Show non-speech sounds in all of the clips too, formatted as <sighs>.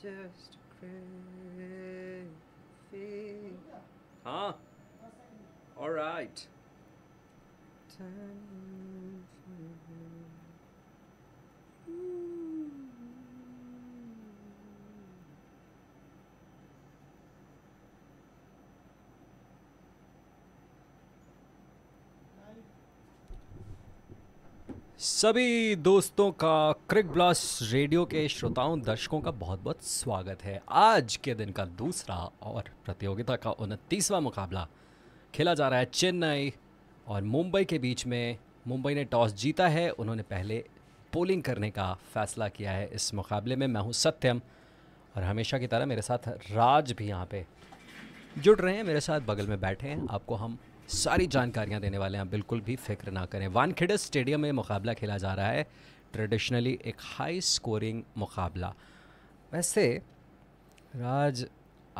Just craving. Huh? All right. Turn सभी दोस्तों का क्रिक ब्लास्ट रेडियो के श्रोताओं दर्शकों का बहुत बहुत स्वागत है आज के दिन का दूसरा और प्रतियोगिता का उनतीसवां मुकाबला खेला जा रहा है चेन्नई और मुंबई के बीच में मुंबई ने टॉस जीता है उन्होंने पहले पोलिंग करने का फैसला किया है इस मुकाबले में मैं हूं सत्यम और हमेशा की तरह मेरे साथ राज भी यहाँ पे जुड़ रहे हैं मेरे साथ बगल में बैठे हैं आपको हम सारी जानकारियां देने वाले हैं बिल्कुल भी फिक्र ना करें वानखेड़ा स्टेडियम में मुकाबला खेला जा रहा है ट्रेडिशनली एक हाई स्कोरिंग मुकाबला वैसे राज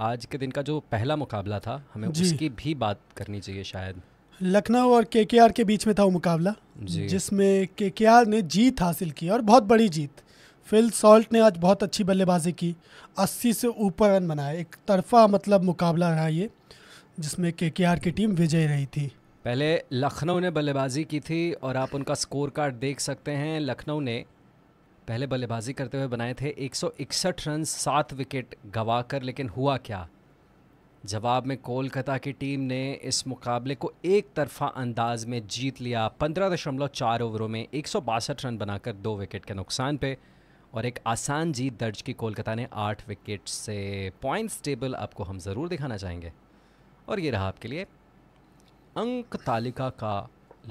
आज के दिन का जो पहला मुकाबला था हमें उसकी भी बात करनी चाहिए शायद लखनऊ और के के बीच में था वो मुकाबला जिसमें के ने जीत हासिल की और बहुत बड़ी जीत फिल सॉल्ट ने आज बहुत अच्छी बल्लेबाजी की 80 से ऊपर रन बनाए एक तरफा मतलब मुकाबला रहा ये जिसमें के के की टीम विजय रही थी पहले लखनऊ ने बल्लेबाजी की थी और आप उनका स्कोर कार्ड देख सकते हैं लखनऊ ने पहले बल्लेबाजी करते हुए बनाए थे 161 रन सात विकेट कर लेकिन हुआ क्या जवाब में कोलकाता की टीम ने इस मुकाबले को एक तरफा अंदाज में जीत लिया पंद्रह दशमलव चार ओवरों में एक रन बनाकर दो विकेट के नुकसान पे और एक आसान जीत दर्ज की कोलकाता ने आठ विकेट से पॉइंट्स टेबल आपको हम ज़रूर दिखाना चाहेंगे और ये रहा आपके लिए अंक तालिका का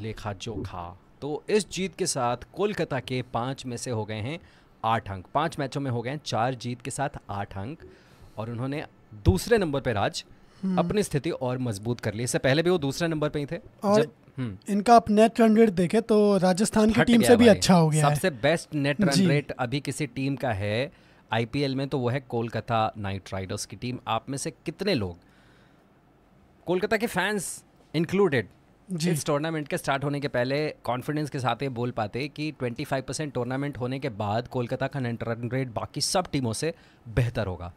लेखा जोखा तो इस जीत के साथ कोलकाता के पाँच में से हो गए हैं आठ अंक पाँच मैचों में हो गए हैं चार जीत के साथ आठ अंक और उन्होंने दूसरे नंबर पर राज हम्म। अपनी स्थिति और मजबूत कर ली इससे पहले भी वो दूसरे नंबर पे ही थे और जब हम्म। इनका आप नेट रन रेट देखे तो राजस्थान की टीम से भी अच्छा हो गया सबसे बेस्ट नेट रन रेट अभी किसी टीम का है आईपीएल में तो वो है कोलकाता नाइट राइडर्स की टीम आप में से कितने लोग कोलकाता के फैंस इंक्लूडेड इस टूर्नामेंट के स्टार्ट होने के पहले कॉन्फिडेंस के साथ ये बोल पाते कि 25 परसेंट टूर्नामेंट होने के बाद कोलकाता का रन रेट बाकी सब टीमों से बेहतर होगा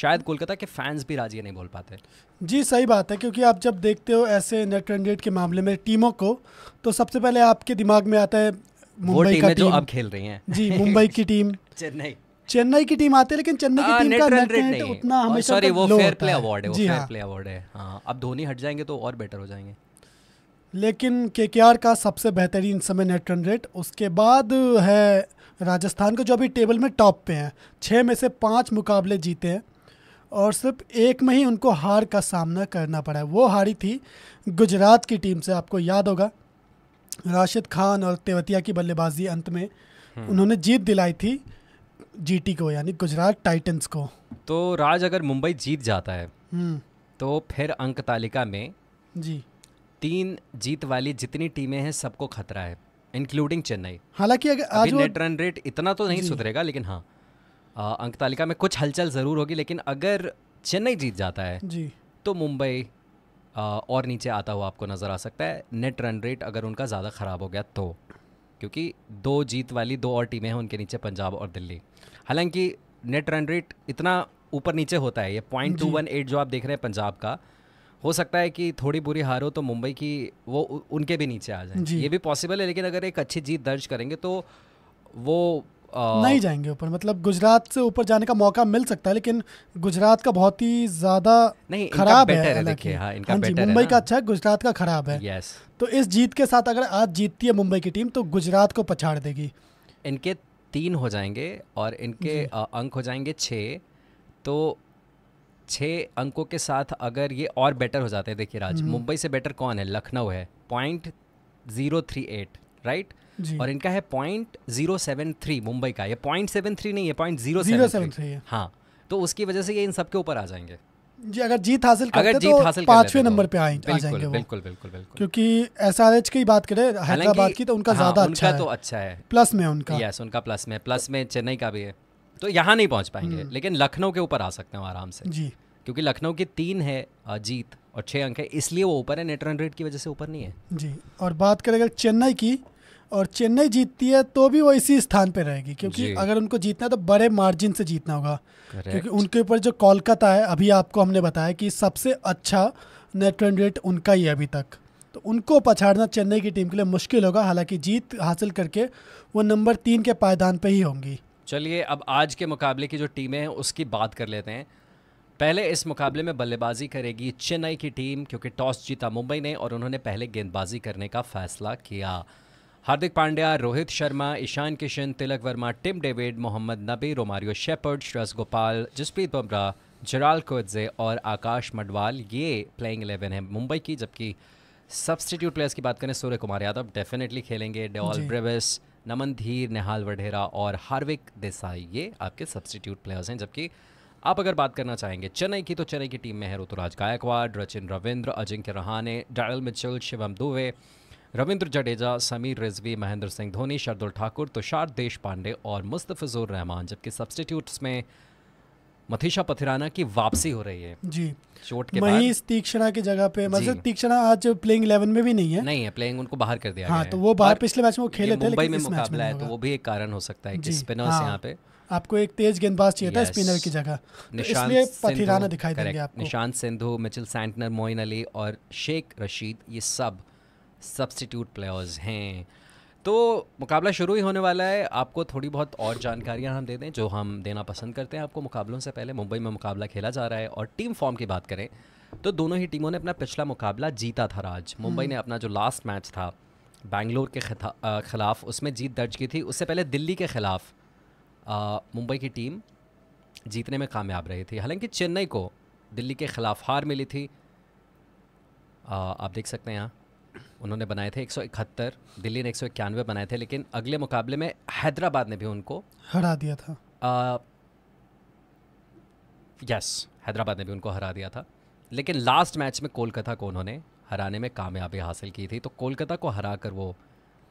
शायद कोलकाता के फैंस भी राजी नहीं बोल पाते जी सही बात है क्योंकि आप जब देखते हो ऐसे नेट रन रेट के मामले में टीमों को तो सबसे पहले आपके दिमाग में आता है मुंबई का टीम जो अब खेल रही हैं जी मुंबई की टीम <laughs> चेन्नई चेन्नई की टीम आती है लेकिन चेन्नई की हाँ, टीम का नेट रेट उतना हमेशा सॉरी तो वो फेयर प्ले अवार्ड है वो फेयर प्ले अवार्ड है हां अब धोनी हट जाएंगे तो और बेटर हो जाएंगे लेकिन केकेआर का सबसे बेहतरीन समय नेट रन रेट उसके बाद है राजस्थान का जो अभी टेबल में टॉप पे हैं छः में से पाँच मुकाबले जीते हैं और सिर्फ एक में ही उनको हार का सामना करना पड़ा है वो हारी थी गुजरात की टीम से आपको याद होगा राशिद खान और तेवतिया की बल्लेबाजी अंत में हम्म। उन्होंने जीत दिलाई थी जीटी को यानी गुजरात टाइटंस को तो राज अगर मुंबई जीत जाता है हम्म। तो फिर अंक तालिका में जी तीन जीत वाली जितनी टीमें हैं सबको खतरा है इंक्लूडिंग चेन्नई हालांकि अगर आज नेट रन रेट इतना तो नहीं सुधरेगा लेकिन हाँ अंक तालिका में कुछ हलचल ज़रूर होगी लेकिन अगर चेन्नई जीत जाता है जी तो मुंबई और नीचे आता हुआ आपको नज़र आ सकता है नेट रन रेट अगर उनका ज़्यादा ख़राब हो गया तो क्योंकि दो जीत वाली दो और टीमें हैं उनके नीचे पंजाब और दिल्ली हालांकि नेट रन रेट इतना ऊपर नीचे होता है ये पॉइंट टू वन एट जो आप देख रहे हैं पंजाब का हो सकता है कि थोड़ी बुरी हार हो तो मुंबई की वो उनके भी नीचे आ जाए ये भी पॉसिबल है लेकिन अगर एक अच्छी जीत दर्ज करेंगे तो वो आ... नहीं जाएंगे ऊपर मतलब गुजरात से ऊपर जाने का मौका मिल सकता है लेकिन गुजरात का बहुत ही ज्यादा नहीं खराब है, है देखिए हाँ, इनका हाँ जी मुंबई का अच्छा है गुजरात का खराब है yes. तो इस जीत के साथ अगर आज जीतती है मुंबई की टीम तो गुजरात को पछाड़ देगी इनके तीन हो जाएंगे और इनके अंक हो जाएंगे छः तो छः अंकों के साथ अगर ये और बेटर हो जाते हैं देखिए राज हम्म। मुंबई से बेटर कौन है लखनऊ है point zero three eight right और इनका है point zero seven three Mumbai का ये पॉइंट सेवन थ्री नहीं है पॉइंट ज़ीरो सेवन थ्री हाँ तो उसकी वजह से ये इन सबके ऊपर आ जाएंगे जी अगर जीत हासिल करते तो हासिल पांचवें नंबर तो पे आएंगे बिल्कुल, आ बिल्कुल, बिल्कुल बिल्कुल बिल्कुल क्योंकि एसआरएच की बात करें हैदराबाद की तो उनका हाँ, ज्यादा अच्छा तो अच्छा है प्लस में उनका यस उनका प्लस में प्लस में चेन्नई का भी है तो यहाँ नहीं पहुंच पाएंगे हम्म। लेकिन लखनऊ के ऊपर आ सकते हैं आराम से जी क्योंकि लखनऊ की तीन है जीत और छह अंक है इसलिए वो ऊपर है नेट रन रेट की वजह से ऊपर नहीं है जी और बात करें अगर चेन्नई की और चेन्नई जीतती है तो भी वो इसी स्थान पे रहेगी क्योंकि अगर उनको जीतना है तो बड़े मार्जिन से जीतना होगा क्योंकि उनके ऊपर जो कोलकाता है अभी आपको हमने बताया कि सबसे अच्छा नेट रन रेट उनका ही है अभी तक तो उनको पछाड़ना चेन्नई की टीम के लिए मुश्किल होगा हालांकि जीत हासिल करके वो नंबर तीन के पायदान पर ही होंगी चलिए अब आज के मुकाबले की जो टीमें हैं उसकी बात कर लेते हैं पहले इस मुकाबले में बल्लेबाजी करेगी चेन्नई की टीम क्योंकि टॉस जीता मुंबई ने और उन्होंने पहले गेंदबाजी करने का फैसला किया Hardik Pandya Rohit Sharma Ishan Kishan Tilak Varma Tim David Mohammad Nabi Romario Shepherd Shreyas Gopal Jasprit Bumrah Gerald Coetzee और आकाश मडवाल ये प्लेइंग इलेवन है मुंबई की जबकि सब्सटीट्यूट प्लेयर्स की बात करें सूर्य कुमार यादव डेफिनेटली खेलेंगे डेल ब्रेविस नमन धीर नेहाल वढेरा और हार्विक देसाई ये आपके सब्सटीट्यूट प्लेयर्स हैं जबकि आप अगर बात करना चाहेंगे चेन्नई की तो चेन्नई की टीम में है Ruturaj Gaikwad Rachin Ravindra Ajinkya Rahane Daryl Mitchell Shivam Dube Ravindra Jadeja Sameer Rizvi Mahendra Singh Dhoni Shardul Thakur Tushar Deshpande और मुस्तफिजुर रहमान जबकि सब्सटीट्यूट में मथीशा पथिराना की वापसी हो रही है जी चोट के महीश तीक्षणा की जगह पे मतलब तीक्षणा आज प्लेइंग इलेवन में भी नहीं है नहीं है प्लेइंग उनको बाहर कर दिया हाँ, तो वो बाहर पिछले मैच में वो खेले थे मुंबई में मुकाबला है तो वो भी एक कारण हो सकता है स्पिनर्स हाँ। यहाँ पे आपको एक तेज गेंदबाज चाहिए था स्पिनर की जगह तो इसलिए पथिराना दिखाई देंगे आपको निशांत सिंधु मिचिल सैंटनर मोइन अली और शेख रशीद ये सब सब्सटीट्यूट प्लेयर्स हैं तो मुकाबला शुरू ही होने वाला है आपको थोड़ी बहुत और जानकारियां हम दे दें जो हम देना पसंद करते हैं आपको मुकाबलों से पहले मुंबई में मुकाबला खेला जा रहा है और टीम फॉर्म की बात करें तो दोनों ही टीमों ने अपना पिछला मुकाबला जीता था राज मुंबई हम्म। ने अपना जो लास्ट मैच था बैंगलोर के खिलाफ उसमें जीत दर्ज की थी उससे पहले दिल्ली के खिलाफ मुंबई की टीम जीतने में कामयाब रही थी हालांकि चेन्नई को दिल्ली के खिलाफ हार मिली थी आ, आप देख सकते हैं यहाँ उन्होंने बनाए थे एक दिल्ली ने एक बनाए थे लेकिन अगले मुकाबले में हैदराबाद ने भी उनको हरा दिया था यस हैदराबाद ने भी उनको हरा दिया था लेकिन लास्ट मैच में कोलकाता को उन्होंने हराने में कामयाबी हासिल की थी तो कोलकाता को हरा कर वो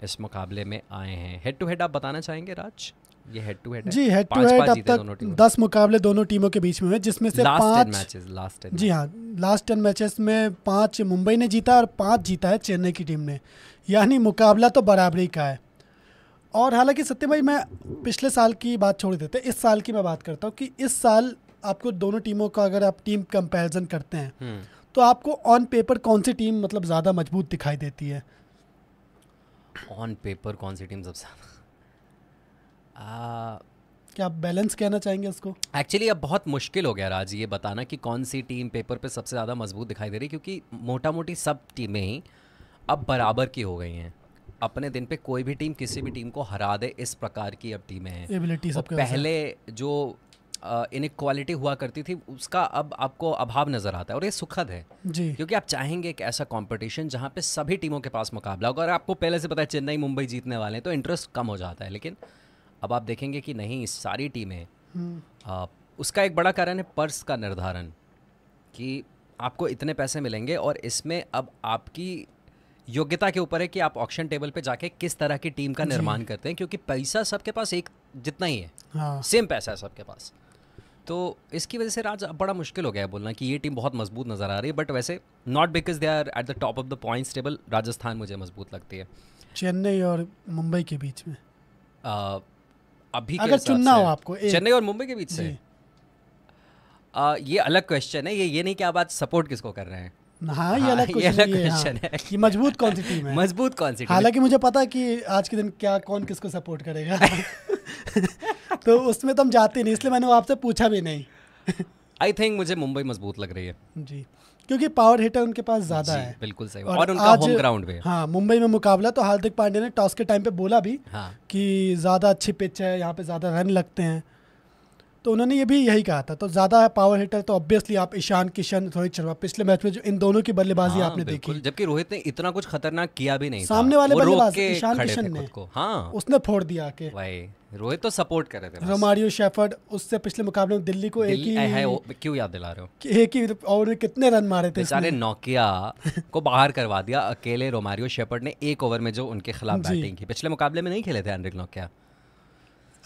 इस मुकाबले में आए हैं हेड टू हेड आप बताना चाहेंगे राज ये हेड टू हेड जी हेड टू हेड अब तक दस मुकाबले दोनों टीमों के बीच में हुए जिसमें से पांच लास्ट जी हाँ लास्ट टेन मैचेस में पांच मुंबई ने जीता और पांच जीता है चेन्नई की टीम ने यानी मुकाबला तो बराबरी का है और हालांकि सत्य भाई मैं पिछले साल की बात छोड़ देते इस साल की मैं बात करता हूँ कि इस साल आपको दोनों टीमों का अगर आप टीम कंपैरिजन करते हैं हम्म। तो आपको ऑन पेपर कौन सी टीम मतलब ज़्यादा मजबूत दिखाई देती है ऑन पेपर कौन सी टीम सबसे ज़्यादा क्या आप बैलेंस कहना चाहेंगे उसको एक्चुअली अब बहुत मुश्किल हो गया राज ये बताना कि कौन सी टीम पेपर पे सबसे ज़्यादा मजबूत दिखाई दे रही क्योंकि मोटा मोटी सब टीमें ही अब बराबर की हो गई हैं अपने दिन पे कोई भी टीम किसी भी टीम को हरा दे इस प्रकार की अब टीमें हैं एबिलिटी सब पहले जो क्वालिटी हुआ करती थी उसका अब आपको अभाव नज़र आता है और ये सुखद है जी क्योंकि आप चाहेंगे एक ऐसा कंपटीशन जहां पे सभी टीमों के पास मुकाबला होगा और आपको पहले से पता है चेन्नई मुंबई जीतने वाले हैं तो इंटरेस्ट कम हो जाता है लेकिन अब आप देखेंगे कि नहीं सारी टीमें हम्म। उसका एक बड़ा कारण है पर्स का निर्धारण कि आपको इतने पैसे मिलेंगे और इसमें अब आपकी योग्यता के ऊपर है कि आप ऑक्शन टेबल पे जाके किस तरह की टीम का निर्माण करते हैं क्योंकि पैसा सबके पास एक जितना ही है हाँ। सेम पैसा है सबके पास तो इसकी वजह से राज अब बड़ा मुश्किल हो गया है बोलना कि ये टीम बहुत मजबूत नज़र आ रही है बट वैसे not because they are at the top of the points table Rajasthan मुझे मजबूत लगती है चेन्नई और मुंबई के बीच में अभी अगर चुनना हो आपको चेन्नई और मुंबई के बीच से आ, ये अलग क्वेश्चन है ये ये नहीं कि आप आज सपोर्ट किसको कर रहे हैं हाँ ये अलग क्वेश्चन हाँ, हाँ। है कि मजबूत कौन सी टीम है मजबूत कौन सी हालांकि मुझे पता है कि आज के दिन क्या कौन किसको सपोर्ट करेगा <laughs> तो उसमें तो हम जाते नहीं इसलिए मैंने आपसे पूछा भी नहीं आई थिंक मुझे मुंबई मजबूत लग रही है जी क्योंकि पावर हिटर उनके पास ज्यादा है बिल्कुल सही और, और उनका आज होम ग्राउंड पे हाँ मुंबई में मुकाबला तो हार्दिक पांडे ने टॉस के टाइम पे बोला भी हाँ। कि ज्यादा अच्छी पिच है यहाँ पे ज्यादा रन लगते हैं तो उन्होंने ये भी यही कहा था तो ज़्यादा पावर हिटर तो ऑब्वियसली आप ईशान किशन रोहित शर्मा पिछले मैच में जो इन दोनों की बल्लेबाजी हाँ, आपने देखी जबकि रोहित ने इतना कुछ खतरनाक किया भी नहीं सामने वाले बल्लेबाज ईशान किशन ने हाँ उसने फोड़ दिया के रोहित तो सपोर्ट कर रहे थे रोमारियो शेफर्ड उससे पिछले मुकाबले में दिल्ली को एक ही है क्यों याद दिला रहे हो एक ही और कितने रन मारे थे सारे नोकिया को बाहर करवा दिया अकेले रोमारियो शेफर्ड ने एक ओवर में जो उनके खिलाफ बैटिंग की पिछले मुकाबले में नहीं खेले थे एंड्रिक नोकिया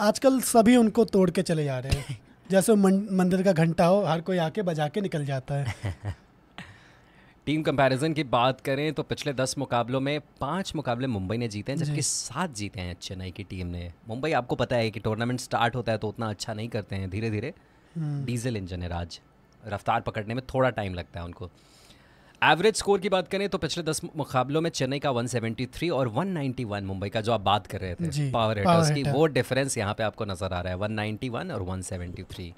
आजकल सभी उनको तोड़ के चले जा रहे हैं <laughs> जैसे मंदिर का घंटा हो हर कोई आके बजा के निकल जाता है <laughs> टीम कंपैरिजन की बात करें तो पिछले दस मुकाबलों में पांच मुकाबले मुंबई ने जीते हैं जबकि सात जीते हैं चेन्नई की टीम ने मुंबई आपको पता है कि टूर्नामेंट स्टार्ट होता है तो उतना अच्छा नहीं करते हैं धीरे धीरे हम्म। डीजल इंजन है राज रफ्तार पकड़ने में थोड़ा टाइम लगता है उनको एवरेज स्कोर की बात करें तो पिछले दस मुकाबलों में चेन्नई का 173 और 191 मुंबई का जो आप बात कर रहे थे पावर हिटर्स की वो डिफरेंस यहाँ पे आपको नजर आ रहा है 191 और 173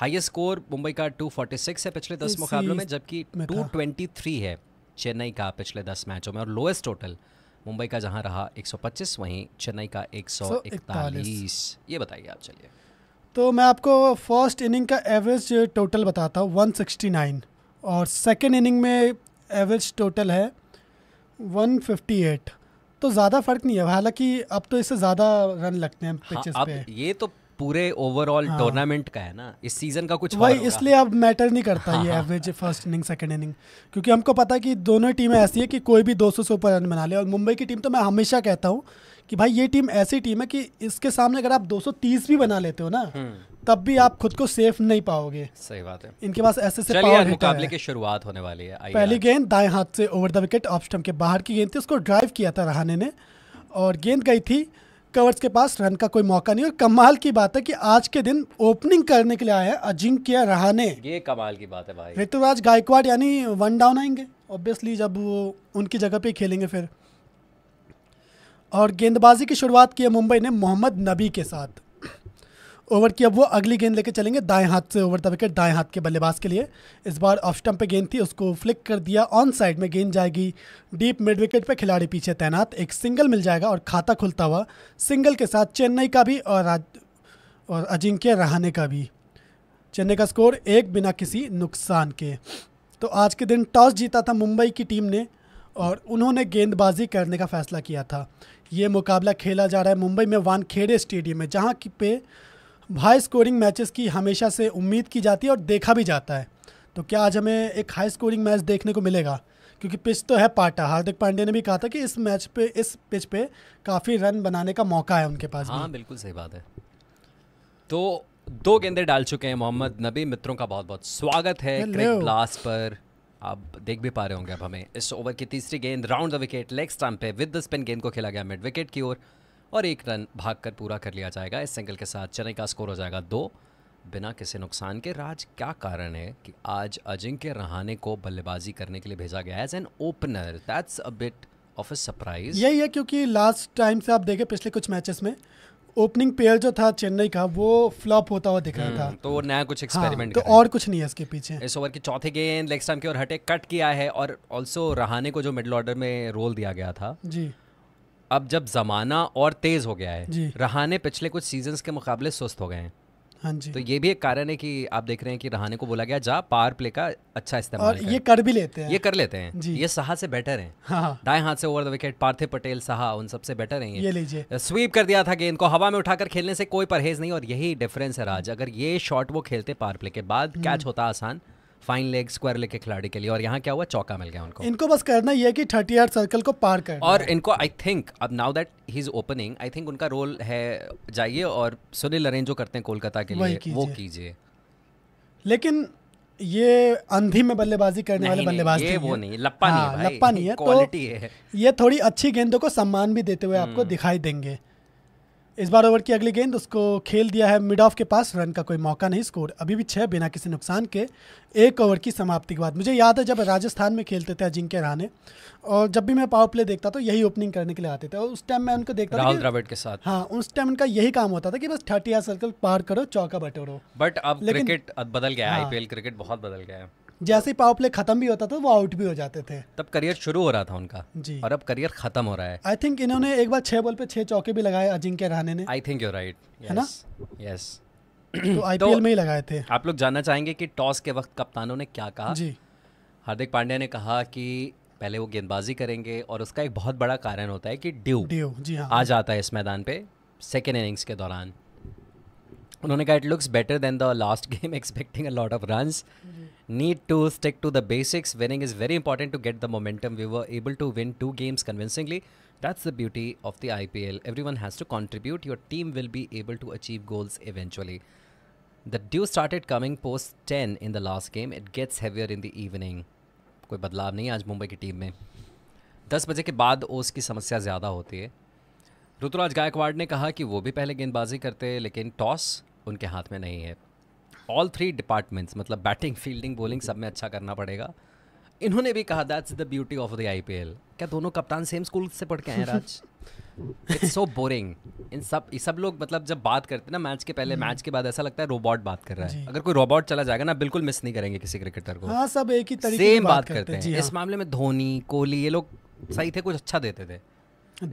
हाईएस्ट स्कोर मुंबई का 246 है पिछले दस मुकाबलों में जबकि 223 है चेन्नई का पिछले दस मैचों में और लोएस्ट टोटल मुंबई का जहाँ रहा 125 वहीं चेन्नई का 141 ये बताइए आप चलिए तो मैं आपको फर्स्ट इनिंग का एवरेज टोटल बताता हूँ 169 और सेकेंड इनिंग में एवरेज टोटल है 158 तो ज़्यादा फर्क नहीं है हालांकि अब तो इससे ज़्यादा रन लगते हैं पिचेस हाँ, पे ये तो पूरे ओवरऑल हाँ। टूर्नामेंट का है ना इस सीजन का कुछ वही इसलिए अब मैटर नहीं करता हाँ, ये average first inning second inning क्योंकि हमको पता है कि दोनों टीमें ऐसी है कि कोई भी 200 से ऊपर रन बना ले और मुंबई की टीम तो मैं हमेशा कहता हूँ कि भाई ये टीम ऐसी टीम है कि इसके सामने अगर आप 230 भी बना लेते हो ना हम्म। तब भी आप खुद को सेफ नहीं पाओगे सही बात है इनके पास ऐसे से पावर मुकाबले की शुरुआत होने वाली है पहली गेंद दाएं हाथ से over the wicket off stump के बाहर की गेंद थी उसको ड्राइव किया था रहाने ने और गेंद गई थी कवर्स के पास रन का कोई मौका नहीं और कमाल की बात है कि आज के दिन ओपनिंग करने के लिए आए हैं अजिंक्य रहाने ये कमाल की बात है भाई ऋतुराज गायकवाड़ यानी वन डाउन आएंगे ऑब्वियसली जब वो उनकी जगह पे खेलेंगे फिर और गेंदबाजी की शुरुआत की है मुंबई ने मोहम्मद नबी के साथ ओवर की अब वो अगली गेंद लेके चलेंगे दाएं हाथ से ओवर द विकेट दाएं हाथ के बल्लेबाज के लिए इस बार ऑफ स्टम्प पे गेंद थी उसको फ्लिक कर दिया ऑन साइड में गेंद जाएगी डीप मिड विकेट पे खिलाड़ी पीछे तैनात एक सिंगल मिल जाएगा और खाता खुलता हुआ सिंगल के साथ चेन्नई का भी और और अजिंक्य रहाने का भी चेन्नई का स्कोर एक बिना किसी नुकसान के तो आज के दिन टॉस जीता था मुंबई की टीम ने और उन्होंने गेंदबाजी करने का फैसला किया था ये मुकाबला खेला जा रहा है मुंबई में वानखेड़े स्टेडियम में जहाँ पे हाई स्कोरिंग मैचेस की हमेशा से उम्मीद की जाती है और देखा भी जाता है तो क्या आज हमें एक हाई स्कोरिंग मैच देखने को मिलेगा क्योंकि पिच तो है पाटा हार्दिक पांडे ने भी कहा था कि इस मैच पे इस पिच पे काफ़ी रन बनाने का मौका है उनके पास हाँ बिल्कुल सही बात है तो दो गेंदे डाल चुके हैं मोहम्मद नबी मित्रों का बहुत बहुत स्वागत है क्रिक ब्लास्ट पर आप देख भी पा रहे होंगे अब हमें इस ओवर की तीसरी गेंद round the wicket leg stump पे विद द स्पिन गेंद को खेला गया मिड विकेट की ओर और एक रन भाग कर पूरा कर लिया जाएगा इस सिंगल के साथ चेन्नई का स्कोर हो जाएगा दो बिना किसी नुकसान के राज क्या कारण है कि आज अजिंक्य रहाने को बल्लेबाजी करने के लिए भेजा गया as an opener that's a bit of a surprise यही है क्योंकि लास्ट टाइम से आप देखे पिछले कुछ मैचेस में ओपनिंग पेयर जो था चेन्नई का वो फ्लॉप होता हुआ दिख रहा हम्म, था तो वो नया कुछ एक्सपेरिमेंट हाँ, तो और कुछ नहीं है इसके पीछे इस ओवर की चौथे गेंद लेग स्टंप की ओर हटे कट किया है और ऑल्सो रहाने को जो मिडिल ऑर्डर में रोल दिया गया था जी अब जब ज़माना और तेज़ हो गया है रहाने पिछले कुछ सीजन के मुकाबले सुस्त हो गए हैं हाँ जी तो ये भी एक कारण है कि आप देख रहे हैं कि रहाने को बोला गया जा पावर प्ले का अच्छा इस्तेमाल और ये कर भी लेते हैं ये कर लेते हैं जी ये सहा से बेटर हैं हाँ। दाएं हाथ से over the wicket Parthiv Patel Saha उन सबसे बेटर हैं ये, ये लीजिए स्वीप कर दिया था गेंद को हवा में उठाकर खेलने से कोई परहेज नहीं और यही डिफरेंस है राज अगर ये शॉट वो खेलते पावर प्ले के बाद कैच हम्म। होता आसान फाइन लेग स्क्वायर लेग के खिलाड़ी के लिए और यहाँ क्या हुआ चौका मिल गया उनको इनको बस करना यह कि थर्टी यार्ड सर्कल को पार कर और इनको आई थिंक अब now that he is opening I think उनका रोल है जाइए और सुनील अरेंज जो करते हैं कोलकाता के लिए वो कीजिए लेकिन ये अंधी में बल्लेबाजी करने नहीं, वाले बल्लेबाज ये वो नहीं लप्पा नहीं हाँ, लप्पा नहीं है <laughs> तो ये थोड़ी अच्छी गेंदों को सम्मान भी देते हुए आपको हम्म। दिखाई देंगे इस बार ओवर की अगली गेंद उसको खेल दिया है मिड ऑफ के पास रन का कोई मौका नहीं स्कोर अभी भी छः बिना किसी नुकसान के एक ओवर की समाप्ति के बाद मुझे याद है जब राजस्थान में खेलते थे अजिंक्य रहाने और जब भी मैं पावर प्ले देखता तो यही ओपनिंग करने के लिए आते थे और उस टाइम मैं उनको देखता राहुल द्रविड़ के साथ हाँ उस टाइम उनका यही काम होता था कि बस थर्टी सर्कल पार करो चौका बटोरो बट अब क्रिकेट बदल गया है आईपीएल हाँ। क्रिकेट बहुत बदल गया है जैसे ही पावर प्ले खत्म भी होता था वो आउट भी हो जाते थे तब करियर शुरू हो रहा था उनका जी और अब करियर खत्म हो रहा है आई थिंक इन्होंने एक बार छह बॉल पे छह चौके भी लगाए अजिंक्य रहने ने आई थिंक यू राइट है ना यस तो आईपीएल <clears throat> तो में ही लगाए थे आप लोग जानना चाहेंगे कि टॉस के वक्त कप्तानों ने क्या कहा जी हार्दिक पांड्या ने कहा कि पहले वो गेंदबाजी करेंगे और उसका एक बहुत बड़ा कारण होता है कि ड्यू ड्यू जी हाँ आ जाता है इस मैदान पे सेकेंड इनिंग्स के दौरान उन्होंने कहा it looks better than the last game expecting a lot of runs need to stick to the basics. Winning is very important to get the momentum. We were able to win two games convincingly. That's the beauty of the IPL. Everyone has to contribute. Your team will be able to achieve goals eventually. The dew started coming post 10 in the last game. It gets heavier in the evening. कोई बदलाव नहीं आज मुंबई की team में 10 बजे के बाद ओस की समस्या ज़्यादा होती है ऋतुराज गायकवाड़ ने कहा कि वो भी पहले गेंदबाजी करते हैं लेकिन टॉस उनके हाथ में नहीं है ऑल थ्री डिपार्टमेंट्स मतलब बैटिंग फील्डिंग बॉलिंग सब में अच्छा करना पड़ेगा इन्होंने भी कहा that's the beauty of the IPL क्या दोनों कप्तान सेम स्कूल से पढ़ के आए राज इट्स सो बोरिंग इन सब ये सब लोग मतलब जब बात करते ना मैच के पहले मैच हम्म। के बाद ऐसा लगता है रोबोट बात कर रहा है अगर कोई रोबोट चला जाएगा ना बिल्कुल मिस नहीं करेंगे किसी क्रिकेटर को हाँ सब एक ही तरीके सेम बात, बात करते हैं इस हाँ। मामले में धोनी कोहली ये लोग सही थे कुछ अच्छा देते थे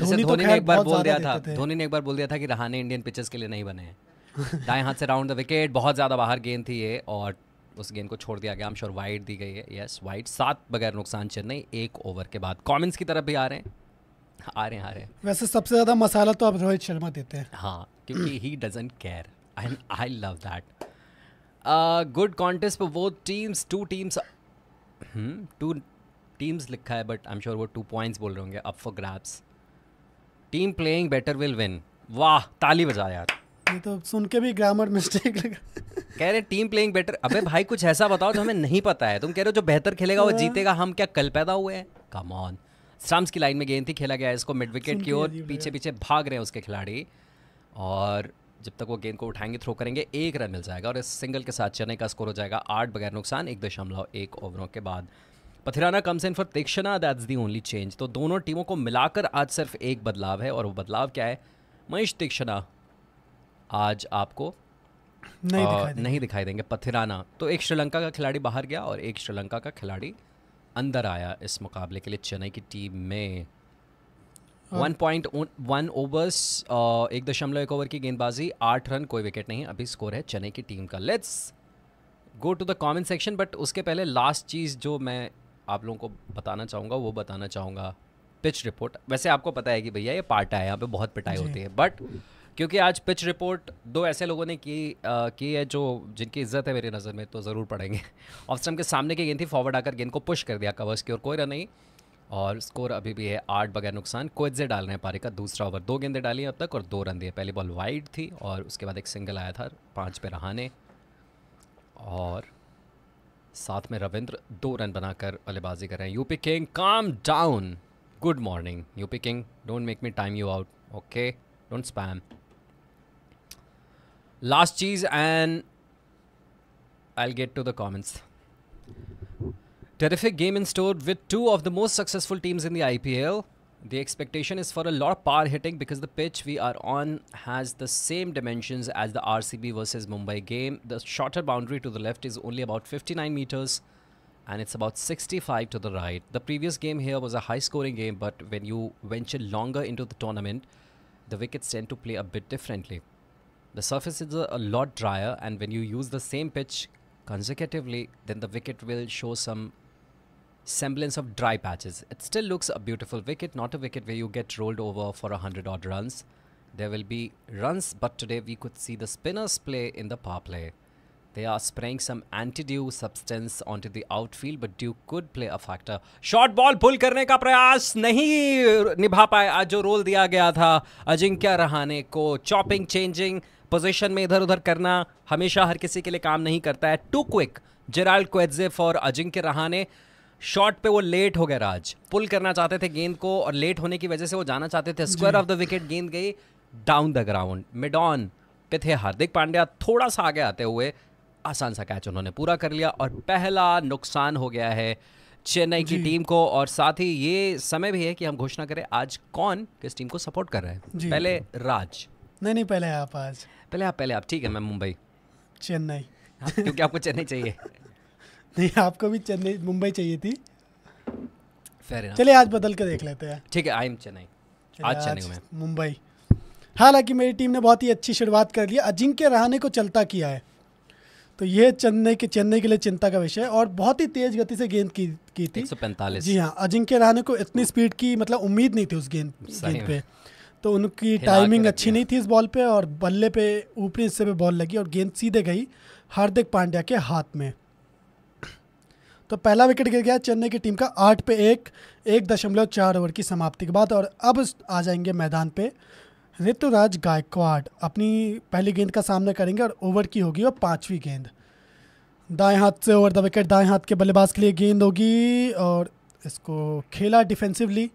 धोनी तो ने एक बार बोल दिया था धोनी ने एक बार बोल दिया था कि रहाने इंडियन पिचेस के लिए नहीं बने हैं <laughs> दाएं हाथ से राउंड द विकेट बहुत ज़्यादा बाहर गेंद थी ये और उस गेंद को छोड़ दिया गया हम श्योर वाइड दी गई है यस वाइड सात बगैर नुकसान चेन्नई एक ओवर के बाद कॉमेंट्स की तरफ भी आ रहे हैं आ रहे हैं आ रहे हैं वैसे सबसे ज़्यादा मसाला तो आप रोहित शर्मा देते हैं हाँ क्योंकि he doesn't care and I love that good contest पर वो teams two teams two teams लिखा है बट आई एम श्योर वो टू पॉइंट्स बोल रहे होंगे up for grabs team playing better will win वाह ताली बजा यार ये तो सुन के भी ग्रामर मिस्टेक लगा कह रहे टीम प्लेइंग बेटर अबे भाई कुछ ऐसा बताओ जो हमें नहीं पता है तुम कह रहे हो जो बेहतर खेलेगा वो हाँ। जीतेगा हम क्या कल पैदा हुए हैं कम ऑन स्टम्स की लाइन में गेंद थी खेला गया इसको मिड विकेट की ओर पीछे पीछे भाग रहे हैं उसके खिलाड़ी और जब तक वो गेंद को उठाएंगे थ्रो करेंगे एक रन मिल जाएगा और इस सिंगल के साथ चेन्नई का स्कोर हो जाएगा आठ बगैर नुकसान एक दशमलव एक ओवरों के बाद Pathirana comes in for Theekshana that's the only change तो दोनों टीमों को मिलाकर आज सिर्फ एक बदलाव है और वो बदलाव क्या है महेश तीक्षणा आज आपको नहीं, आ, दिखाई नहीं दिखाई देंगे पथिराना तो एक श्रीलंका का खिलाड़ी बाहर गया और एक श्रीलंका का खिलाड़ी अंदर आया इस मुकाबले के लिए चेन्नई की टीम में वन पॉइंट वन ओवर्स एक दशमलव एक ओवर की गेंदबाजी आठ रन कोई विकेट नहीं अभी स्कोर है चेन्नई की टीम का let's go to the comment section but उसके पहले लास्ट चीज़ जो मैं आप लोगों को बताना चाहूँगा वो बताना चाहूँगा पिच रिपोर्ट वैसे आपको पता है कि भैया ये पार्ट है यहाँ पे बहुत पिटाई होती है बट क्योंकि आज पिच रिपोर्ट दो ऐसे लोगों ने की आ, की है जो जिनकी इज्जत है मेरी नज़र में तो ज़रूर पढ़ेंगे ऑफ <laughs> स्टम्प के सामने की गेंद थी फॉरवर्ड आकर गेंद को पुश कर दिया कवर्स की ओर कोई रन नहीं और स्कोर अभी भी है आठ बगैर नुकसान कोइजे डाल रहे हैं पारी का दूसरा ओवर दो गेंदें डाली अब तक और दो रन दिए पहली बॉल वाइड थी और उसके बाद एक सिंगल आया था पाँच पे रहाने और साथ में रविंद्र दो रन बनाकर बल्लेबाजी कर रहे हैं UP king calm down good morning UP king don't make me time you out okay don't spam last cheese and I'll get to the comments. Terrific game in store with two of the most successful teams in the IPL. The expectation is for a lot of power hitting because the pitch we are on has the same dimensions as the RCB versus Mumbai game. The shorter boundary to the left is only about 59 meters and it's about 65 to the right. The previous game here was a high scoring game, but when you venture longer into the tournament, the wickets tend to play a bit differently. The surface is a lot drier and when you use the same pitch consecutively, then the wicket will show some semblance of dry patches. It still looks a beautiful wicket, not a wicket where you get rolled over for 100 odd runs. There will be runs, but today we could see the spinners play in the power play. They are spraying some anti-dew substance onto the outfield, but dew could play a factor. Short ball pull करने ka prayas nahi निभा पाए आज जो role दिया गया था अजिंक्य रहाने को chopping position में इधर उधर करना हमेशा हर किसी के लिए काम नहीं करता है टू क्विक जेराल्ड क्वेजेफ और अजिंक्य रहाने शॉट पे वो लेट हो गए राज पुल करना चाहते थे गेंद को और लेट होने की वजह से वो जाना चाहते थे स्क्वायर ऑफ द विकेट गेंद गई डाउन द ग्राउंड मिडॉन पे थे हार्दिक पांड्या थोड़ा सा आगे आते हुए आसान सा कैच उन्होंने पूरा कर लिया और पहला नुकसान हो गया है चेन्नई की टीम को और साथ ही ये समय भी है कि हम घोषणा करें आज कौन किस टीम को सपोर्ट कर रहे हैं पहले राज नहीं नहीं पहले आप आज पहले आप पहले आप ठीक है मैं मुंबई चेन्नई क्योंकि आपको चेन्नई चाहिए <laughs> नहीं आपको भी चेन्नई मुंबई चाहिए थी फेर चलिए आज बदल के देख लेते हैं ठीक है आई एम चेन्नई आज चेन्नई में मुंबई हालांकि मेरी टीम ने बहुत ही अच्छी शुरुआत कर ली अजिंक्य रहाने को चलता किया है तो ये चेन्नई के चेन्नई के लिए चिंता का विषय और बहुत ही तेज गति से गेंद की की थी 145 जी हाँ अजिंक्य रहाने को इतनी स्पीड की मतलब उम्मीद नहीं थी उस गेंद गेंद पे तो उनकी टाइमिंग अच्छी नहीं थी इस बॉल पे और बल्ले पे ऊपरी हिस्से पे बॉल लगी और गेंद सीधे गई हार्दिक पांड्या के हाथ में तो पहला विकेट गिर गया चेन्नई की टीम का आठ पे एक एक दशमलव चार ओवर की समाप्ति के बाद और अब आ जाएंगे मैदान पे ऋतुराज गायकवाड अपनी पहली गेंद का सामना करेंगे और ओवर की होगी और पाँचवीं गेंद दाएं हाथ से ओवर द विकेट दाएं हाथ के बल्लेबाज के लिए गेंद होगी और इसको खेला डिफेंसिवली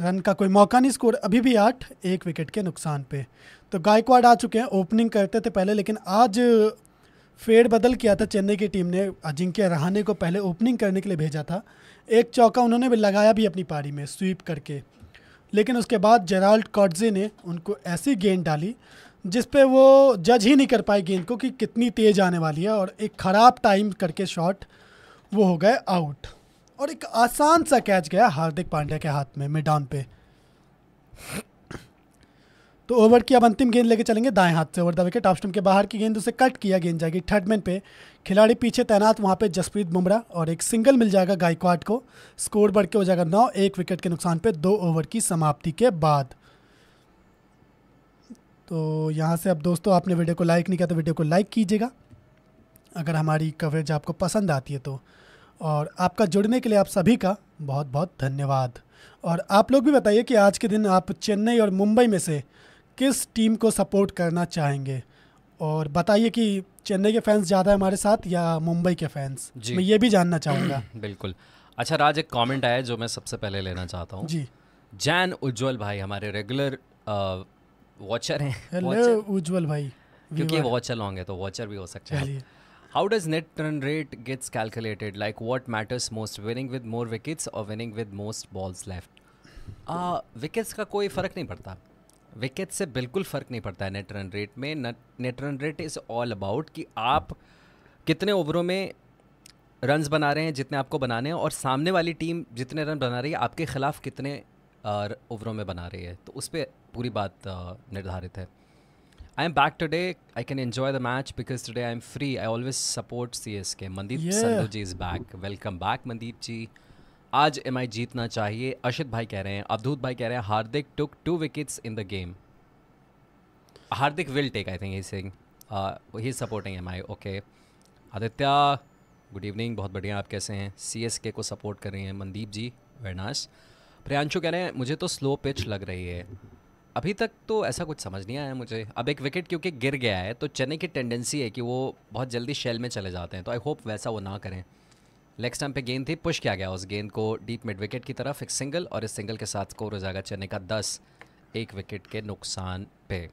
रन का कोई मौका नहीं स्कोर अभी भी आठ एक विकेट के नुकसान पे तो गायकवाड आ चुके हैं ओपनिंग करते थे पहले लेकिन आज फेड बदल किया था चेन्नई की टीम ने अजिंक्य रहाने को पहले ओपनिंग करने के लिए भेजा था एक चौका उन्होंने भी लगाया भी अपनी पारी में स्वीप करके लेकिन उसके बाद जेराल्ड कॉटजे ने उनको ऐसी गेंद डाली जिस पे वो जज ही नहीं कर पाए गेंद को कि कितनी तेज़ आने वाली है और एक ख़राब टाइम करके शॉट वो हो गए आउट और एक आसान सा कैच गया हार्दिक पांड्या के हाथ में मिड पे तो ओवर की अब अंतिम गेंद लेके चलेंगे दाएं हाथ से over the wicket off stump के बाहर की गेंद उसे कट किया गेंद जाएगी थर्ड मैन पे खिलाड़ी पीछे तैनात वहां पे जसप्रीत बुमराह और एक सिंगल मिल जाएगा गायकवाड को स्कोर बढ़ के हो जाएगा नौ एक विकेट के नुकसान पे दो ओवर की समाप्ति के बाद तो यहाँ से अब दोस्तों आपने वीडियो को लाइक नहीं किया तो वीडियो को लाइक कीजिएगा अगर हमारी कवरेज आपको पसंद आती है तो और आपका जुड़ने के लिए आप सभी का बहुत बहुत धन्यवाद और आप लोग भी बताइए कि आज के दिन आप चेन्नई और मुंबई में से किस टीम को सपोर्ट करना चाहेंगे और बताइए कि चेन्नई के फैंस ज़्यादा है हमारे साथ या मुंबई के फैंस जी मैं ये भी जानना चाहूँगा <clears throat> बिल्कुल अच्छा राज एक कमेंट आया जो मैं सबसे पहले लेना चाहता हूँ जी जैन उज्जवल भाई हमारे रेगुलर वॉचर हैं उज्जवल भाई क्योंकि वॉचर लॉन्ग है तो वॉचर भी हो सकता है How does net run rate gets calculated? Like what matters most, winning with more wickets or winning with most balls left? Wickets uh, का कोई फ़र्क नहीं पड़ता विकेट से बिल्कुल फ़र्क नहीं पड़ता है नेट रन रेट में net run rate is all about कि आप कितने ओवरों में रन्स बना रहे हैं जितने आपको बनाने हैं और सामने वाली टीम जितने रन बना रही है आपके खिलाफ कितने ओवरों uh, में बना रही है तो उस पर पूरी बात uh, निर्धारित है I'm back today. I can enjoy the match because today I'm free. I always support CSK. Mandeep yeah. Sandhu ji is back. Welcome back, Mandeep ji. आज एम आई जीतना चाहिए अशित भाई कह रहे हैं अवधूत भाई कह रहे हैं Hardik took two wickets in the game Hardik will take I think सिंग he supporting M I okay Aditya good evening बहुत बढ़िया आप कैसे हैं सी एस के को सपोर्ट कर रही हैं मनदीप जी वेरनास प्रियांशु कह रहे हैं मुझे तो स्लो पिच लग रही है अभी तक तो ऐसा कुछ समझ नहीं आया मुझे अब एक विकेट क्योंकि गिर गया है तो चेन्नई की टेंडेंसी है कि वो बहुत जल्दी शेल में चले जाते हैं तो आई होप वैसा वो ना करें लेग स्टम्प पे गेंद थी पुश किया गया उस गेंद को डीप मिड विकेट की तरफ एक सिंगल और इस सिंगल के साथ स्कोर हो जाएगा चेन्नई का दस एक विकेट के नुकसान पे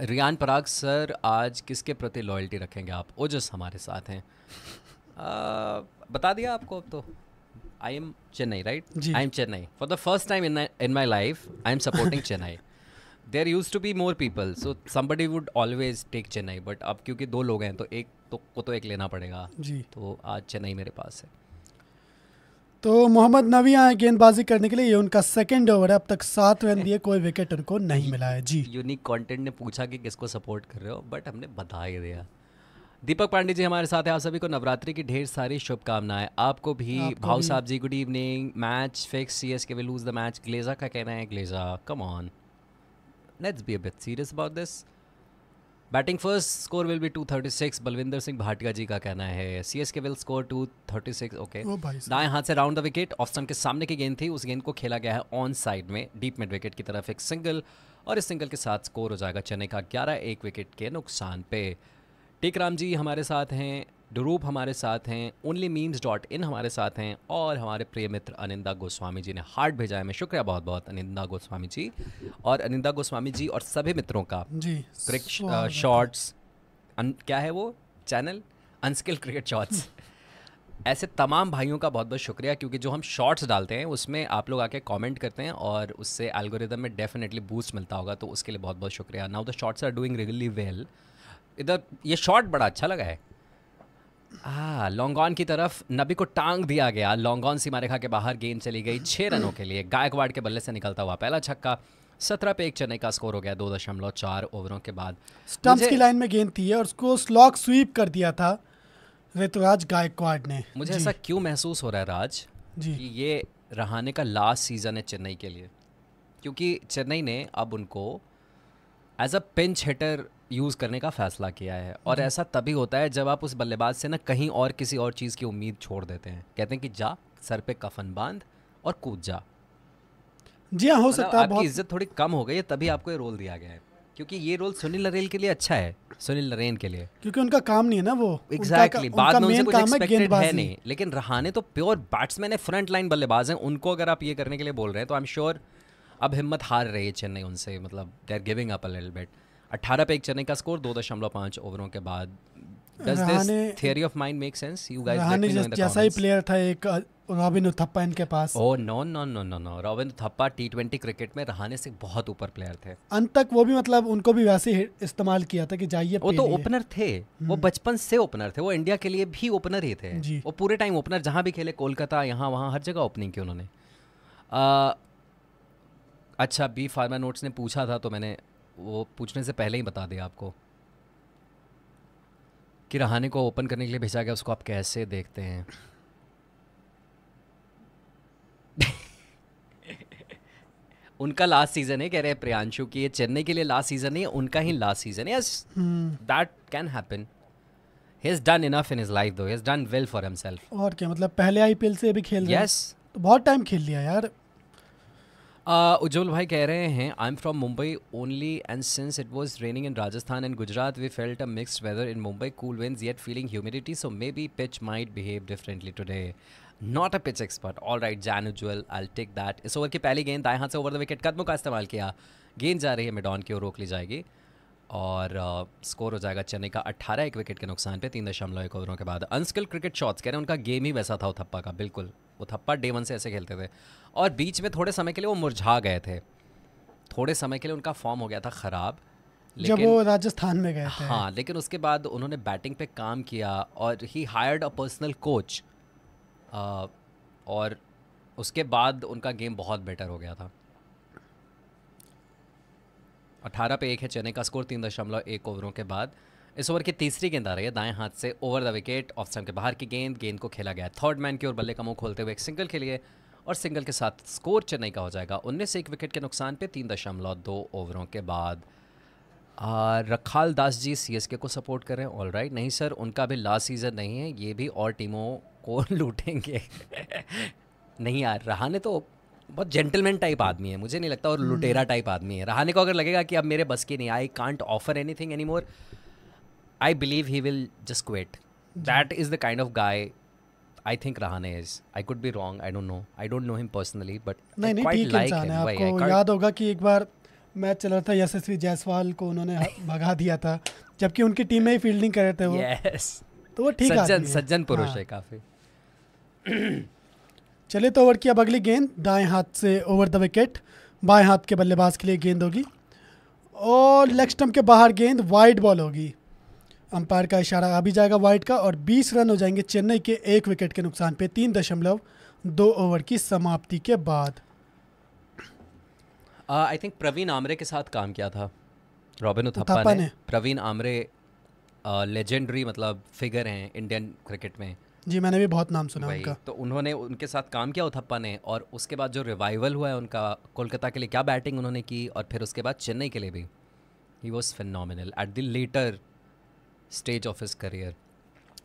रियान पराग सर आज किसके प्रति लॉयल्टी रखेंगे आप ओजस हमारे साथ हैं <laughs> आ, बता दिया आपको अब तो I am Chennai right I am Chennai for the first time in in my life I am supporting Chennai there used to be more people so somebody would always take Chennai but अब क्योंकि दो लोग हैं तो एक तो को तो एक लेना पड़ेगा जी तो आज चेन्नई मेरे पास है तो मोहम्मद नवी आए गेंदबाजी करने के लिए ये उनका सेकंड ओवर है अब तक सात रन दिए कोई विकेट उनको नहीं मिला है जी यूनिक कंटेंट ने पूछा कि किसको सपोर्ट कर रहे हो बट हमने बता ही दिया दीपक पांडे जी हमारे साथ हैं आप सभी को नवरात्रि की ढेर सारी शुभकामनाएं आपको भी आपको भाव साहब जी good evening match fix C S K वे लूज द मैच ग्लेजा का कहना है ग्लेजा come on let's be a serious about this batting first score will be 236 Balwinder Singh Bhatia ji का कहना है C S K will score 236 okay दाएं हाथ से राउंड द विकेट ऑफ के सामने की गेंद थी उस गेंद को खेला गया है ऑन साइड में डीप मिड विकेट की तरफ एक सिंगल और इस सिंगल के साथ स्कोर हो जाएगा चेन्नई का ग्यारह एक विकेट के नुकसान पे टेकराम जी हमारे साथ हैं डरूप हमारे साथ हैं ओनली मीम्स डॉट इन हमारे साथ हैं और हमारे प्रिय मित्र अनिंदा गोस्वामी जी ने हार्ट भेजा है मैं शुक्रिया बहुत बहुत अनिंदा गोस्वामी जी और अनिंदा गोस्वामी जी और सभी मित्रों का जी क्रिकेट शॉर्ट्स क्या है वो चैनल अनस्किल क्रिकेट शॉर्ट्स ऐसे तमाम भाइयों का बहुत बहुत शुक्रिया क्योंकि जो हम शॉर्ट्स डालते हैं उसमें आप लोग आके कमेंट करते हैं और उससे एल्गोरिदम में डेफिनेटली बूस्ट मिलता होगा तो उसके लिए बहुत बहुत शुक्रिया now the shorts are doing regularly well well. इधर ये शॉट बड़ा अच्छा लगा है हाँ लॉन्गॉन की तरफ नबी को टांग दिया गया लॉन्गॉन सीमारेखा के बाहर गेंद चली गई छः रनों के लिए गायकवाड़ के बल्ले से निकलता हुआ पहला छक्का सत्रह पे एक चेन्नई का स्कोर हो गया दो दशमलव चार ओवरों के बाद स्टंप्स की लाइन में गेंद थी और उसको स्लॉक स्वीप कर दिया था ऋतुराज गायकवाड़ ने मुझे ऐसा क्यों महसूस हो रहा है राज जी कि ये रहाने का लास्ट सीजन है चेन्नई के लिए क्योंकि चेन्नई ने अब उनको as a pinch hitter use करने का फ़ैसला किया है और ऐसा तभी होता है जब आप उस बल्लेबाज से ना कहीं और किसी और चीज़ की उम्मीद छोड़ देते हैं कहते हैं कि जा सर पे कफन बांध और कूद जा जी हाँ हो मतलब सकता है आपकी इज्जत थोड़ी कम हो गई है तभी आपको ये रोल दिया गया है क्योंकि ये रोल सुनील नरेल के लिए अच्छा है सुनील नरेन के लिए क्योंकि उनका काम नहीं है ना वो एग्जैक्टली बाद में उनसे कुछ एक्सपेक्टेड है नहीं लेकिन रहाने तो प्योर बैट्समैन है फ्रंट लाइन बल्लेबाज हैं उनको अगर आप ये करने के लिए बोल रहे हैं तो आई एम श्योर अब हिम्मत हार रही है चेन्नई उनसे मतलब they are giving up a little bit अठारह पे एक चने का स्कोर दो दशमलव पांच ओवरों के बाद Does this theory of make sense? You guys let me know जैसा ही प्लेयर था एक रॉबिन उथप्पा इनके पास no no no no no Robin Uthappa T twenty cricket में रहाने से बहुत ऊपर प्लेयर थे अंत तक वो भी मतलब उनको भी वैसे इस्तेमाल किया था कि जाइए वो तो ओपनर थे हम्म। वो बचपन से ओपनर थे वो इंडिया के लिए भी ओपनर ही थे वो पूरे टाइम ओपनर जहाँ भी खेले कोलकाता यहाँ वहाँ हर जगह ओपनिंग की उन्होंने अच्छा बी फार्मा नोट्स ने पूछा था तो मैंने वो पूछने से पहले ही बता दिया आपको कि रहाने को ओपन करने के लिए भेजा गया उसको आप कैसे देखते हैं <laughs> उनका लास्ट सीजन है कह रहे हैं प्रियांशु की ये चेन्नई के लिए लास्ट सीजन है उनका ही लास्ट सीजन है that can happen he is done enough in his life though he is done well for himself और क्या मतलब पहले आईपीएल से भी खेल रहे हैं yes. तो बहुत टाइम खेल लिया यार Uh, उज्जवल भाई कह रहे हैं I am from Mumbai only and since it was raining in Rajasthan and Gujarat we felt a mixed weather in Mumbai cool winds yet feeling humidity so maybe pitch might behave differently today not a pitch expert all right Jain Ujjwal I take that इस over की पहली गेंद दाएं हाथ से over the wicket कदमों का इस्तेमाल किया गेंद जा रही है मिडॉन की ओर रोक ली जाएगी और स्कोर uh, हो जाएगा चेन्नई का अट्ठारह एक विकेट के नुकसान पे तीन दशमलव एक ओवरों के बाद अनस्किल क्रिकेट शॉट्स कह रहे हैं उनका गेम ही वैसा था वो थप्पा का बिल्कुल वो थप्पा डे वन से ऐसे खेलते थे और बीच में थोड़े समय के लिए वो मुरझा गए थे थोड़े समय के लिए उनका फॉर्म हो गया था ख़राब जब वो राजस्थान में गए थे हाँ लेकिन उसके बाद उन्होंने बैटिंग पे काम किया और he hired a personal coach और उसके बाद उनका गेम बहुत बेटर हो गया था अठारह पे एक है चेन्नई का स्कोर तीन दशमलव एक ओवरों के बाद इस ओवर की तीसरी गेंद आ रही है दाएं हाथ से over the wicket off stump के बाहर की गेंद गेंद को खेला गया थर्ड मैन की ओर बल्ले का मुंह खोलते हुए एक सिंगल के लिए और सिंगल के साथ स्कोर चेन्नई का हो जाएगा उन्नीस एक विकेट के नुकसान पे तीन दशमलव दो ओवरों के बाद रखाल दास जी के को सपोर्ट कर रहे हैं ऑल राइट नहीं सर उनका भी लास्ट सीज़न नहीं है ये भी और टीमों को <laughs> लूटेंगे नहीं यार रहाने तो बहुत जेंटलमैन टाइप आदमी है मुझे नहीं लगता और हम्म। लुटेरा टाइप आदमी है रहाने को अगर लगेगा कि अब मेरे बस की नहीं I can't offer anything any more I believe he will just quit that is the kind of guy I think Rahane is. I could be wrong. I don't know. I don't know him personally, but नहीं नहीं quite like इंसान है आपको याद होगा कि एक बार match चल रहा था यशस्वी जायसवाल को उन्होंने <laughs> भगा दिया था जबकि उनकी टीम में ही फील्डिंग कर रहे थे वो yes. तो वो ठीक सज्जन सज्जन पुरुष हाँ. है काफ़ी चले तो ओवर की अब अगली गेंद दाएं हाथ से ओवर द विकेट बाएं हाथ के बल्लेबाज के लिए गेंद होगी और लेग स्टम्प के बाहर गेंद वाइड बॉल होगी अंपायर का इशारा आ भी जाएगा वाइट का और 20 रन हो जाएंगे चेन्नई के एक विकेट के नुकसान पे तीन दशमलव दो ओवर की समाप्ति के बाद I uh, think Praveen Amre के साथ काम किया था रॉबिन उथप्पा ने, प्रवीण आमरे लेजेंडरी uh, मतलब फिगर हैं इंडियन क्रिकेट में जी मैंने भी बहुत नाम सुना उनका तो उन्होंने उनके साथ काम किया उथप्पा ने और उसके बाद जो रिवाइवल हुआ है उनका कोलकाता के लिए क्या बैटिंग उन्होंने की और फिर उसके बाद चेन्नई के लिए भी he was final at the later stage of his career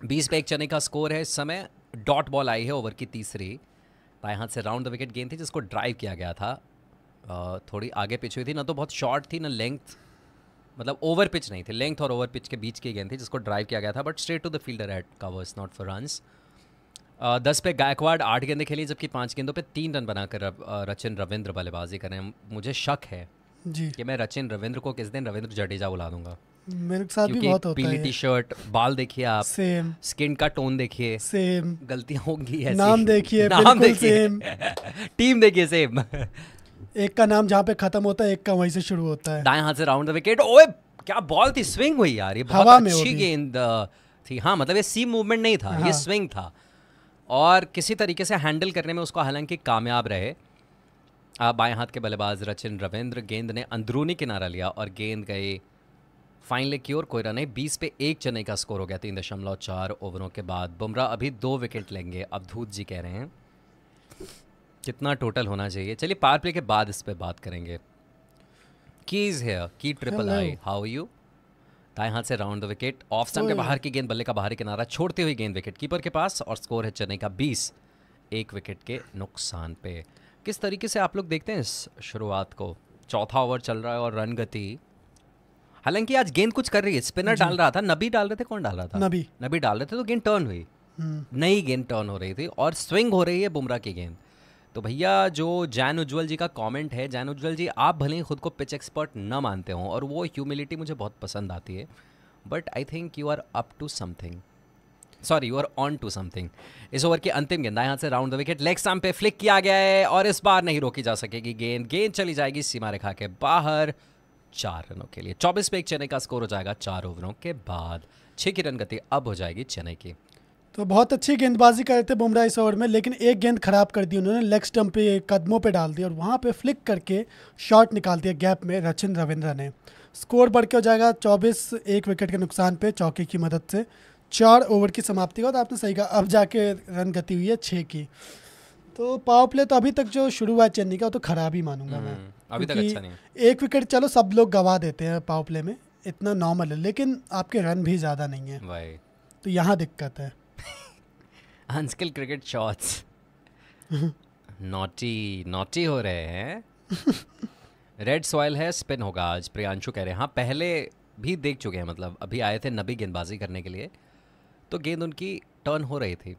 बीस पे एक चने का स्कोर है इस समय डॉट बॉल आई है ओवर की तीसरी बाएं हाथ से राउंड द विकेट गेंद थी जिसको ड्राइव किया गया था थोड़ी आगे पिच हुई थी ना तो बहुत शॉर्ट थी ना लेंथ मतलब ओवर पिच नहीं थी लेंथ और ओवर पिच के बीच की गेंद थी जिसको ड्राइव किया गया था but straight to the fielder at covers not for runs दस पे गायकवाड़ आठ गेंदें खेली जबकि पाँच गेंदों पे तीन रन बनाकर रचिन रविंद्र बल्लेबाजी करें मुझे शक है जी कि मैं रचिन रविंद्र को किस दिन रविंद्र जडेजा बुला दूंगा मेरे साथ भी बहुत होता है पीली शर्ट बाल देखिए आप सेम स्किन का टोन देखिए सेम गलतियां होंगी ऐसी नाम देखिए <laughs> नाम देखिए सेम टीम <laughs> देखिए सेम एक का नाम जहाँ पे खत्म होता है एक का वहीं से शुरू होता है दाएं हाथ से राउंड द विकेट ओए क्या बॉल थी स्विंग हुई यार ये बहुत अच्छी गेंद uh, थी हाँ मतलब ये सी मूवमेंट नहीं था ये स्विंग हाँ। था और किसी तरीके से हैंडल करने में उसको हालांकि कामयाब रहे बाएं हाथ के बल्लेबाज रचिन रविंद्र गेंद ने अंदरूनी किनारा लिया और गेंद गई फाइनली की ओर कोयरा ने 20 पे एक चेन्नई का स्कोर हो गया तीन दशमलव चार ओवरों के बाद बुमराह अभी दो विकेट लेंगे अब धूत जी कह रहे हैं कितना टोटल होना चाहिए चलिए पार प्ले के बाद इस पर बात करेंगे कीज है की ट्रिपल आई हाउ यू दाएं हाथ से round the wicket off stump के बाहर की गेंद बल्ले का बाहरी किनारा छोड़ते हुए गेंद विकेट कीपर के पास और स्कोर है चेन्नई का 20 एक विकेट के नुकसान पे किस तरीके से आप लोग देखते हैं इस शुरुआत को चौथा ओवर चल रहा है और रन गति हालांकि आज गेंद कुछ कर रही है स्पिनर डाल रहा था नबी डाल रहे थे कौन डाल रहा था नबी नबी डाल रहे थे तो गेंद टर्न हुई हम्म। नई गेंद टर्न हो रही थी और स्विंग हो रही है बुमराह की गेंद तो भैया जो जैन उज्जवल जी का कमेंट है जैन उज्जवल जी आप भले ही खुद को पिच एक्सपर्ट न मानते हो और वो ह्यूमिलिटी मुझे बहुत पसंद आती है but I think you are up to something sorry you are on to something इस ओवर की अंतिम गेंद यहाँ से राउंड द विकेट लेग साम पे फ्लिक किया गया है और इस बार नहीं रोकी जा सकेगी गेंद गेंद चली जाएगी सीमा रेखा के बाहर चार रनों के लिए चौबीस पे एक चेन्नई का स्कोर हो जाएगा चार ओवरों के बाद छः की रन गति अब हो जाएगी चेन्नई की तो बहुत अच्छी गेंदबाजी कर रहे थे बुमराह इस ओवर में लेकिन एक गेंद खराब कर दी उन्होंने लेग स्टम्प पे कदमों पे डाल दी और वहाँ पे फ्लिक करके शॉट निकाल दिया गैप में रचिन रविंद्र ने स्कोर बढ़ के हो जाएगा 24 एक विकेट के नुकसान पे चौके की मदद से चार ओवर की समाप्ति का तो आपने सही कहा अब जाके रन गति हुई है छः की तो पावर प्ले तो अभी तक जो शुरू हुआ है चेन्नई का वो तो खराब ही मानूंगा हम्म। मैं अभी तक अच्छा नहीं है एक विकेट चलो सब लोग गवा देते हैं पावर प्ले में इतना नॉर्मल है लेकिन आपके रन भी ज़्यादा नहीं है भाई तो यहाँ दिक्कत है unskill cricket shots naughty naughty हो रहे हैं रेड <laughs> सॉइल है स्पिन होगा आज प्रियांशु कह रहे हैं हाँ पहले भी देख चुके हैं मतलब अभी आए थे नबी गेंदबाजी करने के लिए तो गेंद उनकी टर्न हो रही थी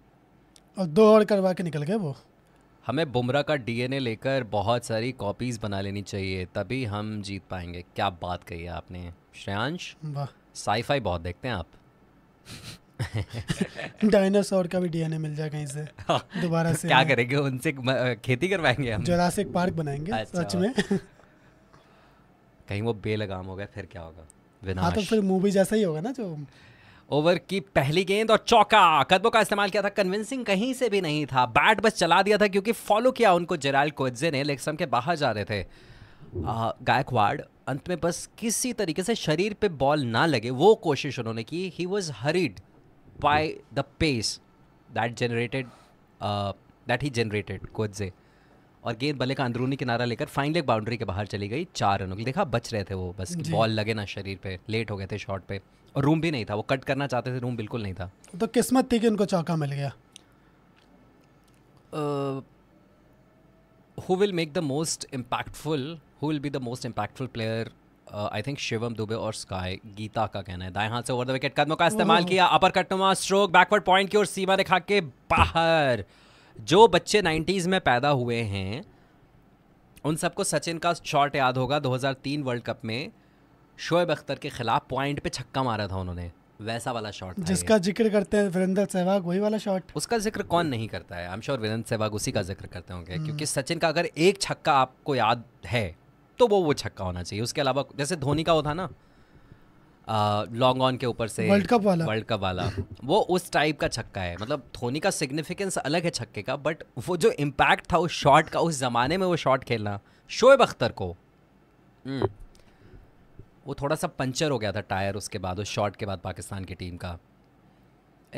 और दो और करवा के निकल गए वो हमें बुमराह का डीएनए लेकर बहुत सारी कॉपीज बना लेनी चाहिए तभी हम जीत पाएंगे क्या बात कही है आपने श्रेयांश साईफाई बहुत देखते हैं आप डायनासोर <laughs> का भी डीएनए मिल जाएगा कहीं से हाँ। दोबारा से <laughs> क्या करेंगे उनसे खेती करवाएंगे हम जोरासिक पार्क बनाएंगे अच्छा। सच में कहीं वो बेलगाम हो गया फिर क्या होगा विनाश हाँ तो फिर मूवी जैसा ही होगा ना जो ओवर की पहली गेंद और चौका कदमों का इस्तेमाल किया था कन्विंसिंग कहीं से भी नहीं था बैट बस चला दिया था क्योंकि फॉलो किया उनको जेराल कोजे ने लेग के बाहर जा रहे थे गायकवाड़ अंत में बस किसी तरीके से शरीर पे बॉल ना लगे वो कोशिश उन्होंने की he was hurried by the pace that generated that he generated कोजे और गेंद बल्ले का अंदरूनी किनारा लेकर फाइनली बाउंड्री के बाहर चली गई चार रनों देखा बच रहे थे वो बस बॉल लगे ना शरीर पे लेट हो गए थे शॉट पे और रूम भी नहीं था वो कट करना चाहते थे रूम बिल्कुल नहीं था तो किस्मत थी कि उनको चौका मिल गया who will make the most impactful who will be the most impactful player I think Shivam Dube और स्काई गीता का कहना है दाएं हाथ से ओवर द विकेट कदम का इस्तेमाल किया अपर कटनुमा स्ट्रोक बैकवर्ड पॉइंट की ओर सीमा दिखा के बाहर जो बच्चे 90s में पैदा हुए हैं उन सबको सचिन का शॉट याद होगा 2003 वर्ल्ड कप में शोएब अख्तर के खिलाफ पॉइंट पे छक्का मारा था उन्होंने वैसा वाला शॉट जिसका जिक्र करते हैं वीरेंद्र सहवाग वही वाला शॉट उसका जिक्र कौन नहीं करता है I am sure Virender Sehwag उसी का जिक्र करते होंगे हम्म। क्योंकि सचिन का अगर एक छक्का आपको याद है तो वो वो छक्का होना चाहिए उसके अलावा जैसे धोनी का वो था ना लॉन्ग ऑन के ऊपर से वर्ल्ड कप वाला वर्ल्ड कप वाला वो उस टाइप का छक्का है मतलब धोनी का सिग्निफिकेंस अलग है छक्के का बट वो जो इम्पैक्ट था उस शॉट का उस जमाने में वो शॉट खेलना शोएब अख्तर को हम्म। वो थोड़ा सा पंचर हो गया था टायर उसके बाद उस शॉट के बाद पाकिस्तान की टीम का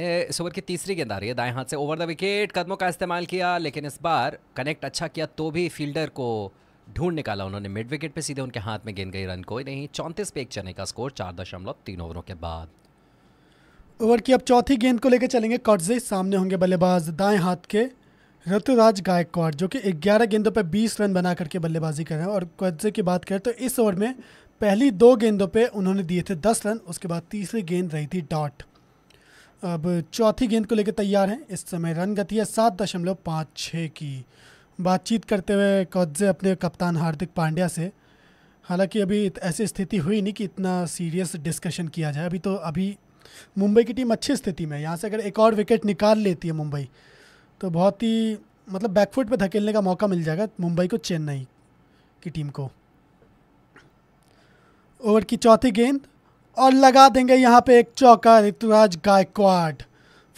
इस ओवर की तीसरी गेंद आ रही है दाएं हाथ से ओवर द विकेट कदमों का इस्तेमाल किया लेकिन इस बार कनेक्ट अच्छा किया तो भी फील्डर को ढूंढ निकाला उन्होंने मिड विकेट पे सीधे उनके हाथ में गेंद गई रन कोई नहीं चौंतीस पे एक चने का स्कोर चार दशमलव तीन ओवरों के बाद ओवर की अब चौथी गेंद को लेकर चलेंगे कर्जे सामने होंगे बल्लेबाज दाएं हाथ के ऋतुराज गायकवाड़ जो कि 11 गेंदों पर 20 रन बना करके बल्लेबाजी कर रहे हैं और कर्जे की बात करें तो इस ओवर में पहली दो गेंदों पे उन्होंने दिए थे दस रन उसके बाद तीसरी गेंद रही थी डॉट अब चौथी गेंद को लेकर तैयार हैं इस समय रन गति है सात दशमलव पाँच छः की बातचीत करते हुए कौजे अपने कप्तान हार्दिक पांड्या से हालांकि अभी ऐसी स्थिति हुई नहीं कि इतना सीरियस डिस्कशन किया जाए अभी तो अभी मुंबई की टीम अच्छी स्थिति में यहाँ से अगर एक और विकेट निकाल लेती है मुंबई तो बहुत ही मतलब बैकफुट पर धकेलने का मौका मिल जाएगा मुंबई को चेन्नई की टीम को ओवर की चौथी गेंद और लगा देंगे यहाँ पे एक चौका Ruturaj Gaikwad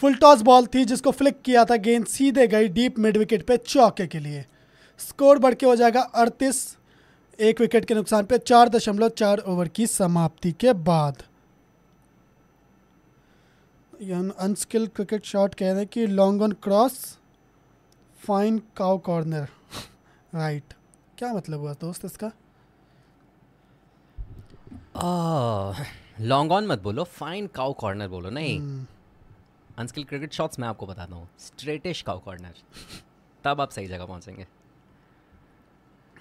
full toss ball थी जिसको फ्लिक किया था गेंद सीधे गई डीप मिड विकेट पे चौके के लिए स्कोर बढ़ के हो जाएगा अड़तीस एक विकेट के नुकसान पे चार दशमलव चार ओवर की समाप्ति के बाद अनस्किल क्रिकेट शॉट कह रहे हैं कि long on cross fine cow corner <laughs> right क्या मतलब हुआ दोस्त इसका लॉन्ग oh, ऑन मत बोलो फाइन काउ कॉर्नर बोलो नहीं अनस्किल क्रिकेट शॉट्स मैं आपको बताता हूँ स्ट्रेटिश काउ कॉर्नर तब आप सही जगह पहुँचेंगे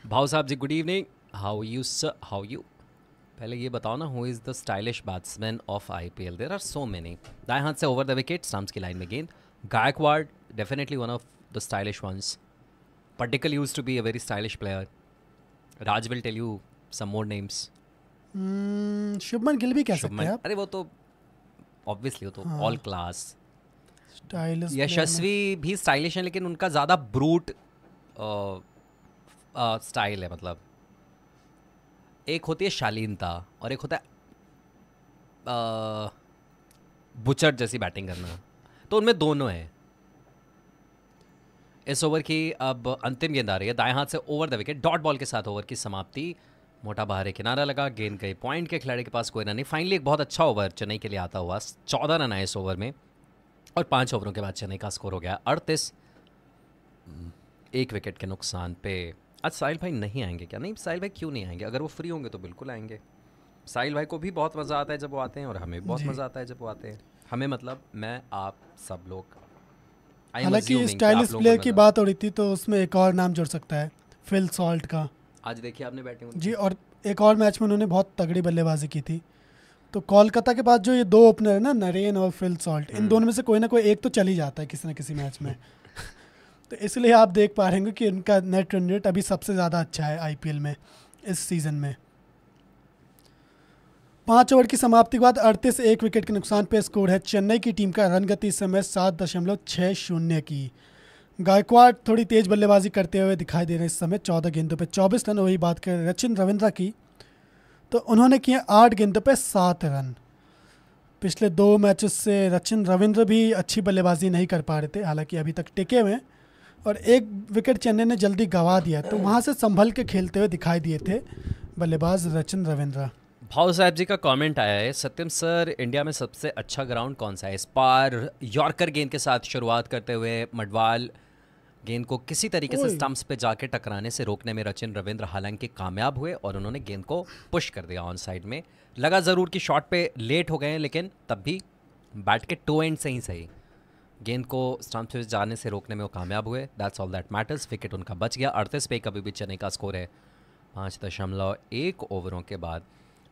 भाव साहब जी गुड इवनिंग हाउ यू स हाउ यू पहले ये बताओ ना who is the stylish batsman of I P L there are so many दाएँ हाथ से ओवर द विकेट स्टम्स की लाइन में गेंद Gaikwad definitely one of the stylish ones particular used to be a very stylish player Raj will tell you some more names Shubman hmm, Gill भी कह सकते हैं अरे वो तो ऑब्वियसली वो तो ऑल क्लास स्टाइलिश यशस्वी भी स्टाइलिश है लेकिन उनका ज्यादा ब्रूट स्टाइल है मतलब एक होती है शालीनता और एक होता है बुचर जैसी बैटिंग करना तो उनमें दोनों है इस ओवर की अब अंतिम गेंद आ रही है दाएं हाथ से over the wicket dot ball के साथ ओवर की समाप्ति मोटा बहारे किनारा लगा गेंद गई पॉइंट के खिलाड़ी के पास कोई रन नहीं फाइनली एक बहुत अच्छा ओवर चेन्नई के लिए आता हुआ चौदह रन आए इस ओवर में और पाँच ओवरों के बाद चेन्नई का स्कोर हो गया अड़तीस हम्म, एक विकेट के नुकसान पे आज साहिल भाई नहीं आएंगे क्या नहीं साहिल भाई क्यों नहीं आएंगे अगर वो फ्री होंगे तो बिल्कुल आएंगे साहिल भाई को भी बहुत मज़ा आता है जब वो आते हैं और हमें भी बहुत मज़ा आता है जब वो आते हैं हमें मतलब मैं आप सब लोग हालांकि स्टाइलिश प्लेयर की मतलब बात हो रही थी तो उसमें एक और नाम जुड़ सकता है फिल सॉल्ट का आज देखिए आपने बैटिंग जी और एक और मैच में उन्होंने बहुत तगड़ी बल्लेबाजी की थी तो कोलकाता के पास जो ये दो ओपनर है ना नरेन और फिल सॉल्ट इन हम्म। दोनों में से कोई ना कोई एक तो चल ही जाता है किसी ना किसी मैच में <laughs> तो इसलिए आप देख पा रहे हैं कि इनका नेट रन रेट अभी सबसे ज़्यादा अच्छा है आई में इस सीज़न में पाँच ओवर की समाप्ति के बाद अड़तीस एक विकेट के नुकसान पर स्कोर है चेन्नई की टीम का रन गति इस समय सात दशमलव छः शून्य की गायकवाड़ थोड़ी तेज बल्लेबाजी करते हुए दिखाई दे रहे इस समय चौदह गेंदों पर चौबीस रन वही बात करें रचिन रविंद्रा की तो उन्होंने किए आठ गेंदों पर सात रन पिछले दो मैचेस से रचिन रविंद्र भी अच्छी बल्लेबाजी नहीं कर पा रहे थे हालांकि अभी तक टिके हुए और एक विकेट चेन्नई ने जल्दी गंवा दिया तो वहाँ से संभल के खेलते हुए दिखाई दिए थे बल्लेबाज रचिन रविंद्रा भाव साहब जी का कमेंट आया है सत्यम सर इंडिया में सबसे अच्छा ग्राउंड कौन सा है इस पार यॉर्कर गेंद के साथ शुरुआत करते हुए मडवाल गेंद को किसी तरीके से स्टंप्स पे जाके टकराने से रोकने में रचिन रविंद्र हालांकि कामयाब हुए और उन्होंने गेंद को पुश कर दिया ऑन साइड में लगा ज़रूर कि शॉट पे लेट हो गए लेकिन तब भी बैट के टू एंड से ही सही गेंद को स्टंप्स पे जाने से रोकने में वो कामयाब हुए that's all that matters wicket उनका बच गया अड़तीस पे कभी भी चने का स्कोर है पाँच दशमलव एक ओवरों के बाद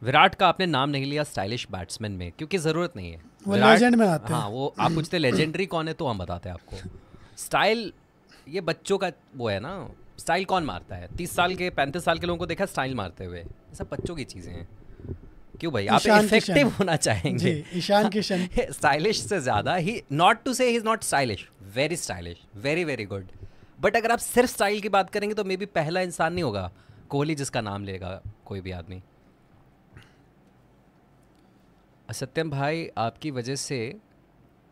विराट का आपने नाम नहीं लिया स्टाइलिश बैट्समैन में क्योंकि ज़रूरत नहीं है वो लेजेंड में आते हाँ वो आप पूछते लेजेंडरी कौन है तो हम बताते हैं आपको स्टाइल <laughs> ये बच्चों का वो है ना स्टाइल कौन मारता है तीस साल के पैंतीस साल के लोगों को देखा स्टाइल मारते हुए ये सब बच्चों की चीज़ें हैं क्यों भाई आप इफेक्टिव होना चाहेंगे ईशान किशन स्टाइलिश <laughs> से ज़्यादा ही नॉट टू से he is not stylish very stylish very very good but अगर आप सिर्फ स्टाइल की बात करेंगे तो मे बी पहला इंसान नहीं होगा कोहली जिसका नाम लेगा कोई भी आदमी सत्यम भाई आपकी वजह से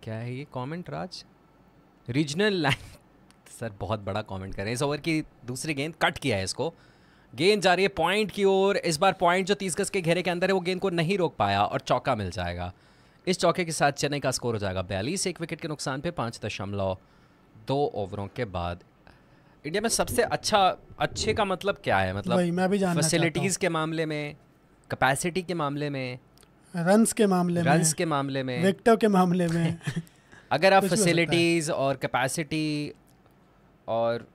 क्या है ये comment Raj regional lang sir बहुत बड़ा कमेंट करें इस ओवर की दूसरी गेंद कट किया है इसको गेंद जा रही है पॉइंट की ओर इस बार पॉइंट जो तीस गज के घेरे के अंदर है वो गेंद को नहीं रोक पाया और चौका मिल जाएगा इस चौके के साथ चेन्नई का स्कोर हो जाएगा बयालीस एक विकेट के नुकसान पे पाँच दशमलव दो ओवरों के बाद इंडिया में सबसे अच्छा अच्छे का मतलब क्या है मतलब मैं भी फैसिलिटीज़ के मामले में कैपेसिटी के मामले में रन्स के मामले में रन्स के मामले में विकटों के मामले में <laughs> अगर आप फैसिलिटीज़ और कैपेसिटी और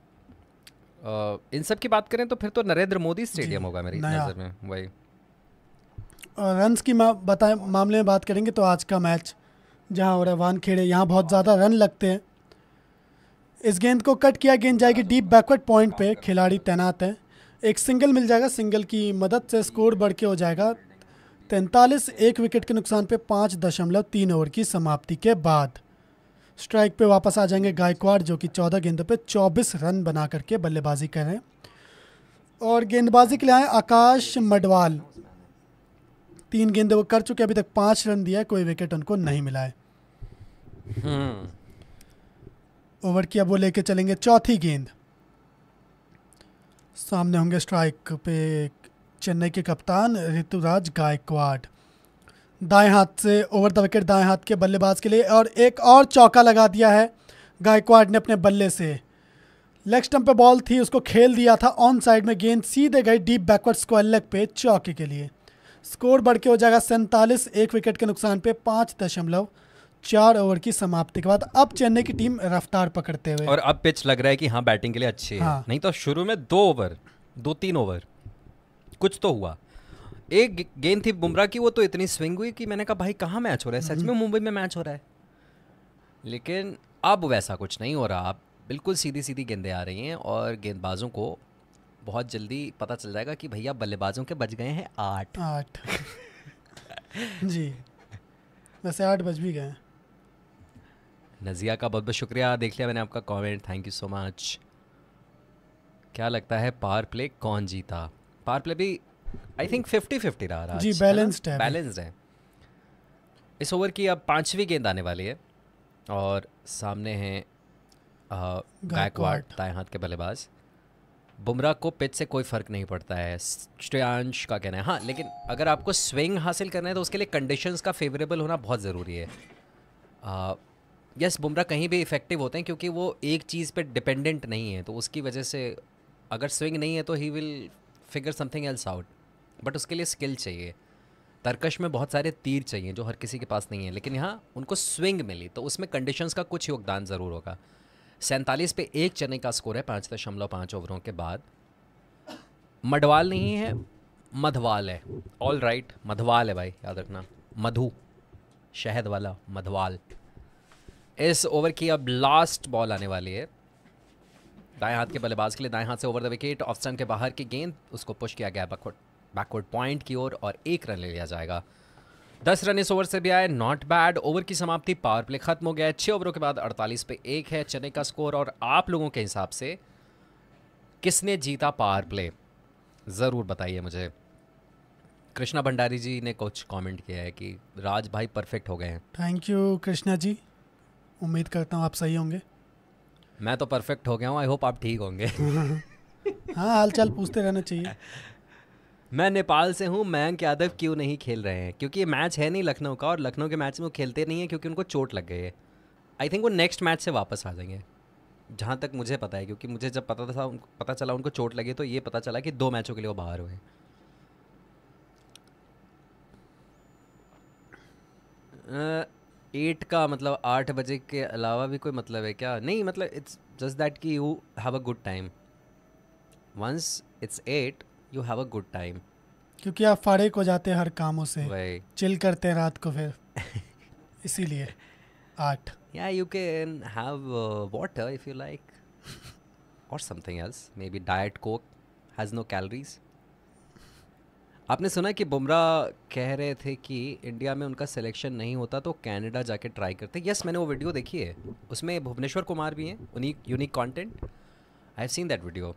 आ, इन सब की बात करें तो फिर तो नरेंद्र मोदी स्टेडियम होगा मेरी नज़र में वही रन की बताएं मामले में बात करेंगे तो आज का मैच जहां हो रहा है वानखेड़े यहाँ बहुत ज़्यादा रन लगते हैं इस गेंद को कट किया गेंद जाएगी डीप बैकवर्ड पॉइंट पे खिलाड़ी तैनात हैं एक सिंगल मिल जाएगा सिंगल की मदद से स्कोर बढ़ के हो जाएगा तैंतालीस एक विकेट के नुकसान पे पाँच दशमलव तीन ओवर की समाप्ति के बाद स्ट्राइक पे वापस आ जाएंगे गायकवाड़ जो कि 14 गेंदों पे 24 रन बना करके बल्लेबाजी कर रहे हैं और गेंदबाजी के लिए आए आकाश मडवाल तीन गेंदे वो कर चुके अभी तक पाँच रन दिया है कोई विकेट उनको नहीं मिला है हम्म। ओवर की अब वो लेके चलेंगे चौथी गेंद सामने होंगे स्ट्राइक पे चेन्नई के कप्तान ऋतुराज गायकवाड़ दाएं हाथ से ओवर द विकेट दाएं हाथ के बल्लेबाज के लिए और एक और चौका लगा दिया है गायकवाड ने अपने बल्ले से लेग स्टम्प पे बॉल थी उसको खेल दिया था ऑन साइड में गेंद सीधे गई डीप बैकवर्ड स्क्वायर लेग पे चौके के लिए स्कोर बढ़ के हो जाएगा सैंतालीस एक विकेट के नुकसान पे पाँच दशमलव चार ओवर की समाप्ति के बाद अब चेन्नई की टीम रफ्तार पकड़ते हुए और अब पिच लग रहा है कि हाँ बैटिंग के लिए अच्छी है हाँ। नहीं तो शुरू में दो ओवर दो तीन ओवर कुछ तो हुआ एक गेंद थी बुमराह की वो तो इतनी स्विंग हुई कि मैंने कहा भाई कहाँ मैच हो रहा है सच में मुंबई में मैच हो रहा है लेकिन अब वैसा कुछ नहीं हो रहा अब बिल्कुल सीधी सीधी गेंदें आ रही हैं और गेंदबाजों को बहुत जल्दी पता चल जाएगा कि भैया बल्लेबाजों के बज गए हैं आठ आठ जी वैसे आठ बज भी गए नज़िया का बहुत बहुत शुक्रिया देख लिया मैंने आपका comment thank you so much क्या लगता है पावर प्ले कौन जीता पावर प्ले भी आई थिंक फिफ्टी फिफ्टी रहा रहा जी बैलेंस्ड अच्छा। है बैलेंस्ड है इस ओवर की अब पांचवी गेंद आने वाली है और सामने हैं गायकवाड दाएं हाथ के बल्लेबाज बुमराह को पिच से कोई फ़र्क नहीं पड़ता है श्रेयांश का कहना है हाँ लेकिन अगर आपको स्विंग हासिल करना है तो उसके लिए कंडीशंस का फेवरेबल होना बहुत ज़रूरी है यस बुमराह कहीं भी इफ़ेक्टिव होते हैं क्योंकि वो एक चीज़ पे डिपेंडेंट नहीं है तो उसकी वजह से अगर स्विंग नहीं है तो he will figure something else out but उसके लिए स्किल चाहिए तरकश में बहुत सारे तीर चाहिए जो हर किसी के पास नहीं है लेकिन यहाँ उनको स्विंग मिली तो उसमें कंडीशंस का कुछ योगदान ज़रूर होगा सैंतालीस पे एक चने का स्कोर है पाँच दशमलव पाँच ओवरों के बाद मडवाल नहीं है मधवाल है ऑल राइट right, मधवाल है भाई याद रखना मधु शहद वाला मधवाल इस ओवर की अब लास्ट बॉल आने वाली है दाएं हाथ के बल्लेबाज के लिए दाएं हाथ से over the wicket off stump के बाहर की गेंद उसको पुश किया गया बखुट बैकवर्ड पॉइंट की ओर और, और एक रन ले लिया जाएगा दस रन इस ओवर से भी आए नॉट बैड ओवर की समाप्ति पावर प्ले खत्म हो गया है छः ओवरों के बाद 48 पे एक है चने का स्कोर और आप लोगों के हिसाब से किसने जीता पावर प्ले ज़रूर बताइए मुझे कृष्णा भंडारी जी ने कुछ कमेंट किया है कि राज भाई परफेक्ट हो गए हैं थैंक यू कृष्णा जी उम्मीद करता हूँ आप सही होंगे मैं तो परफेक्ट हो गया हूँ आई होप आप ठीक होंगे <laughs> हाँ हाल पूछते रहना चाहिए <laughs> मैं नेपाल से हूँ मयंक यादव क्यों नहीं खेल रहे हैं क्योंकि ये मैच है नहीं लखनऊ का और लखनऊ के मैच में वो खेलते नहीं है क्योंकि उनको चोट लग गई है आई थिंक वो नेक्स्ट मैच से वापस आ जाएंगे जहाँ तक मुझे पता है क्योंकि मुझे जब पता था उनको पता चला उनको चोट लगी तो ये पता चला कि दो मैचों के लिए वो बाहर हुए एट का मतलब आठ बजे के अलावा भी कोई मतलब है क्या नहीं मतलब इट्स जस्ट दैट कि you have a good time once it's at you have a good time क्योंकि आप फारिग हो जाते हैं हर कामों से चिल करते हैं रात को फिर <laughs> इसीलिए आर्ट या you can have water if you like और something else maybe diet coke has no calories आपने सुना कि बुमराह कह रहे थे कि इंडिया में उनका सिलेक्शन नहीं होता तो कनाडा जाके ट्राई करते यस मैंने वो वीडियो देखी है उसमें भुवनेश्वर कुमार भी हैं उन्हीं unique content I have seen that video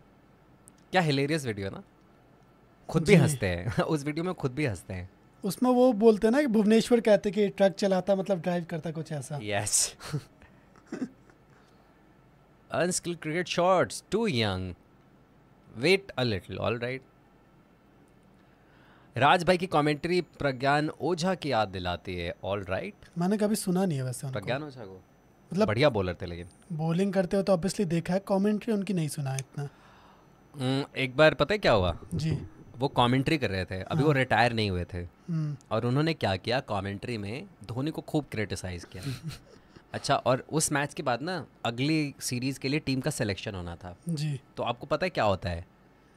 क्या हिलेरियस वीडियो ना खुद भी हंसते हैं <laughs> उस वीडियो में खुद भी हंसते हैं उसमें वो बोलते हैं ना कि भुवनेश्वर कहते कि ट्रक चलाता मतलब ड्राइव करता कुछ ऐसा yes unskill cricket shots to young wait a little all right Raj भाई की कमेंट्री प्रज्ञान ओझा की याद दिलाती है ऑल राइट right. मैंने कभी सुना नहीं है वैसे उनको प्रज्ञान ओझा को मतलब बढ़िया बॉलर थे लेकिन बॉलिंग करते हो तो ऑब्वियसली देखा है कमेंट्री उनकी नहीं सुना है इतना हम्म, एक बार पता है क्या हुआ जी वो कमेंट्री कर रहे थे अभी वो रिटायर हाँ। नहीं हुए थे हम्म। और उन्होंने क्या किया कमेंट्री में धोनी को खूब क्रिटिसाइज़ किया <laughs> अच्छा और उस मैच के बाद ना अगली सीरीज़ के लिए टीम का सिलेक्शन होना था जी तो आपको पता है क्या होता है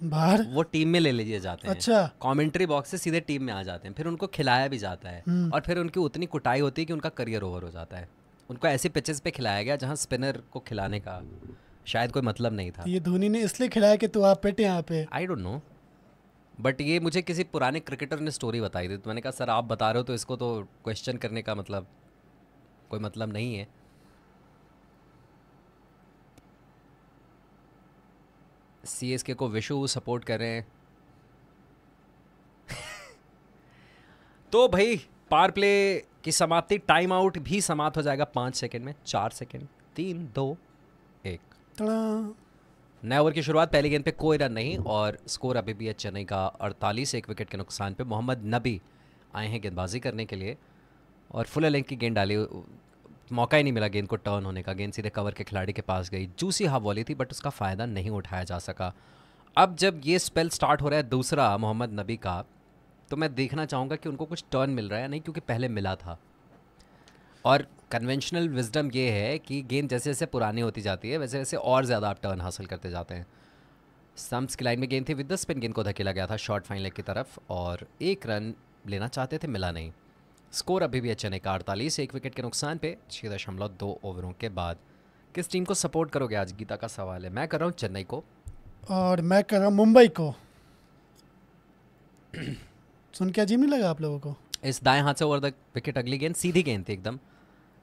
बाहर वो टीम में ले लीजिए जाते हैं अच्छा कमेंट्री बॉक्स से सीधे टीम में आ जाते हैं फिर उनको खिलाया भी जाता है हम्म। और फिर उनकी उतनी कुटाई होती है कि उनका करियर ओवर हो जाता है उनको ऐसे पिचेस पे खिलाया गया जहाँ स्पिनर को खिलाने का शायद कोई मतलब नहीं था ये धोनी ने इसलिए खिलाया कि तू आप पेटे यहाँ पे आई डोंट नो बट ये मुझे किसी पुराने क्रिकेटर ने स्टोरी बताई थी तो मैंने कहा सर आप बता रहे हो तो इसको तो क्वेश्चन करने का मतलब कोई मतलब नहीं है सी एस के को विशु सपोर्ट कर रहे हैं <laughs> तो भाई पार प्ले की समाप्ति टाइम आउट भी समाप्त हो जाएगा पांच सेकंड में चार सेकंड तीन दो एक नए ओवर की शुरुआत पहली गेंद पे कोई रन नहीं और स्कोर अभी भी है चेन्नई का 48 एक विकेट के नुकसान पे मोहम्मद नबी आए हैं गेंदबाजी करने के लिए और फुल लेंथ की गेंद डाली मौका ही नहीं मिला गेंद को टर्न होने का गेंद सीधे कवर के खिलाड़ी के पास गई जूसी हाफ वॉली थी बट उसका फ़ायदा नहीं उठाया जा सका अब जब ये स्पेल स्टार्ट हो रहा है दूसरा मोहम्मद नबी का तो मैं देखना चाहूँगा कि उनको कुछ टर्न मिल रहा है नहीं क्योंकि पहले मिला था और कन्वेंशनल विजडम ये है कि गेंद जैसे जैसे पुरानी होती जाती है वैसे वैसे और ज़्यादा आप टर्न हासिल करते जाते हैं सम्स की लाइन में गेंद थी विद द स्पिन गेंद को धकेला गया था शॉर्ट फाइन लेग की तरफ और एक रन लेना चाहते थे मिला नहीं स्कोर अभी भी अच्छा नहीं का अड़तालीस एक विकेट के नुकसान पे छः दशमलव दो ओवरों के बाद किस टीम को सपोर्ट करोगे आज गीता का सवाल है मैं कर रहा हूँ चेन्नई को और मैं कर रहा हूँ मुंबई को <clears throat> सुन के अजीब नहीं लगा आप लोगों को इस दाएं हाथ से ओवर द विकेट अगली गेंद सीधी गेंद थी एकदम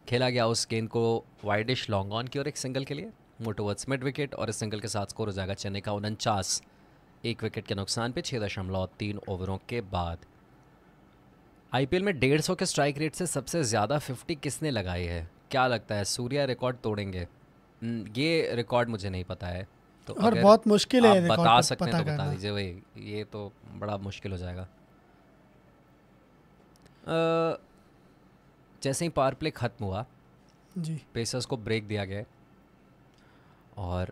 खेला गया उस गेंद को वाइडिश लॉन्ग ऑन की और एक सिंगल के लिए मोटोवर्ड्स मिड विकेट और इस सिंगल के साथ स्कोर हो जाएगा चेन्नई का उनचास एक विकेट के नुकसान पे छः दशमलव तीन ओवरों के बाद आईपीएल में डेढ़ सौ के स्ट्राइक रेट से सबसे ज़्यादा फिफ्टी किसने लगाई है क्या लगता है सूर्या रिकॉर्ड तोड़ेंगे ये रिकॉर्ड मुझे नहीं पता है तो और बहुत मुश्किल है बता सकते हैं तो बता दीजिए भाई ये तो बड़ा मुश्किल हो जाएगा जैसे ही पावर प्ले ख़त्म हुआ जी पेसर्स को ब्रेक दिया गया और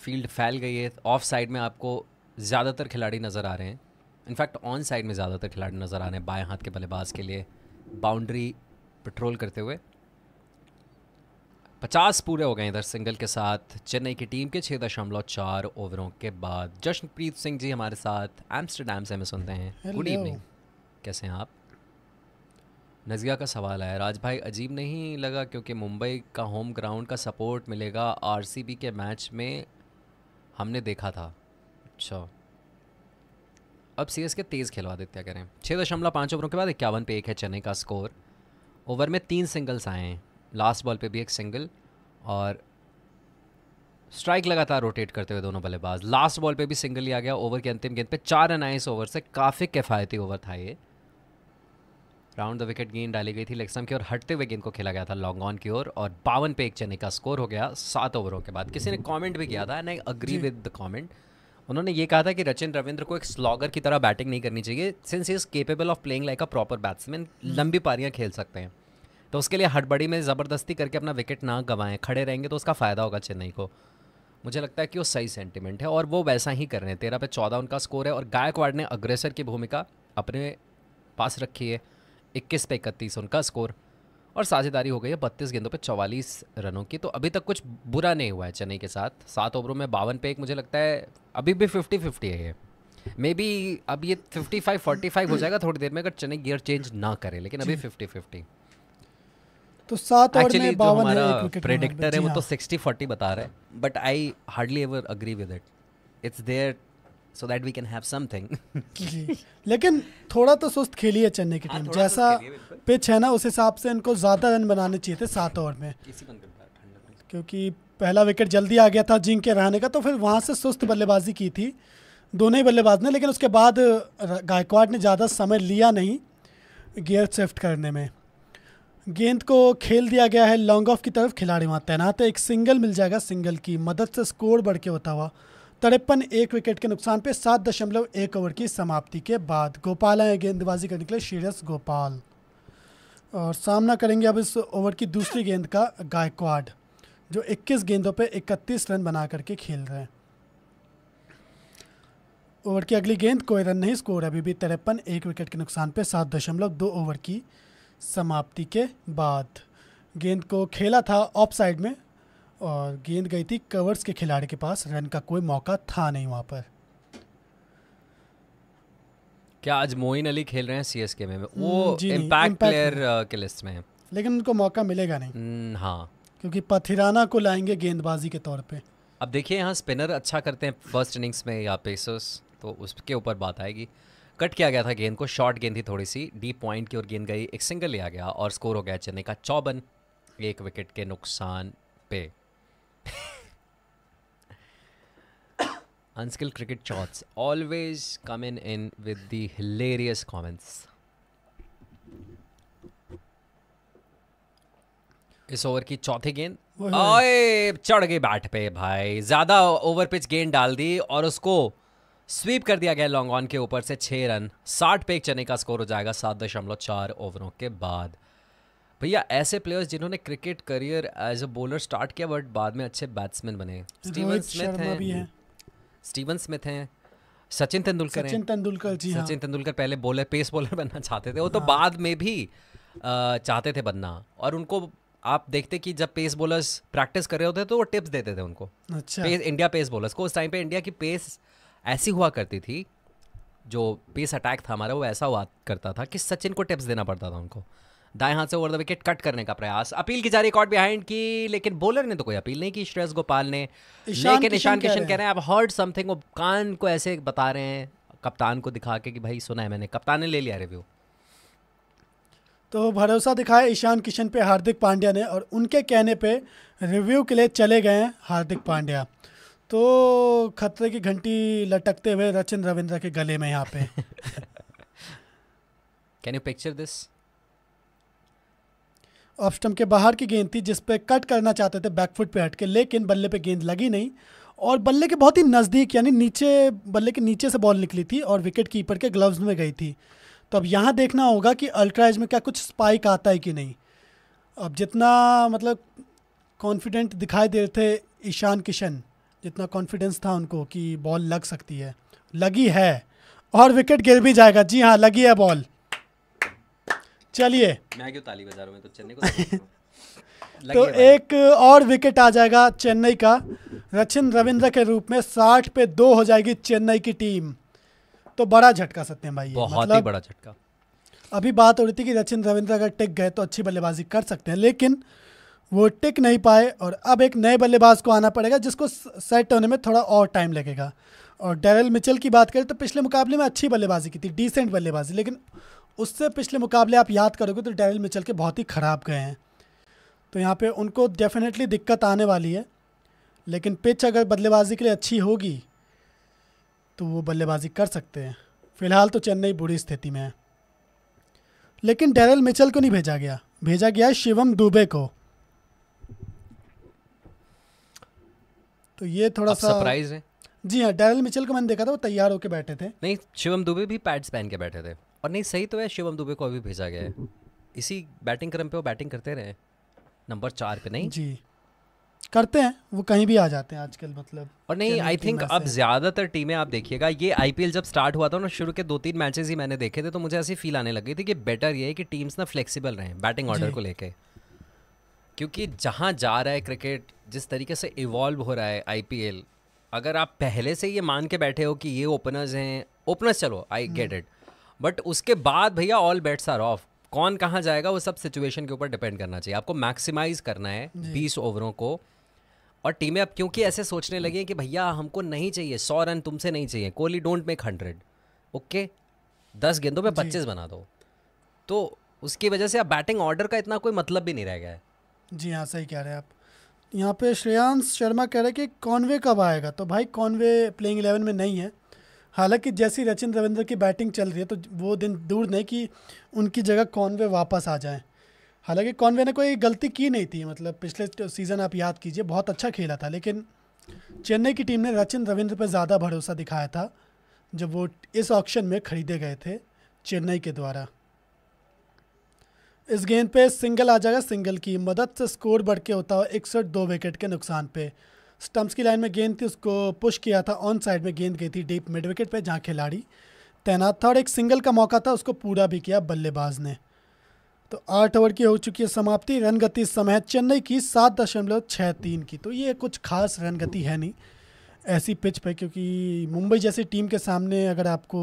फील्ड फैल गई है ऑफ साइड में आपको ज़्यादातर खिलाड़ी नज़र आ रहे हैं इनफैक्ट ऑन साइड में ज़्यादातर खिलाड़ी नज़र आ रहे हैं बाएं हाथ के बल्लेबाज के लिए बाउंड्री पेट्रोल करते हुए पचास पूरे हो गए इधर सिंगल के साथ चेन्नई की टीम के छः दशमलव चार ओवरों के बाद जश्नप्रीत सिंह जी हमारे साथ एम्स्टरडेम से हमें सुनते हैं गुड इवनिंग कैसे हैं आप नज़िया का सवाल आया राज भाई अजीब नहीं लगा क्योंकि मुंबई का होम ग्राउंड का सपोर्ट मिलेगा आरसीबी के मैच में हमने देखा था अच्छा अब सी के तेज़ खिलवा देते हैं करें छः दशमलव पाँच ओवरों के बाद इक्यावन पे एक है चेन्नई का स्कोर ओवर में तीन सिंगल्स आए हैं लास्ट बॉल पे भी एक सिंगल और स्ट्राइक लगातार रोटेट करते हुए दोनों बल्लेबाज लास्ट बॉल पे भी सिंगल ही आ गया ओवर के अंतिम गेंद पे चार रन आए इस ओवर से काफ़ी किफ़ायती ओवर था ये राउंड द विकेट गेंद डाली गई थी लेक्सम की ओर हटते हुए गेंद को खेला गया था लॉन्ग ऑन की ओर और, बावन पे एक चने का स्कोर हो गया सात ओवरों के बाद किसी ने कमेंट भी किया था and I agree with the comment उन्होंने ये कहा था कि रचिन रविंद्र को एक स्लॉगर की तरह बैटिंग नहीं करनी चाहिए since is capable of playing like a proper batsman लंबी पारियाँ खेल सकते हैं तो उसके लिए हड़बड़ी में ज़बरदस्ती करके अपना विकेट ना गंवाएं खड़े रहेंगे तो उसका फ़ायदा होगा चेन्नई को मुझे लगता है कि वो सही सेंटिमेंट है और वो वैसा ही कर रहे हैं तेरह पे चौदह उनका स्कोर है और गायकवाड़ ने अग्रेसर की भूमिका अपने पास रखी है इक्कीस पे इकतीस उनका स्कोर और साझेदारी हो गई है बत्तीस गेंदों पे चौवालीस रनों की तो अभी तक कुछ बुरा नहीं हुआ है चेन्नई के साथ सात ओवरों में बावन पे एक मुझे लगता है अभी भी फिफ्टी फिफ्टी है ये मे बी अब ये फिफ्टी फाइव फोर्टी फाइव हो जाएगा थोड़ी देर में अगर चेन्नई गियर चेंज ना करे लेकिन अभी फिफ्टी फिफ्टी तो सात ओवर में बावन है प्रेडिक्टर है वो तो सिक्सटी हाँ। फोर्टी बता रहा है but I hardly ever agree with it it's there so that we can have something लेकिन थोड़ा तो सुस्त खेली है चेन्नई की हाँ, टीम जैसा पिच है ना उस हिसाब से इनको ज़्यादा रन बनाने चाहिए थे सात ओवर में क्योंकि पहला विकेट जल्दी आ गया था जिंक के रहने का तो फिर वहाँ से सुस्त बल्लेबाजी की थी दोनों ही बल्लेबाज ने लेकिन उसके बाद गायकवाड ने ज़्यादा समय लिया नहीं गियर शिफ्ट करने में गेंद को खेल दिया गया है लॉन्ग ऑफ की तरफ खिलाड़ी वहाँ तैनात है एक सिंगल मिल जाएगा सिंगल की मदद से स्कोर बढ़ के होता हुआ तिरपन एक विकेट के नुकसान पे सात दशमलव एक ओवर की समाप्ति के बाद गोपाल आए गेंदबाजी करने के लिए श्रेयस गोपाल और सामना करेंगे अब इस ओवर की दूसरी गेंद का गायकवाड़ जो 21 गेंदों पे 31 रन बना करके खेल रहे हैं ओवर की अगली गेंद कोई रन नहीं स्कोर अभी भी तिरपन एक विकेट के नुकसान पे सात दशमलव दो ओवर की समाप्ति के बाद गेंद को खेला था ऑफ साइड में और गेंद गई थी कवर्स के खिलाड़ी के पास रन का कोई मौका था नहीं वहां पर क्या आज मोइन अली खेल रहे हैं सीएसके में वो इंपैक्ट हम्म, प्लेयर के लिस्ट में है लेकिन उनको मौका मिलेगा नहीं हम्म, हाँ क्योंकि पथिराना को लाएंगे गेंदबाजी के तौर पे अब देखिए यहाँ स्पिनर अच्छा करते हैं फर्स्ट इनिंग्स में या पेसर्स तो उसके ऊपर बात आएगी कट किया गया था गेंद को शॉर्ट गेंद थी थोड़ी सी डीप पॉइंट की ओर गेंद गई एक सिंगल लिया गया और स्कोर हो गया चेन्नई का चौबन एक विकेट के नुकसान पे unskill cricket shots always come in in with the hilarious comments इस ओवर की चौथी गेंद आए चढ़ गई बैट पे भाई ज्यादा ओवर पिच गेंद डाल दी और उसको स्वीप कर दिया गया लॉन्ग ऑन के ऊपर से छह रन साठ पे एक चने का स्कोर हो जाएगा सात दशमलव चार ओवरों के बाद भैया ऐसे प्लेयर्स जिन्होंने cricket career as a bowler start किया बट बाद में अच्छे बैट्समैन बने स्टीवन स्मिथ हैं स्टीवन स्मिथ हैं सचिन तेंदुलकर सचिन तेंदुलकर जी हाँ। सचिन हाँ। तेंदुलकर पहले बॉलर पेस बॉलर बनना चाहते थे वो तो हाँ। बाद में भी चाहते थे बनना और उनको आप देखते कि जब पेस बॉलर्स प्रैक्टिस कर रहे होते तो वो टिप्स देते थे उनको अच्छा पेस इंडिया पेस बॉलर्स को उस टाइम पे इंडिया की पेस ऐसी हुआ करती थी जो पेस अटैक था हमारा वो ऐसा हुआ करता था कि सचिन को टिप्स देना पड़ता था उनको दाएं हाथ से ओवर द विकेट कट करने का प्रयास अपील की जा रही कॉट बिहाइंड की लेकिन बॉलर ने तो कोई अपील नहीं की श्रेयस गोपाल ने लेकिन ईशान किशन कह रहे हैं अब हर्ड समथिंग वो कान को ऐसे बता रहे हैं कप्तान को दिखा के कि भाई सुना है मैंने कप्तान ने ले लिया रिव्यू तो भरोसा दिखाया ईशान किशन पे हार्दिक पांड्या ने और उनके कहने पे रिव्यू के लिए चले गए हैं हार्दिक पांड्या तो खतरे की घंटी लटकते हुए रचिन रविंद्र के गले में यहाँ पे can you picture this off stump के बाहर की गेंद थी जिस पर कट करना चाहते थे बैकफुट पे हट के लेकिन बल्ले पे गेंद लगी नहीं और बल्ले के बहुत ही नज़दीक यानी नीचे बल्ले के नीचे से बॉल निकली थी और विकेट कीपर के ग्लव्स में गई थी तो अब यहाँ देखना होगा कि अल्ट्राइज में क्या कुछ स्पाइक आता है कि नहीं अब जितना मतलब कॉन्फिडेंट दिखाई दे रहे थे ईशान किशन जितना कॉन्फिडेंस था उनको कि बॉल लग सकती है लगी है और विकेट गिर भी जाएगा जी हाँ लगी है बॉल चलिए मैं क्यों ताली बजा रहा हूँ तो चेन्नई को <laughs> तो एक और विकेट आ जाएगा चेन्नई का रचिन रविंद्र के रूप में साठ पे दो हो जाएगी चेन्नई की टीम तो बड़ा झटका सत्यम भाई बहुत मतलब, ही बड़ा झटका अभी बात हो रही थी कि रचिन रविंद्र अगर टिक गए तो अच्छी बल्लेबाजी कर सकते हैं लेकिन वो टिक नहीं पाए और अब एक नए बल्लेबाज को आना पड़ेगा जिसको सेट होने में थोड़ा और टाइम लगेगा और डेरल मिचल की बात करें तो पिछले मुकाबले में अच्छी बल्लेबाजी की थी डिसेंट बल्लेबाजी लेकिन उससे पिछले मुकाबले आप याद करोगे तो डैरिल मिचल के बहुत ही ख़राब गए हैं तो यहाँ पे उनको डेफिनेटली दिक्कत आने वाली है लेकिन पिच अगर बल्लेबाजी के लिए अच्छी होगी तो वो बल्लेबाजी कर सकते हैं फ़िलहाल तो चेन्नई बुरी स्थिति में है लेकिन डैरल मिचल को नहीं भेजा गया भेजा गया शिवम दुबे को तो ये थोड़ा सा सरप्राइज है जी हाँ डैरल मिचल को मैंने देखा था वो तैयार होकर बैठे थे नहीं शिवम दुबे भी पैड्स पहन के बैठे थे और नहीं सही तो है शिवम दुबे को अभी भेजा गया है इसी बैटिंग क्रम पे वो बैटिंग करते रहे नंबर चार पे नहीं जी करते हैं वो कहीं भी आ जाते हैं आजकल मतलब और नहीं आई थिंक अब ज़्यादातर टीमें आप देखिएगा ये आईपीएल जब स्टार्ट हुआ था ना शुरू के दो तीन मैचेस ही मैंने देखे थे तो मुझे ऐसी फील आने लगी थी कि बेटर ये है कि टीम्स ना फ्लेक्सिबल रहे बैटिंग ऑर्डर को लेके क्योंकि जहाँ जा रहा है क्रिकेट जिस तरीके से इवॉल्व हो रहा है आई अगर आप पहले से ये मान के बैठे हो कि ये ओपनर्स हैं ओपनर्स चलो आई गेट इट बट उसके बाद भैया ऑल बेट्स आर ऑफ कौन कहाँ जाएगा वो सब सिचुएशन के ऊपर डिपेंड करना चाहिए आपको मैक्सिमाइज करना है बीस ओवरों को और टीमें अब क्योंकि ऐसे सोचने लगी हैं कि भैया हमको नहीं चाहिए सौ रन तुमसे नहीं चाहिए Kohli don't make hundred okay दस गेंदों में पच्चीस बना दो तो उसकी वजह से अब बैटिंग ऑर्डर का इतना कोई मतलब भी नहीं रह गया है जी हाँ सही कह रहे हैं आप यहाँ पे श्रेयांश शर्मा कह रहे हैं कि कॉनवे कब आएगा तो भाई कॉन्वे प्लेइंग इलेवन में नहीं है हालांकि जैसी रचिन रविंद्र की बैटिंग चल रही है तो वो दिन दूर नहीं कि उनकी जगह कॉनवे वापस आ जाए हालांकि कॉनवे ने कोई गलती की नहीं थी मतलब पिछले सीज़न आप याद कीजिए बहुत अच्छा खेला था लेकिन चेन्नई की टीम ने रचिन रविंद्र पर ज़्यादा भरोसा दिखाया था जब वो इस ऑक्शन में खरीदे गए थे चेन्नई के द्वारा इस गेंद पे सिंगल आ जाएगा सिंगल की मदद से स्कोर बढ़ के होता है इकसठ दो विकेट के नुकसान पे स्टम्प्स की लाइन में गेंद थी उसको पुश किया था ऑन साइड में गेंद गई थी डीप मिड विकेट पर जहाँ खिलाड़ी तैनात था और एक सिंगल का मौका था उसको पूरा भी किया बल्लेबाज ने तो आठ ओवर की हो चुकी है समाप्ति रन गति इस समय चेन्नई की सात दशमलव छः तीन की तो ये कुछ खास रन गति है नहीं ऐसी पिच पे क्योंकि मुंबई जैसी टीम के सामने अगर आपको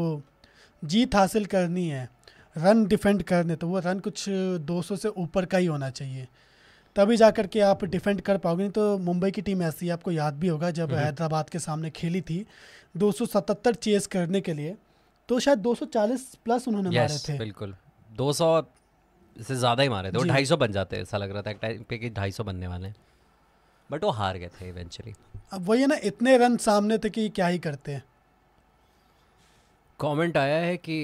जीत हासिल करनी है रन डिफेंड करने तो वो रन कुछ 200 से ऊपर का ही होना चाहिए तभी जा करके आप डिफेंड कर पाओगे नहीं तो मुंबई की टीम ऐसी आपको याद भी होगा जब हैदराबाद के सामने खेली थी 277 चेस करने के लिए तो शायद 240 प्लस उन्होंने yes, मारे थे बिल्कुल 200 से ज़्यादा ही मारे थे ढाई सौ बन जाते ऐसा लग रहा था एक टाइम पे कि ढाई सौ बनने वाले बट वो हार गए थे इवेंचुअली अब वही है ना इतने रन सामने थे कि क्या ही करते हैं कमेंट आया है कि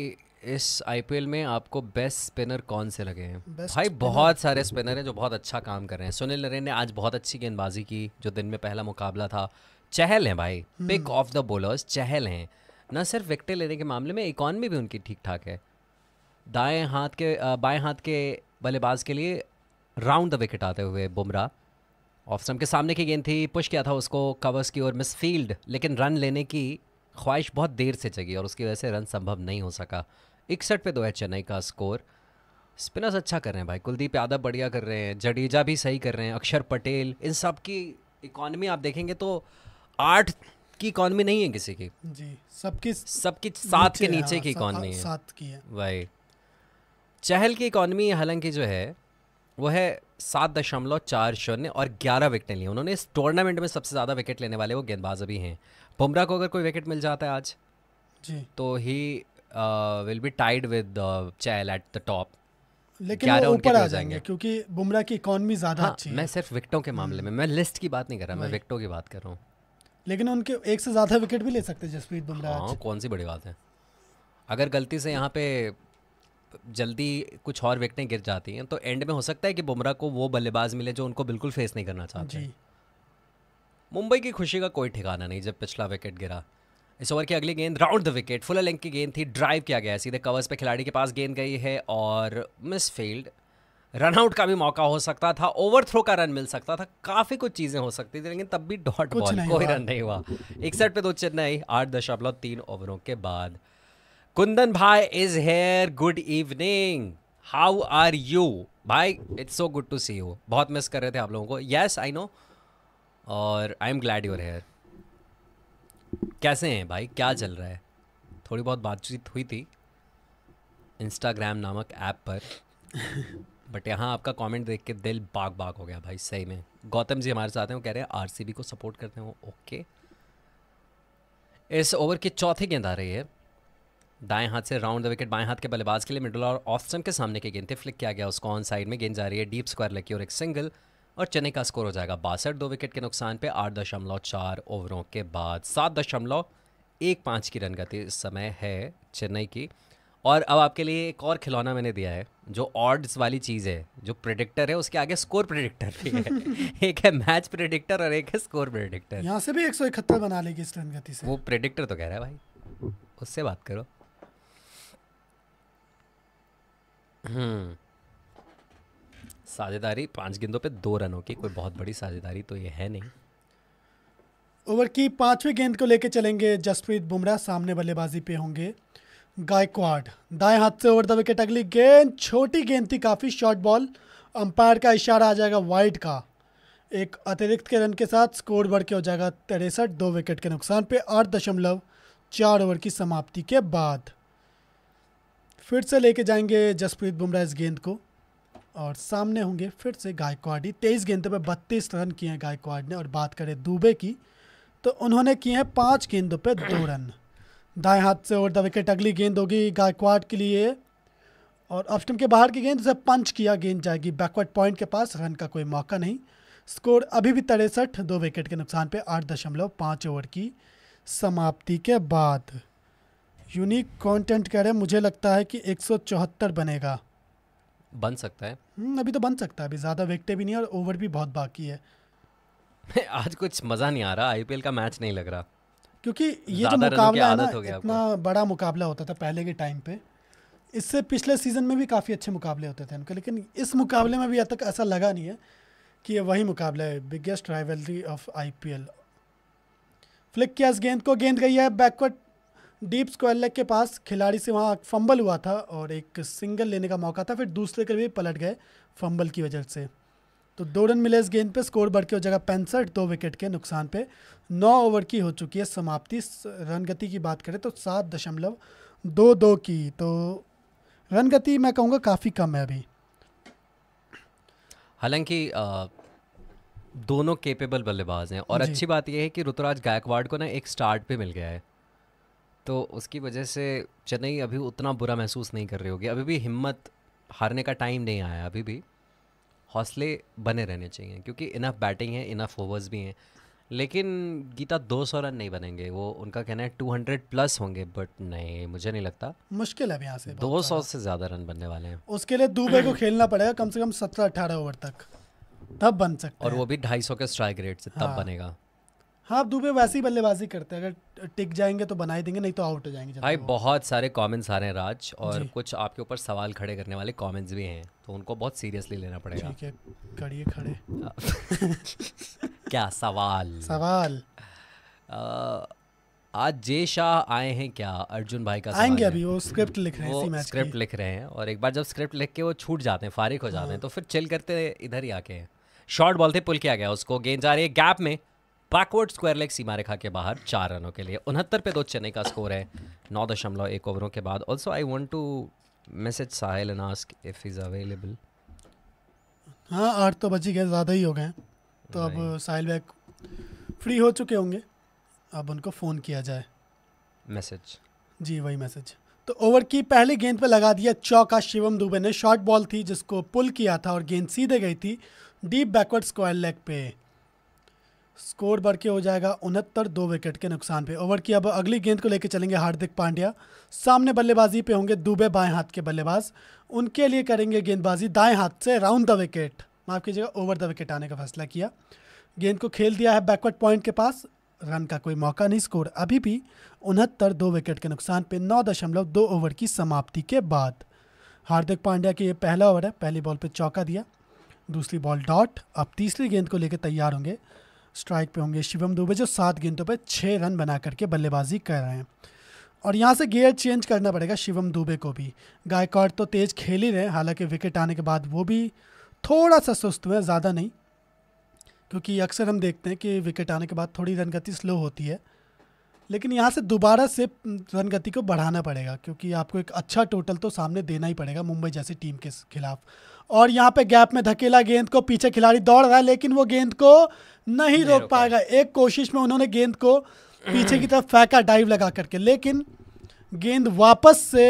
इस आईपीएल में आपको बेस्ट स्पिनर कौन से लगे हैं भाई बहुत सारे स्पिनर हैं जो बहुत अच्छा काम कर रहे हैं सुनील नरेन ने आज बहुत अच्छी गेंदबाजी की जो दिन में पहला मुकाबला था चहल हैं भाई pick of the bowlers Chahal हैं न सिर्फ विकटें लेने के मामले में इकॉनमी भी उनकी ठीक ठाक है दाएं हाथ के बाएं हाथ के बल्लेबाज के लिए राउंड द विकेट आते हुए बुमराह ऑफ के सामने की गेंद थी पुश किया था उसको कवर्स की ओर मिसफील्ड लेकिन रन लेने की ख्वाहिश बहुत देर से जगी और उसकी वजह से रन संभव नहीं हो सका इकसठ पे दो है चेन्नई का स्कोर स्पिनर्स अच्छा कर रहे हैं भाई कुलदीप यादव बढ़िया कर रहे हैं जडेजा भी सही कर रहे हैं अक्षर पटेल इन सब की इकॉनमी आप देखेंगे तो आठ की इकॉनमी नहीं है किसी की जी सबकी सबकी सात के नीचे की इकॉनमी हाँ, है सात की है भाई चहल की इकॉनमी हालांकि जो है वो है सात दशमलव चार शून्य और ग्यारह विकेटें ली उन्होंने इस टूर्नामेंट में सबसे ज़्यादा विकेट लेने वाले वो गेंदबाज अभी हैं बुमराह को अगर कोई विकेट मिल जाता है आज जी तो he will be tied with Chahal at the top लेकिन वो ऊपर आ जाएंगे क्योंकि बुमराह की इकोनॉमी ज़्यादा हाँ, अच्छी है मैं सिर्फ विकेटों के मामले में मैं लिस्ट की बात नहीं कर रहा मैं विकेटों की बात कर रहा हूँ लेकिन उनके एक से ज़्यादा विकेट भी ले सकते हैं जसप्रीत बुमराह हाँ, कौन सी बड़ी बात है अगर गलती से यहाँ पे जल्दी कुछ और विकेटें गिर जाती हैं तो एंड में हो सकता है कि बुमराह को वो बल्लेबाज मिले जो उनको बिल्कुल फेस नहीं करना चाहते मुंबई की खुशी का कोई ठिकाना नहीं जब पिछला विकेट गिरा इस ओवर की अगली गेंद round the wicket full length की गेंद थी ड्राइव किया गया सीधे कवर्स पे खिलाड़ी के पास गेंद गई है और मिस फील्ड रनआउट का भी मौका हो सकता था ओवर थ्रो का रन मिल सकता था काफ़ी कुछ चीज़ें हो सकती थी लेकिन तब भी डॉट बॉल कोई रन नहीं हुआ इकसठ पे दो चेन्नई आठ दशमलव तीन ओवरों के बाद कुंदन भाई is here good evening how are you भाई it's so good to see you बहुत मिस कर रहे थे आप लोगों को येस आई नो और I am glad you're here कैसे हैं भाई क्या चल रहा है थोड़ी बहुत बातचीत हुई थी इंस्टाग्राम नामक ऐप पर बट <laughs> यहाँ आपका कमेंट देख के दिल बाग बाग हो गया भाई सही में गौतम जी हमारे साथ हैं वो कह रहे हैं आरसीबी को सपोर्ट करते हैं वो ओके इस ओवर की चौथी गेंद आ रही है दाएं हाथ से राउंड द विकेट बाएं हाथ के बल्लेबाज के लिए मिडल और ऑफ स्टम के सामने के गेंद थे फ्लिक किया गया उसको ऑन साइड में गेंद जा रही है डीप स्क्वायर लेके और एक सिंगल और चेन्नई का स्कोर हो जाएगा बासठ दो विकेट के नुकसान पे आठ दशमलव चार ओवरों के बाद सात दशमलव एक पाँच की रन गति इस समय है चेन्नई की और अब आपके लिए एक और खिलौना मैंने दिया है जो ऑड्स वाली चीज़ है जो प्रेडिक्टर है उसके आगे स्कोर प्रेडिक्टर भी है <laughs> एक है मैच प्रेडिक्टर और एक है स्कोर प्रेडिक्टर यहाँ से भी एक सौ इकहत्तर बना लेगी इस रन गति से वो प्रेडिक्टर तो कह रहा है भाई उससे बात करो हम्म साझेदारी पांच गेंदों पे दो रनों की कोई बहुत बड़ी साझेदारी तो ये है नहीं ओवर की पांचवी गेंद को लेकर चलेंगे जसप्रीत बुमराह सामने बल्लेबाजी पे होंगे गायकवाड दाएं हाथ से ओवर द विकेट अगली गेंद छोटी गेंद थी काफ़ी शॉर्ट बॉल अंपायर का इशारा आ जाएगा वाइड का एक अतिरिक्त के रन के साथ स्कोर बढ़ के हो जाएगा तिरसठ दो विकेट के नुकसान पे आठ दशमलव चार ओवर की समाप्ति के बाद फिर से लेके जाएंगे जसप्रीत बुमराह इस गेंद को और सामने होंगे फिर से गायकवाड ही तेईस गेंदों पर बत्तीस रन किए हैं गायकवाड ने और बात करें दुबे की तो उन्होंने किए हैं पाँच गेंदों पर दो रन दाएं हाथ से और द विकेट अगली गेंद होगी गायकवाड के लिए और ऑफ के बाहर की गेंद उसे पंच किया गेंद जाएगी बैकवर्ड पॉइंट के पास रन का कोई मौका नहीं स्कोर अभी भी तिरसठ दो विकेट के नुकसान पे आठ दशमलव पाँच ओवर की समाप्ति के बाद यूनिक कंटेंट कह रहे मुझे लगता है कि चौहत्तर बनेगा बन सकता है हम्म, अभी तो बन सकता है अभी ज़्यादा विकटे भी नहीं और ओवर भी बहुत बाकी है <laughs> आज कुछ मज़ा नहीं आ रहा आईपीएल का मैच नहीं लग रहा क्योंकि ये जो मुकाबला है ना इतना बड़ा मुकाबला होता था पहले के टाइम पे इससे पिछले सीज़न में भी काफ़ी अच्छे मुकाबले होते थे उनके लेकिन इस मुकाबले में भी अब तक ऐसा लगा नहीं है कि ये वही मुकाबला है biggest rivalry of IPL flick किया गेंद को गेंद गई है बैकवर्ड डीप स्क्वायर लेग के पास खिलाड़ी से वहाँ फंबल हुआ था और एक सिंगल लेने का मौका था फिर दूसरे के भी पलट गए फंबल की वजह से तो दो रन मिले इस गेंद पे स्कोर बढ़ के हो जाएगा पैंसठ दो विकेट के नुकसान पे नौ ओवर की हो चुकी है समाप्ति रन गति की बात करें तो सात दशमलव दो दो की तो रन गति मैं कहूँगा काफ़ी कम है अभी हालांकि दोनों केपेबल बल्लेबाज हैं और अच्छी बात यह है कि ऋतुराज गायकवाड़ को ना एक स्टार्ट पे मिल गया है तो उसकी वजह से चेन्नई अभी उतना बुरा महसूस नहीं कर रही होगी अभी भी हिम्मत हारने का टाइम नहीं आया अभी भी हौसले बने रहने चाहिए क्योंकि इनफ बैटिंग है इनफ ओवर्स भी हैं लेकिन गीता 200 रन नहीं बनेंगे वो उनका कहना है 200 प्लस होंगे बट नहीं मुझे नहीं लगता मुश्किल है यहाँ से 200 से ज़्यादा रन बनने वाले हैं उसके लिए दुबई को खेलना पड़ेगा कम से कम 17-18 ओवर तक तब बन सकता और वो भी 250 के स्ट्राइक रेट से तब हाँ। बनेगा हाँ दुबे वैसे ही बल्लेबाजी करते हैं अगर टिक जाएंगे तो बनाई देंगे नहीं तो आउट हो जाएंगे भाई बहुत सारे कमेंट्स आ रहे हैं राज और कुछ आपके ऊपर सवाल खड़े करने वाले कमेंट्स भी हैं तो उनको बहुत सीरियसली लेना पड़ेगा ठीक है करिए खड़े <laughs> क्या सवाल सवाल आ, आज जय शाह आए हैं क्या अर्जुन भाई का आएंगे अभी वो स्क्रिप्ट लिख रहे हैं स्क्रिप्ट लिख रहे हैं और एक बार जब स्क्रिप्ट लिख के वो छूट जाते हैं फारिग हो जाते हैं हाँ। तो फिर चिल करते इधर ही आके शॉर्ट बॉल थे पुल किया गया उसको गेंद जा रही है गैप में बैकवर्ड स्क्वायर लेग सीमा रेखा के बाहर चार रनों के लिए उनहत्तर पे दो चेन्नई का स्कोर है नौ दशमलव एक ओवरों के बाद also I want to message Sahil and ask if is available हाँ आठ तो बची गए ज़्यादा ही हो गए तो अब साहिल बैग फ्री हो चुके होंगे अब उनको फ़ोन किया जाए मैसेज जी वही मैसेज तो ओवर की पहली गेंद पर लगा दिया चौका शिवम दुबे ने शॉर्ट बॉल थी जिसको पुल किया था और गेंद सीधे गई थी डीप बैकवर्ड स्क्वायर लेग पे स्कोर बढ़ के हो जाएगा उनहत्तर दो विकेट के नुकसान पे ओवर की अब अगली गेंद को लेकर चलेंगे हार्दिक पांड्या सामने बल्लेबाजी पे होंगे दुबे बाएं हाथ के बल्लेबाज उनके लिए करेंगे गेंदबाजी दाएं हाथ से राउंड द विकेट माफ़ कीजिएगा ओवर द विकेट आने का फैसला किया गेंद को खेल दिया है बैकवर्ड पॉइंट के पास रन का कोई मौका नहीं स्कोर अभी भी उनहत्तर दो विकेट के नुकसान पे नौ दशमलव दो ओवर की समाप्ति के बाद हार्दिक पांड्या के ये पहला ओवर है पहली बॉल पे चौका दिया दूसरी बॉल डॉट अब तीसरी गेंद को लेकर तैयार होंगे स्ट्राइक पे होंगे शिवम दुबे जो सात गेंदों पे छः रन बना करके बल्लेबाजी कर रहे हैं और यहाँ से गेयर चेंज करना पड़ेगा शिवम दुबे को भी गायकॉड तो तेज़ खेल ही रहे हैं हालांकि विकेट आने के बाद वो भी थोड़ा सा सुस्त हुए ज़्यादा नहीं क्योंकि अक्सर हम देखते हैं कि विकेट आने के बाद थोड़ी रन गति स्लो होती है लेकिन यहाँ से दोबारा से रन गति को बढ़ाना पड़ेगा क्योंकि आपको एक अच्छा टोटल तो सामने देना ही पड़ेगा मुंबई जैसी टीम के खिलाफ और यहाँ पे गैप में धकेला गेंद को पीछे खिलाड़ी दौड़ रहा है लेकिन वो गेंद को नहीं रोक पाएगा एक कोशिश में उन्होंने गेंद को पीछे की तरफ फेंका डाइव लगा करके लेकिन गेंद वापस से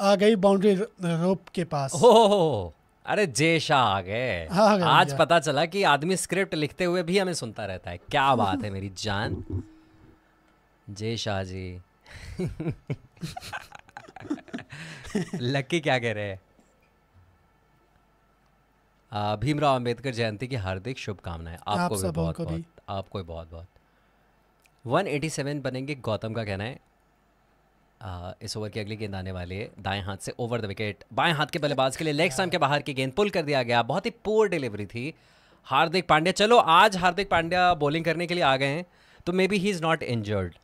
आ गई बाउंड्री रोप के पास हो अरे जय शाह आ गए आज पता चला कि आदमी स्क्रिप्ट लिखते हुए भी हमें सुनता रहता है क्या बात है मेरी जान जय शाह जी <laughs> लक्की क्या कह रहे हैं भीमराव अंबेडकर जयंती की हार्दिक शुभकामनाएं आपको आप भी बहुत बहुत आपको भी बहुत बहुत 187 बनेंगे गौतम का कहना है आ, इस ओवर की अगली गेंद आने वाली है दाएं हाथ से ओवर द विकेट बाएं हाथ के बल्लेबाज के लिए लेग स्टम्प के बाहर की गेंद पुल कर दिया गया बहुत ही पुअर डिलीवरी थी हार्दिक पांड्या चलो आज हार्दिक पांड्या बॉलिंग करने के लिए आ गए हैं तो maybe he is not injured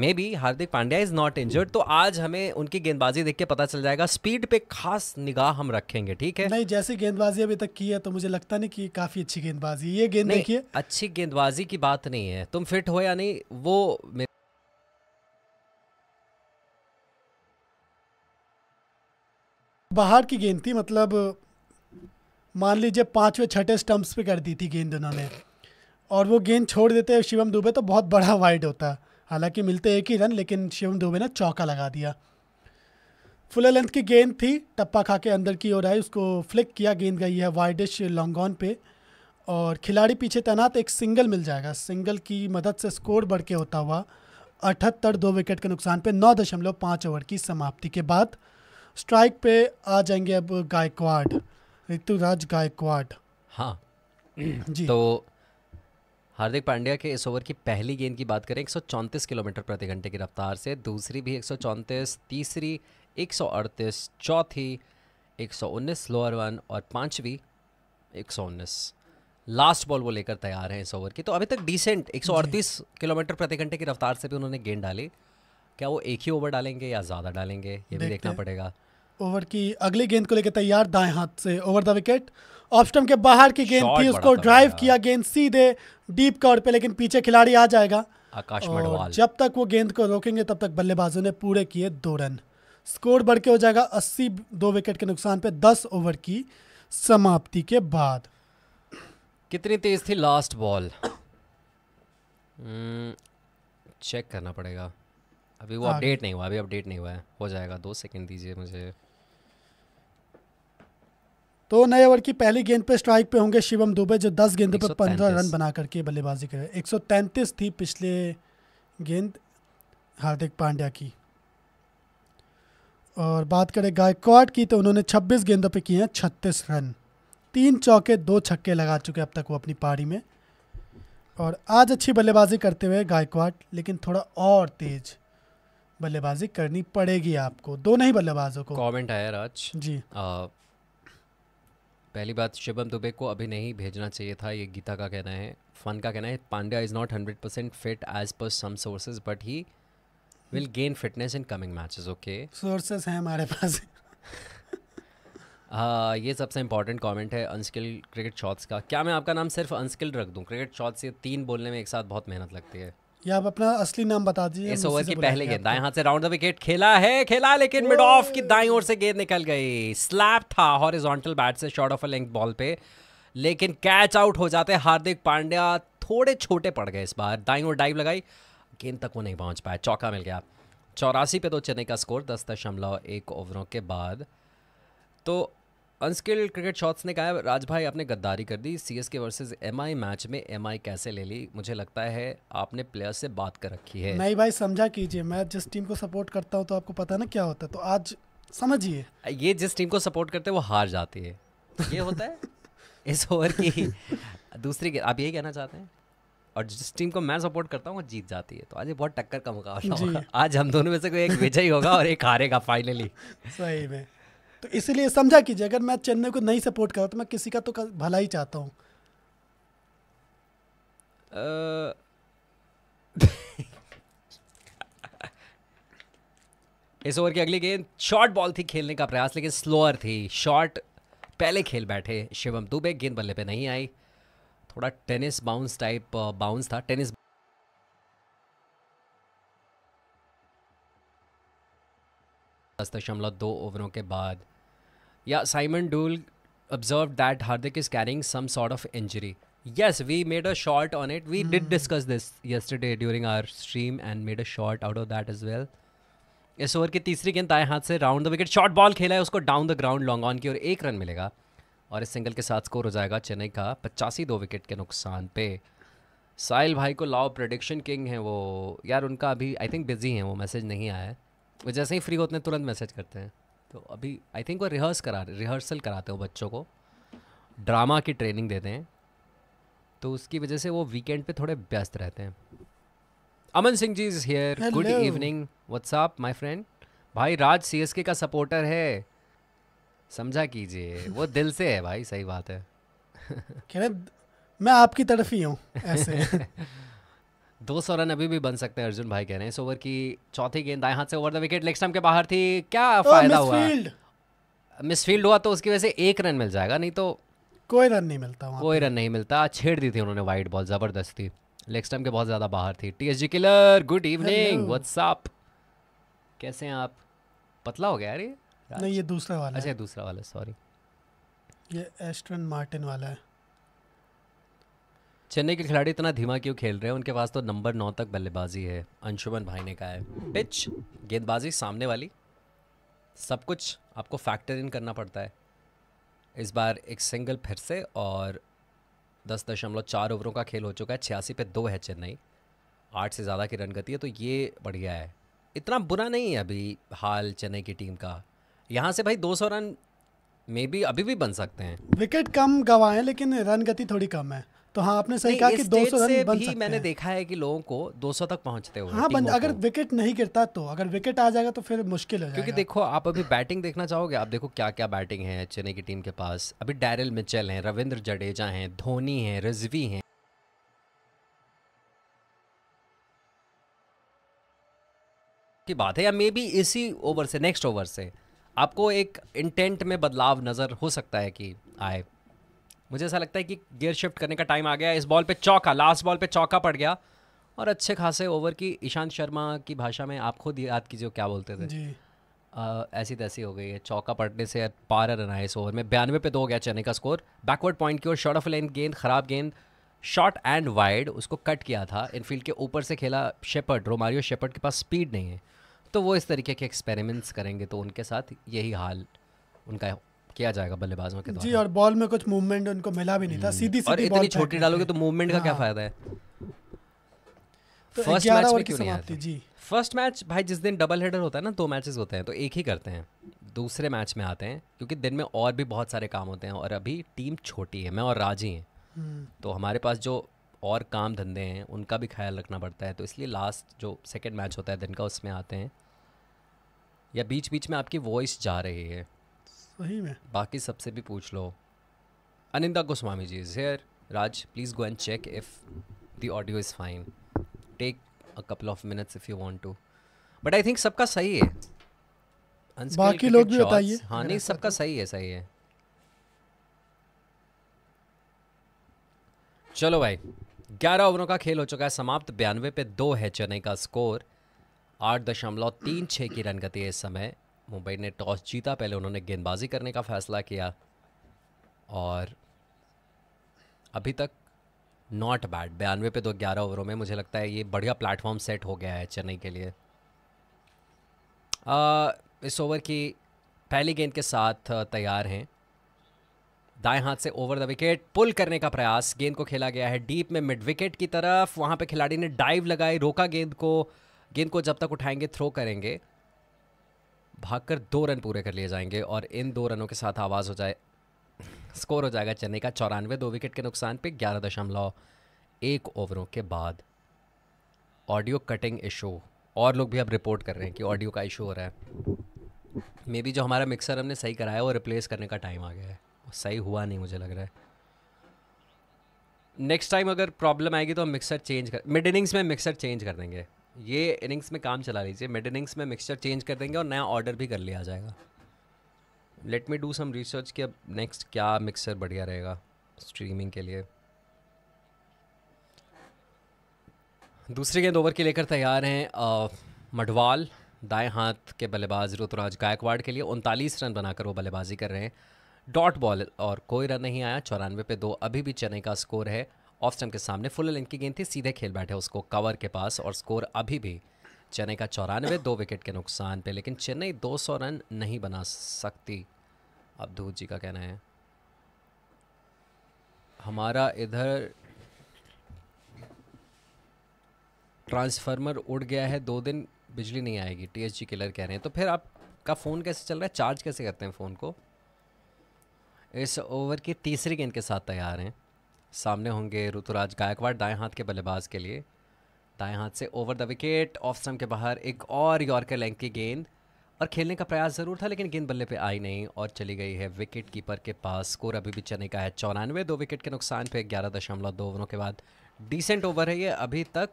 maybe Hardik Pandya is not injured तो आज हमें उनकी गेंदबाजी देख के पता चल जाएगा स्पीड पे खास निगाह हम रखेंगे ठीक है नहीं जैसी गेंदबाजी अभी तक की है तो मुझे लगता नहीं कि काफी अच्छी गेंदबाजी ये गेंद देखिए अच्छी गेंदबाजी की बात नहीं है तुम फिट हो या नहीं वो बाहर की गेंद थी मतलब मान लीजिए पांचवें छठे स्टंप्स पे कर दी थी गेंद उन्होंने और वो गेंद छोड़ देते शिवम दुबे तो बहुत बड़ा वाइड होता है हालांकि मिलते एक ही रन लेकिन शिवम दुबे ने चौका लगा दिया फुल लेंथ की गेंद थी टप्पा खा के अंदर की ओर आई उसको फ्लिक किया गेंद गई है वाइडिश लॉन्ग ऑन पे और खिलाड़ी पीछे तैनात एक सिंगल मिल जाएगा सिंगल की मदद से स्कोर बढ़ के होता हुआ अठहत्तर दो विकेट के नुकसान पे नौ दशमलव पाँच ओवर की समाप्ति के बाद स्ट्राइक पे आ जाएंगे अब गायकवाड ऋतुराज गायकवाड हाँ जी तो हार्दिक पांड्या के इस ओवर की पहली गेंद की बात करें एक किलोमीटर प्रति घंटे की रफ्तार से दूसरी भी एक तीसरी एक चौथी एक लोअर वन और पाँचवीं एक लास्ट बॉल वो लेकर तैयार हैं इस ओवर की तो अभी तक डिसेंट एक किलोमीटर प्रति घंटे की रफ्तार से भी उन्होंने गेंद डाली क्या वो एक ही ओवर डालेंगे या ज़्यादा डालेंगे ये भी देखना पड़ेगा ओवर की अगली गेंद को लेकर तैयार दाएं हाथ से over the wicket off stump के बाहर की गेंद थी उसको ड्राइव किया गेंद सीधे डीप कवर पे लेकिन पीछे खिलाड़ी आ जाएगा आकाश और जब तक वो गेंद को रोकेंगे तब तक बल्लेबाजों ने पूरे किए दो रन स्कोर बढ़ के हो जाएगा अस्सी दो विकेट के नुकसान पे दस ओवर की समाप्ति के बाद कितनी तेज थी लास्ट बॉल चेक करना पड़ेगा अभी वो अपडेट नहीं हुआ अभी अपडेट नहीं हुआ है हो जाएगा दो सेकंड दीजिए मुझे तो नए ओवर की पहली गेंद पे स्ट्राइक पे होंगे शिवम दुबे जो 10 गेंदों पर 15 रन बना करके बल्लेबाजी करे तैंतीस थी पिछले गेंद हार्दिक पांड्या की और बात करें गायकवाड की तो उन्होंने 26 गेंदों पे किए हैं छत्तीस रन तीन चौके दो छक्के लगा चुके अब तक वो अपनी पारी में और आज अच्छी बल्लेबाजी करते हुए गायकवाड लेकिन थोड़ा और तेज बल्लेबाजी करनी पड़ेगी आपको दो नहीं बल्लेबाजों को कमेंट आया राज जी आ, पहली बात शिवम दुबे को अभी नहीं भेजना चाहिए था ये गीता का कहना है फन का कहना है Pandya is not hundred percent fit as per some sources but he will gain fitness in coming matches okay sources हैं हमारे पास <laughs> हाँ ये सबसे इंपॉर्टेंट कमेंट है अनस्किल क्रिकेट शॉट्स का क्या मैं आपका नाम सिर्फ अनस्किल्ड रख दूँ क्रिकेट शॉट्स ये तीन बोलने में एक साथ बहुत मेहनत लगती है या आप अपना असली नाम बता दीजिए इस ओवर की पहले गेंद दाएं हाथ से राउंड द विकेट खेला है खेला लेकिन मिड ऑफ की दाई ओर से गेंद निकल गई स्लैप था हॉरिजॉन्टल बैट से short of a length ball पे लेकिन कैच आउट हो जाते हार्दिक पांड्या थोड़े छोटे पड़ गए इस बार दाई ओर डाइव लगाई गेंद तक वो नहीं पहुंच पाया चौका मिल गया चौरासी पे तो चेन्नई का स्कोर दस दशमलव एक ओवरों के बाद तो अनस्किल्ड क्रिकेट शॉट्स ने कहा राज भाई आपने गद्दारी कर दी C S K versus M I match में एम आई कैसे ले ली मुझे लगता है आपने प्लेयर से बात कर रखी है नहीं भाई समझा कीजिए मैं जिस टीम को सपोर्ट करता हूँ तो आपको पता ना क्या होता है तो आज समझिए ये जिस टीम को सपोर्ट करते हैं वो हार जाती है ये होता है <laughs> इस ओवर की दूसरी आप यही कहना चाहते हैं और जिस टीम को मैं सपोर्ट करता हूँ वो जीत जाती है तो आज ये बहुत टक्कर का मुकाबला होगा आज हम दोनों में से कोई एक विजयी होगा और एक हारेगा फाइनली <laughs> सही में तो इसीलिए समझा कीजिए अगर मैं चेन्नई को नहीं सपोर्ट करता तो मैं किसी का तो भला ही चाहता हूँ <laughs> इस ओवर की अगली गेंद शॉर्ट बॉल थी खेलने का प्रयास लेकिन स्लोअर थी शॉर्ट पहले खेल बैठे शिवम दुबे गेंद बल्ले पे नहीं आई थोड़ा टेनिस बाउंस टाइप बाउंस था टेनिस दस दशमलव दो ओवरों के बाद Yeah, Simon Dool observed that Hardik is carrying some sort of injury. Yes, we made a short on it. We mm. did hmm. discuss this yesterday during our stream and made a short out of that as well. इस over की तीसरी गेंद दाएं हाथ से round the wicket short ball खेला है उसको down the ground long on की ओर एक रन मिलेगा और इस सिंगल के साथ स्कोर हो जाएगा चेन्नई का पचासी दो विकेट के नुकसान पे साहिल भाई को लाओ प्रडिक्शन किंग है वो यार उनका अभी आई थिंक बिजी है वो मैसेज नहीं आया है वो जैसे ही फ्री होते हैं तुरंत मैसेज करते हैं तो अभी आई थिंक वो रिहर्स करा रिहर्सल कराते हो बच्चों को ड्रामा की ट्रेनिंग देते हैं तो उसकी वजह से वो वीकेंड पे थोड़े व्यस्त रहते हैं Aman Singh ji is here good evening what's up my friend भाई राज सीएसके का सपोर्टर है समझा कीजिए वो दिल से है भाई सही बात है <laughs> मैं आपकी तरफ ही हूँ ऐसे <laughs> दो सौ रन अभी भी बन सकते हैं अर्जुन भाई कह रहे हैं इस ओवर की चौथी गेंद दाएं हाथ से over the wicket leg stump के बाहर थी क्या तो फायदा हुआ मिसफील्ड हुआ तो उसकी वजह से एक रन मिल जाएगा नहीं तो कोई रन नहीं मिलता कोई रन नहीं मिलता छेड़ दी थी उन्होंने वाइट बॉल जबरदस्त थी लेग स्टम्प के बहुत ज्यादा बाहर थी TSG killer good evening what's up कैसे हैं आप पतला हो गया अरे नहीं ये दूसरा वाला अच्छा दूसरा वाला सॉरी ये एस्ट्रन मार्टिन वाला है चेन्नई के खिलाड़ी इतना धीमा क्यों खेल रहे हैं उनके पास तो नंबर नौ तक बल्लेबाजी है अंशुमन भाई ने कहा है पिच गेंदबाजी सामने वाली सब कुछ आपको फैक्टर इन करना पड़ता है इस बार एक सिंगल फिर से और दस दशमलव चार ओवरों का खेल हो चुका है छियासी पे दो है चेन्नई आठ से ज़्यादा की रन गति है तो ये बढ़िया है इतना बुरा नहीं है अभी हाल चेन्नई की टीम का यहाँ से भाई 200 रन मे बी अभी भी बन सकते हैं विकेट कम गंवाए लेकिन रन गति थोड़ी कम है तो हाँ आपने सही कहा कि 200 रन बन भी सकते मैंने हैं। देखा है कि लोगों को 200 तक पहुंचते हुए हाँ बंद अगर विकेट नहीं गिरता तो अगर विकेट आ जाएगा तो फिर मुश्किल हो जाएगा क्योंकि देखो आप अभी बैटिंग देखना चाहोगे आप देखो क्या क्या बैटिंग है चेन्नई की टीम के पास अभी डैरिल मिचेल हैं रविंद्र जडेजा हैं धोनी हैं रिजवी हैं की बात है या मे बी इसी ओवर से नेक्स्ट ओवर से आपको एक इंटेंट में बदलाव नज़र हो सकता है कि आए मुझे ऐसा लगता है कि गियर शिफ्ट करने का टाइम आ गया इस बॉल पे चौका लास्ट बॉल पे चौका पड़ गया और अच्छे खासे ओवर की ईशांत शर्मा की भाषा में आप खुद याद कीजिए क्या बोलते थे जी आ, ऐसी तैसी हो गई है चौका पड़ने से बारह रन आए इस ओवर में बयानवे पे दो हो गया चेन्नई का स्कोर बैकवर्ड पॉइंट की ओर शॉर्ट ऑफ लेंथ गेंद खराब गेंद शॉर्ट एंड वाइड उसको कट किया था इनफील्ड के ऊपर से खेला शेपर्ड रोमारियो शेपर्ड के पास स्पीड नहीं है तो वो इस तरीके के एक्सपेरिमेंट्स करेंगे तो उनके साथ यही हाल उनका किया जाएगा बल्लेबाजों के जी और बॉल में कुछ मूवमेंट उनको मिला भी नहीं था हम्म। सीधी सीधी और इतनी छोटी डालोगे तो मूवमेंट का क्या हाँ। फायदा है फर्स्ट तो मैच में क्यों नहीं आती जी फर्स्ट मैच भाई जिस दिन डबल हेडर होता है ना दो मैचेस होते हैं तो एक ही करते हैं दूसरे मैच में आते हैं क्योंकि दिन में और भी बहुत सारे काम होते हैं और अभी टीम छोटी है मैं और राजी हैं हम्म। तो हमारे पास जो और काम धंधे हैं उनका भी ख्याल रखना पड़ता है तो इसलिए लास्ट जो सेकेंड मैच होता है दिन का उसमें आते हैं या बीच बीच में आपकी वॉइस जा रही है सही में बाकी सबसे भी पूछ लो Aninda Goswami ji is here Raj please go and check if the audio is fine take a couple of minutes if you want to but I think सबका सही है बाकी लोग भी बताइए हाँ नहीं सबका तो- सही है सही है चलो भाई ग्यारह ओवरों का खेल हो चुका है समाप्त बयानवे पे दो है चेन्नई का स्कोर आठ दशमलव तीन छः की रन गति है इस समय मुंबई ने टॉस जीता पहले उन्होंने गेंदबाजी करने का फ़ैसला किया और अभी तक नॉट बैड बयानवे पे दो तो ग्यारह ओवरों में मुझे लगता है ये बढ़िया प्लेटफॉर्म सेट हो गया है चेन्नई के लिए आ, इस ओवर की पहली गेंद के साथ तैयार हैं दाएं हाथ से ओवर द विकेट पुल करने का प्रयास गेंद को खेला गया है डीप में मिड विकेट की तरफ वहाँ पे खिलाड़ी ने डाइव लगाई रोका गेंद को गेंद को जब तक उठाएंगे थ्रो करेंगे भागकर दो रन पूरे कर लिए जाएंगे और इन दो रनों के साथ आवाज़ हो जाए स्कोर हो जाएगा चेन्नई का चौरानवे दो विकेट के नुकसान पे ग्यारह दशमलव एक ओवरों के बाद ऑडियो कटिंग इशू और लोग भी अब रिपोर्ट कर रहे हैं कि ऑडियो का इशू हो रहा है मे बी जो हमारा मिक्सर हमने सही कराया वो रिप्लेस करने का टाइम आ गया है सही हुआ नहीं मुझे लग रहा है नेक्स्ट टाइम अगर प्रॉब्लम आएगी तो हम मिक्सर चेंज कर मिड इनिंग्स में मिक्सर चेंज कर देंगे ये इनिंग्स में काम चला लीजिए मिड इनिंग्स में मिक्सचर चेंज कर देंगे और नया ऑर्डर भी कर लिया जाएगा let me do some research कि अब नेक्स्ट क्या मिक्सर बढ़िया रहेगा स्ट्रीमिंग के लिए दूसरे गेंद ओवर के लेकर तैयार हैं मढ़वाल दाएं हाथ के बल्लेबाज ऋतुराज गायकवाड़ के लिए उनतालीस रन बनाकर वो बल्लेबाजी कर रहे हैं डॉट बॉल और कोई रन नहीं आया चौरानवे पे दो अभी भी चेन्नई का स्कोर है ऑफ स्टम्प के सामने फुल लेंथ की गेंद थी सीधे खेल बैठे उसको कवर के पास और स्कोर अभी भी चेन्नई का चौरानवे दो विकेट के नुकसान पे लेकिन चेन्नई 200 रन नहीं बना सकती धूत जी का कहना है हमारा इधर ट्रांसफार्मर उड़ गया है दो दिन बिजली नहीं आएगी टीएसजी किलर कह रहे हैं तो फिर आपका फ़ोन कैसे चल रहा है चार्ज कैसे करते हैं फ़ोन को इस ओवर की तीसरी गेंद के साथ तैयार हैं सामने होंगे ऋतुराज गायकवाड़ दाएं हाथ के बल्लेबाज के लिए दाएं हाथ से over the wicket off stump के बाहर एक और यॉर्कर लेंथ की गेंद और खेलने का प्रयास ज़रूर था लेकिन गेंद बल्ले पे आई नहीं और चली गई है विकेट कीपर के पास स्कोर अभी भी चने का है चौरानवे दो विकेट के नुकसान पे ग्यारह दशमलव दो ओवरों के बाद डिसेंट ओवर है ये अभी तक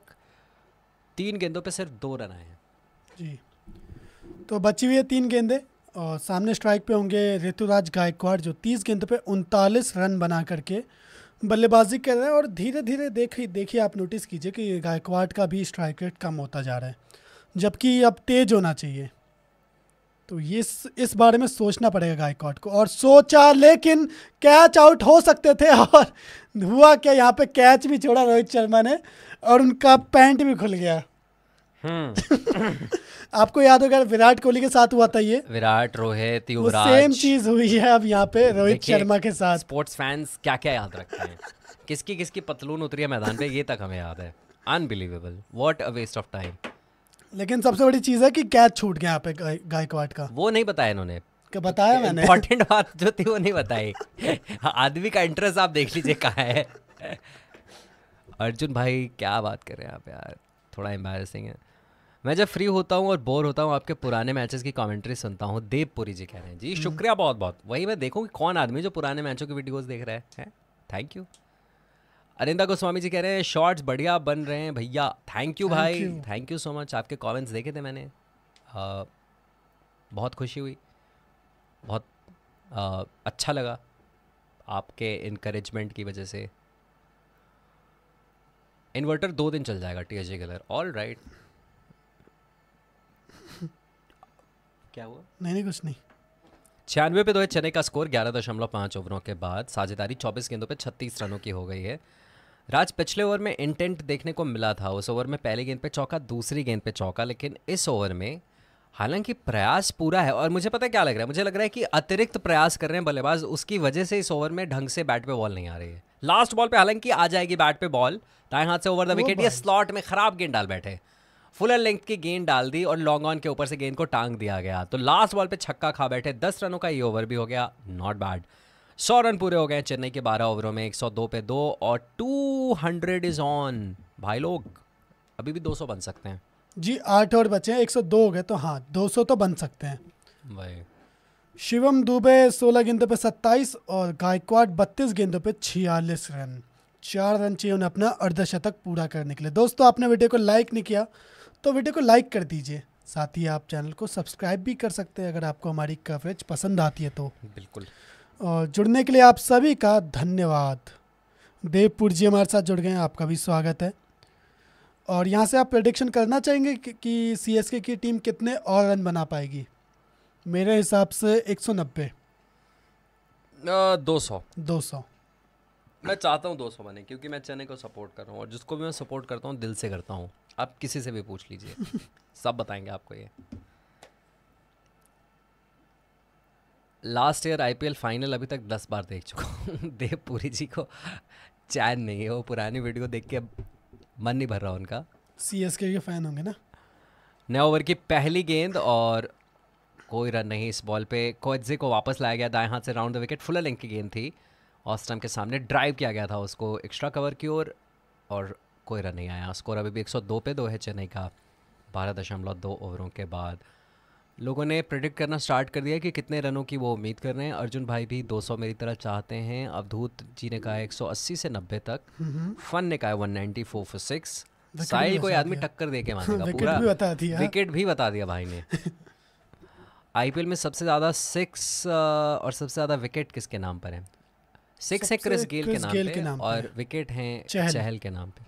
तीन गेंदों पे सिर्फ दो रन आए हैं जी तो बची हुई है तीन गेंदें और सामने स्ट्राइक पे होंगे ऋतुराज गायकवाड़ जो तीस गेंदों पे उनतालीस रन बना करके बल्लेबाजी कर रहे हैं और धीरे धीरे देखिए देखिए आप नोटिस कीजिए कि गायकवाड का भी स्ट्राइक रेट कम होता जा रहा है जबकि अब तेज होना चाहिए तो ये इस, इस बारे में सोचना पड़ेगा गायकवाड को और सोचा लेकिन कैच आउट हो सकते थे <laughs> और हुआ क्या यहाँ पे कैच भी छोड़ा रोहित शर्मा ने और उनका पैंट भी खुल गया हम्म। <laughs> आपको याद होगा विराट कोहली के साथ हुआ था ये विराट रोहित युवराज सेम चीज हुई है अब यहाँ पे रोहित शर्मा के साथ स्पोर्ट्स फैंस क्या क्या याद रखते हैं किसकी किसकी पतलून उतरी है मैदान पे ये तक हमें याद है unbelievable what a waste of time लेकिन सबसे बड़ी चीज है कि कैच छूट गया यहाँ पे गायकवाड का वो नहीं बताया इन्होंने बताया <laughs> मैंने इम्पोर्टेंट बात जो थी वो नहीं बताई आदमी का इंटरेस्ट आप देख लीजिए कहा है <laughs> अर्जुन भाई क्या बात कर रहे हैं आप यार थोड़ा एम्बेसिंग है मैं जब फ्री होता हूँ और बोर होता हूँ आपके पुराने मैचेस की कमेंट्री सुनता हूँ देवपुरी जी कह रहे हैं जी हम्म। शुक्रिया बहुत बहुत वही मैं देखूँ कि कौन आदमी जो पुराने मैचों की वीडियोस देख रहा है थैंक यू अरिंदा गोस्वामी जी कह रहे हैं शॉर्ट्स बढ़िया बन रहे हैं भैया थैंक यू भाई थैंक यू सो मच आपके कॉमेंट्स देखे थे मैंने आ, बहुत खुशी हुई बहुत आ, अच्छा लगा आपके इनक्रेजमेंट की वजह से इन्वर्टर दो दिन चल जाएगा T H colour all right <laughs> क्या हुआ नहीं नहीं कुछ नहीं छियानवे पे दो तो है चेन्नई का स्कोर ग्यारह दशमलव पाँच ओवरों के बाद साझेदारी चौबीस गेंदों पे छत्तीस रनों की हो गई है राज पिछले ओवर में इंटेंट देखने को मिला था उस ओवर में पहली गेंद पे चौका दूसरी गेंद पे चौका लेकिन इस ओवर में हालांकि प्रयास पूरा है और मुझे पता है क्या लग रहा है मुझे लग रहा है कि अतिरिक्त प्रयास कर रहे हैं बल्लेबाज उसकी वजह से इस ओवर में ढंग से बैट पे बॉल नहीं आ रही है लास्ट बॉल पे हालांकि आ जाएगी बैट पे बॉल दाएं हाथ से ओवर द विकेट ये स्लॉट में खराब गेंद डाल बैठे फुल एंड लेंथ की गेंद डाल दी और लॉन्ग ऑन के ऊपर से गेंद को टांग दिया गया तो लास्ट बॉल पे छक्का खा बैठे दस रनों का ये ओवर भी हो गया नॉट बैड सौ रन पूरे हो गए चेन्नई के बारह ओवरों में एक सौ दो पे दो और टू हंड्रेड इज ऑन भाई लोग अभी भी दो सौ बन सकते हैं जी आठ और बचे हैं एक सौ दो हो गए तो हाँ दो सौ तो बन सकते हैं भाई शिवम दुबे 16 गेंदों पर 27 और गायकवाड 32 गेंदों पर 46 रन चार रन चाहिए उन्हें अपना अर्धशतक पूरा करने के लिए दोस्तों आपने वीडियो को लाइक नहीं किया तो वीडियो को लाइक कर दीजिए साथ ही आप चैनल को सब्सक्राइब भी कर सकते हैं अगर आपको हमारी कवरेज पसंद आती है तो बिल्कुल और जुड़ने के लिए आप सभी का धन्यवाद देवपुर जी हमारे साथ जुड़ गए हैं आपका भी स्वागत है और यहाँ से आप प्रडिक्शन करना चाहेंगे कि सी की टीम कितने और रन बना पाएगी मेरे हिसाब से एक सौ नब्बे दो सौ दो सौ मैं चाहता हूँ दो सौ बने क्योंकि मैं चेन्नई को सपोर्ट कर रहा हूँ और जिसको भी मैं सपोर्ट करता हूँ दिल से करता हूँ आप किसी से भी पूछ लीजिए <laughs> सब बताएंगे आपको ये लास्ट ईयर आईपीएल फाइनल अभी तक दस बार देख चुका हूँ <laughs> देव पुरी जी को चैन नहीं है वो पुरानी वीडियो देख के मन नहीं भर रहा उनका सी एस के फैन होंगे ना नए ओवर की पहली गेंद और कोई रन नहीं इस बॉल पे कोएजे को वापस लाया गया दाएं हाथ से round the wicket full length की गेंद थी ऑस्टम के सामने ड्राइव किया गया था उसको एक्स्ट्रा कवर की ओर और, और कोई रन नहीं आया स्कोर अभी भी 102 पे दो है चेन्नई का बारह दशमलव दो ओवरों के बाद लोगों ने प्रिडिक्ट करना स्टार्ट कर दिया कि कितने रनों की वो उम्मीद कर रहे हैं अर्जुन भाई भी 200 मेरी तरह चाहते हैं अवधूत जी ने कहा 180 से 90 तक फन ने कहा 194 फॉर सिक्स साहिल कोई आदमी टक्कर दे के मानेगा <laughs> पूरा विकेट भी बता दिया भाई ने <laughs> आईपीएल में सबसे ज़्यादा सिक्स और सबसे ज़्यादा विकेट किसके नाम पर हैं सिक्स है क्रिस गेल के नाम पे और विकेट हैं चहल के नाम पे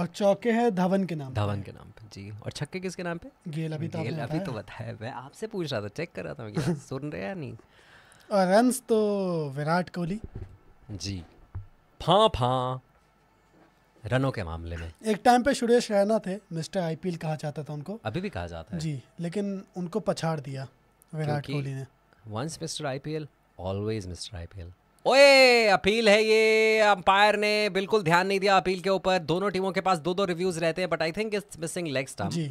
और चौके है धवन के नाम धवन के नाम पे जी और छक्के किसके नाम पे गेल अभी तो गेल अभी तो बताया मैं आपसे पूछ रहा था चेक कर रहा था मैं <laughs> सुन रहे या नहीं और रन्स तो विराट कोहली जी फा फा रनों के मामले में एक टाइम पे सुरेश रैना थे मिस्टर आईपीएल कहा जाता था उनको अभी भी कहा जाता है जी लेकिन उनको पछाड़ दिया विराट कोहली ने once mister IPL always mister IPL ओए अपील है ये अंपायर ने बिल्कुल ध्यान नहीं दिया अपील के ऊपर दोनों टीमों के पास दो दो रिव्यूज रहते हैं but I think it's missing leg stump जी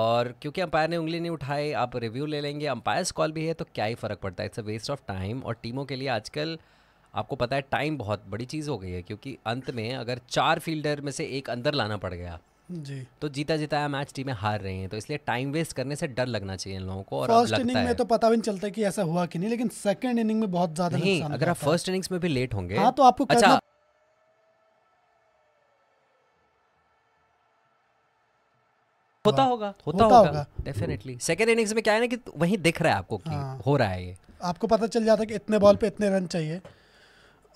और क्योंकि अंपायर ने उंगली नहीं उठाई आप रिव्यू ले लेंगे अंपायर्स कॉल भी है तो क्या ही फर्क पड़ता है it's a waste of time और टीमों के लिए आजकल आपको पता है टाइम बहुत बड़ी चीज़ हो गई है क्योंकि अंत में अगर चार फील्डर में से एक अंदर लाना पड़ गया जी तो जीता जिताया मैच टीमें हार रही हैं तो इसलिए टाइम वेस्ट करने से डर लगना चाहिए इन लोगों को और फर्स्ट इनिंग में तो पता भी नहीं चलता कि ऐसा हुआ कि नहीं लेकिन सेकंड इनिंग में बहुत ज्यादा नहीं अगर आप फर्स्ट इनिंग्स में भी लेट होंगे हाँ तो आपको अच्छा होता होगा होता, होता होगा डेफिनेटली सेकेंड इनिंग्स में क्या है ना कि वहीं दिख रहा है आपको हाँ। हो रहा है ये आपको पता चल जाता है कि इतने बॉल पे इतने रन चाहिए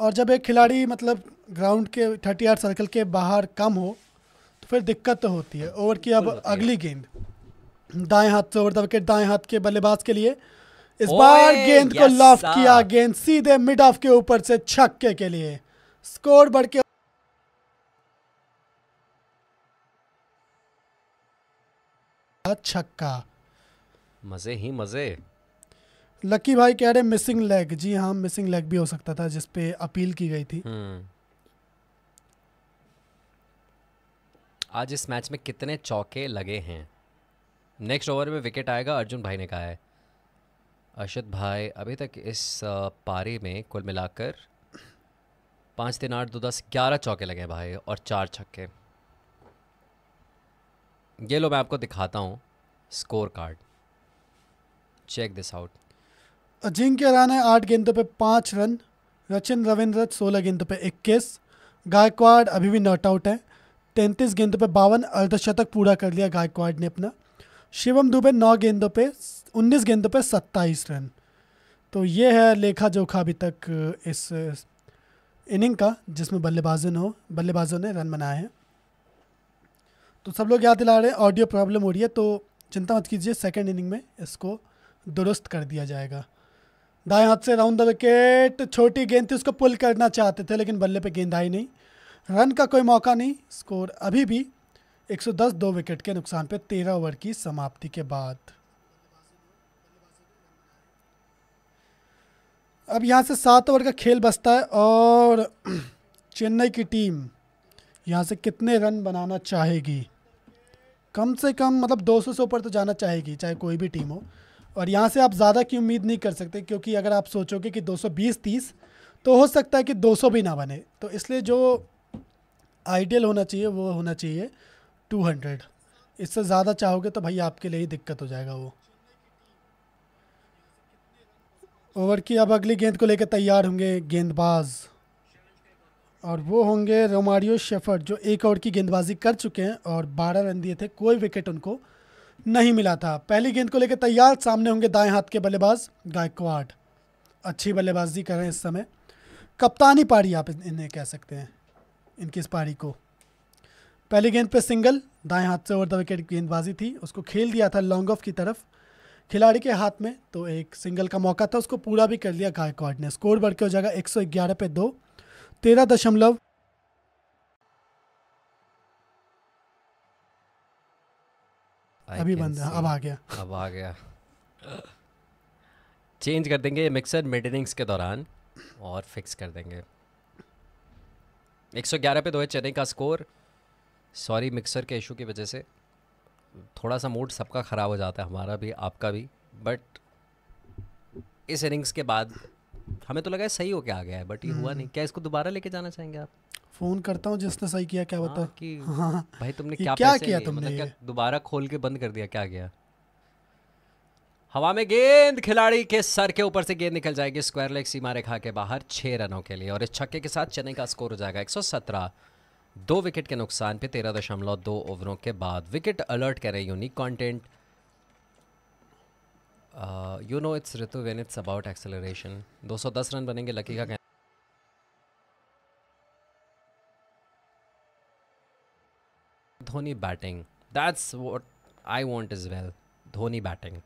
और जब एक खिलाड़ी मतलब ग्राउंड के थर्टी आर सर्कल के बाहर कम हो तो फिर दिक्कत तो होती है ओवर की अब अगली गेंद दाएं हाथ से ओवर द विकेट दाएं हाथ के बल्लेबाज के लिए इस बार गेंद को लॉफ्ट किया गेंद सीधे मिड ऑफ के ऊपर से छक्के के लिए स्कोर बढ़ के छक्का मजे ही मजे लकी भाई कह रहे मिसिंग लेग जी हाँ मिसिंग लेग भी हो सकता था जिसपे अपील की गई थी हम्म। आज इस मैच में कितने चौके लगे हैं नेक्स्ट ओवर में विकेट आएगा अर्जुन भाई ने कहा है अर्शद भाई अभी तक इस पारी में कुल मिलाकर पाँच तीन आठ दो दस ग्यारह चौके लगे भाई और चार छक्के ये लो मैं आपको दिखाता हूँ score card check this out Ajinkya Rana आठ गेंदों पर पाँच रन रचिन रविंद्र सोलह गेंदों पर इक्कीस गायकवाड़ अभी भी नॉट आउट है तैंतीस गेंदों पर बावन अर्धशतक पूरा कर लिया गायकवाड़ ने अपना शिवम दुबे नौ गेंदों पे उन्नीस गेंदों पे सत्ताईस रन तो ये है लेखा जोखा अभी तक इस इनिंग का जिसमें बल्लेबाजों ने बल्लेबाजों ने रन बनाए हैं तो सब लोग याद दिला रहे हैं ऑडियो प्रॉब्लम हो रही है तो चिंता मत कीजिए सेकेंड इनिंग में इसको दुरुस्त कर दिया जाएगा दाएं हाथ से राउंड द विकेट छोटी गेंद थी उसको पुल करना चाहते थे लेकिन बल्ले पे गेंद आई नहीं रन का कोई मौका नहीं स्कोर अभी भी 110 दो विकेट के नुकसान पे 13 ओवर की समाप्ति के बाद अब यहाँ से सात ओवर का खेल बचता है और चेन्नई की टीम यहाँ से कितने रन बनाना चाहेगी कम से कम मतलब 200 से ऊपर तो जाना चाहेगी चाहे कोई भी टीम हो और यहाँ से आप ज़्यादा की उम्मीद नहीं कर सकते क्योंकि अगर आप सोचोगे कि 220-30 तो हो सकता है कि 200 भी ना बने तो इसलिए जो आइडियल होना चाहिए वो होना चाहिए 200 इससे ज़्यादा चाहोगे तो भाई आपके लिए ही दिक्कत हो जाएगा वो ओवर की अब अगली गेंद को लेकर तैयार होंगे गेंदबाज़ और वो होंगे रोमारियो शेफर्ड जो एक ओवर की गेंदबाजी कर चुके हैं और 12 रन दिए थे कोई विकेट उनको नहीं मिला था पहली गेंद को लेकर तैयार सामने होंगे दाएं हाथ के बल्लेबाज गायकवाड अच्छी बल्लेबाजी कर रहे हैं इस समय कप्तानी पारी आप इन्हें कह सकते हैं इनकी इस पारी को पहली गेंद पे सिंगल दाएं हाथ से ओवर द विकेट गेंदबाजी थी उसको खेल दिया था लॉन्ग ऑफ की तरफ खिलाड़ी के हाथ में तो एक सिंगल का मौका था उसको पूरा भी कर लिया गायकवाड ने स्कोर बढ़ के हो जाएगा एक सौ ग्यारह पे दो तेरह दशमलव अभी बंद है अब आ गया अब आ गया चेंज कर देंगे मिक्सर मेंटेनेंस के दौरान और फिक्स कर देंगे 111 पे दो है चेन्नई का स्कोर सॉरी मिक्सर के इशू की वजह से थोड़ा सा मूड सबका ख़राब हो जाता है हमारा भी आपका भी बट इस इनिंग्स के बाद हमें तो लगा है सही होके आ गया है बट ये हुआ हम्म। नहीं क्या इसको दोबारा लेके जाना चाहेंगे आप फोन करता हूँ जिसने सही किया क्या हाँ, बता कि <laughs> हाँ, हाँ। भाई तुमने क्या क्या किया मतलब तुमने मतलब दोबारा खोल के बंद कर दिया क्या गया हवा में गेंद खिलाड़ी के सर के ऊपर से गेंद निकल जाएगी स्क्वायर लेग सीमा रेखा के बाहर छह रनों के लिए और इस छक्के के साथ चेन्नई का स्कोर हो जाएगा 117 दो विकेट के नुकसान पे तेरह दशमलव दो ओवरों के बाद विकेट अलर्ट कर रहे unique content you know it's Ritu when it's about acceleration 210 run बनेंगे लकी का Dhoni batting that's what I want is well Dhoni batting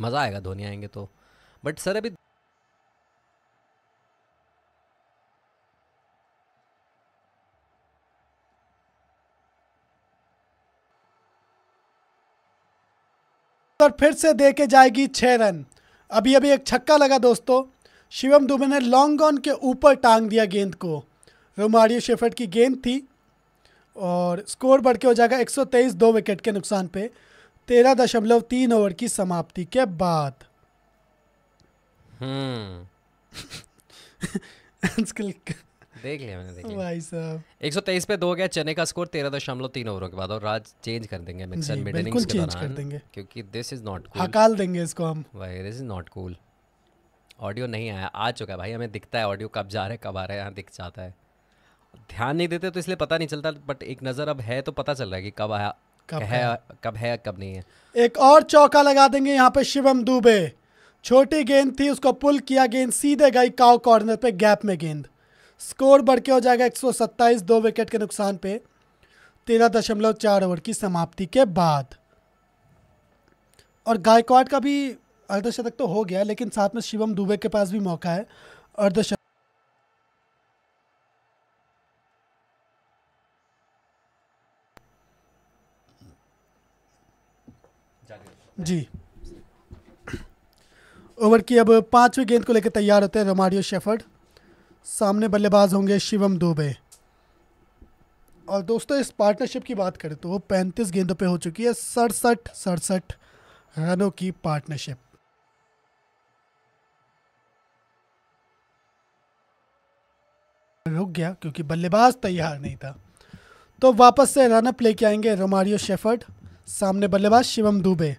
मज़ा आएगा धोनी आएंगे तो बट सर अभी पर फिर से दे के जाएगी छः रन अभी अभी एक छक्का लगा दोस्तों शिवम दुबे ने लॉन्ग ऑन के ऊपर टांग दिया गेंद को रोमारियो शेफर्ड की गेंद थी और स्कोर बढ़ के हो जाएगा 123 दो विकेट के नुकसान पे तेरह दशमलव तीन ओवर की समाप्ति के बाद hmm. <laughs> देख लिया मैंने देख लिया भाई साहब 123 पे दो गया चने का स्कोर तेरह दशमलव तीन ओवरों के बाद और राज चेंज कर देंगे मिक्सर मिड इनिंग्स के दौरान क्योंकि दिस इज नॉट कूल हकाल देंगे इसको हम भाई this is not cool audio नहीं आया आ चुका है भाई हमें दिखता है ऑडियो कब जा रहा है कब आ रहा है यहाँ दिख जाता है ध्यान नहीं देते तो इसलिए पता नहीं चलता बट एक नज़र अब है तो पता चल रहा है कि कब आया कब है कब है कब नहीं है एक और चौका लगा देंगे यहाँ पे शिवम दुबे छोटी गेंद थी उसको पुल किया गेंद सीधे गई काउ कॉर्नर पे गैप में गेंद स्कोर बढ़ के हो जाएगा एक दो विकेट के नुकसान पे तेरह दशमलव चार ओवर की समाप्ति के बाद और गायकवाड़ का भी अर्धशतक तो हो गया लेकिन साथ में शिवम दुबे के पास भी मौका है अर्धशतक जी ओवर की अब पांचवी गेंद को लेकर तैयार होते हैं रोमारियो शेफर्ड सामने बल्लेबाज होंगे शिवम दुबे और दोस्तों इस पार्टनरशिप की बात करें तो वो पैंतीस गेंदों पे हो चुकी है सड़सठ सड़सठ रनों की पार्टनरशिप रुक गया क्योंकि बल्लेबाज तैयार नहीं था तो वापस से रनअप लेके आएंगे रोमारियो शेफर्ड सामने बल्लेबाज शिवम दुबे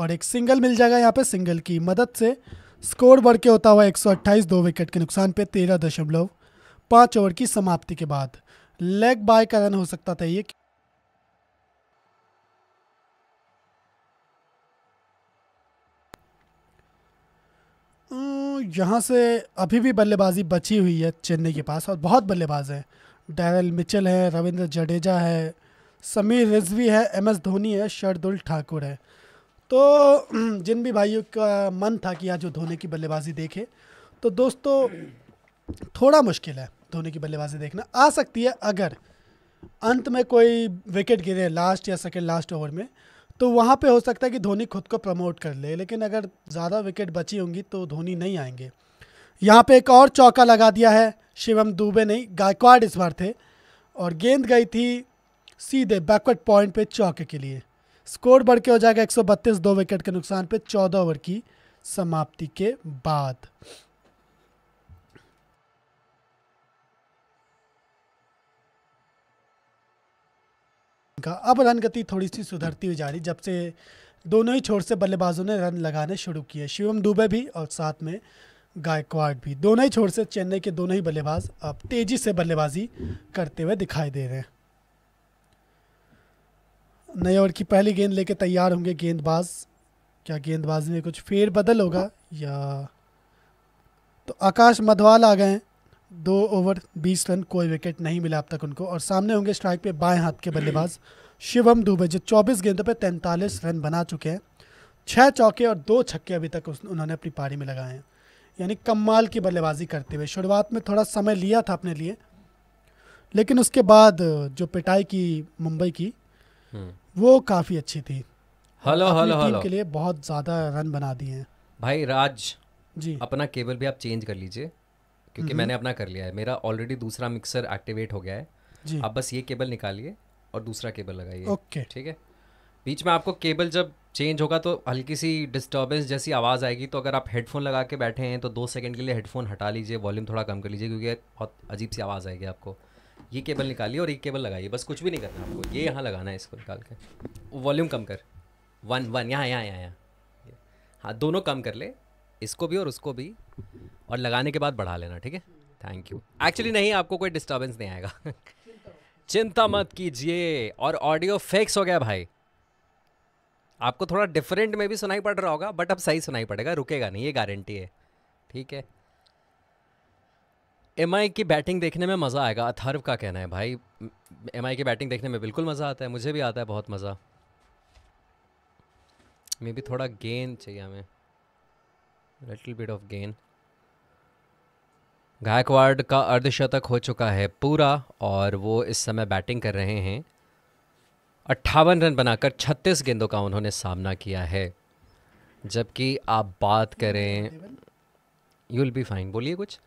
और एक सिंगल मिल जाएगा यहाँ पे सिंगल की मदद से स्कोर बढ़ के होता हुआ 128 दो विकेट के नुकसान पे तेरह दशमलव पाँच ओवर की समाप्ति के बाद लेग बाय का रन हो सकता था ये हम्म, यहाँ से अभी भी बल्लेबाजी बची हुई है चेन्नई के पास और बहुत बल्लेबाज हैं डैरल मिचल है रविंद्र जडेजा है समीर रिजवी है एम एस धोनी है शरदुल ठाकुर है तो <clears throat> जिन भी भाइयों का मन था कि आज वो धोनी की बल्लेबाजी देखे तो दोस्तों थोड़ा मुश्किल है धोनी की बल्लेबाजी देखना आ सकती है अगर अंत में कोई विकेट गिरे लास्ट या सेकेंड लास्ट ओवर में तो वहाँ पे हो सकता है कि धोनी खुद को प्रमोट कर ले लेकिन अगर ज़्यादा विकेट बची होंगी तो धोनी नहीं आएंगे यहाँ पे एक और चौका लगा दिया है शिवम दुबे नहीं गायकवाड़ इस बार थे और गेंद गई थी सीधे बैकवर्ड पॉइंट पे चौके के लिए स्कोर बढ़ के हो जाएगा एक दो विकेट के नुकसान पे 14 ओवर की समाप्ति के बाद का अब रन गति थोड़ी सी सुधरती हुई जा रही जब से दोनों ही छोर से बल्लेबाजों ने रन लगाने शुरू किए शिवम दुबे भी और साथ में गायकवाड़ भी दोनों ही छोर से चेन्नई के दोनों ही बल्लेबाज अब तेजी से बल्लेबाजी करते हुए दिखाई दे रहे हैं नए ओवर की पहली गेंद लेके तैयार होंगे गेंदबाज क्या गेंदबाज में कुछ फेरबदल होगा या तो आकाश मधवाल आ गए दो ओवर बीस रन कोई विकेट नहीं मिला अब तक उनको और सामने होंगे स्ट्राइक पे बाएं हाथ के बल्लेबाज शिवम दुबे जो 24 गेंदों पे 43 रन बना चुके हैं छः चौके और दो छक्के अभी तक उन्होंने अपनी पारी में लगाए हैं यानी कमाल की बल्लेबाजी करते हुए शुरुआत में थोड़ा समय लिया था अपने लिए लेकिन उसके बाद जो पिटाई की मुंबई की वो काफ़ी अच्छी थी हेलो हेलो हेलो के लिए बहुत ज़्यादा रन बना दिए हैं भाई राज जी अपना केबल भी आप चेंज कर लीजिए क्योंकि मैंने अपना कर लिया है मेरा ऑलरेडी दूसरा मिक्सर एक्टिवेट हो गया है जी आप बस ये केबल निकालिए और दूसरा केबल लगाइए ओके ठीक है बीच में आपको केबल जब चेंज होगा तो हल्की सी डिस्टर्बेंस जैसी आवाज़ आएगी तो अगर आप हेडफोन लगा के बैठे हैं तो दो सेकंड के लिए हेडफोन हटा लीजिए वॉल्यूम थोड़ा कम कर लीजिए क्योंकि बहुत अजीब सी आवाज़ आएगी आपको ये केबल निकालिए और ये केबल लगाइए बस कुछ भी नहीं करना आपको ये यहाँ लगाना है इसको निकाल के वॉल्यूम कम कर वन वन यहाँ यहाँ यहाँ यहाँ हाँ दोनों कम कर ले इसको भी और उसको भी और लगाने के बाद बढ़ा लेना ठीक है थैंक यू एक्चुअली नहीं आपको कोई डिस्टर्बेंस नहीं आएगा चिंता मत कीजिए और ऑडियो फिक्स हो गया भाई आपको थोड़ा डिफरेंट में भी सुनाई पड़ रहा होगा बट अब सही सुनाई पड़ेगा रुकेगा नहीं ये गारंटी है ठीक है एम की बैटिंग देखने में मज़ा आएगा अथर्व का कहना है भाई एम की बैटिंग देखने में बिल्कुल मज़ा आता है मुझे भी आता है बहुत मज़ा मे बी थोड़ा गेंद चाहिए हमें लिटिल बिट ऑफ गेंद गायकवाड़ का अर्धशतक हो चुका है पूरा और वो इस समय बैटिंग कर रहे हैं अट्ठावन रन बनाकर 36 गेंदों का उन्होंने सामना किया है जबकि आप बात करें यू विल बी फाइन बोलिए कुछ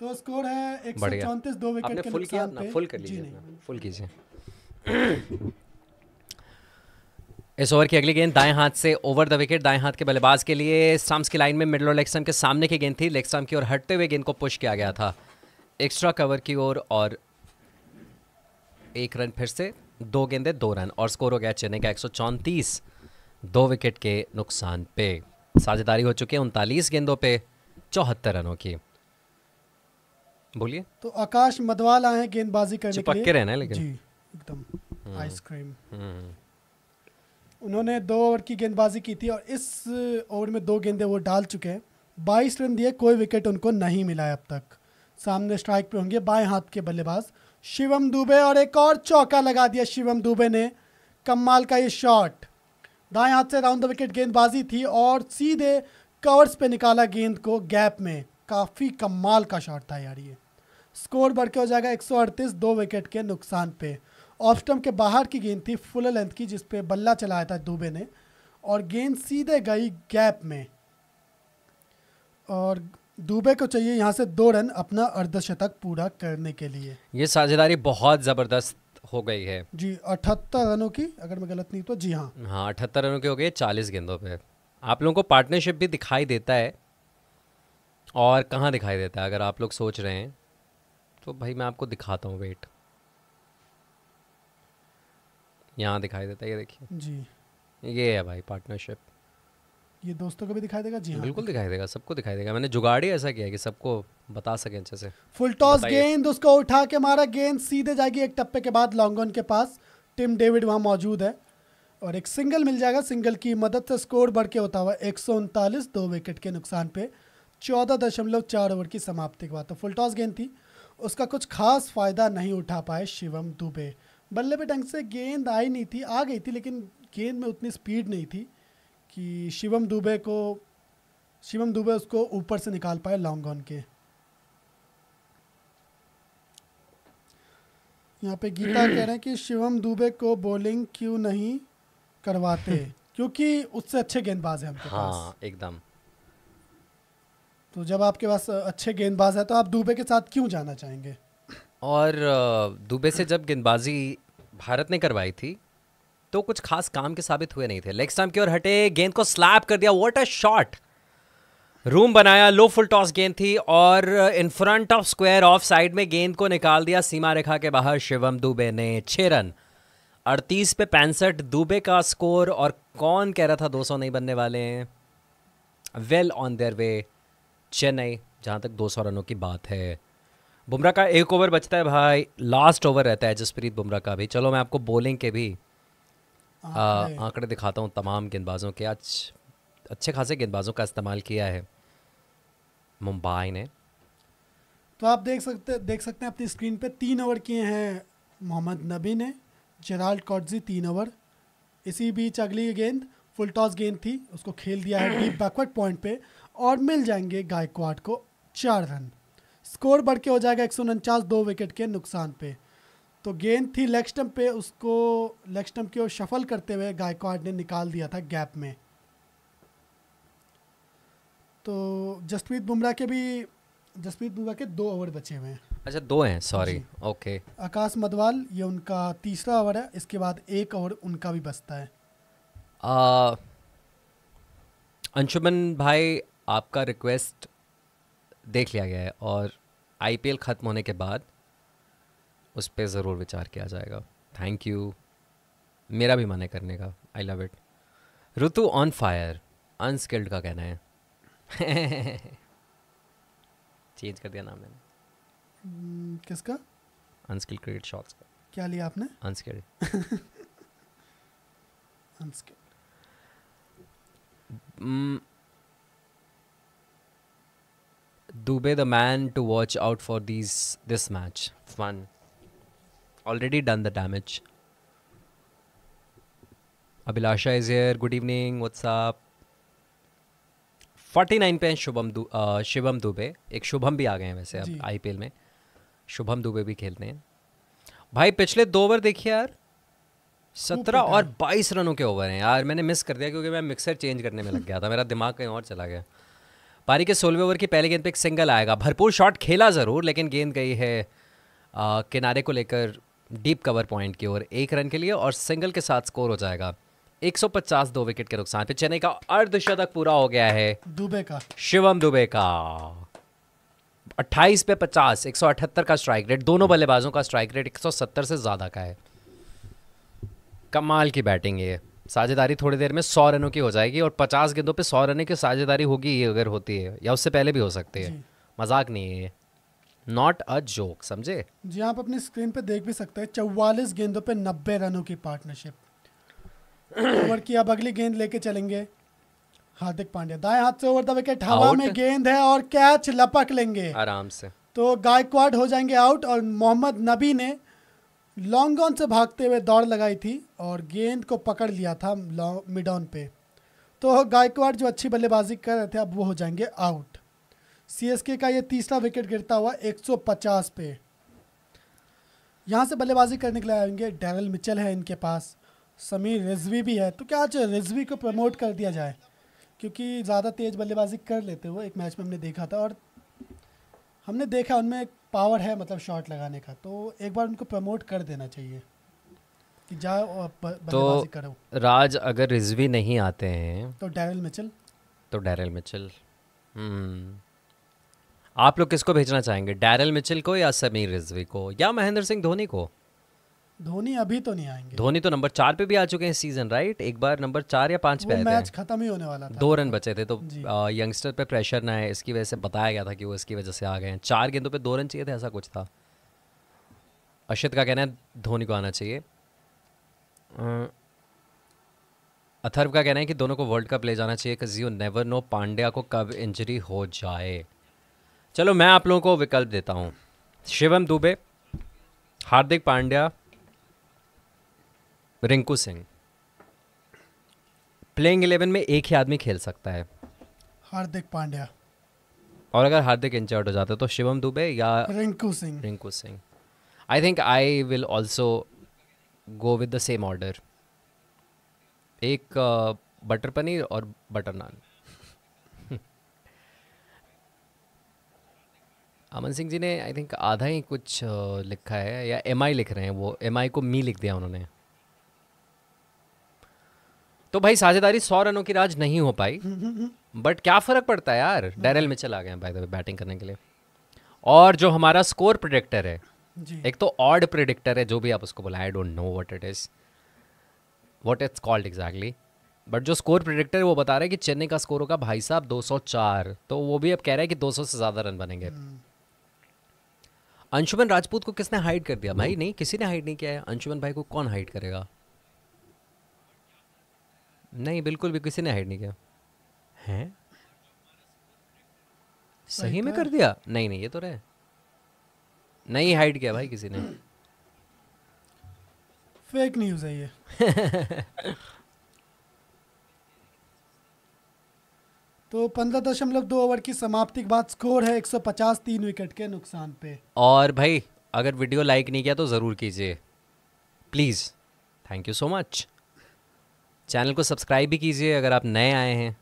तो स्कोर है एक सौ चौंतीस दो विकेट फुल किया ना फुल कर लीजिए फुल कीजिए <clears throat> इस ओवर की अगली गेंद दाएं हाथ से ओवर द विकेट दाएं हाथ के बल्लेबाज के लिए स्टम्स की लाइन में मिडल और लेक्सम के सामने की गेंद थी लेक्सम की ओर हटते हुए गेंद को पुश किया गया था एक्स्ट्रा कवर की ओर और, और एक रन फिर से दो गेंदे दो रन और स्कोर हो गया चेन्नई का एक दो विकेट के नुकसान पे साझेदारी हो चुकी है उनतालीस गेंदों पर चौहत्तर रनों की बोलिए तो आकाश मधवाल आए हैं गेंदबाजी करने के लिए रहना है लेकिन जी एकदम आइसक्रीम हम्म। हम्म। उन्होंने दो ओवर की गेंदबाजी की थी और इस ओवर में दो गेंदे वो डाल चुके हैं बाईस रन दिए कोई विकेट उनको नहीं मिला है अब तक सामने स्ट्राइक पे होंगे बाएं हाथ के बल्लेबाज शिवम दुबे और एक और चौका लगा दिया शिवम दुबे ने कमाल का ये शॉट दाएं हाथ से राउंड द विकेट गेंदबाजी थी और सीधे कवर्स पे निकाला गेंद को गैप में काफ़ी कमाल का शॉट था यार ये स्कोर बढ़ के हो जाएगा एक दो विकेट के नुकसान पे ऑफ स्टम्प के बाहर की गेंद थी फुल लेंथ की जिस पे बल्ला चलाया था दुबे ने और गेंद सीधे गई गैप में और दुबे को चाहिए यहाँ से दो रन अपना अर्धशतक पूरा करने के लिए ये साझेदारी बहुत ज़बरदस्त हो गई है जी अठहत्तर रनों की अगर मैं गलत नहीं तो जी हाँ हाँ अठहत्तर रनों की हो गई चालीस गेंदों पे आप लोगों को पार्टनरशिप भी दिखाई देता है और कहाँ दिखाई देता है अगर आप लोग सोच रहे हैं तो भाई मैं आपको दिखाता हूँ वेट यहाँ दिखाई देता है ये देखिए जी ये है भाई पार्टनरशिप ये दोस्तों को भी दिखाई देगा जी हाँ बिल्कुल दिखाई देगा सबको दिखाई देगा मैंने जुगाड़ी ऐसा किया कि सबको बता सके अच्छे से फुल टॉस गेंद उसको उठा के मारा गेंद सीधे जाएगी एक टप्पे के बाद लॉन्गन के पास टिम डेविड वहाँ मौजूद है और एक सिंगल मिल जाएगा सिंगल की मदद से स्कोर बढ़ के होता हुआ एक दो विकेट के नुकसान पे चौदह दशमलव चार ओवर की समाप्ति के बाद तो फुल टॉस गेंद थी उसका कुछ खास फ़ायदा नहीं उठा पाए शिवम दुबे बल्ले पे ढंग से गेंद आई नहीं थी आ गई थी लेकिन गेंद में उतनी स्पीड नहीं थी कि शिवम दुबे को शिवम दुबे उसको ऊपर से निकाल पाए लॉन्ग ऑन के यहाँ पे गीता कह रहे हैं कि शिवम दुबे को बॉलिंग क्यों नहीं करवाते <laughs> क्योंकि उससे अच्छे गेंदबाज हैं हमके हाँ, एकदम तो जब आपके पास अच्छे गेंदबाज है तो आप दुबे के साथ क्यों जाना चाहेंगे और दुबे से जब गेंदबाजी भारत ने करवाई थी तो कुछ खास काम के साबित हुए नहीं थे लेग स्टम्प की ओर हटे गेंद को स्लैप कर दिया वॉट अ शॉट रूम बनाया लो फुल टॉस गेंद थी और in front of square off side में गेंद को निकाल दिया सीमा रेखा के बाहर शिवम दुबे ने छः रन अड़तीस पे पैंसठ दुबे का स्कोर और कौन कह रहा था 200 नहीं बनने वाले हैं well on their way Chennai जहाँ तक दो सौ रनों की बात है बुमराह का एक ओवर बचता है भाई लास्ट ओवर रहता है जसप्रीत बुमराह का भी चलो मैं आपको बॉलिंग के भी आंकड़े दिखाता हूँ तमाम गेंदबाजों के आज अच्छे खासे गेंदबाजों का इस्तेमाल किया है मुंबई ने तो आप देख सकते देख सकते हैं अपनी स्क्रीन पे तीन ओवर किए हैं मोहम्मद नबी ने जेराल्ड कॉटजी तीन ओवर इसी बीच अगली गेंद फुल टॉस गेंद थी उसको खेल दिया है डीप बैकवर्ड पॉइंट पे और मिल जाएंगे गायकवाड को चार रन स्कोर बढ़ के हो जाएगा एक दो विकेट के नुकसान पे तो गेंद थी लेग स्टम्प पे उसको लेग स्टम्प की ओर शफल करते हुए गायकवाड ने निकाल दिया था गैप में तो जसप्रीत बुमराह के भी जसप्रीत बुमराह के दो ओवर बचे हुए हैं अच्छा दो हैं सॉरी ओके आकाश मधवाल ये उनका तीसरा ओवर है इसके बाद एक ओवर उनका भी बचता है अंशुमन भाई आपका रिक्वेस्ट देख लिया गया है और आईपीएल ख़त्म होने के बाद उस पर ज़रूर विचार किया जाएगा थैंक यू मेरा भी मन है करने का I love it Ritu on fire unskilled का कहना है चेंज <laughs> कर दिया नाम मैंने hmm, किसका अनस्किल्ड क्रिकेट शॉट्स का क्या लिया आपने unskilled unskilled <laughs> Dubey the man to watch out for these this match. Fun. Already done the damage. Abhilasha is here. Good evening. What's up? 49 पे शुभम दु, आ, शिवम दुबे एक शुभम भी आ गए हैं वैसे अब आईपीएल में शुभम दुबे भी खेलते हैं भाई पिछले दो ओवर देखिए यार सत्रह और बाईस रनों के ओवर हैं यार मैंने मिस कर दिया क्योंकि मैं मिक्सर चेंज करने में लग गया था मेरा दिमाग कहीं और चला गया पारी के सोलवे ओवर की पहले गेंद पे एक सिंगल आएगा भरपूर शॉट खेला ज़रूर लेकिन गेंद गई है आ, किनारे को लेकर डीप कवर पॉइंट की ओर एक रन के लिए और सिंगल के साथ स्कोर हो जाएगा 150 दो विकेट के नुकसान पे चेन्नई का अर्धशतक पूरा हो गया है दुबे का शिवम दुबे का 28 पे 50 178 का स्ट्राइक रेट दोनों बल्लेबाजों का स्ट्राइक रेट 170 से ज़्यादा का है कमाल की बैटिंग ये साझेदारी थोड़ी देर में सौ रनों की हो जाएगी और पचास गेंदों पे सौ रनों की साझेदारी होगी ये अगर होती है या उससे पहले भी हो सकती है मजाक नहीं है नॉट अ जोक समझे जी आप अपनी स्क्रीन पे देख भी सकते हैं चौवालीस गेंदों पे नब्बे रनों की पार्टनरशिप ओवर <clears throat> की अब अगली गेंद लेके चलेंगे हार्दिक पांड्या दाएं हाथ से ओवर द विकेट हवा में गेंद है और कैच लपक लेंगे आराम से तो गायकवाड हो जाएंगे आउट और मोहम्मद नबी ने लॉन्ग ऑन से भागते हुए दौड़ लगाई थी और गेंद को पकड़ लिया था मिड ऑन पे तो गायकवाड़ जो अच्छी बल्लेबाजी कर रहे थे अब वो हो जाएंगे आउट सीएसके का ये तीसरा विकेट गिरता हुआ 150 पे यहाँ से बल्लेबाजी करने के लिए आएंगे डैरल मिचल है इनके पास समीर रिजवी भी है तो क्या आज रिजवी को प्रमोट कर दिया जाए क्योंकि ज़्यादा तेज़ बल्लेबाजी कर लेते हुए एक मैच में हमने देखा था और हमने देखा उनमें एक पावर है मतलब शॉट लगाने का तो एक बार उनको प्रमोट कर देना चाहिए कि जाओ तो करो राज अगर रिजवी नहीं आते हैं तो डैरल मिचल तो डैरल मिचल हम्म। आप लोग किसको भेजना चाहेंगे डैरल मिचल को या समीर रिजवी को या महेंद्र सिंह धोनी को धोनी अभी तो नहीं आएंगे धोनी तो नंबर चार पे भी आ चुके हैं सीजन राइट एक बार नंबर चार या पांच पे आए मैच खत्म ही होने वाला था दो रन बचे थे तो आ, यंगस्टर पे प्रेशर ना है इसकी वजह से बताया गया था कि वो इसकी वजह से आ गए हैं चार गेंदों पे दो रन चाहिए थे ऐसा कुछ था अशित का कहना है धोनी को आना चाहिए अथर्व का कहना है कि दोनों को वर्ल्ड कप ले जाना चाहिए कज यू नेवर नो पांड्या को कब इंजरी हो जाए चलो मैं आप लोगों को विकल्प देता हूँ शिवम दुबे हार्दिक पांड्या रिंकू सिंह प्लेइंग इलेवन में एक ही आदमी खेल सकता है हार्दिक पांड्या और अगर हार्दिक इंजर्ड हो जाता है तो शिवम दुबे या Rinku Singh Rinku Singh I think I will also go with the same order एक बटर पनीर और बटर नान अमन सिंह जी ने आई थिंक आधा ही कुछ लिखा है या एम आई लिख रहे हैं वो एम आई को मी लिख दिया उन्होंने तो भाई साझेदारी सौ रनों की राज नहीं हो पाई बट क्या फर्क पड़ता है यार डेरल में चला गए भाई बैटिंग करने के लिए और जो हमारा स्कोर प्रोडिक्टर है एक तो ऑड प्रोडिक्टर है जो भी आप उसको बोला I don't know what it is what it's called exactly but जो स्कोर प्रिडिक्टर है वो बता रहा है कि चेन्नई का स्कोर होगा भाई साहब 204 तो वो भी अब कह रहा है कि 200 से ज़्यादा रन बनेंगे अंशुमन राजपूत को किसने हाइड कर दिया भाई hmm. नहीं किसी ने हाइड नहीं किया है अंशुमन भाई को कौन हाइड करेगा नहीं बिल्कुल भी किसी ने हाइड नहीं किया हैं सही में तो। कर दिया नहीं नहीं ये तो रहे नहीं हाइड किया भाई किसी ने फेक न्यूज है ये <laughs> तो पंद्रह दशमलव दो ओवर की समाप्ति के बाद स्कोर है एक सौ पचास तीन विकेट के नुकसान पे और भाई अगर वीडियो लाइक नहीं किया तो ज़रूर कीजिए please thank you so much channel को सब्सक्राइब भी कीजिए अगर आप नए आए हैं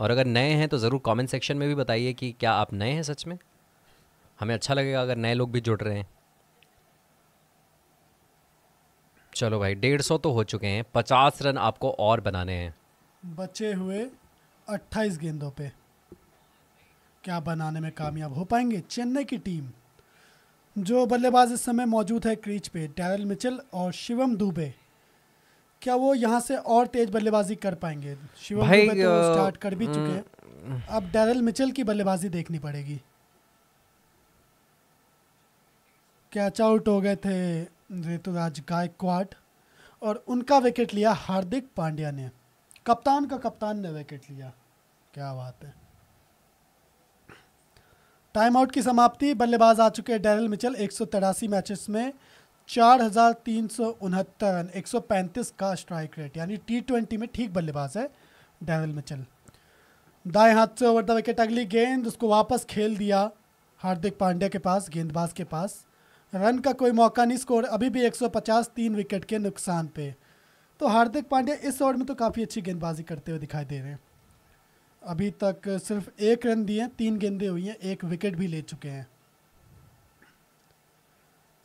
और अगर नए हैं तो ज़रूर कमेंट सेक्शन में भी बताइए कि क्या आप नए हैं सच में हमें अच्छा लगेगा अगर नए लोग भी जुड़ रहे हैं चलो भाई डेढ़ सौ तो हो चुके हैं पचास रन आपको और बनाने हैं बचे हुए अट्ठाईस गेंदों पे क्या बनाने में कामयाब हो पाएंगे चेन्नई की टीम जो बल्लेबाज इस समय मौजूद है क्रीच पे डैरल मिचल और शिवम दुबे क्या वो यहाँ से और तेज बल्लेबाजी कर पाएंगे शिवम भाई तो स्टार्ट कर भी चुके हैं हम्म। अब डेरल मिचेल की बल्लेबाजी देखनी पड़ेगी कैच आउट हो गए थे ऋतुराज गायकवाड और उनका विकेट लिया हार्दिक पांड्या ने कप्तान का कप्तान ने विकेट लिया क्या बात है टाइम आउट की समाप्ति बल्लेबाज आ चुके हैं डेरल मिचेल एक मैचेस में चार हज़ार तीन सौ उनहत्तर रन एक सौ पैंतीस का स्ट्राइक रेट यानी टी ट्वेंटी में ठीक बल्लेबाज है डैरल मिचल दाएं हाथ से ओवर द विकेट अगली गेंद उसको वापस खेल दिया हार्दिक पांड्या के पास गेंदबाज के पास रन का कोई मौका नहीं स्कोर अभी भी 150 तीन विकेट के नुकसान पे तो हार्दिक पांड्या इस ओवर में तो काफ़ी अच्छी गेंदबाजी करते हुए दिखाई दे रहे हैं अभी तक सिर्फ एक रन दिए तीन गेंदें हुई हैं एक विकेट भी ले चुके हैं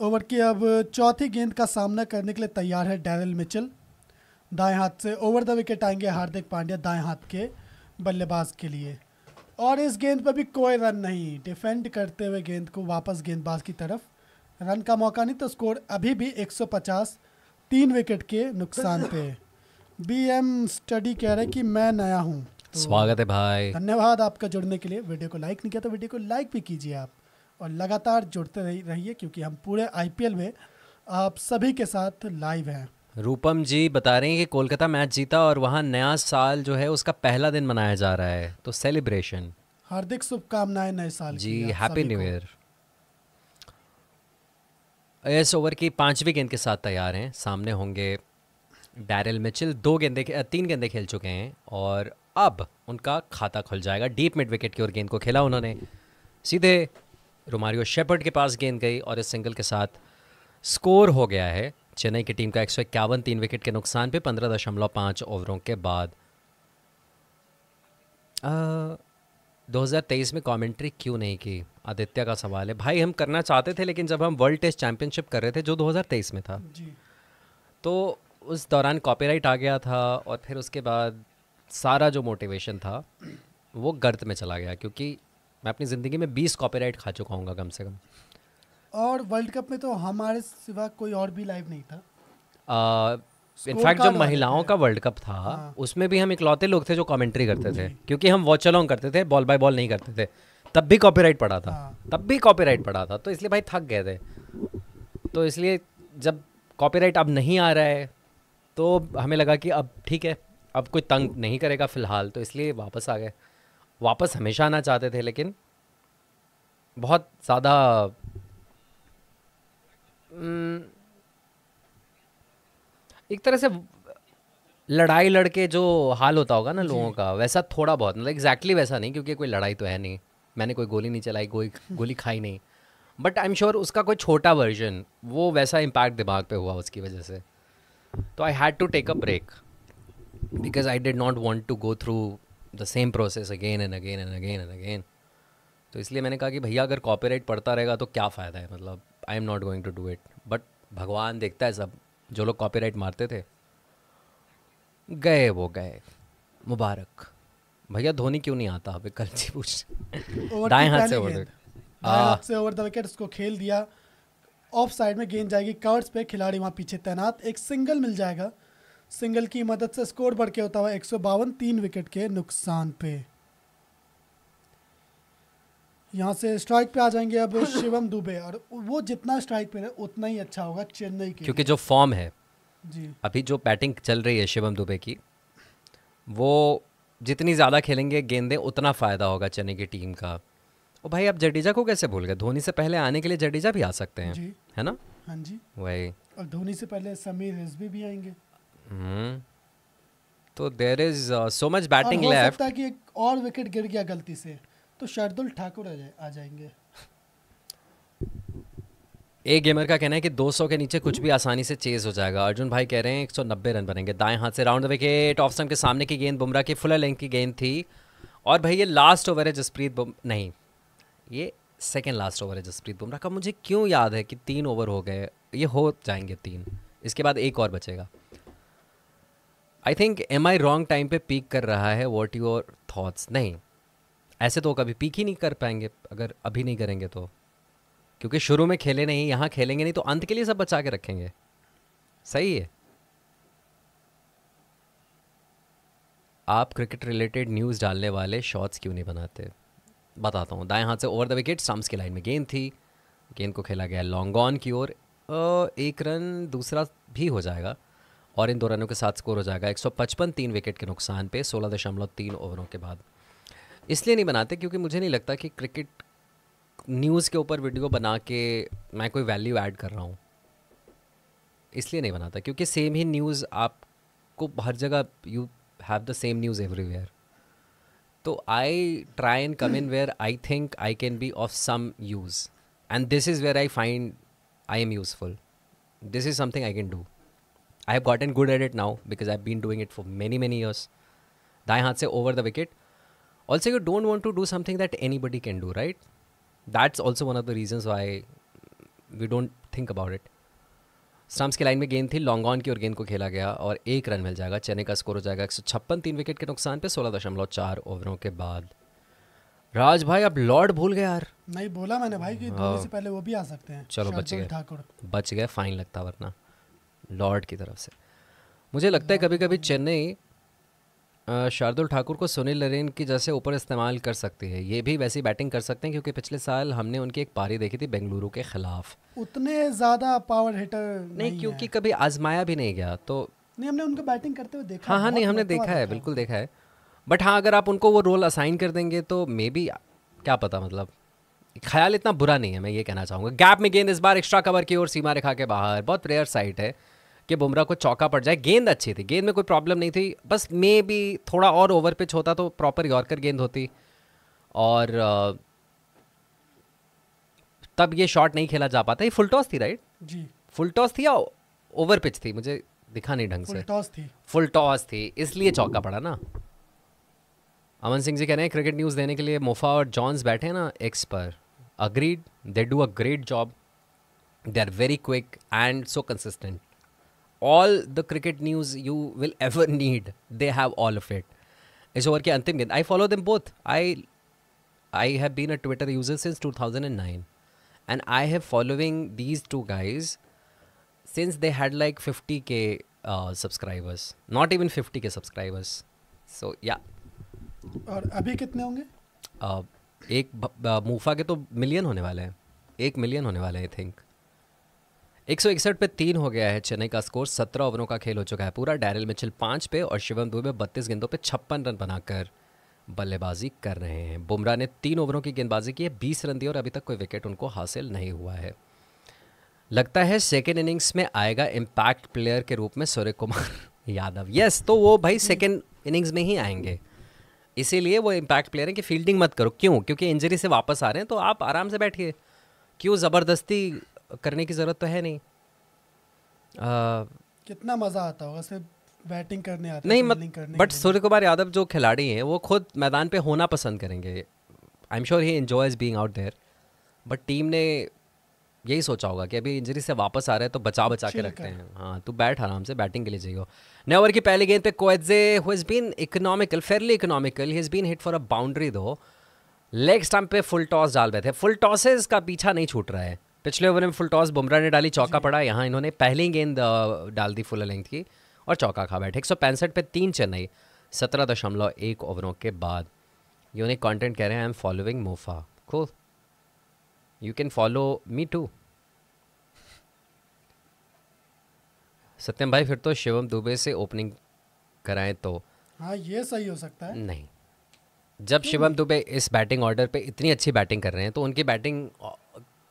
ओवर की अब चौथी गेंद का सामना करने के लिए तैयार है डैरल मिचल दाएं हाथ से ओवर द विकेट आएंगे हार्दिक पांड्या दाएं हाथ के बल्लेबाज के लिए और इस गेंद पर भी कोई रन नहीं डिफेंड करते हुए गेंद को वापस गेंदबाज की तरफ रन का मौका नहीं तो स्कोर अभी भी 150 तीन विकेट के नुकसान पे बी एम स्टडी कह रहे हैं कि मैं नया हूँ तो स्वागत है भाई धन्यवाद आपका जुड़ने के लिए वीडियो को लाइक नहीं किया तो वीडियो को लाइक भी कीजिए आप और लगातार जुड़ते रहिए क्योंकि हम पूरे आईपीएल में आप सभी के साथ लाइव हैं रूपम जी बता रहे हैं कि कोलकाता मैच जीता और वहाँ नया साल जो है उसका पहला दिन मनाया जा रहा है तो सेलिब्रेशन हार्दिक शुभकामनाएं नए साल जी हैप्पी न्यू ईयर एस ओवर की पांचवी गेंद के साथ तैयार हैं सामने होंगे डैरल मिचिल दो गेंदे तीन गेंदे खेल चुके हैं और अब उनका खाता खुल जाएगा डीप मिड विकेट की ओर गेंद को खेला उन्होंने सीधे रोमारियो शेपर्ड के पास गेंद गई और इस सिंगल के साथ स्कोर हो गया है चेन्नई की टीम का एक सौ इक्यावन तीन विकेट के नुकसान पे पंद्रह दशमलव पाँच ओवरों के बाद आ, 2023 में कमेंट्री क्यों नहीं की आदित्य का सवाल है भाई हम करना चाहते थे लेकिन जब हम वर्ल्ड टेस्ट चैंपियनशिप कर रहे थे जो 2023 में था तो उस दौरान कॉपीराइट आ गया था और फिर उसके बाद सारा जो मोटिवेशन था वो गर्त में चला गया क्योंकि मैं अपनी ज़िंदगी में बीस कॉपीराइट खा चुका हूँ कम से कम और वर्ल्ड कप में तो हमारे सिवा कोई और भी लाइव नहीं था इनफैक्ट जब महिलाओं का वर्ल्ड कप था हाँ। उसमें भी हम इकलौते लोग थे जो कमेंट्री करते थे क्योंकि हम वॉच अलॉन्ग करते थे बॉल बाय बॉल नहीं करते थे तब भी कॉपीराइट पड़ा था हाँ। तब भी कॉपीराइट पड़ा था तो इसलिए भाई थक गए थे तो इसलिए जब कॉपीराइट अब नहीं आ रहा है तो हमें लगा कि अब ठीक है अब कोई तंग नहीं करेगा फिलहाल तो इसलिए वापस आ गए वापस हमेशा आना चाहते थे लेकिन बहुत ज़्यादा हम्म, एक तरह से लड़ाई लड़के जो हाल होता होगा ना लोगों का वैसा थोड़ा बहुत मतलब एग्जैक्टली वैसा नहीं क्योंकि कोई लड़ाई तो है नहीं मैंने कोई गोली नहीं चलाई कोई <laughs> गोली खाई नहीं बट आई एम श्योर उसका कोई छोटा वर्जन वो वैसा इम्पैक्ट दिमाग पे हुआ उसकी वजह से तो I had to take a break because I did not want to go through the same process again and again and again and again तो इसलिए मैंने कहा कि भैया अगर कॉपीराइट पढ़ता रहेगा तो क्या फ़ायदा है मतलब I am not going to do it but भगवान देखता है सब जो लोग कॉपीराइट मारते थे गए वो गए मुबारक भैया धोनी क्यों नहीं आता अभी कल जी पूछ दाएं हाथ से ओवर हाँ। से ओवर द विकेट उसको खेल दिया ऑफ साइड में गेंद जाएगी कवर्स पे खिलाड़ी वहाँ पीछे तैनात एक सिंगल मिल जाएगा सिंगल की मदद से स्कोर बढ़ के होता हुआ एक तीन विकेट के नुकसान पे यहाँ से स्ट्राइक पे आ जाएंगे अब <laughs> शिवम दुबे और वो जितना स्ट्राइक पे है उतना ही अच्छा होगा चेन्नई के क्योंकि जो फॉर्म है जी अभी जो बैटिंग चल रही है शिवम दुबे की वो जितनी ज़्यादा खेलेंगे गेंदें उतना फ़ायदा होगा चेन्नई की टीम का और भाई आप जडेजा को कैसे भूल गए धोनी से पहले आने के लिए जडेजा भी आ सकते हैं जी है ना हाँ जी वही और धोनी से पहले समीर रिजवी भी आएंगे हम्म। तो there is so much batting left एक और विकेट गिर गया गलती से तो शार्दुल ठाकुर आ, जाए, आ जाएंगे एक गेमर का कहना है कि 200 के नीचे कुछ भी आसानी से चेज हो जाएगा अर्जुन भाई कह रहे हैं 190 रन बनेंगे दाएं हाथ से round the wicket off stump के सामने की गेंद बुमराह की फुलर लेंथ की गेंद थी और भाई ये लास्ट ओवर है जसप्रीत बुम नहीं ये सेकेंड लास्ट ओवर है जसप्रीत बुमराह का मुझे क्यों याद है कि तीन ओवर हो गए ये हो जाएंगे तीन इसके बाद एक और बचेगा I think M I wrong time पे पीक कर रहा है वॉट योर थाट्स नहीं ऐसे तो कभी पीक ही नहीं कर पाएंगे अगर अभी नहीं करेंगे तो क्योंकि शुरू में खेले नहीं यहाँ खेलेंगे नहीं तो अंत के लिए सब बचा के रखेंगे सही है आप क्रिकेट रिलेटेड न्यूज़ डालने वाले शॉट्स क्यों नहीं बनाते बताता हूँ दाएं हाथ से ओवर द विकेट स्टम्प्स की लाइन में गेंद थी गेंद को खेला गया लॉन्ग ऑन की ओर एक रन दूसरा भी हो जाएगा और इन दो रनों के साथ स्कोर हो जाएगा 155 तीन विकेट के नुकसान पे सोलह दशमलव तीन ओवरों के बाद इसलिए नहीं बनाते क्योंकि मुझे नहीं लगता कि क्रिकेट न्यूज़ के ऊपर वीडियो बना के मैं कोई वैल्यू ऐड कर रहा हूँ इसलिए नहीं बनाता क्योंकि सेम ही न्यूज़ आपको हर जगह you have the same news everywhere तो I try and come in where I think I can be of some use and this is where I find I am useful this is something I can do I have got an good edit it now because I been doing it for many many years दाएँ हाथ से over the wicket also you don't want to do something that anybody can do right that's also one of the reasons why we don't think about it stumps की line में गेंद थी long on की और गेंद को खेला गया और एक रन मिल जाएगा चेन्नई का स्कोर हो जाएगा एक सौ छप्पन तीन विकेट के नुकसान पे सोलह दशमलव चार ओवरों के बाद राज भाई अब लॉर्ड भूल गए यार नहीं बोला मैंने भाई कि हाँ। से पहले वो भी आ सकते हैं चलो बच गए बच गए फाइन लगता वरना लॉर्ड की तरफ से मुझे लगता है कभी कभी चेन्नई शार्दुल ठाकुर को सुनील नरेन की जैसे ऊपर इस्तेमाल कर सकती है ये भी वैसी बैटिंग कर सकते हैं क्योंकि पिछले साल हमने उनकी एक पारी देखी थी बेंगलुरु के खिलाफ उतने ज़्यादा पावर हिटर नहीं, नहीं क्योंकि कभी आजमाया भी नहीं गया तो नहीं हमने उनको बैटिंग करते हुए देखा हाँ हाँ नहीं हमने देखा है बिल्कुल देखा है बट हाँ अगर आप उनको वो रोल असाइन कर देंगे तो मे बी क्या पता मतलब ख्याल इतना बुरा नहीं है मैं ये कहना चाहूँगा गैप में गेंद इस बार एक्स्ट्रा कवर की ओर सीमा रेखा के बाहर बहुत रेयर साइट है कि बुमराह को चौका पड़ जाए गेंद अच्छी थी गेंद में कोई प्रॉब्लम नहीं थी बस मे भी थोड़ा और ओवर पिच होता तो प्रॉपर यॉर्कर गेंद होती और तब ये शॉट नहीं खेला जा पाता ये फुल टॉस थी राइट जी फुल टॉस थी या ओवर पिच थी मुझे दिखा नहीं ढंग से फुल टॉस थी फुल टॉस थी इसलिए चौका पड़ा ना अमन सिंह जी कह रहे हैं क्रिकेट न्यूज़ देने के लिए मोफा और जॉन्स बैठे हैं ना एक्स पर agreed they do a great job they are very quick and so consistent all the cricket news you will ever need they have all of it इस over के अंतिम गेंद I follow them both I I have been a Twitter user since two thousand and nine and I have following these two guys since they had like fifty K subscribers not even fifty K subscribers so या और अभी कितने होंगे uh, एक uh, मूफा के तो million होने वाले हैं एक मिलियन होने वाले हैं आई थिंक एक पे तीन हो गया है चेन्नई का स्कोर सत्रह ओवरों का खेल हो चुका है पूरा डैरिल मिचल पांच पे और शिवम दुबे बत्तीस गेंदों पे छप्पन रन बनाकर बल्लेबाजी कर रहे हैं बुमराह ने तीन ओवरों की गेंदबाजी की है बीस रन दिए और अभी तक कोई विकेट उनको हासिल नहीं हुआ है लगता है सेकेंड इनिंग्स में आएगा इम्पैक्ट प्लेयर के रूप में सूर्य कुमार <laughs> यादव यस तो वो भाई सेकेंड इनिंग्स में ही आएंगे इसीलिए वो इम्पैक्ट प्लेयर है कि फील्डिंग मत करो क्यों क्योंकि इंजरी से वापस आ रहे हैं तो आप आराम से बैठिए क्यों ज़बरदस्ती करने की ज़रूरत तो है नहीं आ, कितना मज़ा आता होगा सिर्फ बैटिंग करने आता नहीं मत, करने बट सूर्य कुमार यादव जो खिलाड़ी हैं वो खुद मैदान पे होना पसंद करेंगे I am sure he is being out there but team ने यही सोचा होगा कि अभी इंजरी से वापस आ रहे हैं तो बचा बचा के रखते हैं हाँ तू बैट आराम से बैटिंग के लिए चाहिए नए ओवर की पहली गेंद पे Coetzee who has been economical fairly economical he has been hit for a boundary दो लेग स्टम्प पे फुल टॉस डाल रहे थे फुल टॉसेज का पीछा नहीं छूट रहा है पिछले ओवर में फुल टॉस बुमराह ने डाली चौका पड़ा यहाँ इन्होंने पहली गेंद डाल दी फुल लेंथ की और चौका खा बैठे एक सौ पैंसठ पे तीन चेन्नई सत्रह दशमलव एक ओवरों के बाद यूनिक कॉन्टेंट कह रहे हैं आई एम फॉलोइंग मोफा को you can follow me too Satyam भाई फिर तो शिवम दुबे से ओपनिंग कराएं तो हाँ ये सही हो सकता है नहीं जब शिवम दुबे इस बैटिंग ऑर्डर पे इतनी अच्छी बैटिंग कर रहे हैं तो उनकी बैटिंग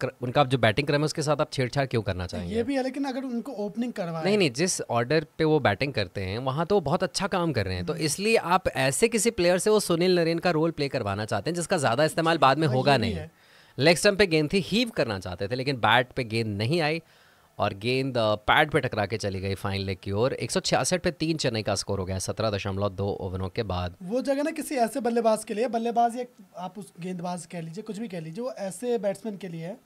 क्र, उनका आप जो बैटिंग क्रम है उसके साथ आप छेड़छाड़ क्यों करना तो चाहेंगे ये भी है लेकिन अगर उनको ओपनिंग करवा नहीं नहीं जिस ऑर्डर पे वो बैटिंग करते हैं वहाँ तो वो बहुत अच्छा काम कर रहे हैं तो हम्म। इसलिए आप ऐसे किसी प्लेयर से वो सुनील नरेन का रोल प्ले करवाना चाहते हैं जिसका ज़्यादा इस्तेमाल बाद में हाँ, होगा नहीं लेग स्टम्प पे गेंद थी हीव करना चाहते थे लेकिन बैट पे गेंद नहीं आई और गेंद पैड पे टकरा के चली गई फाइनल लेग की ओर एक पे तीन चेन्नई का स्कोर हो गया सत्रह दशमलव दो ओवरों के बाद वो जगह ना किसी ऐसे बल्लेबाज के लिए बल्लेबाज या आप उस गेंदबाज कह लीजिए कुछ भी कह लीजिए वो ऐसे बैट्समैन के लिए है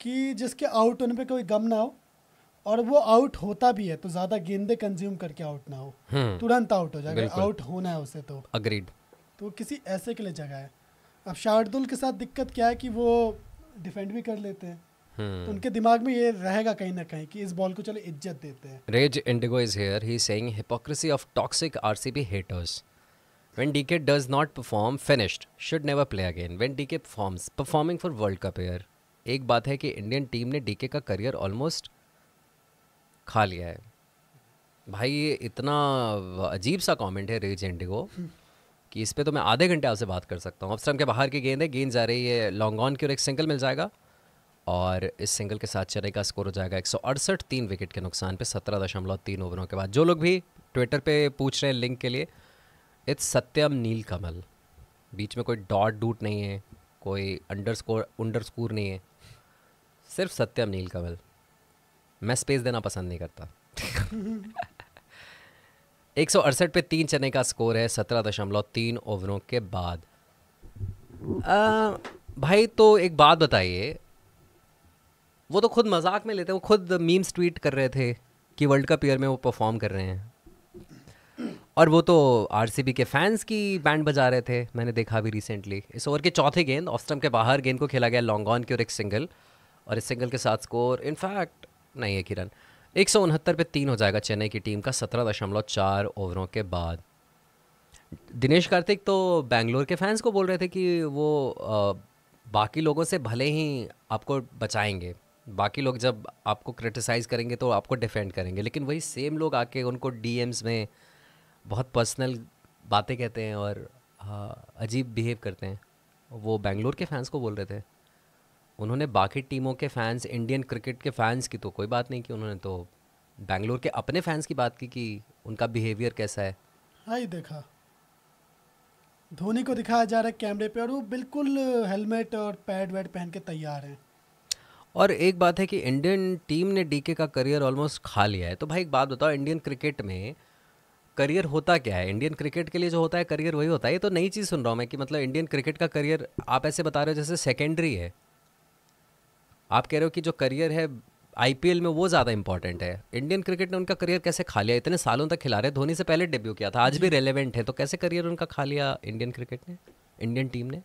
कि जिसके आउट होने पे कोई गम ना हो और वो आउट होता भी है तो ज़्यादा गेंदे कंज्यूम करके आउट ना हो हम्म। तुरंत आउट हो जाएगा आउट होना है उसे तो अग्रीड तो किसी ऐसे के लिए जगह है अब शार्दुल के साथ दिक्कत क्या है कि वो डिफेंड भी कर लेते हैं हम्म। तो उनके दिमाग में ये रहेगा कहीं ना कहीं कि इस बॉल को चलो इज्जत देते हैं rage indigo is here he saying hypocrisy of toxic RCB haters when DK does not perform finished should never play again when DK performs performing for world cup here. एक बात है कि इंडियन टीम ने DK का career almost खा लिया है भाई ये इतना अजीब सा कमेंट है रेज एंडिगो कि इस पर तो मैं आधे घंटे आपसे बात कर सकता हूँ ऑफ के बाहर की गेंद है गेंद जा रही है लॉन्ग ऑन की और एक सिंगल मिल जाएगा और इस सिंगल के साथ चेन्नई का स्कोर हो जाएगा एक तीन विकेट के नुकसान पे सत्रह दशमलव तीन ओवरों के बाद जो लोग भी ट्विटर पे पूछ रहे हैं लिंक के लिए इट्स सत्यम नील कमल बीच में कोई डॉट डूट नहीं है कोई अंडर स्कोर अंडर स्कोर नहीं है सिर्फ सत्यम नील कमल मैं स्पेस देना पसंद नहीं करता <laughs> एक सौ अड़सठ पे तीन चने का स्कोर है सत्रह दशमलव तीन ओवरों के बाद आ, भाई तो एक बात बताइए वो तो खुद मजाक में लेते हैं वो खुद मीम्स ट्वीट कर रहे थे कि वर्ल्ड कप ईयर में वो परफॉर्म कर रहे हैं और वो तो आरसीबी के फैंस की बैंड बजा रहे थे मैंने देखा भी रिसेंटली इस ओवर के चौथे गेंद ऑस्टम के बाहर गेंद को खेला गया लॉन्ग ऑन की और एक सिंगल और इस सिंगल के साथ स्कोर इनफैक्ट नहीं है किरण एक सौ उनहत्तर पे तीन हो जाएगा चेन्नई की टीम का सत्रह दशमलव चार ओवरों के बाद दिनेश कार्तिक तो बेंगलोर के फैंस को बोल रहे थे कि वो आ, बाकी लोगों से भले ही आपको बचाएंगे बाकी लोग जब आपको क्रिटिसाइज़ करेंगे तो आपको डिफेंड करेंगे लेकिन वही सेम लोग आके उनको डी में बहुत पर्सनल बातें कहते हैं और हाँ, अजीब बिहेव करते हैं वो बेंगलोर के फैंस को बोल रहे थे उन्होंने बाकी टीमों के फैंस इंडियन क्रिकेट के फैंस की तो कोई बात नहीं की उन्होंने तो बैंगलोर के अपने फैंस की बात की कि उनका बिहेवियर कैसा है आई देखा धोनी को दिखाया जा रहा है कैमरे पे और वो बिल्कुल हेलमेट और पैड वैड पहन के तैयार हैं और एक बात है कि इंडियन टीम ने डीके का करियर ऑलमोस्ट खा लिया है तो भाई एक बात बताओ इंडियन क्रिकेट में करियर होता क्या है इंडियन क्रिकेट के लिए जो होता है करियर वही होता है ये तो नई चीज़ सुन रहा हूँ मैं कि मतलब इंडियन क्रिकेट का करियर आप ऐसे बता रहे हो जैसे सेकेंडरी है आप कह रहे हो कि जो करियर है आईपीएल में वो ज़्यादा इंपॉर्टेंट है इंडियन क्रिकेट ने उनका करियर कैसे खा लिया इतने सालों तक खिला रहे धोनी से पहले डेब्यू किया था आज भी रेलिवेंट है तो कैसे करियर उनका खा लिया इंडियन क्रिकेट ने इंडियन टीम ने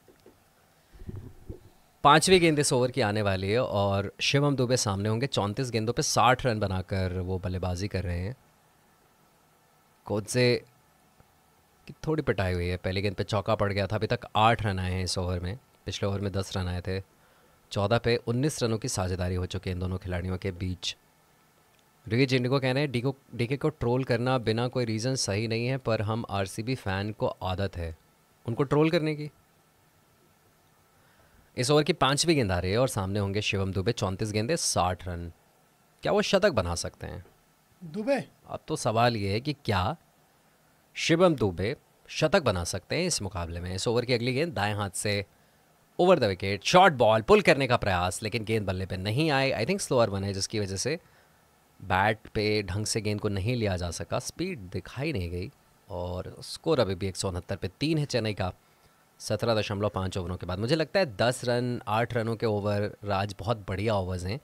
पांचवी गेंद इस ओवर की आने वाली है और शिवम दुबे सामने होंगे चौंतीस गेंदों पे साठ रन बनाकर वो बल्लेबाजी कर रहे हैं कोदसे की थोड़ी पिटाई हुई है पहली गेंद पे चौका पड़ गया था अभी तक आठ रन आए हैं इस ओवर में पिछले ओवर में दस रन आए थे चौदह पे उन्नीस रनों की साझेदारी हो चुकी है इन दोनों खिलाड़ियों के बीच रिच इंडिगो कह रहे हैं डीको डीके को ट्रोल करना बिना कोई रीज़न सही नहीं है पर हम आरसीबी फ़ैन को आदत है उनको ट्रोल करने की इस ओवर की पांचवी गेंद आ रही है और सामने होंगे शिवम दुबे चौंतीस गेंदे साठ रन क्या वो शतक बना सकते हैं दुबे अब तो सवाल ये है कि क्या शिवम दुबे शतक बना सकते हैं इस मुकाबले में इस ओवर की अगली गेंद दाएं हाथ से over the wicket short ball pull करने का प्रयास लेकिन गेंद बल्ले पे नहीं आए आई थिंक स्लोअर बने जिसकी वजह से बैट पे ढंग से गेंद को नहीं लिया जा सका स्पीड दिखाई नहीं गई और स्कोर अभी भी एक सौ उनहत्तर पे तीन है चेन्नई का सत्रह दशमलव पाँच ओवरों के बाद मुझे लगता है दस रन आठ रनों के ओवर राज बहुत बढ़िया ओवर्स हैं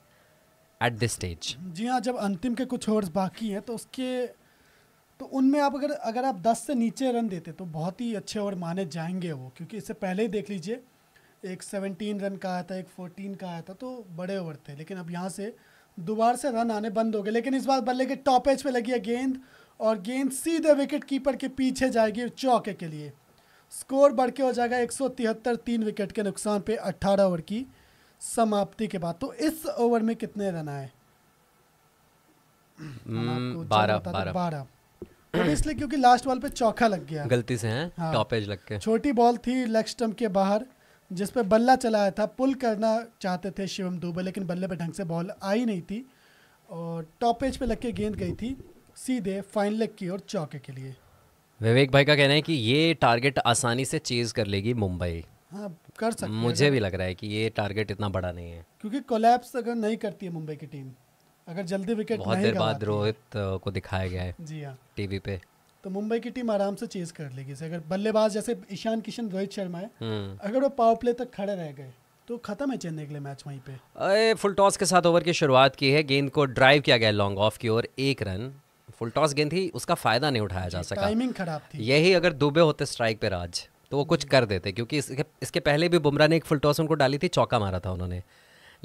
एट दिस स्टेज जी हाँ जब अंतिम के कुछ ओवर्स बाकी हैं तो उसके तो उनमें आप अगर अगर आप दस से नीचे रन देते तो बहुत ही अच्छे ओवर माने जाएंगे वो क्योंकि इससे पहले ही देख लीजिए एक सेवनटीन रन का आया था एक फोर्टीन का आया था तो बड़े ओवर थे लेकिन अब यहाँ से दोबारा से रन आने बंद हो गए लेकिन इस बार बल्ले के टॉप एज पे लगी है गेंद और गेंद सीधे विकेट कीपर के पीछे जाएगी चौके के लिए स्कोर बढ़ के हो जाएगा एक सौ तिहत्तर तीन विकेट के नुकसान पे अट्ठारह ओवर की समाप्ति के बाद तो इस ओवर में कितने रन आए हम्म, बारह इसलिए क्योंकि लास्ट बॉल पे चौका लग गया गलती से हैं हाँ। टॉप एज लग के छोटी बॉल थी लेग स्टंप के बाहर जिस पर बल्ला चलाया था पुल करना चाहते थे शिवम दुबे लेकिन बल्ले पर ढंग से बॉल आई नहीं थी और टॉप एज पे लग के गेंद गई थी सीधे फाइन लेग की और चौके के लिए विवेक भाई का कहना है कि ये टारगेट आसानी से चेज कर लेगी मुंबई हाँ कर सकते मुझे भी लग रहा है कि ये टारगेट इतना बड़ा नहीं है क्योंकि कोलैप्स अगर नहीं करती है मुंबई की टीम अगर जल्दी विकेट बहुत देर बाद रोहित को दिखाया गया है जी हाँ टीवी पे तो मुंबई की टीम आराम से चेज कर लेगी अगर बल्लेबाज जैसे ईशान किशन रोहित शर्मा है हम्म। अगर वो पावर प्ले तक खड़े रह गए तो खत्म है चेन्नई के लिए मैच वहीं पे अरे फुल टॉस के साथ ओवर की शुरुआत की है गेंद को ड्राइव किया गया लॉन्ग ऑफ की ओर एक रन फुल टॉस गेंद थी उसका फायदा नहीं उठाया जा सका टाइमिंग खराब थी यही अगर दुबे होते स्ट्राइक पे राज तो वो कुछ कर देते क्योंकि इसके इसके पहले भी बुमराह ने एक फुल टॉस उनको डाली थी चौका मारा था उन्होंने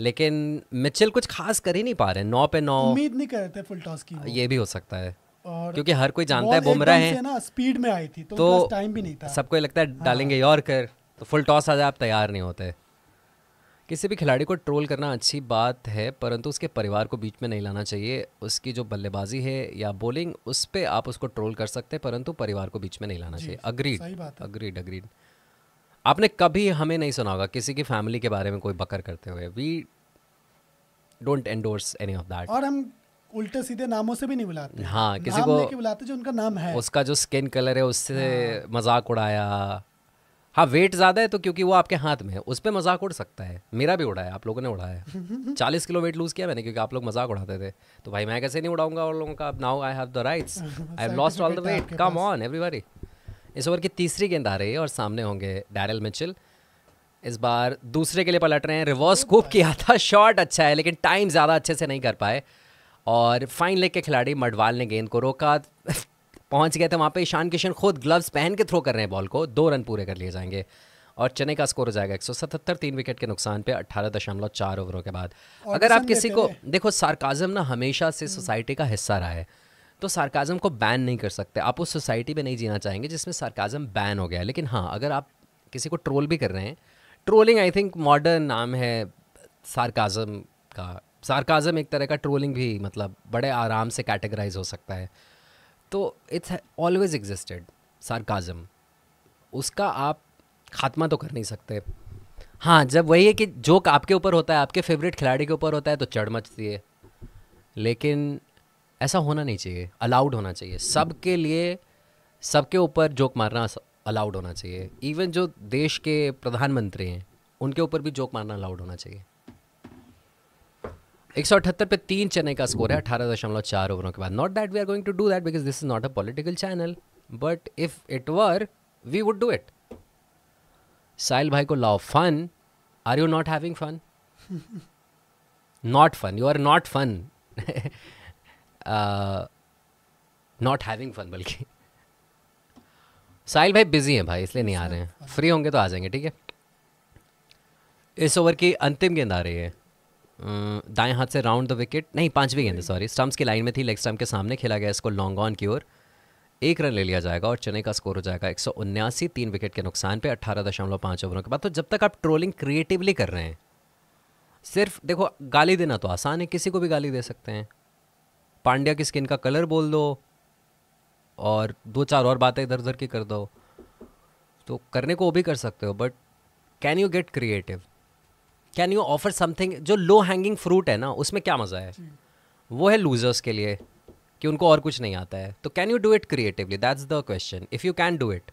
लेकिन मिचेल कुछ खास कर ही नहीं पा रहे नौ पे नौ उम्मीद नहीं कर रहे थे फुल टॉस की ये भी हो सकता है और क्योंकि हर कोई जानता है बुमराह है ना स्पीड में आई थी तो, टाइम तो भी नहीं था सबको लगता है हाँ। डालेंगे यॉर्कर तो फुल टॉस आ जाए आप तैयार नहीं होते किसी भी खिलाड़ी को ट्रोल करना अच्छी बात है परंतु उसके परिवार को बीच में नहीं लाना चाहिए उसकी जो बल्लेबाजी है या बॉलिंग उस पर आप उसको ट्रोल कर सकते हैं परंतु परिवार को बीच में नहीं लाना चाहिए अग्रीड अग्रीड अग्रीड आपने कभी हमें नहीं सुना होगा किसी की फैमिली के बारे में कोई बकर करते हुए we don't endorse any of that और हम उल्टे सीधे नामों से भी नहीं बुलाते हाँ किसी को बुलाते जो उनका नाम है उसका जो स्किन कलर है उससे हाँ। मजाक उड़ाया हाँ वेट ज़्यादा है तो क्योंकि वो आपके हाथ में है उस पर मजाक उड़ सकता है मेरा भी उड़ाया आप लोगों ने उड़ाया <laughs> चालीस किलो वेट लूज़ किया मैंने क्योंकि आप लोग मजाक उड़ाते थे तो भाई मैं कैसे नहीं उड़ाऊंगा और लोगों का now I have the rights I have lost all the weight come on everybody इस ओवर की तीसरी गेंद आ रही है और सामने होंगे डैरल मिचिल इस बार दूसरे के लिए पलट रहे हैं रिवर्स कूप किया था शॉट अच्छा है लेकिन टाइम ज़्यादा अच्छे से नहीं कर पाए और फाइन लेग के खिलाड़ी मडवाल ने गेंद को रोका पहुंच गए थे वहाँ पे ईशान किशन खुद ग्लव्स पहन के थ्रो कर रहे हैं बॉल को दो रन पूरे कर लिए जाएंगे और चेन्नई का स्कोर हो जाएगा सतहत्तर तीन विकेट के नुकसान पे दशमलव चार ओवरों के बाद अगर आप किसी को देखो सार्काजम ना हमेशा से सोसाइटी हम्म। का हिस्सा रहा है तो सार्काजम को बैन नहीं कर सकते आप उस सोसाइटी में नहीं जीना चाहेंगे जिसमें सार्काजम बैन हो गया है लेकिन हाँ अगर आप किसी को ट्रोल भी कर रहे हैं ट्रोलिंग आई थिंक मॉडर्न नाम है सार्काजम का सार्काजम एक तरह का ट्रोलिंग भी मतलब बड़े आराम से कैटेगराइज हो सकता है तो इट्स ऑलवेज एग्जिस्टेड सार्काजम उसका आप खात्मा तो कर नहीं सकते हाँ जब वही है कि जोक आपके ऊपर होता है आपके फेवरेट खिलाड़ी के ऊपर होता है तो चढ़ मचती है लेकिन ऐसा होना नहीं चाहिए अलाउड होना चाहिए सबके लिए सबके ऊपर जोक मारना अलाउड होना चाहिए इवन जो देश के प्रधानमंत्री हैं उनके ऊपर भी जोक मारना अलाउड होना चाहिए एक सौ अठहत्तर पे तीन चेन्नई का स्कोर है अठारह दशमलव चार ओवरों के बाद not that we are going to do that because this is not a political channel but if it were we would do it Sahil भाई को लाओ fun are you not having fun not fun you are not fun not having fun बल्कि साहिल भाई busy हैं भाई इसलिए नहीं आ रहे हैं फ्री होंगे तो आ जाएंगे ठीक है इस ओवर की अंतिम गेंद आ रही है दाएं हाथ से राउंड द विकेट नहीं पांचवी गेंद सॉरी स्टम्प्स की लाइन में थी लेग स्टम्प के सामने खेला गया इसको लॉन्ग ऑन की ओर एक रन ले लिया जाएगा और चेन्नई का स्कोर हो जाएगा एक सौ उन्यासी तीन विकेट के नुकसान पे अट्ठारह दशमलव पाँच ओवरों के बाद तो जब तक आप ट्रोलिंग क्रिएटिवली कर रहे हैं सिर्फ देखो गाली देना तो आसान है किसी को भी गाली दे सकते हैं पांड्या की स्किन का कलर बोल दो और दो चार और बातें इधर उधर की कर दो तो करने को वो भी कर सकते हो but can you get creative can you offer something जो लो हैंगिंग फ्रूट है ना उसमें क्या मज़ा है वो है लूजर्स के लिए कि उनको और कुछ नहीं आता है तो can you do it creatively that's the question if you can do it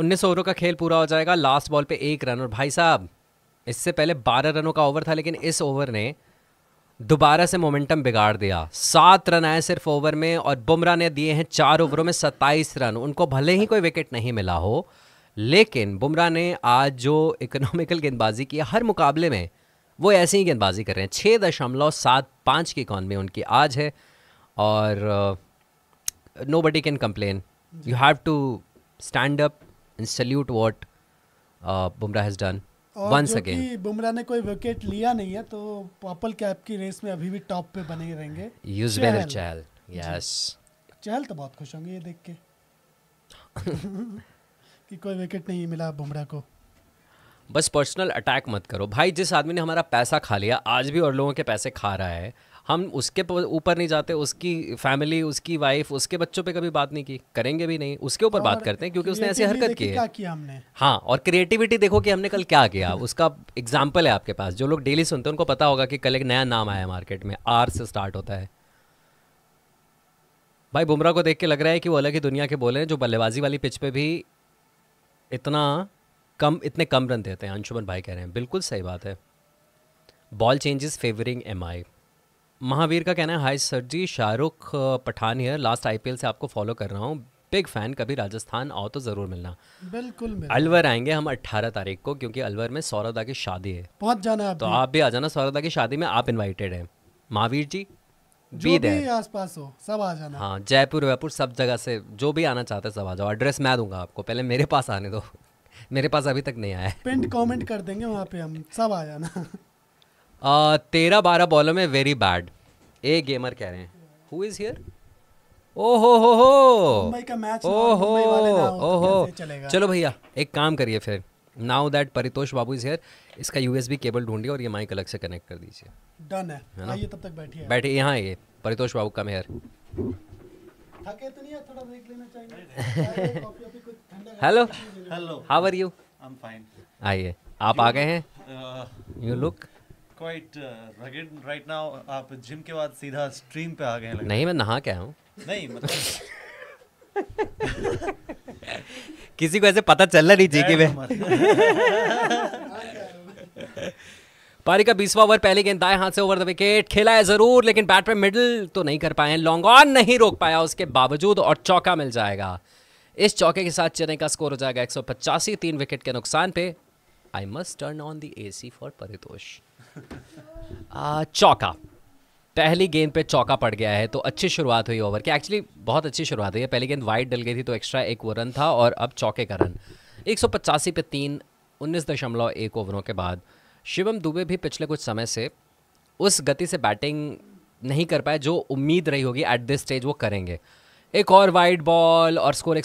उन्नीस ओवरों का खेल पूरा हो जाएगा लास्ट बॉल पे एक रन और भाई साहब इससे पहले बारह रनों का ओवर था लेकिन इस ओवर ने दोबारा से मोमेंटम बिगाड़ दिया सात रन आए सिर्फ ओवर में और बुमराह ने दिए हैं चार ओवरों में सत्ताईस रन उनको भले ही कोई विकेट नहीं मिला हो लेकिन बुमराह ने आज जो इकोनॉमिकल गेंदबाजी की हर मुकाबले में वो ऐसे ही गेंदबाजी कर रहे हैं छः दशमलव सात पाँच की इकॉनमी उनकी आज है और nobody can complain you have to stand up and salute what Bumrah has done one again Bumrah ने कोई विकेट लिया नहीं है तो पर्पल कैप की रेस में अभी भी टॉप पे बने रहेंगे चहल चहल यस चहल तो बहुत खुश होंगे ये देख के <laughs> <laughs> कि कोई विकेट नहीं मिला बुमराह को बस पर्सनल अटैक मत करो भाई जिस आदमी ने हमारा पैसा खा लिया आज भी और लोगों के पैसे खा रहा है हम उसके ऊपर नहीं जाते उसकी फैमिली उसकी वाइफ उसके बच्चों पे कभी बात नहीं की करेंगे भी नहीं उसके ऊपर बात करते हैं क्योंकि उसने ऐसी हरकत की है हाँ और क्रिएटिविटी देखो कि हमने कल क्या किया उसका एग्जाम्पल है आपके पास जो लोग डेली सुनते हैं उनको पता होगा कि कल एक नया नाम आया मार्केट में आर से स्टार्ट होता है भाई बुमराह को देख के लग रहा है कि वो अलग ही दुनिया के बोले हैं जो बल्लेबाजी वाली पिच पे भी इतना कम इतने कम रन देते हैं अंशुमन भाई कह रहे हैं बिल्कुल सही बात है ball changes favouring M I Mahavir का कहना है हाई सर जी शाहरुख पठान है लास्ट आईपीएल से आपको फॉलो कर रहा हूँ बिग फैन कभी राजस्थान आओ तो जरूर मिलना बिल्कुल अलवर आएंगे हम 18 तारीख को क्योंकि अलवर में सौरदा की शादी है पहुंच जाना आप तो आप भी आ जाना सौरदा की शादी में आप इनवाइटेड हैं महावीर जी बी भी आसपास हो सब आ जाना हाँ जयपुर वयपुर सब जगह से जो भी आना चाहते सब आ जाओ एड्रेस मैं दूंगा आपको पहले मेरे पास आने दो <laughs> मेरे पास अभी तक नहीं आया पिंड कमेंट कर देंगे वहाँ पे हम सब आ जाना <laughs> तेरह बारह बॉलों में वेरी बैड ए गेमर कह रहे हैं हु इज हियर ओ हो हो हो मुंबई का मैच ओ हो चलो भैया एक काम करिए फिर now that Paritosh Babu is here इसका यूएसबी केबल ढूंढिए और ये माइक अलग से कनेक्ट कर दीजिए डन है आइए तब तक बैठिए बैठिए यहाँ ये परितोष बाबू का मेहर hello hello how are you I am fine आइए आप आ गए हैं you look quite rugged right now आप जिम के बाद सीधा स्ट्रीम पे आ गए हैं नहीं मैं नहा के आया हूँ नहीं मतलब <laughs> किसी को ऐसे पता चलना नहीं चाहिए कि मैं पारी का बीसवा ओवर पहले गेंद दाएं हाथ से ओवर द विकेट खेला है जरूर लेकिन बैट पे मिडिल तो नहीं कर पाए हैं लॉन्ग ऑन नहीं रोक पाया उसके बावजूद और चौका मिल जाएगा इस चौके के साथ चेन्नई का स्कोर हो जाएगा एक सौ पचासी तीन विकेट के नुकसान पे I must turn on the A C for Paritosh चौका पहली गेंद पे चौका पड़ गया है तो अच्छी शुरुआत हुई ओवर की एक्चुअली बहुत अच्छी शुरुआत हुई है पहली गेंद वाइड डल गई थी तो एक्स्ट्रा एक वो रन था और अब चौके का रन एक सौ पचासी पे तीन उन्नीस दशमलव एक ओवरों के बाद शिवम दुबे भी पिछले कुछ समय से उस गति से बैटिंग नहीं कर पाए जो उम्मीद रही होगी एट दिस स्टेज वो करेंगे एक और वाइड बॉल और स्कोर एक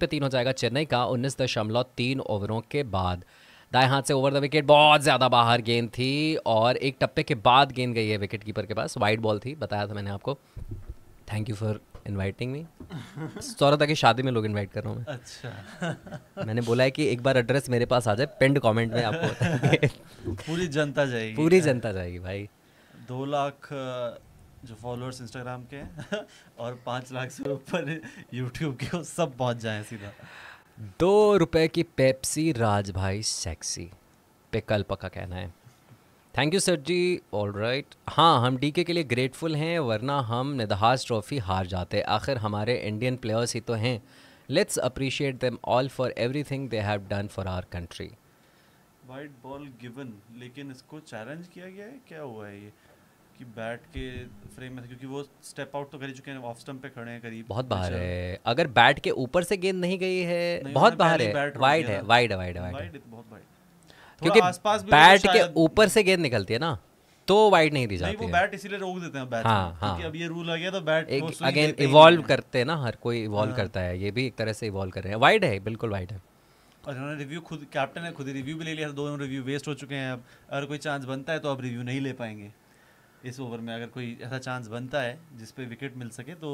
पे तीन हो जाएगा चेन्नई का उन्नीस दशमलव तीन ओवरों के बाद दाएं हाथ से ओवर द विकेट बहुत ज़्यादा बाहर गेंद थी और एक टप्पे के बाद गेंद गई है विकेट कीपर के पास वाइट बॉल थी बताया था मैंने आपको thank you for inviting me Saurabh था कि शादी में लोग इनवाइट कर रहा हूँ मैं अच्छा मैंने बोला है कि एक बार एड्रेस मेरे पास आ जाए पेंड कमेंट में आपको पूरी जनता जाएगी पूरी जनता जाएगी भाई दो लाख जो फॉलोअर्स इंस्टाग्राम के और पाँच लाख से ऊपर यूट्यूब के सब पहुँच जाए सीधा दो रुपए की पेप्सी राज भाई सेक्सी पे कल पक्का कहना है thank you sir ji all right हाँ हम डीके के लिए ग्रेटफुल हैं वरना हम निदहास ट्रॉफी हार जाते आखिर हमारे इंडियन प्लेयर्स ही तो हैं let's appreciate them all for everything they have done for our country white ball given लेकिन इसको चैलेंज किया गया है क्या हुआ है ये कि बैट के फ्रेम में क्योंकि वो स्टेप आउट तो कर ही चुके हैं ऑफ स्टंप पे खड़े हैं करीब बहुत बाहर अच्छा। है अगर बैट के ऊपर से गेंद नहीं गई है नहीं, बहुत बाहर है वाइड है वाइड है वाइड है वाइड तो बहुत वाइड क्योंकि बैट के ऊपर से गेंद निकलती है ना तो वाइड नहीं दी जाती नहीं, वो बैट इसीलिए रोक देते हैं बैट हाँ, हाँ. अब ये रूल आ गया तो बैट एक अगेन इवॉल्व करते हैं ना हर कोई इवॉल्व हाँ. करता है ये भी एक तरह से इवॉल्व कर रहे हैं वाइड है बिल्कुल वाइड है और उन्होंने रिव्यू खुद कैप्टन ने खुद ही रिव्यू भी ले लिया दोनों रिव्यू वेस्ट हो चुके हैं अब अगर कोई चांस बनता है तो अब रिव्यू नहीं ले पाएंगे इस ओवर में अगर कोई ऐसा चांस बनता है जिस पे विकेट मिल सके तो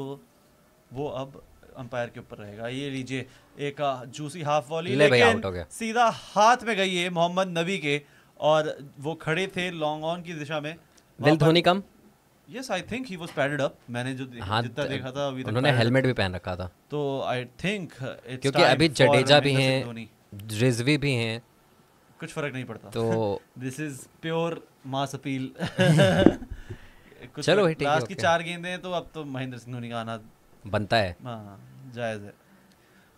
वो अब अंपायर के ऊपर रहेगा ये लीजिए एक जूसी हाफ वॉली ले लेकिन सीधा हाथ में गई है मोहम्मद नबी के और वो खड़े थे लॉन्ग ऑन की दिशा में दिल Dhoni come yes I think he was padded up मैंने जो हाँ, जितना देखा था अभी उन्होंने हेलमेट भी पहन रखा था तो आई थिंक क्योंकि अभी जडेजा भी हैं रिजवी भी हैं कुछ फर्क नहीं पड़ता तो this is pure mass appeal <laughs> कुछ चलो भाई लास्ट की चार गेंदे हैं तो अब तो महेंद्र सिंह धोनी का आना बनता है हाँ जायज़ है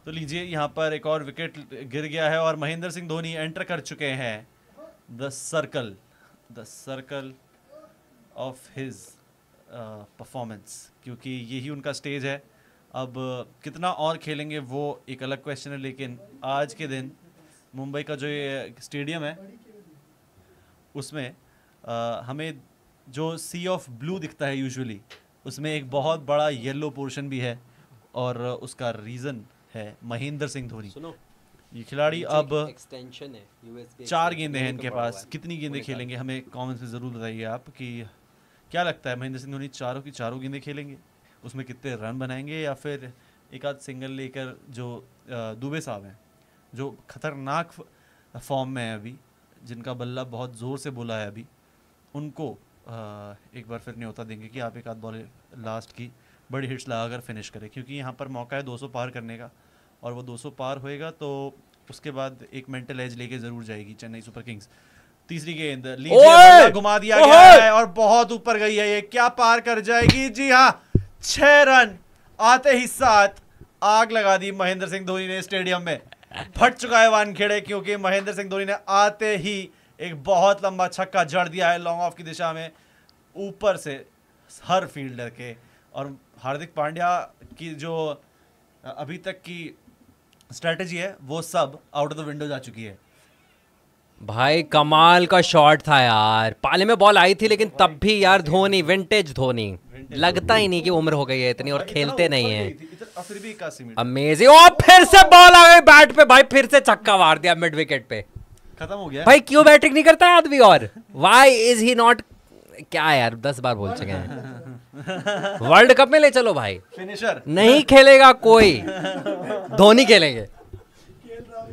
तो लीजिए यहाँ पर एक और विकेट गिर गया है और महेंद्र सिंह धोनी एंटर कर चुके हैं the circle the circle of his performance क्योंकि यही उनका स्टेज है अब कितना और खेलेंगे वो एक अलग क्वेश्चन है लेकिन आज के दिन मुंबई का जो ये स्टेडियम है उसमें आ, uh, हमें जो सी ऑफ ब्लू दिखता है यूजुअली उसमें एक बहुत बड़ा येलो पोर्शन भी है और उसका रीज़न है महेंद्र सिंह धोनी सुनो ये खिलाड़ी अब एक्सटेंशन है यूएसबी चार गेंदे हैं इनके पास कितनी गेंदे खेलेंगे हमें कमेंट्स में ज़रूर बताइए आप कि क्या लगता है महेंद्र सिंह धोनी चारों की चारों गेंदे खेलेंगे उसमें कितने रन बनाएंगे या फिर एक आध सिंगल लेकर जो दुबे साहब हैं जो खतरनाक फॉर्म में है अभी जिनका बल्ला बहुत ज़ोर से बोला है अभी उनको एक बार फिर न्योता देंगे कि आप एक आध बॉल लास्ट की बड़ी हिट्स लगा कर फिनिश करें क्योंकि यहाँ पर मौका है 200 पार करने का और वो 200 पार होएगा तो उसके बाद एक मेंटल एज लेके जरूर जाएगी चेन्नई सुपर किंग्स तीसरी गेंद लीजिए घुमा दिया गया है और बहुत ऊपर गई है ये क्या पार कर जाएगी जी हाँ छह रन आते ही साथ आग लगा दी महेंद्र सिंह धोनी ने स्टेडियम में फट चुका है वानखेड़े क्योंकि महेंद्र सिंह धोनी ने आते ही एक बहुत लंबा छक्का जड़ दिया है लॉन्ग ऑफ की दिशा में ऊपर से हर फील्डर के और हार्दिक पांड्या की जो अभी तक की स्ट्रेटजी है वो सब आउट ऑफ द विंडो जा चुकी है भाई कमाल का शॉट था यार पाले में बॉल आई थी लेकिन तब भी यार धोनी विंटेज धोनी लगता ही नहीं कि उम्र हो गई है इतनी और खेलते नहीं है अमेजिंग और फिर से बॉल आ गई बैट पे भाई फिर से छक्का मार दिया मिड विकेट पे खत्म हो गया भाई क्यों बैटिंग नहीं करता है आदमी और वाई इज ही नॉट क्या यार दस बार बोल चुके हैं वर्ल्ड <laughs> कप में ले चलो भाई फिनिशर नहीं खेलेगा कोई <laughs> धोनी खेलेंगे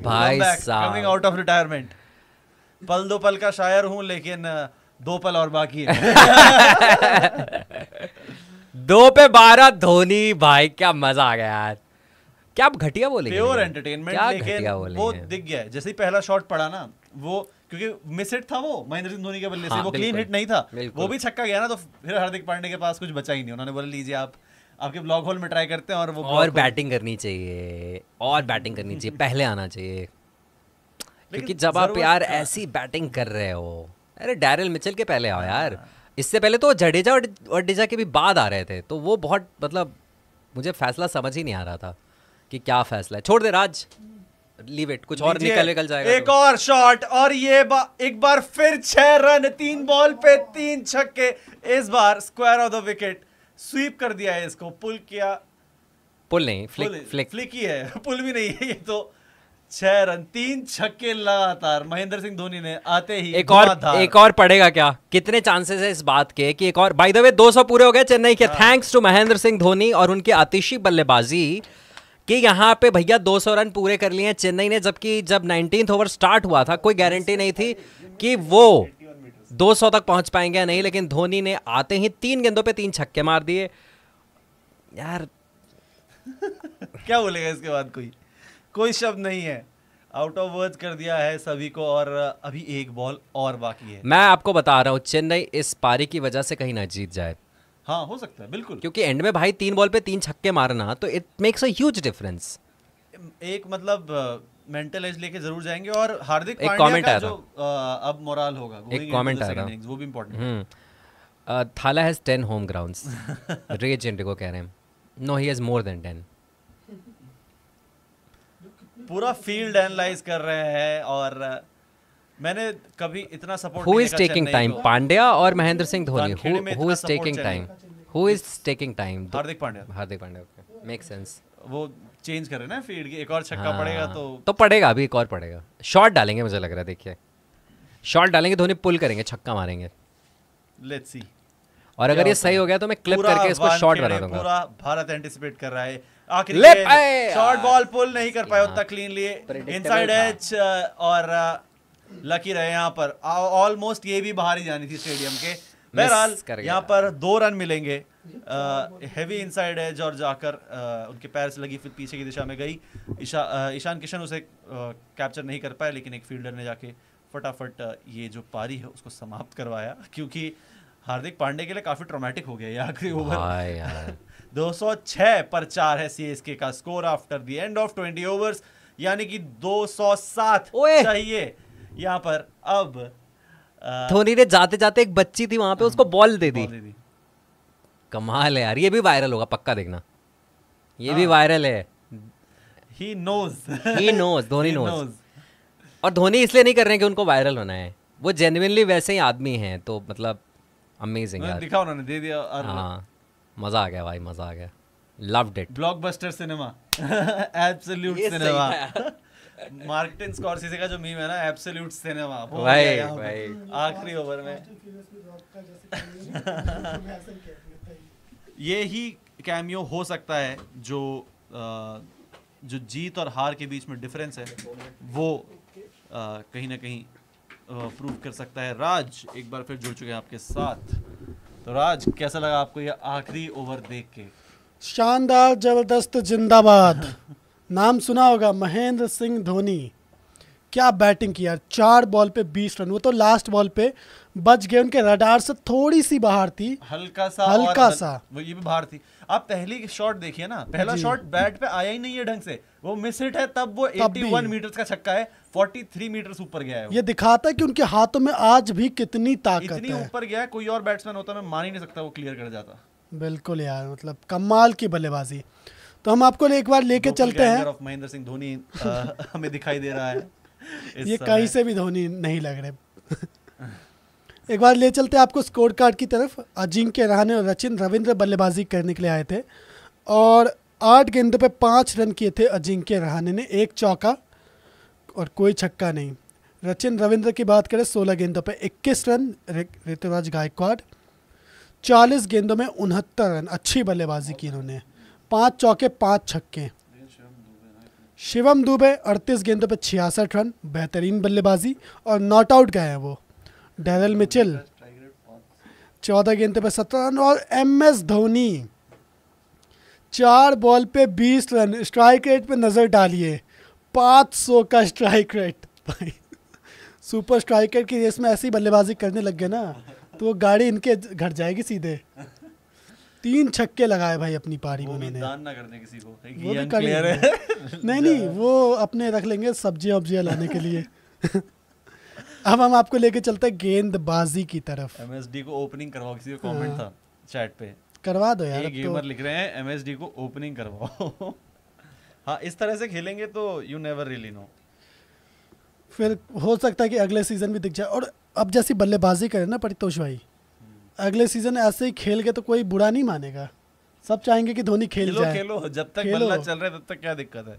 भाई साहब आउट ऑफ रिटायरमेंट पल दो पल का शायर हूं लेकिन दो पल और बाकी है <laughs> दो पे बारह धोनी भाई क्या मजा आ गया यार क्या आप घटिया बोले प्योर एंटरटेनमेंट लेकिन वो दिख गया जैसे ही पहला शॉट पड़ा ना वो क्योंकि मिस हिट था वो महेंद्र सिंह धोनी के बल्ले से हाँ, वो क्लीन हिट नहीं था वो भी छक्का गया ना तो फिर हार्दिक पांडे के पास कुछ बचा ही नहीं उन्होंने बोला लीजिए आप आपके ब्लॉक होल में ट्राई करते हैं और वो और बैटिंग करनी चाहिए और बैटिंग करनी चाहिए पहले आना चाहिए क्योंकि जब आप यार ऐसी बैटिंग कर रहे हो अरे डैरिल मिचल के पहले आओ यार हाँ। इससे पहले तो जडेजा और डिजा के भी बाद आ रहे थे तो वो बहुत मतलब मुझे फैसला समझ ही नहीं आ रहा था कि क्या फैसला है छोड़ दे राज लीव इट कुछ और निकल निकल जाएगा एक तो। और शॉट और ये बा, एक बार फिर छह रन तीन बॉल पे तीन छक्के इस बार square off the wicket sweep कर दिया है इसको पुल किया पुल नहीं फ्लिक पुल, फ्लिक फ्लिक ही है <laughs> पुल भी नहीं है ये तो छह रन तीन छक्के लगातार महेंद्र सिंह धोनी ने आते ही एक और एक और पड़ेगा क्या कितने चांसेस है इस बात के कि एक और बाय द वे 200 पूरे हो गए चेन्नई के थैंक्स हाँ। टू महेंद्र सिंह धोनी और उनकी आतिशी बल्लेबाजी कि यहाँ पे भैया 200 रन पूरे कर लिए हैं चेन्नई ने जबकि जब नाइनटीन ओवर स्टार्ट हुआ था कोई गारंटी नहीं थी कि वो 200 तक पहुंच पाएंगे या नहीं लेकिन धोनी ने आते ही तीन गेंदों पे तीन छक्के मार दिए यार क्या बोलेगा इसके बाद कोई कोई शब्द नहीं है आउट ऑफ वर्ड्स कर दिया है सभी को और अभी एक बॉल और बाकी है मैं आपको बता रहा हूँ चेन्नई इस पारी की वजह से कहीं ना जीत जाए हाँ हो सकता है बिल्कुल क्योंकि एंड में भाई तीन बॉल पे तीन छक्के मारना तो इट मेक्स अज डिफरेंस एक मतलब मेंटल एज लेके जरूर जाएंगे और हार्दिक एक कमेंट आया था अब मोरल होगा एक कमेंट आया था वो भी important hmm. Thala has 10 home grounds रेज इंडिगो कह रहे हैं no he has more than 10 पूरा फील्ड एनालाइज कर रहे हैं और मैंने कभी इतना support who is taking time Pandya और Mahendra Singh Dhoni who is taking time who is taking time Hardik Pandya Hardik Pandya okay make sense वो चेंज कर रहे हैं ना फील्ड की एक और छक्का हाँ। पड़ेगा तो तो पड़ेगा अभी एक और पड़ेगा शॉट डालेंगे मुझे लग रहा है देखिए शॉट डालेंगे धोनी पुल करेंगे छक्का मारेंगे लेट्स सी और अगर ये सही हो गया तो मैं क्लिप करके इसको शॉट बना दूंगा पूरा भारत एंटीसिपेट कर रहा है आखिरी शॉर्ट बॉल पुल नहीं कर पाया हाँ। उतना क्लीनली इनसाइड एज और लकी रहे यहाँ पर ऑलमोस्ट ये भी बाहर ही जानी थी स्टेडियम के बहरहाल यहाँ पर दो रन मिलेंगे आ, हेवी इनसाइड है जॉर्ज जाकर उनके पैर से लगी फिर पीछे की दिशा में गई ईशा ईशान किशन उसे कैप्चर नहीं कर पाया लेकिन एक फील्डर ने जाके फटाफट ये जो पारी है उसको समाप्त करवाया क्योंकि हार्दिक पांडे के लिए काफी ट्रोमेटिक हो गया ये आखिरी ओवर <laughs> दो सौ छह पर चार है सी एस के का score after the end of twenty over यानी कि दो सौ सात चाहिए यहाँ पर अब धोनी ने जाते जाते एक बच्ची थी वहां पे उसको बॉल हम्म, दे दी, कमाल है यार ये भी वायरल होगा पक्का देखना ये भी वायरल हाँ। है he knows he knows Dhoni knows और धोनी इसलिए नहीं कर रहे हैं कि उनको वायरल होना है वो जेन्युइनली वैसे ही आदमी हैं तो मतलब अमेजिंग यार दिखा उन्होंने दे दिया और हाँ मजा आ गया भाई मजा आ गया loved it blockbuster cinema absolute cinema Martin Scorsese का जो मीम है ना एब्सोल्यूट सिनेमा वो भाई भाई आखिरी ओवर में तो ये ही कैमियो हो सकता है जो जो जीत और हार के बीच में डिफरेंस है वो कहीं ना कहीं प्रूव कर सकता है राज एक बार फिर जुड़ चुके हैं आपके साथ तो राज कैसा लगा आपको ये आखिरी ओवर देख के शानदार जबरदस्त जिंदाबाद नाम सुना होगा महेंद्र सिंह धोनी क्या बैटिंग किया चार बॉल पे बीस रन वो तो लास्ट बॉल पे बच गए उनके रडार से थोड़ी सी बाहर थी हल्का सा हल्का सा वो ये भी बाहर थी आप पहली शॉट देखिए ना पहला शॉट बैट पे आया ही नहीं है ढंग से वो मिस हिट है तब वो 81 मीटर का छक्का है 43 मीटर ऊपर गया है ये दिखाता है कि उनके हाथों में आज भी कितनी ताकत इतनी ऊपर गया है कोई और बैट्समैन होता मैं मान ही नहीं सकता वो क्लियर कर जाता बिल्कुल यार मतलब कमाल की बल्लेबाजी तो हम आपको एक बार लेके चलते हैं महेंद्र सिंह धोनी <laughs> हमें दिखाई दे रहा है ये कहीं से भी धोनी नहीं लग रहे <laughs> एक बार ले चलते हैं आपको स्कोर कार्ड की तरफ अजिंक्य रहाने और रचिन रविंद्र बल्लेबाजी करने के लिए आए थे और आठ गेंदों पे पाँच रन किए थे अजिंक्य रहाने ने एक चौका और कोई छक्का नहीं रचिन रविंद्र की बात करें सोलह गेंदों पे इक्कीस रन ऋतुराज गायकवाड़ चालीस गेंदों में उनहत्तर रन अच्छी बल्लेबाजी की इन्होंने पाँच चौके पाँच छक्के शिवम दुबे अड़तीस गेंदों पर छियासठ रन बेहतरीन बल्लेबाजी और नॉट आउट गए हैं वो डेरल मिचिल चौदह गेंदों पर सत्रह रन और एम एस धोनी चार बॉल पे बीस रन स्ट्राइक रेट पे नज़र डालिए पाँच सौ का स्ट्राइक रेट भाई सुपर स्ट्राइक रेट की रेस में ऐसी बल्लेबाजी करने लग गए ना तो वो गाड़ी इनके घर जाएगी सीधे तीन छक्के लगाए भाई अपनी पारी में दान ना करने किसी को वो भी कर है नहीं नहीं वो अपने रख लेंगे सब्जियां वब्जियां लाने के लिए <laughs> अब हम आपको लेके चलते हैं गेंदबाजी की तरफ एमएसडी को ओपनिंग करवाओ किसी का कमेंट हाँ। था चैट पे करवा दो यार गेमर तो- लिख रहे हैं एमएसडी को ओपनिंग करवाओ <laughs> हाँ इस तरह से खेलेंगे तो यू नेवर रियली नो फिर हो सकता है कि अगले सीजन भी दिख जाए और अब जैसी बल्लेबाजी करें ना परितोष भाई अगले सीजन ऐसे ही खेल के तो कोई बुरा नहीं मानेगा सब चाहेंगे कि धोनी खेल खेलो, जाए खेलो जब तक बल्ला चल रहा है तब तक क्या दिक्कत है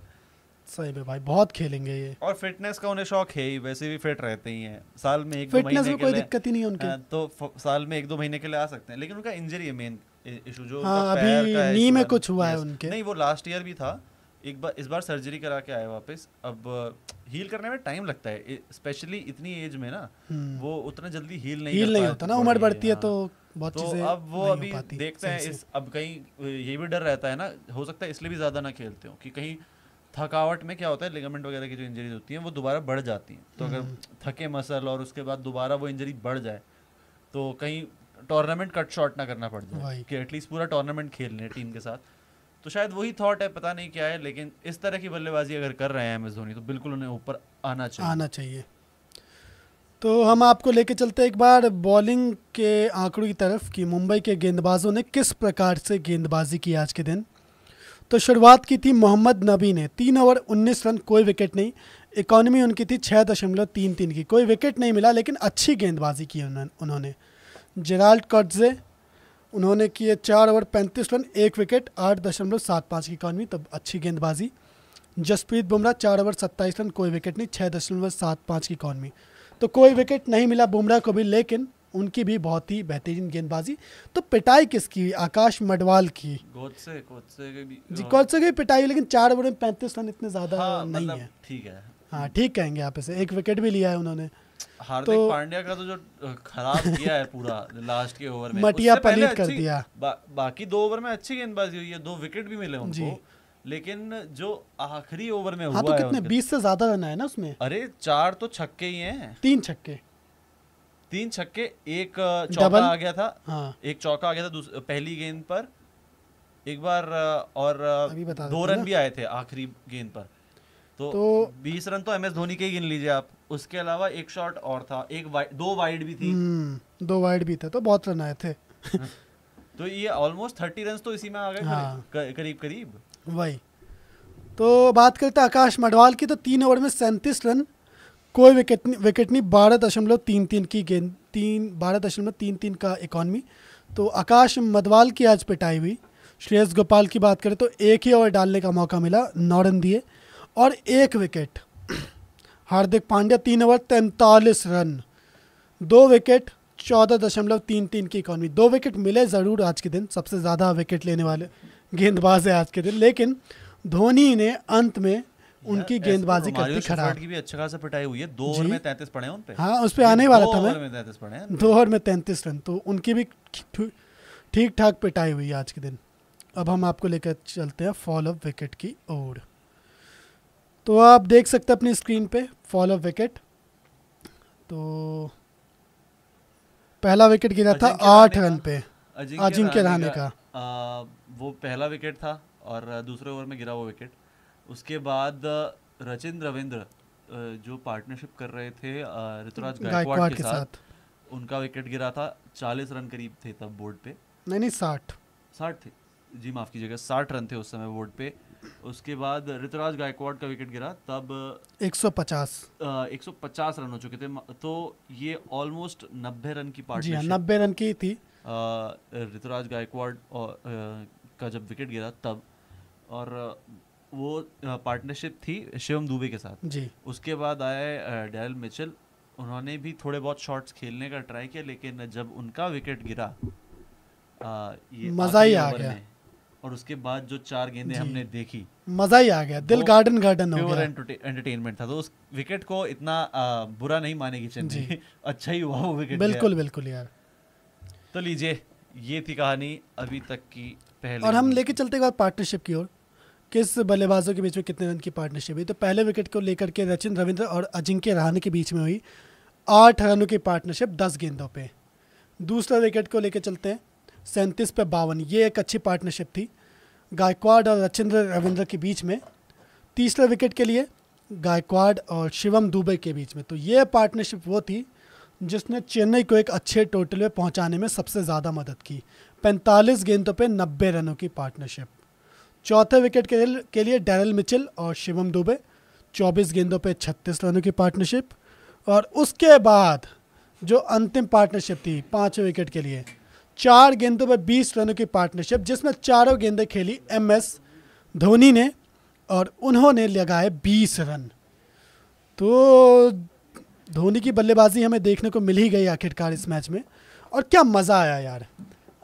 सही में भाई बहुत खेलेंगे ये और फिटनेस का उन्हें शौक है ही वैसे भी फिट रहते ही हैं साल में एक दो महीने में कोई दिक्कत ही नहीं उनके हाँ, तो साल में एक दो महीने के लिए आ सकते हैं लेकिन उनका इंजरी है मेन इशू जो हाँ, अभी नी में कुछ हुआ है उनके नहीं वो लास्ट ईयर भी था एक बार इस बार सर्जरी करा के आए वापस अब हील करने में टाइम लगता है स्पेशली इतनी एज में ना हम्म। वो उतना जल्दी हील नहीं हील नहीं होता ना उम्र बढ़ती है हाँ। तो बहुत तो अब वो अभी देखते हैं इस अब कहीं ये भी डर रहता है ना हो सकता है इसलिए भी ज़्यादा ना खेलते हो कि कहीं थकावट में क्या होता है लिगामेंट वगैरह की जो इंजरीज होती हैं वो दोबारा बढ़ जाती हैं तो अगर हम्म। थके मसल और उसके बाद दोबारा वो इंजरी बढ़ जाए तो कहीं टूर्नामेंट कट शॉर्ट ना करना पड़ जाए कि एटलीस्ट पूरा टूर्नामेंट खेल लें टीम के साथ तो शायद वही थॉट है पता नहीं क्या है लेकिन इस तरह की बल्लेबाजी अगर कर रहे हैं एम एस धोनी तो बिल्कुल उन्हें ऊपर आना चाहिए आना चाहिए तो हम आपको लेके चलते हैं एक बार बॉलिंग के आंकड़ों की तरफ कि मुंबई के गेंदबाजों ने किस प्रकार से गेंदबाजी की आज के दिन तो शुरुआत की थी मोहम्मद नबी ने तीन ओवर उन्नीस रन कोई विकेट नहीं इकोनॉमी उनकी थी छः दशमलव तीन तीन की कोई विकेट नहीं मिला लेकिन अच्छी गेंदबाजी की उन्होंने जेराल्ड कर्जे उन्होंने किए चार ओवर पैंतीस रन एक विकेट आठ दशमलव सात पाँच की इकानवी तब अच्छी गेंदबाजी जसप्रीत बुमराह चार ओवर सत्ताईस रन कोई विकेट नहीं छः दशमलव सात पाँच की इकानवी तो कोई विकेट नहीं मिला बुमराह को भी लेकिन उनकी भी बहुत ही बेहतरीन गेंदबाजी तो पिटाई किसकी आकाश मडवाल की गोदसे गोदसे के भी जी गोदसे हाँ। की पिटाई लेकिन चार ओवर में पैंतीस रन इतने ज़्यादा हाँ, नहीं मतलब है ठीक है हाँ ठीक कहेंगे आप इसे एक विकेट भी लिया है उन्होंने हार्दिक तो, पांड्या का तो जो खराब किया है पूरा लास्ट के ओवर में मटिया कर दिया बा, बाकी दो ओवर में अच्छी गेंदबाजी हुई है दो विकेट भी मिले उनको लेकिन जो आखिरी ओवर में हाँ हुआ तो कितने बीस से ज्यादा रन है ना उसमें अरे चार तो छक्के ही हैं तीन छक्के तीन छक्के एक चौका आ गया था हाँ। एक चौका आ गया था पहली गेंद पर एक बार और दो रन भी आए थे आखिरी गेंद पर तो, तो बीस रन तो एम एस धोनी के ही गिन लीजिए आप उसके अलावा एक शॉट और था एक वाइड दो वाइड भी थी हम्म, दो वाइड भी था तो बहुत रन आए थे <laughs> तो ये ऑलमोस्ट थर्टी रन तो इसी में आ गए हाँ। करीब करीब वही तो बात करते हैं आकाश मडवाल की तो तीन ओवर में सैंतीस रन कोई विकेट नहीं विकेट नहीं बारह दशमलव तीन तीन की गेंद तीन बारह दशमलव तीन तीन का इकॉनमी तो आकाश मडवाल की आज पिटाई हुई श्रेयस गोपाल की बात करें तो एक ही ओवर डालने का मौका मिला नौ रन दिए और एक विकेट हार्दिक पांड्या तीन ओवर तैंतालीस रन दो विकेट चौदह दशमलव तीन तीन की इकॉनमी दो विकेट मिले ज़रूर आज के दिन सबसे ज़्यादा विकेट लेने वाले गेंदबाज है आज के दिन लेकिन धोनी ने अंत में उनकी तो गेंदबाजी करती खराब की भी अच्छा खासा पिटाई हुई है दो ओवर में तैंतीस पड़े उन पे हाँ उस पर आने वाला था मैं दो ओवर में तैंतीस रन तो उनकी भी ठीक ठाक पिटाई हुई है आज के दिन अब हम आपको लेकर चलते हैं फॉल ऑफ विकेट की ओर तो आप देख सकते हैं अपनी स्क्रीन पे फॉल ऑफ विकेट तो पहला विकेट गिरा था आठ रन पे अजिंक्य रहाने का वो पहला विकेट था और दूसरे ओवर में गिरा वो विकेट उसके बाद रचिन रविंद्र जो पार्टनरशिप कर रहे थे ऋतुराज गायकवाड़ के, के साथ उनका विकेट गिरा था चालीस रन करीब थे तब बोर्ड पे नहीं नहीं साठ साठ थे जी माफ़ कीजिएगा साठ रन थे उस समय बोर्ड पे उसके बाद ऋतुराज गायकवाड़ का विकेट गिरा तब 150 uh, 150 रन हो चुके थे तो ये ऑलमोस्ट 90 रन की पार्टी हाँ, नब्बे रन की थी ऋतुराज गायकवाड़ का जब विकेट गिरा तब और वो पार्टनरशिप थी शिवम दुबे के साथ जी उसके बाद आए डैल मिचल उन्होंने भी थोड़े बहुत शॉट्स खेलने का ट्राई किया लेकिन जब उनका विकेट गिरा आ, ये मजा ही आ गया और उसके बाद जो चार गेंदे हमने देखी मजा ही आ गया दिल गार्डन गार्डन हो गया एंटरटेनमेंट था तो उस विकेट को इतना आ, बुरा नहीं मानेगी चेन्नई <laughs> अच्छा ही हुआ वो विकेट बिल्कुल बिल्कुल यार तो लीजिए ये थी कहानी अभी तक की पहले और हम लेके चलते बाद पार्टनरशिप की ओर किस बल्लेबाजों के बीच में कितने रन की पार्टनरशिप हुई तो पहले विकेट को लेकर के रचिन रविंद्र और अजिंक्य रहाने के बीच में हुई आठ रनों की पार्टनरशिप दस गेंदों पे दूसरा विकेट को लेकर चलते हैं सैंतीस पे बावन ये एक अच्छी पार्टनरशिप थी गायकवाड़ और रचिंद्र रविंद्र के बीच में तीसरे विकेट के लिए गायकवाड़ और शिवम दुबे के बीच में तो ये पार्टनरशिप वो थी जिसने चेन्नई को एक अच्छे टोटल में पहुंचाने में सबसे ज़्यादा मदद की 45 गेंदों पे 90 रनों की पार्टनरशिप चौथे विकेट के, के लिए डैरल मिचिल और शिवम दुबे 24 गेंदों पे 36 रनों की पार्टनरशिप और उसके बाद जो अंतिम पार्टनरशिप थी पाँचवें विकेट के लिए चार गेंदों पर 20 रनों की पार्टनरशिप जिसमें चारों गेंदें खेली एम एस धोनी ने और उन्होंने लगाए 20 रन तो धोनी की बल्लेबाजी हमें देखने को मिल ही गई आखिरकार इस मैच में और क्या मज़ा आया यार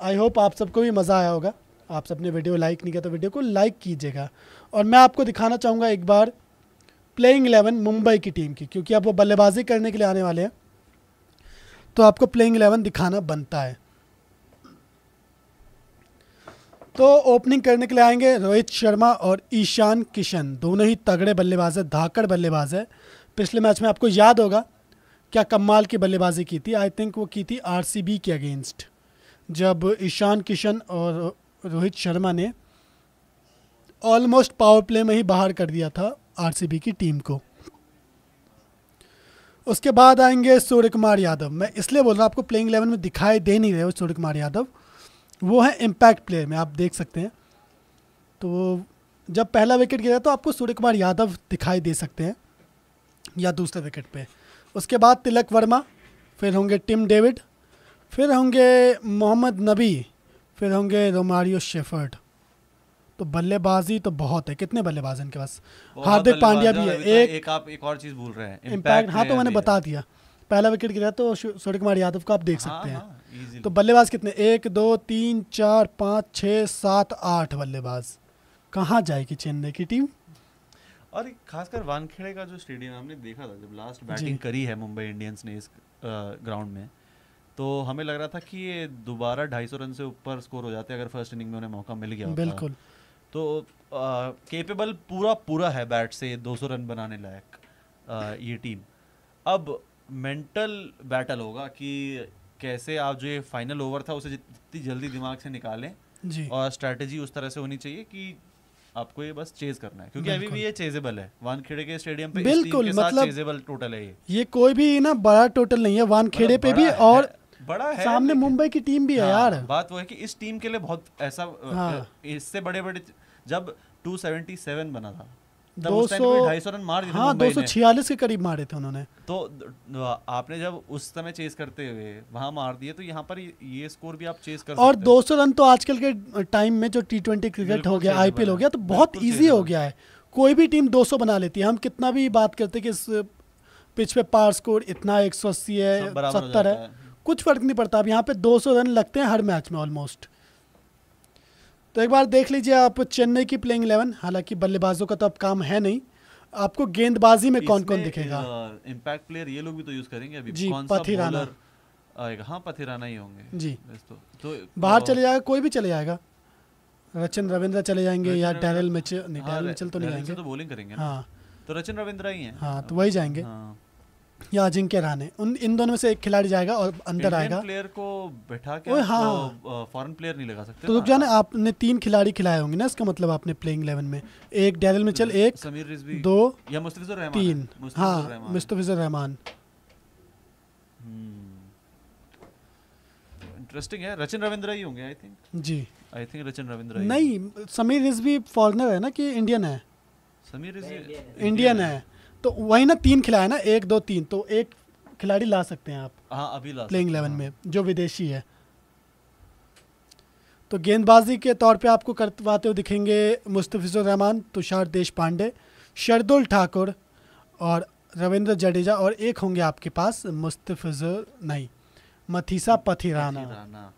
आई होप आप सबको भी मज़ा आया होगा आप सबने वीडियो लाइक नहीं किया तो वीडियो को लाइक कीजिएगा और मैं आपको दिखाना चाहूँगा एक बार प्लेइंग एलेवन मुंबई की टीम की क्योंकि अब वो बल्लेबाजी करने के लिए आने वाले हैं तो आपको प्लेइंग एलेवन दिखाना बनता है तो ओपनिंग करने के लिए आएंगे रोहित शर्मा और ईशान किशन दोनों ही तगड़े बल्लेबाज है धाकड़ बल्लेबाज है पिछले मैच में आपको याद होगा क्या कमाल की बल्लेबाजी की थी आई थिंक वो की थी आर के अगेंस्ट जब ईशान किशन और रोहित शर्मा ने ऑलमोस्ट पावर प्ले में ही बाहर कर दिया था आर की टीम को उसके बाद आएंगे सूर्य कुमार यादव मैं इसलिए बोल रहा हूँ आपको प्लेइंग इलेवन में दिखाई दे नहीं रहे हो सूर्य कुमार यादव वो है इम्पैक्ट प्लेयर में आप देख सकते हैं तो जब पहला विकेट गिरा तो आपको सूर्य कुमार यादव दिखाई दे सकते हैं या दूसरे विकेट पे उसके बाद तिलक वर्मा फिर होंगे टिम डेविड फिर होंगे मोहम्मद नबी फिर होंगे रोमारियो शेफर्ड तो बल्लेबाजी तो बहुत है कितने बल्लेबाज इनके पास हार्दिक पांड्या भी है तो एक, एक आप एक और चीज़ भूल रहे हैं इम्पैक्ट हाँ तो मैंने बता दिया पहला विकेट गिरा तो सूर्य कुमार यादव को आप देख हाँ, सकते हैं हाँ, तो बल्लेबाज कितने एक दो तीन चार पाँच छः सात आठ बल्लेबाज कहाँ जाएगी चेन्नई की टीम और खासकर वानखेड़े का जो स्टेडियम हमने देखा था जब लास्ट बैटिंग करी है मुंबई इंडियंस ने इस ग्राउंड में तो हमें लग रहा था कि ये दोबारा ढाई रन से ऊपर स्कोर हो जाते अगर फर्स्ट इनिंग में उन्हें मौका मिल गया बिल्कुल तो केपेबल पूरा पूरा है बैट से 200 रन बनाने लायक ये टीम अब मेंटल बैटल होगा कि कैसे आप जो ये फाइनल ओवर था उसे जितनी जल्दी दिमाग से निकालें जी और स्ट्रेटजी उस तरह से होनी चाहिए कि आपको ये बस चेज करना है क्योंकि अभी भी ये चेजेबल है वानखेड़े के स्टेडियम पे बिल्कुल मतलब चेजेबल टोटल है ये ये कोई भी ना बड़ा टोटल नहीं है वानखेड़े पे भी और बड़ा है सामने मुंबई की टीम भी है हाँ, यार बात वो है कि इस टीम के लिए बहुत ऐसा हाँ। इससे बड़े बड़े जब 277 बना था हाँ, छियालीस के करीब मारे थे उन्होंने तो आपने जब उस समय चेस करते हुए वहाँ मार दिए तो यहाँ पर ये स्कोर भी आप चेस कर और दो सौ रन तो आजकल के टाइम में जो टी ट्वेंटी क्रिकेट हो गया आईपीएल हो गया तो बहुत ईजी हो गया है कोई भी टीम 200 बना लेती है हम कितना भी बात करते कि इस पिच पे पार स्कोर इतना एक सौ अस्सी है सत्तर है।, है कुछ फर्क नहीं पड़ता अब यहाँ पे 200 रन लगते हैं हर मैच में ऑलमोस्ट तो एक बार देख लीजिए आप चेन्नई की प्लेइंग इलेवन हालांकि बल्लेबाजों का तो अब काम है नहीं आपको गेंदबाजी में कौन कौन दिखेगा इम्पैक्ट प्लेयर ये लोग भी तो यूज करेंगे अभी जी पथिराना आएगा हाँ पथिराना ही होंगे जी तो, तो बाहर चले जाएगा कोई भी चले जाएगा रचिन रविंद्र चले जाएंगे या डैरल मिच नहीं डैरल हाँ, मिचल तो नहीं जाएंगे तो बॉलिंग करेंगे हाँ तो रचिन रविंद्र ही हैं हाँ तो वही जाएंगे हाँ। या अजिंक्य रहाने उन इन दोनों में से एक खिलाड़ी जाएगा और अंदर आएगा प्लेयर को बैठा के हाँ तो फॉरेन प्लेयर नहीं लगा सकते तो रुक तो हाँ, जाने हाँ। आपने तीन खिलाड़ी खिलाए होंगे ना इसका मतलब आपने प्लेइंग इलेवन में एक में चल हम्म। एक समीर रिजवी दो या मुस्तफिजर रहमान तीन हाँ मुस्तफिजर रहमान इंटरेस्टिंग हम्म। है रचिन रविंद्र ही होंगे I think ji I think Rachin Ravindra नहीं समीर रिजवी फॉरनर है ना कि इंडियन है समीर रिजवी इंडियन है तो वही ना तीन खिलाया ना एक दो तीन तो एक खिलाड़ी ला सकते हैं आप हाँ अभी ला प्लेइंग इलेवन हाँ। में जो विदेशी है तो गेंदबाजी के तौर पे आपको करवाते हुए दिखेंगे मुस्तफ़िजुर रहमान तुषार देश पांडे शरदुल ठाकुर और रविंद्र जडेजा और एक होंगे आपके पास मुस्तफ़िजुर नहीं मथीसा पथिराना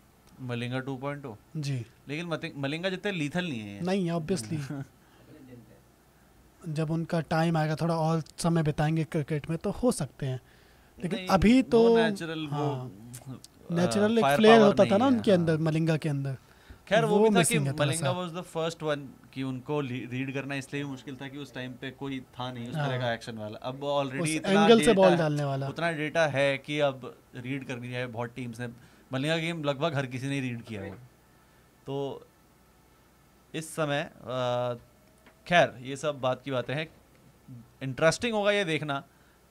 मलिंगा टू पॉइंट जी लेकिन मलिंगा जितने लीथल नहीं है नहीं ऑब्वियसली <laughs> जब उनका टाइम आएगा थोड़ा और समय बिताएंगे क्रिकेट में तो हो सकते हैं लेकिन अभी तो नेचुरल हाँ। एक फ्लेयर होता था ना उनके हाँ। अंदर मलिंगा के अंदर खैर वो, वो भी था कि Malinga was the first one कि उनको रीड करना इसलिए मुश्किल था कि उस टाइम पे कोई था नहीं उस तरह का एक्शन हाँ। वाला अब ऑलरेडी इतना एंगल से बॉल डालने वाला उतना डेटा है कि अब रीड करनी है बहुत टीम्स ने मलिंगा गेम लगभग हर किसी ने रीड किया है तो इस समय खैर ये सब बात की बातें हैं इंटरेस्टिंग होगा ये देखना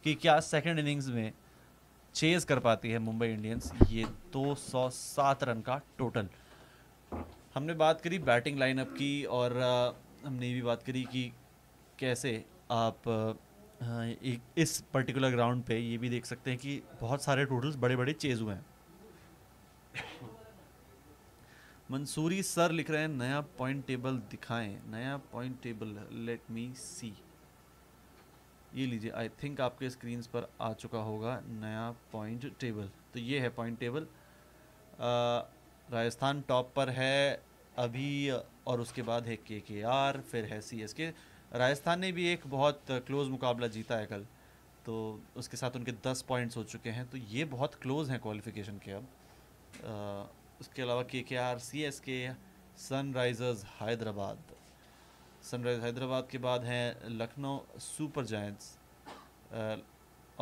कि क्या सेकेंड इनिंग्स में चेज कर पाती है मुंबई इंडियंस ये 207 रन का टोटल हमने बात करी बैटिंग लाइनअप की और हमने ये भी बात करी कि कैसे आप एक इस पर्टिकुलर ग्राउंड पे ये भी देख सकते हैं कि बहुत सारे टोटल्स बड़े बड़े चेज हुए हैं मंसूरी सर लिख रहे हैं नया पॉइंट टेबल दिखाएं नया point table let me see ये लीजिए आई थिंक आपके स्क्रीन पर आ चुका होगा नया पॉइंट टेबल तो ये है पॉइंट टेबल राजस्थान टॉप पर है अभी और उसके बाद है के के आर फिर है सी एस के राजस्थान ने भी एक बहुत क्लोज़ मुकाबला जीता है कल तो उसके साथ उनके दस पॉइंट्स हो चुके हैं तो ये बहुत क्लोज़ हैं क्वालिफिकेशन के अब आ, उसके अलावा K K R C S K Sunrisers Hyderabad Sunrise Hyderabad के बाद हैं लखनऊ सुपर जैंट्स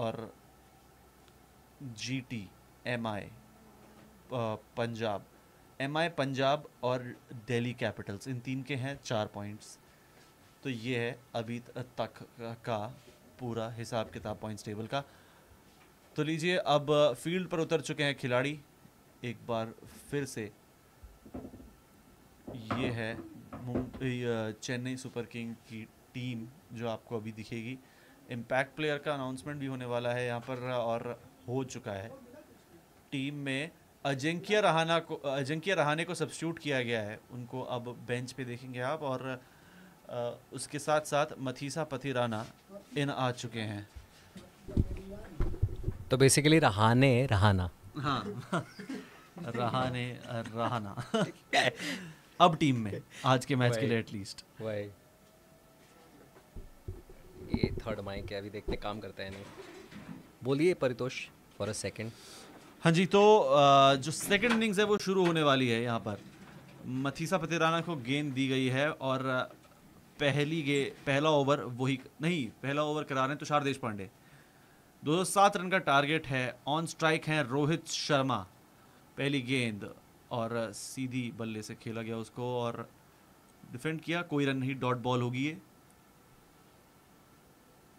और G T M I Punjab M I Punjab और दिल्ली कैपिटल्स इन तीन के हैं चार पॉइंट्स तो ये है अभी तक का पूरा हिसाब किताब पॉइंट्स टेबल का तो लीजिए अब फील्ड पर उतर चुके हैं खिलाड़ी एक बार फिर से ये है चेन्नई सुपर किंग की टीम जो आपको अभी दिखेगी इम्पैक्ट प्लेयर का अनाउंसमेंट भी होने वाला है यहाँ पर और हो चुका है टीम में अजिंक्य रहाना को अजिंक्य रहाने को सब्सिट्यूट किया गया है उनको अब बेंच पे देखेंगे आप और आ, उसके साथ साथ मथीसा पथी राना इन आ चुके हैं तो बेसिकली रहाने रहाना हाँ रहाने रहाना <laughs> अब टीम में आज के मैच के लिए एटलीस्ट वही ये थर्ड माइक है अभी देखते काम करता है नहीं बोलिए परितोष फॉर अ सेकंड हाँ जी तो जो सेकंड इनिंग्स है वो शुरू होने वाली है यहाँ पर मथीसा पतिराना को गेंद दी गई है और पहली गे पहला ओवर वही नहीं पहला ओवर करा रहे हैं तुषार देश पांडे दो सौ सात रन का टारगेट है ऑन स्ट्राइक हैं रोहित शर्मा पहली गेंद और सीधी बल्ले से खेला गया उसको और डिफेंड किया कोई रन नहीं डॉट बॉल होगी ये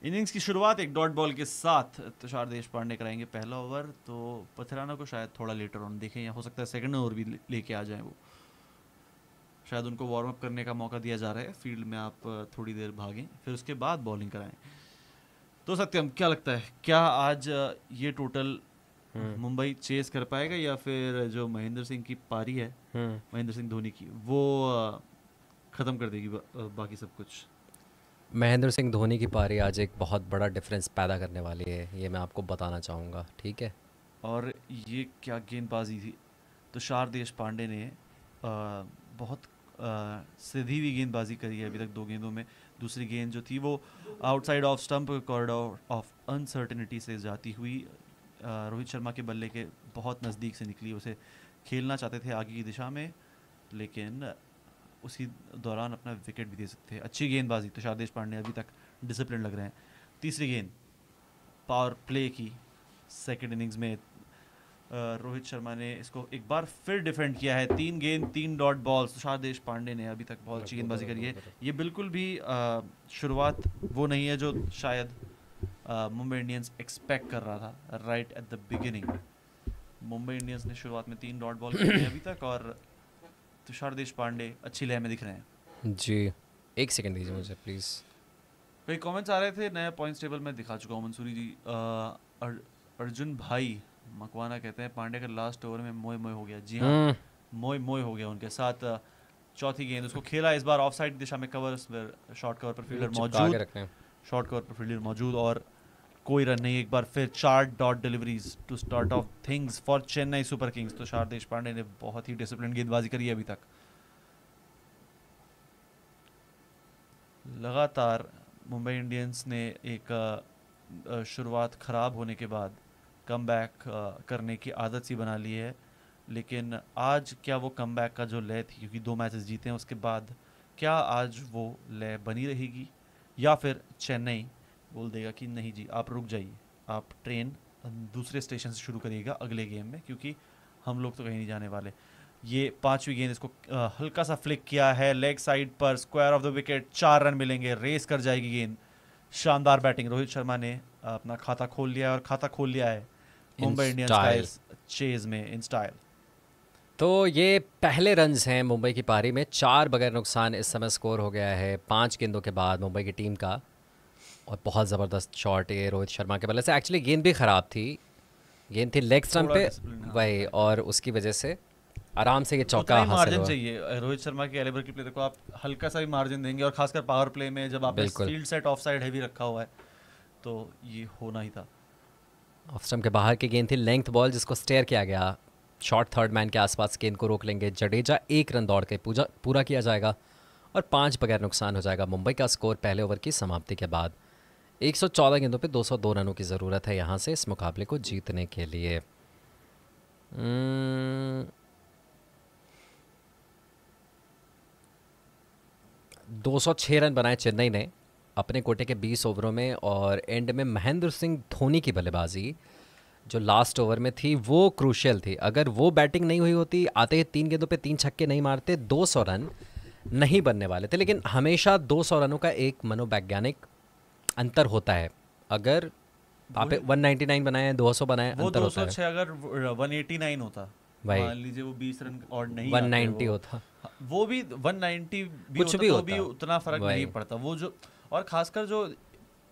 इनिंग्स की शुरुआत एक डॉट बॉल के साथ तुषार देश पांडे कराएंगे पहला ओवर तो पथराना को शायद थोड़ा लेटर ऑन देखें या हो सकता है सेकंड ओवर भी लेके आ जाए वो शायद उनको वार्म अप करने का मौका दिया जा रहा है फील्ड में आप थोड़ी देर भागें फिर उसके बाद बॉलिंग कराएं तो सत्यम क्या लगता है क्या आज ये टोटल हम्म। मुंबई चेस कर पाएगा या फिर जो महेंद्र सिंह की पारी है हम्म। महेंद्र सिंह धोनी की वो ख़त्म कर देगी बा, बाकी सब कुछ महेंद्र सिंह धोनी की पारी आज एक बहुत बड़ा डिफरेंस पैदा करने वाली है ये मैं आपको बताना चाहूँगा ठीक है और ये क्या गेंदबाजी थी तो देश पांडे ने आ, बहुत सीधी हुई गेंदबाजी करी है अभी तक दो गेंदों में दूसरी गेंद जो थी वो outside off stump corridor of uncertainty से जाती हुई रोहित शर्मा के बल्ले के बहुत नज़दीक से निकली उसे खेलना चाहते थे आगे की दिशा में लेकिन उसी दौरान अपना विकेट भी दे सकते हैं अच्छी गेंदबाजी तुषार देश पांडे अभी तक डिसिप्लिन लग रहे हैं तीसरी गेंद पावर प्ले की सेकेंड इनिंग्स में रोहित शर्मा ने इसको एक बार फिर डिफेंड किया है तीन गेंद तीन डॉट बॉल्स तुषार देश पांडे ने अभी तक बहुत अच्छी गेंदबाजी करी है ये बिल्कुल भी शुरुआत वो नहीं है जो शायद मुंबई इंडियंस एक्सपेक्ट कर रहा था right at the beginning Mumbai Indians ने शुरुआत में तीन डॉट बॉल खेले अभी तक और तुषार देश पांडे अच्छी लय में दिख रहे हैं जी एक सेकंड दीजिए मुझे प्लीज़ कई कमेंट्स आ रहे थे नया पॉइंट्स टेबल में दिखा चुका हूँ मंसूरी जी आ, अर, अर्जुन भाई मकवाना कहते हैं पांडे का लास्ट ओवर में मोए मोए हो गया जी हाँ हम्म। मोए मोए हो गया उनके साथ चौथी गेंद उसको खेला इस बार ऑफ साइड दिशा में कवर शॉर्ट कवर पर फील्डर मौजूद शॉर्ट कवर पर फील्डर मौजूद और कोई रन नहीं एक बार फिर चार dot deliveries to start off things for Chennai Super Kings तो शारदेश पांडे ने बहुत ही डिसिप्लिन गेंदबाजी करी है अभी तक लगातार मुंबई इंडियंस ने एक शुरुआत ख़राब होने के बाद कम बैक करने की आदत सी बना ली है लेकिन आज क्या वो कम बैक का जो लय थी क्योंकि दो मैचेस जीते हैं उसके बाद क्या आज वो लय बनी रहेगी या फिर चेन्नई बोल देगा कि नहीं जी आप रुक जाइए आप ट्रेन दूसरे स्टेशन से शुरू करिएगा अगले गेम में क्योंकि हम लोग तो कहीं नहीं जाने वाले ये पांचवी गेंद इसको हल्का सा फ्लिक किया है लेग साइड पर स्क्वायर ऑफ द विकेट चार रन मिलेंगे रेस कर जाएगी गेंद शानदार बैटिंग रोहित शर्मा ने अपना खाता खोल लिया और खाता खोल लिया है मुंबई इंडियंस चेज में इन स्टाइल तो ये पहले रन्स हैं मुंबई की पारी में चार बगैर नुकसान इस समय स्कोर हो गया है पांच गेंदों के बाद मुंबई की टीम का और बहुत ज़बरदस्त शॉट ये रोहित शर्मा के बल्ले से एक्चुअली गेंद भी ख़राब थी गेंद थी लेग स्टम्प पे हाँ। वही और उसकी वजह से आराम से ये चौका मार्जिन तो चाहिए रोहित शर्मा के एलेबर की प्ले देखो आप हल्का सा भी मार्जिन देंगे और खासकर पावर प्ले में जब आप field set off side heavy रखा हुआ है तो ये होना ही था ऑफ स्टम्प के बाहर की गेंद थी लेंथ बॉल जिसको स्टेयर किया गया शॉर्ट थर्ड मैन के आसपास गेंद को रोक लेंगे जडेजा एक रन दौड़ के पूजा पूरा किया जाएगा और पाँच बगैर नुकसान हो जाएगा मुंबई का स्कोर पहले ओवर की समाप्ति के बाद 114 गेंदों पे 202 रनों की ज़रूरत है यहाँ से इस मुकाबले को जीतने के लिए हम्म, दो सौ छः रन बनाए चेन्नई ने अपने कोटे के बीस ओवरों में और एंड में महेंद्र सिंह धोनी की बल्लेबाजी जो लास्ट ओवर में थी वो क्रूशियल थी अगर वो बैटिंग नहीं हुई होती आते ही तीन गेंदों पे तीन छक्के नहीं मारते दो सौ रन नहीं बनने वाले थे लेकिन हमेशा दो सौ रनों का एक मनोवैज्ञानिक अंतर होता है अगर आप वन नाइनटी नाइन बनाए दो सौ बनाए अंतर होता है अगर वन एटी नाइन होता भाई मान लीजिए वो 20 रन और नहीं 190 होता हाँ, वो भी 190 भी कुछ भी तो होता। भी उतना फर्क नहीं पड़ता वो जो और खासकर जो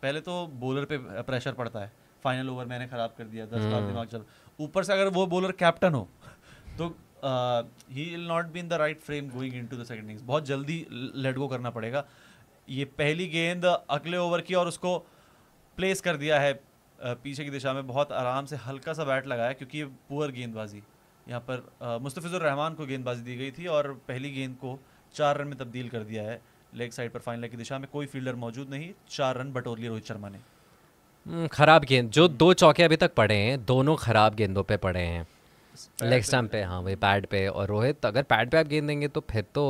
पहले तो बॉलर पे प्रेशर पड़ता है फाइनल ओवर मैंने खराब कर दिया दस बार हम्म। दिमाग चल ऊपर से अगर वो बॉलर कैप्टन हो <laughs> तो he will not be in the right frame going into the second innings बहुत जल्दी लेट गो करना पड़ेगा ये पहली गेंद अगले ओवर की और उसको प्लेस कर दिया है पीछे की दिशा में बहुत आराम से हल्का सा बैट लगाया क्योंकि ये पुअर गेंदबाजी यहाँ पर मुस्तफ़िज़ुर रहमान को गेंदबाजी दी गई थी और पहली गेंद को चार रन में तब्दील कर दिया है लेग साइड पर फाइनल की दिशा में कोई फील्डर मौजूद नहीं चार रन बटोर लिए रोहित शर्मा ने हम्म, खराब गेंद जो दो चौके अभी तक पड़े हैं दोनों खराब गेंदों पे पड़े हैं लेग स्टम्प पे हाँ वही पैड पे और रोहित अगर पैड पे आप गेंद देंगे तो फिर तो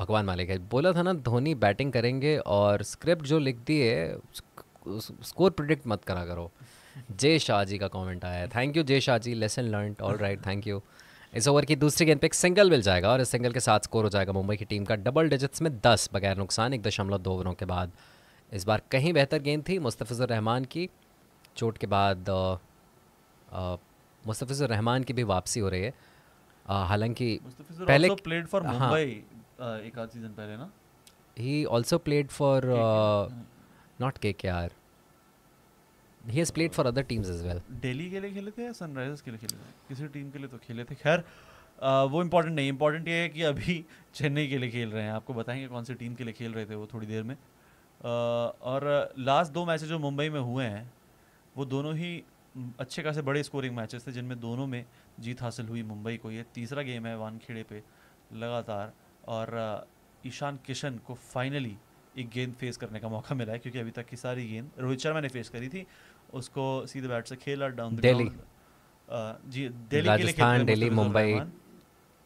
भगवान मालिक है बोला था ना धोनी बैटिंग करेंगे और स्क्रिप्ट जो लिख दी है स्कोर प्रिडिक्ट मत करा करो जय शाह जी का कमेंट आया है thank you Jay Shah ji lesson learn all right thank you इस ओवर की दूसरी गेंद पे एक सिंगल मिल जाएगा और इस सिंगल के साथ स्कोर हो जाएगा मुंबई की टीम का डबल डिजिट्स में दस बगैर नुकसान एक दशमलव दो ओवरों के बाद इस बार कहीं बेहतर गेंद थी मुस्तफ़िज़ुर रहमान की चोट के बाद मुस्तफ़िज़ुर रहमान की भी वापसी हो रही है हालांकि पहले प्लेड फॉर हाँ। मुंबई Uh, एक आध सीजन पहले ना he also played for uh, के hmm. KKR. He has played for other teams as well. Delhi के लिए खेले थे या सनराइजर्स के लिए खेले थे किसी टीम के लिए तो खेले थे खैर uh, वो इम्पोर्टेंट नहीं इम्पॉर्टेंट ये है कि अभी चेन्नई के लिए खेल रहे हैं आपको बताएंगे कौन सी टीम के लिए खेल रहे थे वो थोड़ी देर में uh, और लास्ट दो मैचेस जो मुंबई में हुए हैं वो दोनों ही mm, अच्छे खासे बड़े स्कोरिंग मैचेस थे जिनमें दोनों में जीत हासिल हुई मुंबई को ये तीसरा गेम है वानखेड़े पे लगातार और ईशान किशन को फाइनली एक गेंद फेस करने का मौका मिला है क्योंकि अभी तक की सारी गेंद रोहित शर्मा ने फेस करी थी उसको सीधे बैट से खेला डाउन दिल्ली जी दिल्ली के लिए खेल दिल्ली मुंबई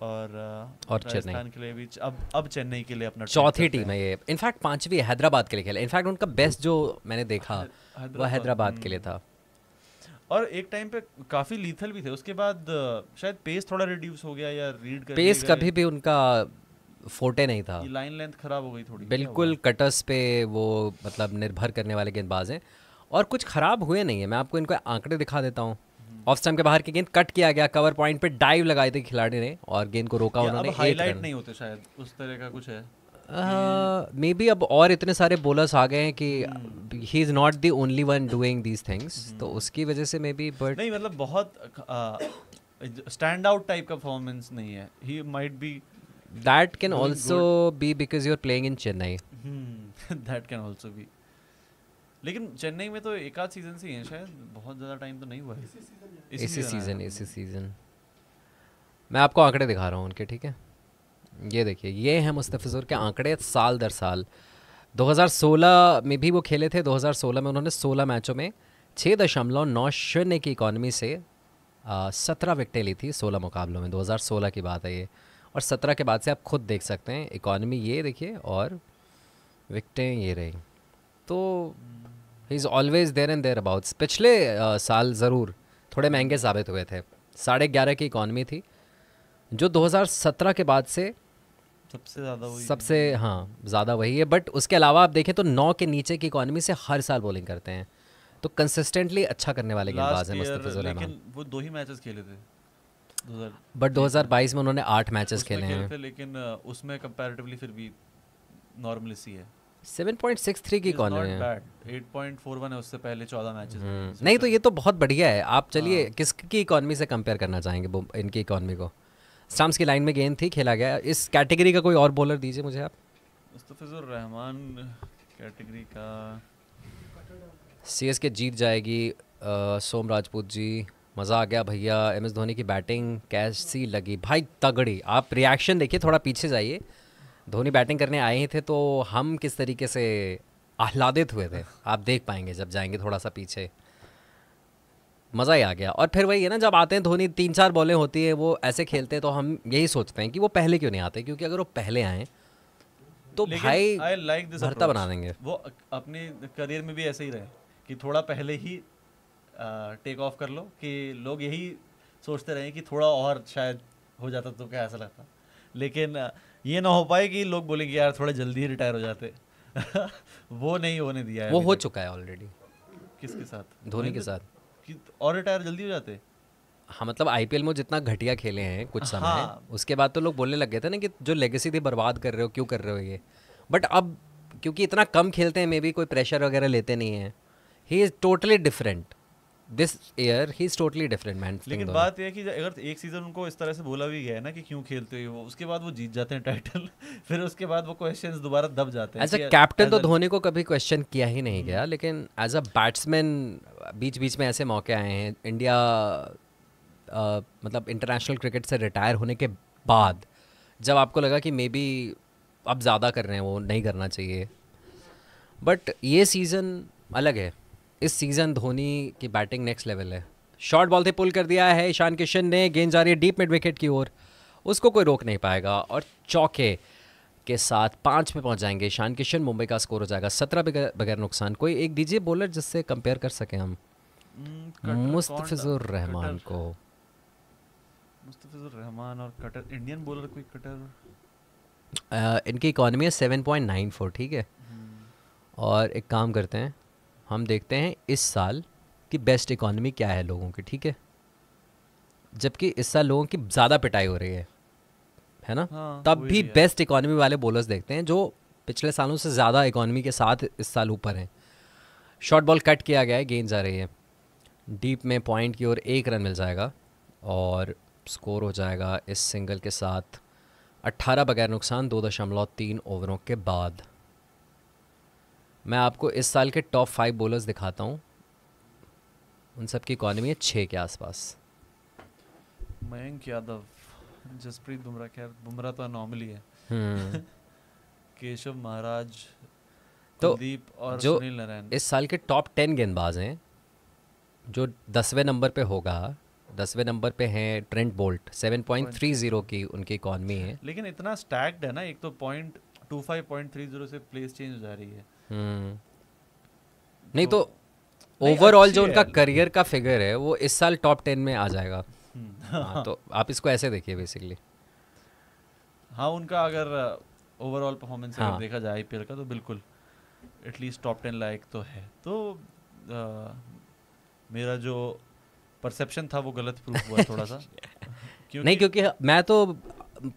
और और चेन्नई के लिए भी अब अब चेन्नई के लिए अपना चौथी टीम है ये इनफैक्ट पांचवी हैदराबाद के लिए खेला इनफैक्ट उनका बेस्ट जो मैंने देखा वो हैदराबाद के लिए हम्म। था और एक टाइम पे काफी लीथल भी थे उसके बाद शायद पेस थोड़ा रिड्यूस हो गया या रीड कर पेस कभी भी उनका फोटे नहीं था लाइन लेंथ खराब हो गई थोड़ी बिल्कुल कटर्स पे वो मतलब निर्भर करने वाले गेंदबाज हैं और कुछ खराब हुए नहीं है मैं आपको इनको आंकड़े दिखा देता हूँ ऑफ स्टम्प हम्म। के बाहर की गेंद कट किया गया कवर पॉइंट पे डाइव लगाए थे खिलाड़ी ने और गेंद को रोका उन्होंने हाईलाइट नहीं होते शायद उस तरह का कुछ है मे बी अब और इतने सारे बोलर्स आ गए हैं कि he is not the only one doing these things तो उसकी वजह से मे बी बट नहीं मतलब बहुत स्टैंड आउट टाइप का परफॉर्मेंस नहीं है he might be that can Doing also good. be because you're playing in Chennai. hmm. <laughs> that can also be. लेकिन चेन्नई में तो एक आध सीजन से ही है शायद बहुत ज़्यादा टाइम तो नहीं हुआ है इसी सीजन इसी सीजन मैं आपको आंकड़े दिखा रहा हूँ उनके ठीक है ये देखिए ये हैं मुस्तफ़ुर के आंकड़े साल दर साल 2016 में भी वो खेले थे 2016 में उन्होंने 16 मैचों में छः दशमलव नौ शून्य की इकॉनमी से सत्रह विकटें ली थी 16 मुकाबलों में 2016 की बात है ये और सत्रह के बाद से आप खुद देख सकते हैं इकॉनमी ये देखिए और विकटें ये रही तो he is always there and thereabouts पिछले आ, साल ज़रूर थोड़े महंगे साबित हुए थे साढ़े ग्यारह की इकॉनमी थी जो 2017 के बाद से सबसे ज़्यादा वही सबसे हाँ ज़्यादा वही है बट उसके अलावा आप देखें तो नौ के नीचे की इकॉनमी से हर साल बॉलिंग करते हैं तो कंसिस्टेंटली अच्छा करने वाले गेंदबाज हैं मुस्तफिजुर रहमान वो दो ही मैचेस खेले थे बट 2022 में उन्होंने आठ मैचेस खेले हैं लेकिन उसमें कंपैरेटिवली फिर भी नॉर्मली सी है 7.63 की कॉर्नर है 8.41 है उससे पहले 14 मैचेस हम्म। नहीं तो ये तो बहुत बढ़िया है आप चलिए हाँ। किसकी इकॉनमी से कंपेयर करना चाहेंगे इनकी इकॉनमी को स्टाम्स की लाइन में गेंद थी खेला गया इस कैटेगरी का कोई और बॉलर दीजिए मुझे आप मुस्तफिजुर रहमान कैटेगरी का सीएसके जीत जाएगी सोम राजपूत जी मज़ा आ गया भैया एम एस धोनी की बैटिंग कैसी लगी भाई तगड़ी आप रिएक्शन देखिए थोड़ा पीछे जाइए धोनी बैटिंग करने आए ही थे तो हम किस तरीके से आह्लादित हुए थे आप देख पाएंगे जब जाएंगे थोड़ा सा पीछे मज़ा ही आ गया और फिर वही है ना जब आते हैं धोनी तीन चार बॉलें होती है वो ऐसे खेलते हैं तो हम यही सोचते हैं कि वो पहले क्यों नहीं आते क्योंकि अगर वो पहले आए तो भाई like बना देंगे वो अपने करियर में भी ऐसे ही रहे कि थोड़ा पहले ही टेक ऑफ कर लो कि लोग यही सोचते रहे कि थोड़ा और शायद हो जाता तो क्या ऐसा लगता लेकिन ये ना हो पाए कि लोग बोले कि यार थोड़े जल्दी ही रिटायर हो जाते <laughs> वो नहीं होने दिया है वो हो चुका है ऑलरेडी किसके साथ धोनी के मतलब साथ और रिटायर जल्दी हो जाते हाँ मतलब आईपीएल में जितना घटिया खेले हैं कुछ समय हाँ। उसके बाद तो लोग बोलने लग गए थे ना कि जो लेगेसी थी बर्बाद कर रहे हो क्यों कर रहे हो ये बट अब क्योंकि इतना कम खेलते हैं मे बी कोई प्रेशर वगैरह लेते नहीं हैं he is totally different this year he is totally different man लेकिन बात यह है कि अगर एक सीजन उनको इस तरह से बोला भी गया है ना कि क्यों खेलते हो वो उसके बाद वो जीत जाते हैं टाइटल <laughs> फिर उसके बाद वो क्वेश्चंस दोबारा दब जाते हैं एज अ कैप्टन तो धोनी को कभी क्वेश्चन किया ही नहीं गया हम्म। लेकिन एज अ बैट्समैन बीच बीच में ऐसे मौके आए हैं इंडिया मतलब इंटरनेशनल क्रिकेट से रिटायर होने के बाद जब आपको लगा कि मे बी अब ज़्यादा कर रहे हैं वो नहीं करना चाहिए बट ये सीज़न अलग है इस सीज़न धोनी की बैटिंग नेक्स्ट लेवल है शॉर्ट बॉल से पुल कर दिया है ईशान किशन ने गेंद जा रही है डीप मिड विकेट की ओर उसको कोई रोक नहीं पाएगा और चौके के साथ पाँच में पहुंच जाएंगे ईशान किशन मुंबई का स्कोर हो जाएगा सत्रह बगैर बगैर नुकसान कोई एक दीजिए बॉलर जिससे कंपेयर कर सकें हम हम्म, मुस्तफिजुर रहमान को मुस्तफिजुर रहमान और कटर इंडियन बॉलर कोई कटर इनकी इकोनॉमी है सेवन पॉइंट नाइन फोर ठीक है हम्म। और एक काम करते हैं हम देखते हैं इस साल की बेस्ट इकॉनमी क्या है लोगों की ठीक है जबकि इस साल लोगों की ज़्यादा पिटाई हो रही है है ना हाँ, तब भी बेस्ट इकॉनमी वाले बोलर्स देखते हैं जो पिछले सालों से ज़्यादा इकॉनमी के साथ इस साल ऊपर हैं शॉर्ट बॉल कट किया गया है गेंद जा रही है डीप में पॉइंट की ओर एक रन मिल जाएगा और स्कोर हो जाएगा इस सिंगल के साथ 18 बगैर नुकसान दो दशमलव तीन ओवरों के बाद मैं आपको इस साल के टॉप फाइव बॉलर्स दिखाता हूँ उन सब की इकॉनमी है छः के आसपास मयंक यादव जसप्रीत बुमराह खैर बुमराह तो नॉर्मली है हम्म। <laughs> केशव महाराज तो दीप और जो सुनील नारायण इस साल के टॉप टेन गेंदबाज हैं जो दसवें नंबर पे होगा दसवें नंबर पे हैं Trent Boult seven point three zero की उनकी इकॉनमी है लेकिन इतना स्टैक्ड है ना एक तो point two five point three zero से प्लेस चेंज हो जा रही है हम्म। नहीं तो ओवरऑल तो जो उनका करियर का फिगर है वो इस साल टॉप टेन में आ जाएगा हम्म। हाँ, तो आप इसको ऐसे देखिए बेसिकली हाँ उनका अगर ओवरऑल uh, परफॉर्मेंस हाँ. देखा जाए आईपीएल का तो बिल्कुल एटलीस्ट टॉप टेन लाइक तो है तो आ, uh, मेरा जो परसेप्शन था वो गलत प्रूफ हुआ थोड़ा सा क्योंकि <laughs> नहीं क्योंकि मैं तो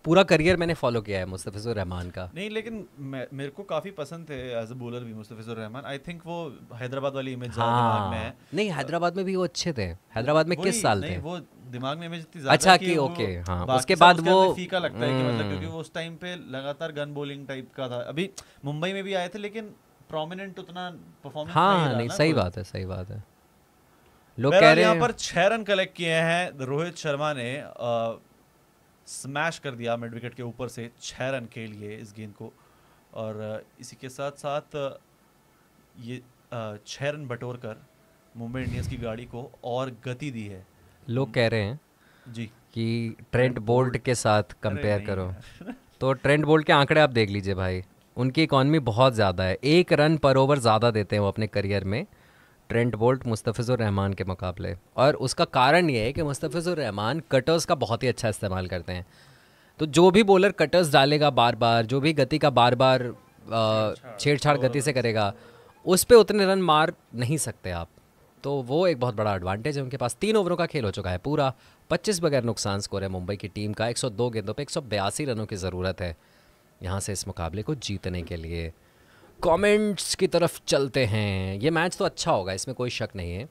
पूरा करियर मैंने फॉलो किया है मुस्तफ़िज़ुर रहमान का नहीं लेकिन मेरे को काफ़ी पसंद थे एज अ बॉलर भी मुस्तफ़िज़ुर रहमान आई थिंक वो हैदराबाद वाली इमेज हाँ, में है नहीं हैदराबाद में भी वो अच्छे थे हैदराबाद में किस साल थे वो दिमाग में इमेज इतनी ज्यादा अच्छा कि ओके हाँ उसके बाद वो फीका लगता है कि मतलब हम्म। क्योंकि वो उस टाइम पे लगातार गन बॉलिंग टाइप का था अभी मुंबई में भी आए थे लेकिन प्रोमिनेंट उतना परफॉर्मेंस हाँ नहीं, नहीं सही बात है सही बात है लोग कह रहे हैं यहाँ पर छह रन कलेक्ट किए हैं रोहित शर्मा ने स्मैश कर दिया मिड विकेट के ऊपर से छः रन के लिए इस गेंद को और इसी के साथ साथ ये छः रन बटोर कर मुंबई इंडियंस की गाड़ी को और गति दी है लोग कह रहे हैं जी कि ट्रेंट बोल्ट के साथ कंपेयर करो <laughs> तो ट्रेंट बोल्ट के आंकड़े आप देख लीजिए भाई उनकी इकॉनमी बहुत ज़्यादा है एक रन पर ओवर ज़्यादा देते हैं वो अपने करियर में ट्रेंट बोल्ट मुस्तफ़िज़ुर रहमान के मुकाबले और उसका कारण ये है कि मुस्तफ़िज़ुर रहमान कटर्स का बहुत ही अच्छा इस्तेमाल करते हैं तो जो भी बॉलर कटर्स डालेगा बार बार जो भी गति का बार बार छेड़छाड़ गति से करेगा उस पर उतने रन मार नहीं सकते आप तो वो एक बहुत बड़ा एडवांटेज है उनके पास तीन ओवरों का खेल हो चुका है पूरा 25 बगैर नुकसान स्कोर है मुंबई की टीम का 102 गेंदों पे एक रनों की ज़रूरत है यहाँ से इस मुकाबले को जीतने के लिए कमेंट्स की तरफ चलते हैं ये मैच तो अच्छा होगा इसमें कोई शक नहीं है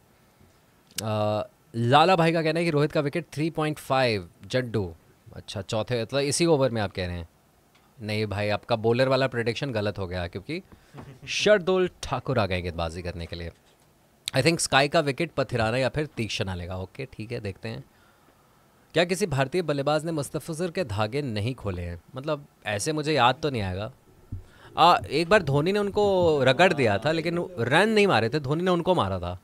आ, लाला भाई का कहना है कि रोहित का विकेट 3.5 जड्डू अच्छा चौथे मतलब तो इसी ओवर में आप कह रहे हैं नहीं भाई आपका बॉलर वाला प्रडिक्शन गलत हो गया क्योंकि शरदुल ठाकुर आ गए गेंदबाजी करने के लिए आई थिंक स्काई का विकेट पथिराना या फिर तीक्षणा लेगा ओके ठीक है देखते हैं क्या किसी भारतीय बल्लेबाज ने मुस्तफ़र के धागे नहीं खोले हैं मतलब ऐसे मुझे याद तो नहीं आएगा आ, एक बार धोनी ने उनको रगड़ दिया था लेकिन रन नहीं मारे थे धोनी ने उनको मारा था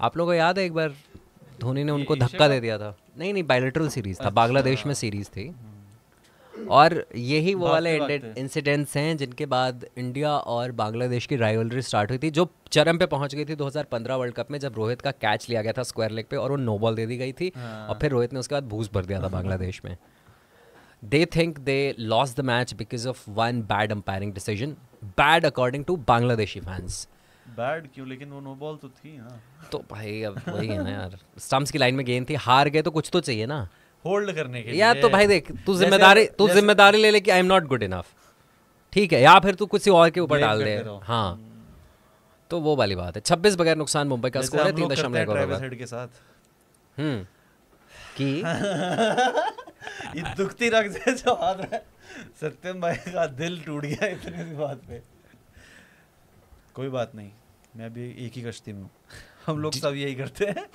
आप लोगों को याद है एक बार धोनी ने उनको धक्का दे दिया था नहीं नहीं बायोलिट्रल सीरीज था अच्छा। बांग्लादेश में सीरीज थी और यही वो वाले इंसिडेंट्स हैं जिनके बाद इंडिया और बांग्लादेश की राइवलरी स्टार्ट हुई थी जो चरम पे पहुंच गई थी 2015 वर्ल्ड कप में जब रोहित का कैच लिया गया था स्क्वायर लेग पे और वो नो बॉल दे दी गई थी हाँ। और फिर रोहित ने उसके बाद भूस भर दिया था <laughs> बांग्लादेश में they think they lost the match because of one bad umpiring decision. Bad according to Bangladeshi fans. Bad क्यों लेकिन वो नो बॉल तो थी हाँ तो भाई अब वही है ना यार स्टम्प्स की लाइन में गेंद थी हार गए तो कुछ तो चाहिए ना होल्ड करने के यार तो भाई देख तू जिम्मेदारी तू जिम्मेदारी ले ले कि I am not good enough ठीक है या फिर तू किसी और के ऊपर डाल दे हाँ हम्म। तो वो वाली बात है छब्बीस बगैर नुकसान मुंबई का स्कोर है तीन दशमलव के साथ हम्म की <laughs> ये दुखती रख दे जो हाथ है सत्यम भाई का दिल टूट गया इतने सी बात पे कोई बात नहीं मैं भी एक ही कश्ती में हूँ हम लोग सब यही करते हैं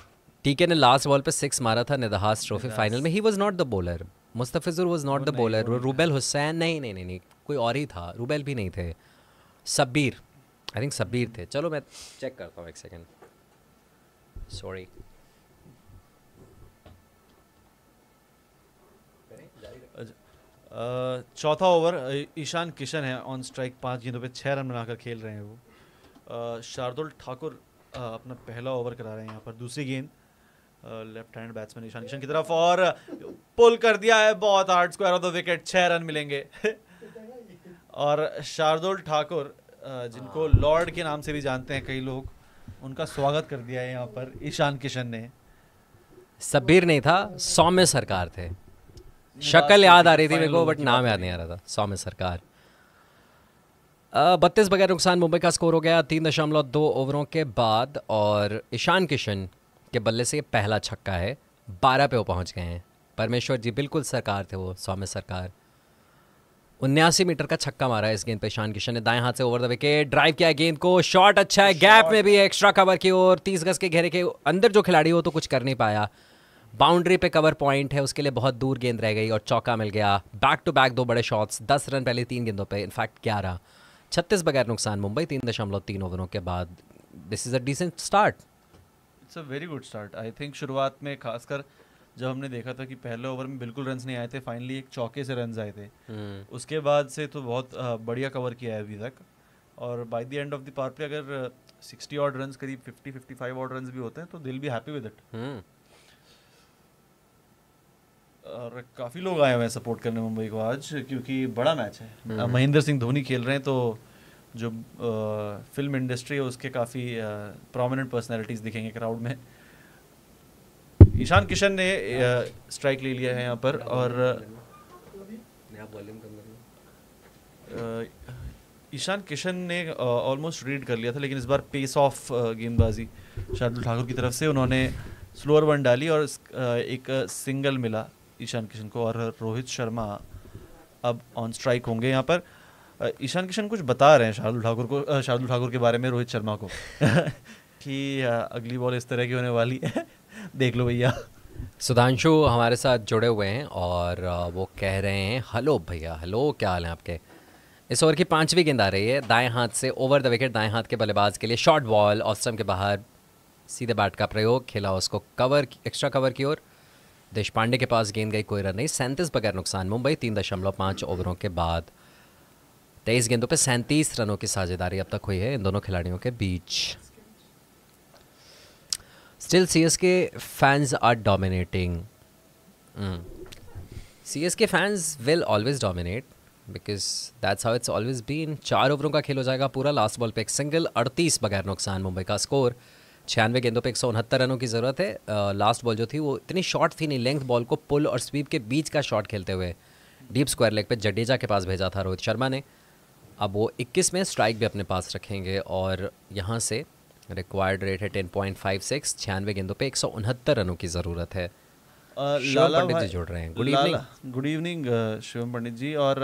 टीके ने लास्ट बॉल पे सिक्स मारा था निदहास ट्रॉफी फाइनल में he was not the bowler Mustafizur was not the bowler Rubel Hossain नहीं नहीं नहीं नहीं कोई और ही था रूबेल भी नहीं थे सब्बीर आई थिंक सब्बीर थे चलो मैं चेक करता हूँ एक सेकेंड सॉरी चौथा ओवर ईशान किशन है ऑन स्ट्राइक पाँच गेंदों पे छः रन बनाकर खेल रहे हैं वो शार्दुल ठाकुर अपना पहला ओवर करा रहे हैं यहाँ पर दूसरी गेंद left hand batsman Ishan Kishan की तरफ और पुल कर दिया है बहुत hard square off the wicket छः रन मिलेंगे <laughs> और शार्दुल ठाकुर जिनको लॉर्ड हाँ। के नाम से भी जानते हैं कई लोग उनका स्वागत कर दिया है यहाँ पर ईशान किशन ने सबीर नहीं था सौम्य सरकार थे शक्ल याद आ रही थी मेरे को बट नाम याद नहीं आ रहा था सौम्य सरकार बत्तीस बगैर नुकसान मुंबई का स्कोर हो गया तीन दशमलव दो ओवरों के बाद और ईशान किशन के बल्ले से पहला छक्का है बारह पे वो पहुंच गए हैं परमेश्वर जी बिल्कुल सरकार थे वो सौम्य सरकार उन्यासी मीटर का छक्का मारा है इस गेंद पे ईशान किशन ने दाएं हाथ से ओवर द विकेट ड्राइव किया गेंद को शॉट अच्छा है गैप में भी एक्स्ट्रा कवर की ओर तीस गज के घेरे के अंदर जो खिलाड़ी हो तो कुछ कर नहीं पाया बाउंड्री पे कवर पॉइंट है उसके लिए बहुत दूर गेंद रह गई और चौका मिल गया बैक टू बैक दो बड़े शॉट्स दस रन पहले तीन गेंदों पे इनफैक्ट ग्यारह छत्तीस बगैर नुकसान मुंबई तीन दशमलव तीन ओवरों के बाद this is a decent start it's a very good start I think शुरुआत में खासकर जब हमने देखा था कि पहले ओवर में बिल्कुल रन नहीं आए थे फाइनली एक चौके से रन आए थे hmm. उसके बाद से तो बहुत बढ़िया कवर किया है अभी तक और by the end of the power play अगर सिक्सटी ऑर्ड रन करीब fifty fifty five odd run भी होते हैं तो दिल भी हैप्पी विद इट और काफ़ी लोग आए हुए हैं सपोर्ट करने मुंबई को आज क्योंकि बड़ा मैच है हम्म। महेंद्र सिंह धोनी खेल रहे हैं तो जो फिल्म इंडस्ट्री है उसके काफ़ी प्रोमिनेंट पर्सनैलिटीज़ दिखेंगे क्राउड में ईशान किशन ने स्ट्राइक ले लिया है यहाँ पर और ईशान किशन ने ऑलमोस्ट रीड कर लिया था लेकिन इस बार पेस ऑफ गेंदबाजी शार्दुल ठाकुर की तरफ से उन्होंने स्लोअर वन डाली और एक सिंगल मिला ईशान किशन को और रोहित शर्मा अब ऑन स्ट्राइक होंगे यहाँ पर ईशान किशन कुछ बता रहे हैं शार्दुल ठाकुर को शार्दुल ठाकुर के बारे में रोहित शर्मा को <laughs> कि अगली बॉल इस तरह की होने वाली है <laughs> देख लो भैया सुधांशु हमारे साथ जुड़े हुए हैं और वो कह रहे हैं हेलो भैया हेलो क्या हाल है आपके इस ओवर की पांचवी गेंद आ रही है दाएं हाथ से ओवर द विकेट दाएं हाथ के बल्लेबाज के लिए शॉर्ट बॉल ऑस्टम के बाहर सीधे बैट का प्रयोग खेला उसको कवर एक्स्ट्रा कवर की ओर देश पांडे के पास गेंद गई कोई रन नहीं सैंतीस बगैर नुकसान मुंबई तीन दशमलव पाँच ओवरों के बाद तेईस गेंदों पर सैंतीस रनों की साझेदारी अब तक हुई है इन दोनों खिलाड़ियों के बीच still C S K fans are dominating C S K fans will always dominate because that's how it's always been चार ओवरों का खेल हो जाएगा पूरा लास्ट बॉल पे एक सिंगल अड़तीस बगैर नुकसान मुंबई का स्कोर छियानवे गेंदों पे एक रनों की ज़रूरत है लास्ट बॉल जो थी वो इतनी शॉर्ट थी नहीं लेंथ बॉल को पुल और स्वीप के बीच का शॉट खेलते हुए डीप स्क्वायर लेग पे जडेजा के पास भेजा था रोहित शर्मा ने अब वो 21 में स्ट्राइक भी अपने पास रखेंगे और यहाँ से रिक्वायर्ड रेट है टेन पॉइंट फाइव सिक्स छियानवे गेंदों पर एक रनों की ज़रूरत है लाला पंडित जी जुड़ रहे हैं good evening good evening Shivam Pandit ji और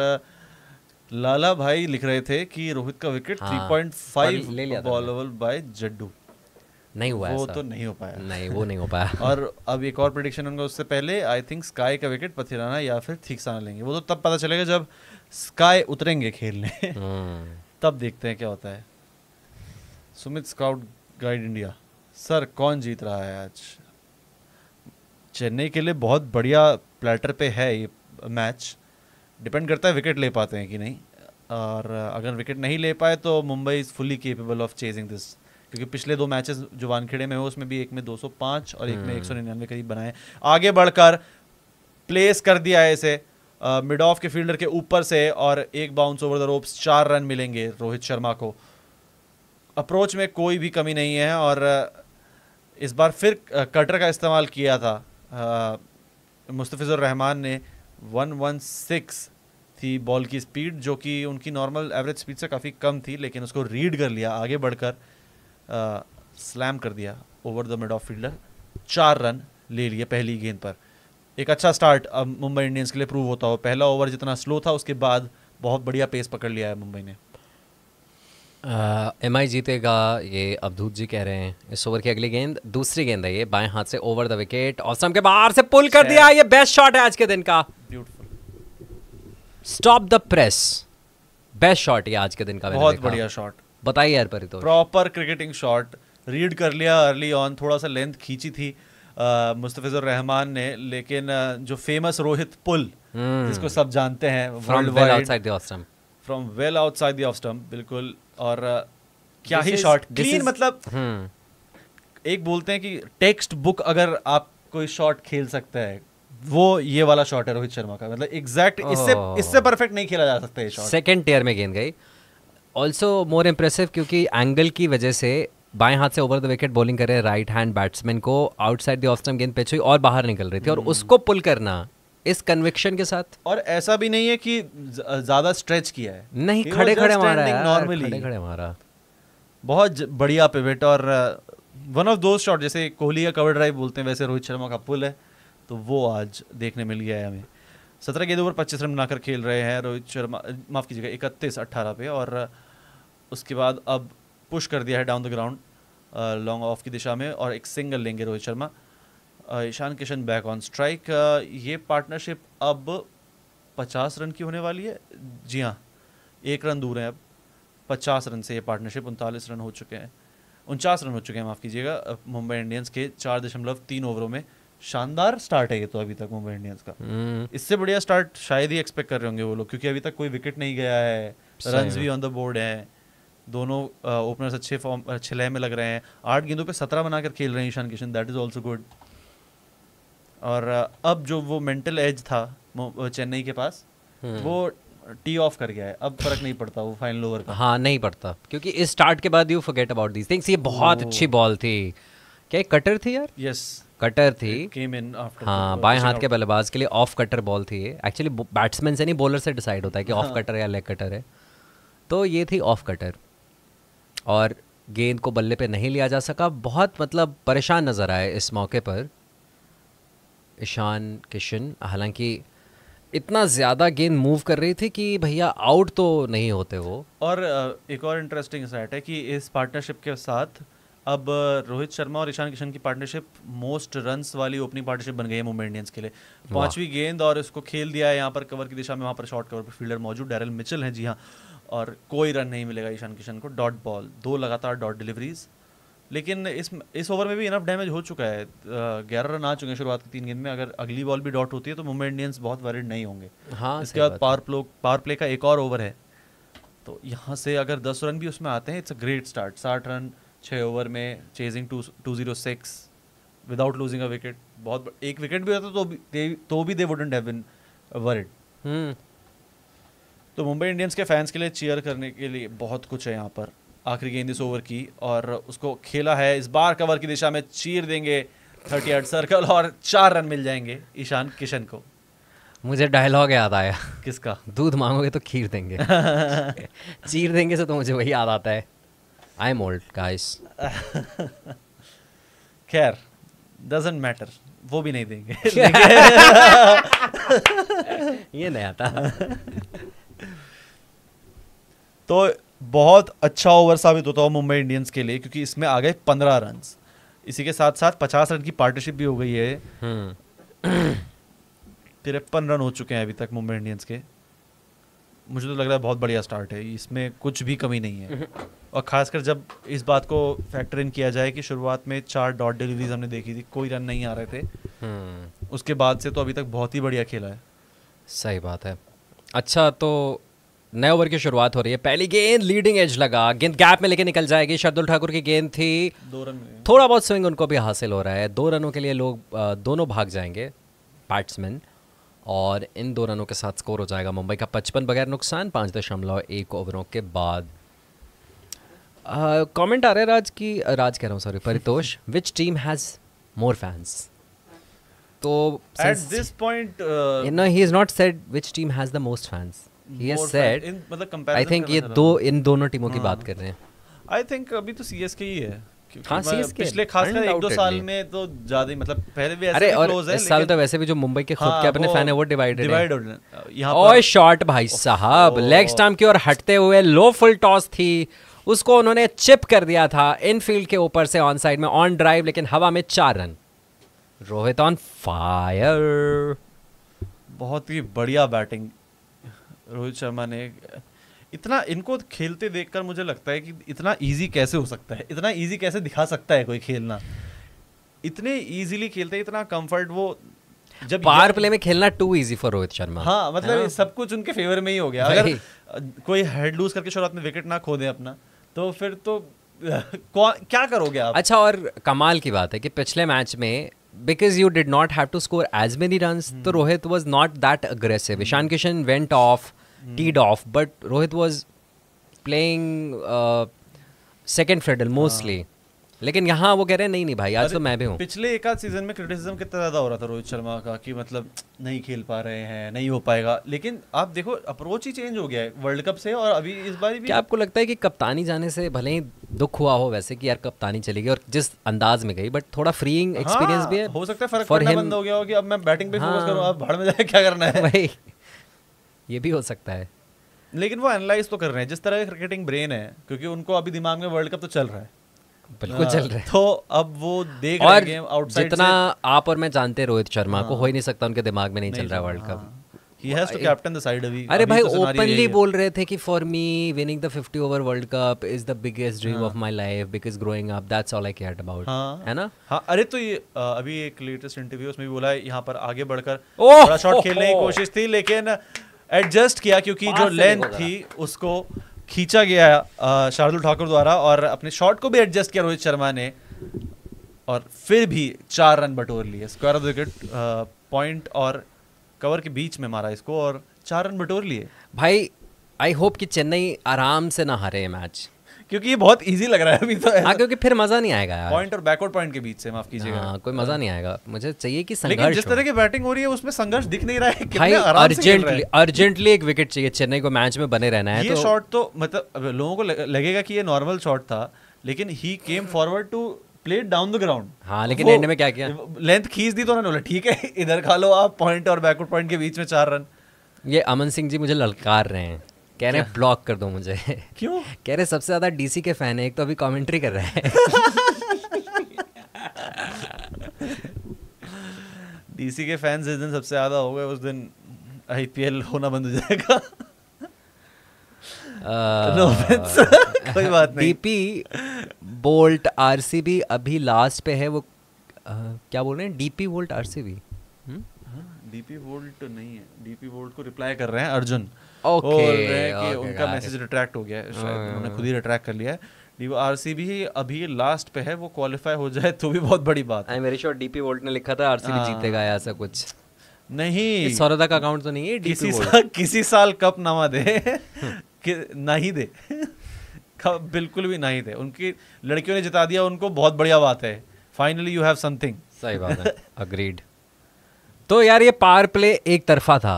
लाला भाई लिख रहे थे कि रोहित का wicket 3.5 ball over by Jaddu नहीं हुआ वो तो नहीं हो पाया नहीं वो नहीं हो पाया <laughs> और अब एक और प्रडिक्शन उनका उससे पहले आई थिंक स्काई का विकेट पथिराना या फिर थीकसाना लेंगे वो तो तब पता चलेगा जब स्काई उतरेंगे खेलने हम्म। <laughs> तब देखते हैं क्या होता है Sumit scout guide India sir कौन जीत रहा है आज चेन्नई के लिए बहुत बढ़िया प्लेटर पे है ये मैच डिपेंड करता है विकेट ले पाते हैं कि नहीं और अगर विकेट नहीं ले पाए तो Mumbai is fully capable of chasing this क्योंकि पिछले दो मैचेस जो वानखेड़े में हो उसमें भी एक में 205 और एक में हम्म। एक सौ करीब बनाए आगे बढ़कर प्लेस कर दिया है इसे मिड ऑफ के फील्डर के ऊपर से और एक बाउंस ओवर द रोप्स चार रन मिलेंगे रोहित शर्मा को अप्रोच में कोई भी कमी नहीं है और इस बार फिर कटर का इस्तेमाल किया था मुस्तफ़िज़ुर रहमान ने 116 थी बॉल की स्पीड जो कि उनकी नॉर्मल एवरेज स्पीड से काफ़ी कम थी लेकिन उसको रीड कर लिया आगे बढ़कर स्लैम कर दिया over the mid off fielder चार रन ले लिए पहली गेंद पर एक अच्छा स्टार्ट अब मुंबई इंडियंस के लिए प्रूव होता हो पहला ओवर जितना स्लो था उसके बाद बहुत बढ़िया पेस पकड़ लिया है मुंबई ने एम आई जीतेगा ये अवधूत जी कह रहे हैं इस ओवर की अगली गेंद दूसरी गेंद है ये बाएं हाथ से ओवर द विकेट ऑसम के बाहर से पुल कर दिया ये बेस्ट शॉट है आज के दिन का beautiful stop the press best shot ये आज के दिन का बहुत बढ़िया शॉट बताइए यार परितो प्रॉपर क्रिकेटिंग शॉट रीड कर लिया अर्ली ऑन थोड़ा सा लेंथ खींची थी मुस्तफिजुर रहमान ने लेकिन जो फेमस रोहित पुल हम्म। जिसको सब जानते हैं from well outside the off from well outside the off बिल्कुल और क्या this ही शॉट क्लीन मतलब hmm. एक बोलते हैं कि टेक्स्ट बुक अगर आप कोई शॉट खेल सकता है वो ये वाला शॉट है रोहित शर्मा का मतलब एग्जैक्ट oh. इससे इससे परफेक्ट नहीं खेला जा सकता ये शॉट सेकंड टियर में गेंद गई ऑल्सो मोर इम्प्रेसिव क्योंकि एंगल की वजह से बाएं हाथ से ओवर द विकेट बॉलिंग कर रहे राइट हैंड बैट्समैन को आउटसाइड द ऑफ गेंद पिच हुई और बाहर निकल रही थी और हम्म। उसको पुल करना इस कन्विक्शन के साथ और ऐसा भी नहीं है कि ज्यादा स्ट्रेच किया है नहीं खड़े खड़े मारा नॉर्मली खड़े खड़े मारा बहुत बढ़िया पिविट और वन ऑफ दो शॉट जैसे कोहली का कवर ड्राइव बोलते हैं वैसे रोहित शर्मा का पुल है तो वो आज देखने मिल गया है हमें सत्रह गेंद ओवर पच्चीस रन बनाकर खेल रहे हैं रोहित शर्मा माफ़ कीजिएगा इकतीस अट्ठारह पे और उसके बाद अब पुश कर दिया है down the ground long off की दिशा में और एक सिंगल लेंगे Rohit Sharma uh, Ishan Kishan back on strike ये पार्टनरशिप अब पचास रन की होने वाली है जी हाँ एक रन दूर है अब पचास रन से ये पार्टनरशिप उनतालीस रन हो चुके हैं उनचास रन हो चुके हैं माफ़ कीजिएगा मुंबई इंडियंस के चार दशमलव तीन ओवरों में शानदार स्टार्ट है ये तो अभी तक मुंबई इंडियंस का हम्म। इससे बढ़िया स्टार्ट शायद ही एक्सपेक्ट कर रहे होंगे वो लोग क्योंकि अभी तक कोई विकेट नहीं गया है रन भी ऑन द बोर्ड हैं दोनों ओपनर्स अच्छे फॉर्म अच्छे लय में लग रहे हैं आठ गेंदों पे सत्रह बनाकर खेल रहे हैं Ishan Kishan that is also good और अब जो वो मेंटल एज था चेन्नई के पास हम्म। वो टी ऑफ कर गया है अब फर्क नहीं पड़ता वो फाइनल ओवर का हाँ नहीं पड़ता क्योंकि इस स्टार्ट के बाद you forget about these things ये बहुत अच्छी बॉल थी क्या कटर थी यार यस कटर थी हाँ बाएं हाथ के बल्लेबाज के लिए ऑफ कटर बॉल थी एक्चुअली बैट्समैन से नहीं बॉलर से डिसाइड होता है कि ऑफ कटर हाँ। या लेग कटर है तो ये थी ऑफ कटर और गेंद को बल्ले पे नहीं लिया जा सका बहुत मतलब परेशान नज़र आए इस मौके पर ईशान किशन हालांकि इतना ज़्यादा गेंद मूव कर रही थी कि भैया आउट तो नहीं होते वो और एक और इंटरेस्टिंग साइट है कि इस पार्टनरशिप के साथ अब रोहित शर्मा और ईशान किशन की पार्टनरशिप मोस्ट रन्स वाली ओपनिंग पार्टनरशिप बन गई है मुंबई इंडियंस के लिए पांचवी गेंद और इसको खेल दिया है यहाँ पर कवर की दिशा में वहाँ पर शॉर्ट कवर पर फील्डर मौजूद डैरल मिचल हैं जी हाँ और कोई रन नहीं मिलेगा Ishan Kishan co dot ball दो लगातार डॉट डिलीवरीज लेकिन इस इस ओवर में भी इनफ डैमेज हो चुका है ग्यारह रन आ चुके हैं शुरुआत की तीन गेंद में अगर अगली बॉल भी डॉट होती है तो मुंबई इंडियंस बहुत वरिड नहीं होंगे हाँ इसके बाद पावर प्लो पावर प्ले का एक और ओवर है तो यहाँ से अगर दस रन भी उसमें आते हैं इट्स अ ग्रेट स्टार्ट साठ रन छः ओवर में chasing two two zero six without losing a wicket बहुत एक विकेट भी होता तो भी दे तो भी they wouldn't have been worried तो मुंबई इंडियंस के फैंस के लिए चीयर करने के लिए बहुत कुछ है यहाँ पर आखिरी गेंद इस ओवर की और उसको खेला है इस बार कवर की दिशा में चीर देंगे थर्टी एट सर्कल और चार रन मिल जाएंगे ईशान किशन को मुझे डायलॉग याद आया किसका दूध मांगोगे तो खीर देंगे <laughs> चीर देंगे से तो मुझे वही याद आता है आई एम ओल्ड गाइस खैर डजेंट मैटर वो भी नहीं देंगे <laughs> ये नहीं आता <laughs> तो बहुत अच्छा ओवर साबित होता हुआ मुंबई इंडियंस के लिए क्योंकि इसमें आ गए पंद्रह रन इसी के साथ साथ पचास रन की पार्टनरशिप भी हो गई है हम्म। तिरपन रन हो चुके हैं अभी तक मुंबई इंडियंस के मुझे तो लग रहा है बहुत बढ़िया स्टार्ट है इसमें कुछ भी कमी नहीं है <laughs> और खासकर जब इस बात को फैक्टर इन किया जाए कि शुरुआत में चार डॉट डिलीवरीज हमने देखी थी कोई रन नहीं आ रहे थे हम्म। उसके बाद से तो अभी तक बहुत ही बढ़िया खेला है सही बात है अच्छा तो नए ओवर की शुरुआत हो रही है पहली गेंद लीडिंग एज लगा गेंद गैप में लेके निकल जाएगी शरदुल ठाकुर की गेंद थी दो रन थोड़ा बहुत स्विंग उनको भी हासिल हो रहा है दो रनों के लिए लोग दोनों भाग जाएंगे बैट्समैन और इन दो रनों के साथ स्कोर हो जाएगा मुंबई का पचपन बगैर नुकसान पाँच दशमलव एक ओवरों के बाद कमेंट आ रहा है राज की राज कह रहा हूँ sorry Paritosh which team has more fans तो at this point no he is not said which team has the most fans मतलब ये मतलब आई थिंक ये दो इन दोनों टीमों की हाँ। बात कर रहे हैं आई थिंक अभी तो सीएसके ही है हाँ, पिछले खास कर एक दो साल में तो ज्यादा मतलब पहले भी ऐसे अरे है, इस साल तो वैसे भी जो मुंबई के खुद के हाँ, अपने फैन है वो डिवाइडेड शॉट भाई साहब लेग की ओर हटते हुए लो फुल टॉस थी उसको उन्होंने चिप कर दिया था इन फील्ड के ऊपर से ऑन साइड में ऑन ड्राइव लेकिन हवा में चार रन रोहित ऑन फायर बहुत ही बढ़िया बैटिंग रोहित शर्मा ने इतना इनको खेलते देखकर मुझे लगता है कि इतना इजी कैसे हो सकता है इतना इजी कैसे दिखा सकता है कोई खेलना इतने इजीली खेलते इतना कंफर्ट वो जब पावर प्ले में खेलना too easy for Rohit Sharma हाँ मतलब हाँ। सब कुछ उनके फेवर में ही हो गया अगर कोई हेड लूज करके शुरुआत में विकेट ना खो दे अपना तो फिर तो <laughs> क्या करोगे आप अच्छा और कमाल की बात है कि पिछले मैच में because you did not have to score as many runs, mm. Rohit was not that aggressive. Mm. Ishan Kishan went off, mm. teed off, but Rohit was playing uh, second fiddle mostly. लेकिन यहाँ वो कह रहे हैं नहीं नहीं भाई आज तो मैं भी हूँ पिछले एक आध सीजन में क्रिटिसिज्म कितना ज़्यादा हो रहा था रोहित शर्मा का कि मतलब नहीं खेल पा रहे हैं नहीं हो पाएगा लेकिन आप देखो अप्रोच ही चेंज हो गया है वर्ल्ड कप से और अभी इस बार भी क्या आपको लगता है कि कप्तानी जाने से भले ही दुख हुआ हो वैसे कि यार कप्तानी चली गई और जिस अंदाज में गई बट थोड़ा फ्रीइंग एक्सपीरियंस हाँ, भी है हो सकता है फर्क बंद हो गया हो कि अब मैं बैटिंग पे फोकस हाँ। करूँ अब भाड़ में जाए क्या करना है भाई <laughs> ये भी हो सकता है लेकिन वो एनालाइज तो कर रहे हैं जिस तरह क्रिकेटिंग ब्रेन है क्योंकि उनको अभी दिमाग में वर्ल्ड कप तो चल रहा है बिल्कुल हाँ। चल रहे तो अब वो देख और रहे हैं जितना से... आप और मैं जानते रोहित शर्मा हाँ। को हो ही हाँ। नहीं सकता उनके दिमाग में नहीं, नहीं चल रहा हाँ। वर्ल्ड कप अरे भाई ओपनली तो बोल रहे थे कि for me winning the 50 over world cup is the biggest dream of my life because growing up that's all I cared about है ना हाँ अरे तो ये अभी एक लेटेस्ट इंटरव्यू उसमें भी बोला है यहाँ पर आगे बढ़कर थोड़ा शॉट खेलने की कोशिश थी लेकिन एडजस्ट किया क्योंकि जो लेंथ थी उसको खींचा गया शार्दुल ठाकुर द्वारा और अपने शॉट को भी एडजस्ट किया रोहित शर्मा ने और फिर भी चार रन बटोर लिए स्क्वायर ऑफ विकेट पॉइंट और कवर के बीच में मारा इसको और चार रन बटोर लिए भाई आई होप कि चेन्नई आराम से ना हारे मैच क्योंकि ये बहुत इजी लग रहा है अभी तो हाँ क्योंकि फिर मजा नहीं आएगा यार पॉइंट और बैकवर्ड पॉइंट के बीच से माफ कीजिएगा हाँ, कोई मजा नहीं आएगा मुझे चाहिए कि संघर्ष लेकिन जिस तरह की बैटिंग हो रही है उसमें संघर्ष दिख नहीं रहा है कितने अर्जेंटली अर्जेंटली एक विकेट चाहिए चेन्नई को मैच में बने रहना है ये शॉट तो-, तो मतलब लोगों को लगेगा कि ये नॉर्मल शॉट था लेकिन he came forward to played down the ground हाँ लेकिन एंड में क्या किया लेंथ खींच दी तो उन्होंने बोला ठीक है <laughs> इधर खा लो आप पॉइंट और बैकवर्ड पॉइंट के बीच में चार रन ये अमन सिंह जी मुझे ललकार रहे हैं कह रहे हैं ब्लॉक कर दो मुझे <laughs> क्यों कह रहे सबसे ज्यादा डीसी के फैन है एक तो अभी कमेंट्री कर रहा है डीसी <laughs> के फैन जिस दिन सबसे ज्यादा हो गए उस दिन आईपीएल होना बंद हो जाएगा <laughs> कोई बात नहीं डीपी बोल्ट आरसीबी अभी लास्ट पे है वो क्या बोल रहे हैं डीपी वोल्ट आरसीबी डीपी वोल्ट नहीं है डीपी वोल्ट को रिप्लाई कर रहे हैं अर्जुन okay, रहे कि okay, उनका मैसेज रिट्रैक्ट हो गया शायद हाँ, उन्होंने हाँ, खुद ही रिट्रैक्ट हाँ। कर लिया है भी अभी लास्ट पे है वो क्वालिफाई हो जाए तो भी बहुत बड़ी बात मेरे श्योर डीपी वोल्ट ने लिखा था आरसीबी जीतेगा ऐसा कुछ नहीं सौरदा का अकाउंट तो नहीं है किसी किसी साल कप दे <laughs> ना ही दे <laughs> बिल्कुल भी नहीं उनकी लड़कियों ने जिता दिया उनको बहुत बढ़िया बात है फाइनली यू हैव समथिंग सही बात है अग्रीड <laughs> तो यार ये पावर प्ले एक तरफा था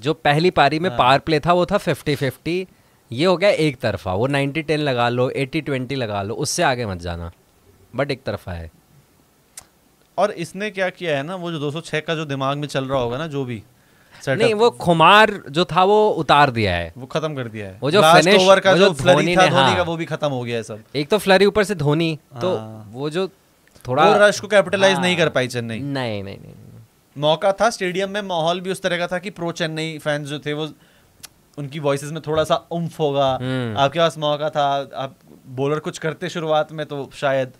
जो पहली पारी में हाँ। पावर प्ले था वो था फिफ्टी फिफ्टी ये हो गया एक तरफा वो नाइनटी टेन लगा लो एटी ट्वेंटी लगा लो उससे आगे मत जाना बट एक तरफा है और इसने क्या किया है ना वो जो दो सौ 206 का जो दिमाग में चल रहा होगा ना जो भी नहीं वो खुमार जो था वो उतार दिया है वो खत्म कर दिया है वो जो फिनिश ओवर का जो, जो धोनी था धोनी हाँ। का वो भी खत्म हो गया है सब एक तो फ्लरी ऊपर से धोनी तो हाँ। वो जो थोड़ा रश को कैपिटलाइज नहीं कर पाई चेन्नई नहीं नहीं नहीं मौका था स्टेडियम में माहौल भी उस तरह का था कि प्रो चेन्नई फैंस जो थे वो उनकी वॉइस में थोड़ा सा उम्फ होगा हम्म। आपके पास मौका था आप बॉलर कुछ करते शुरुआत में तो शायद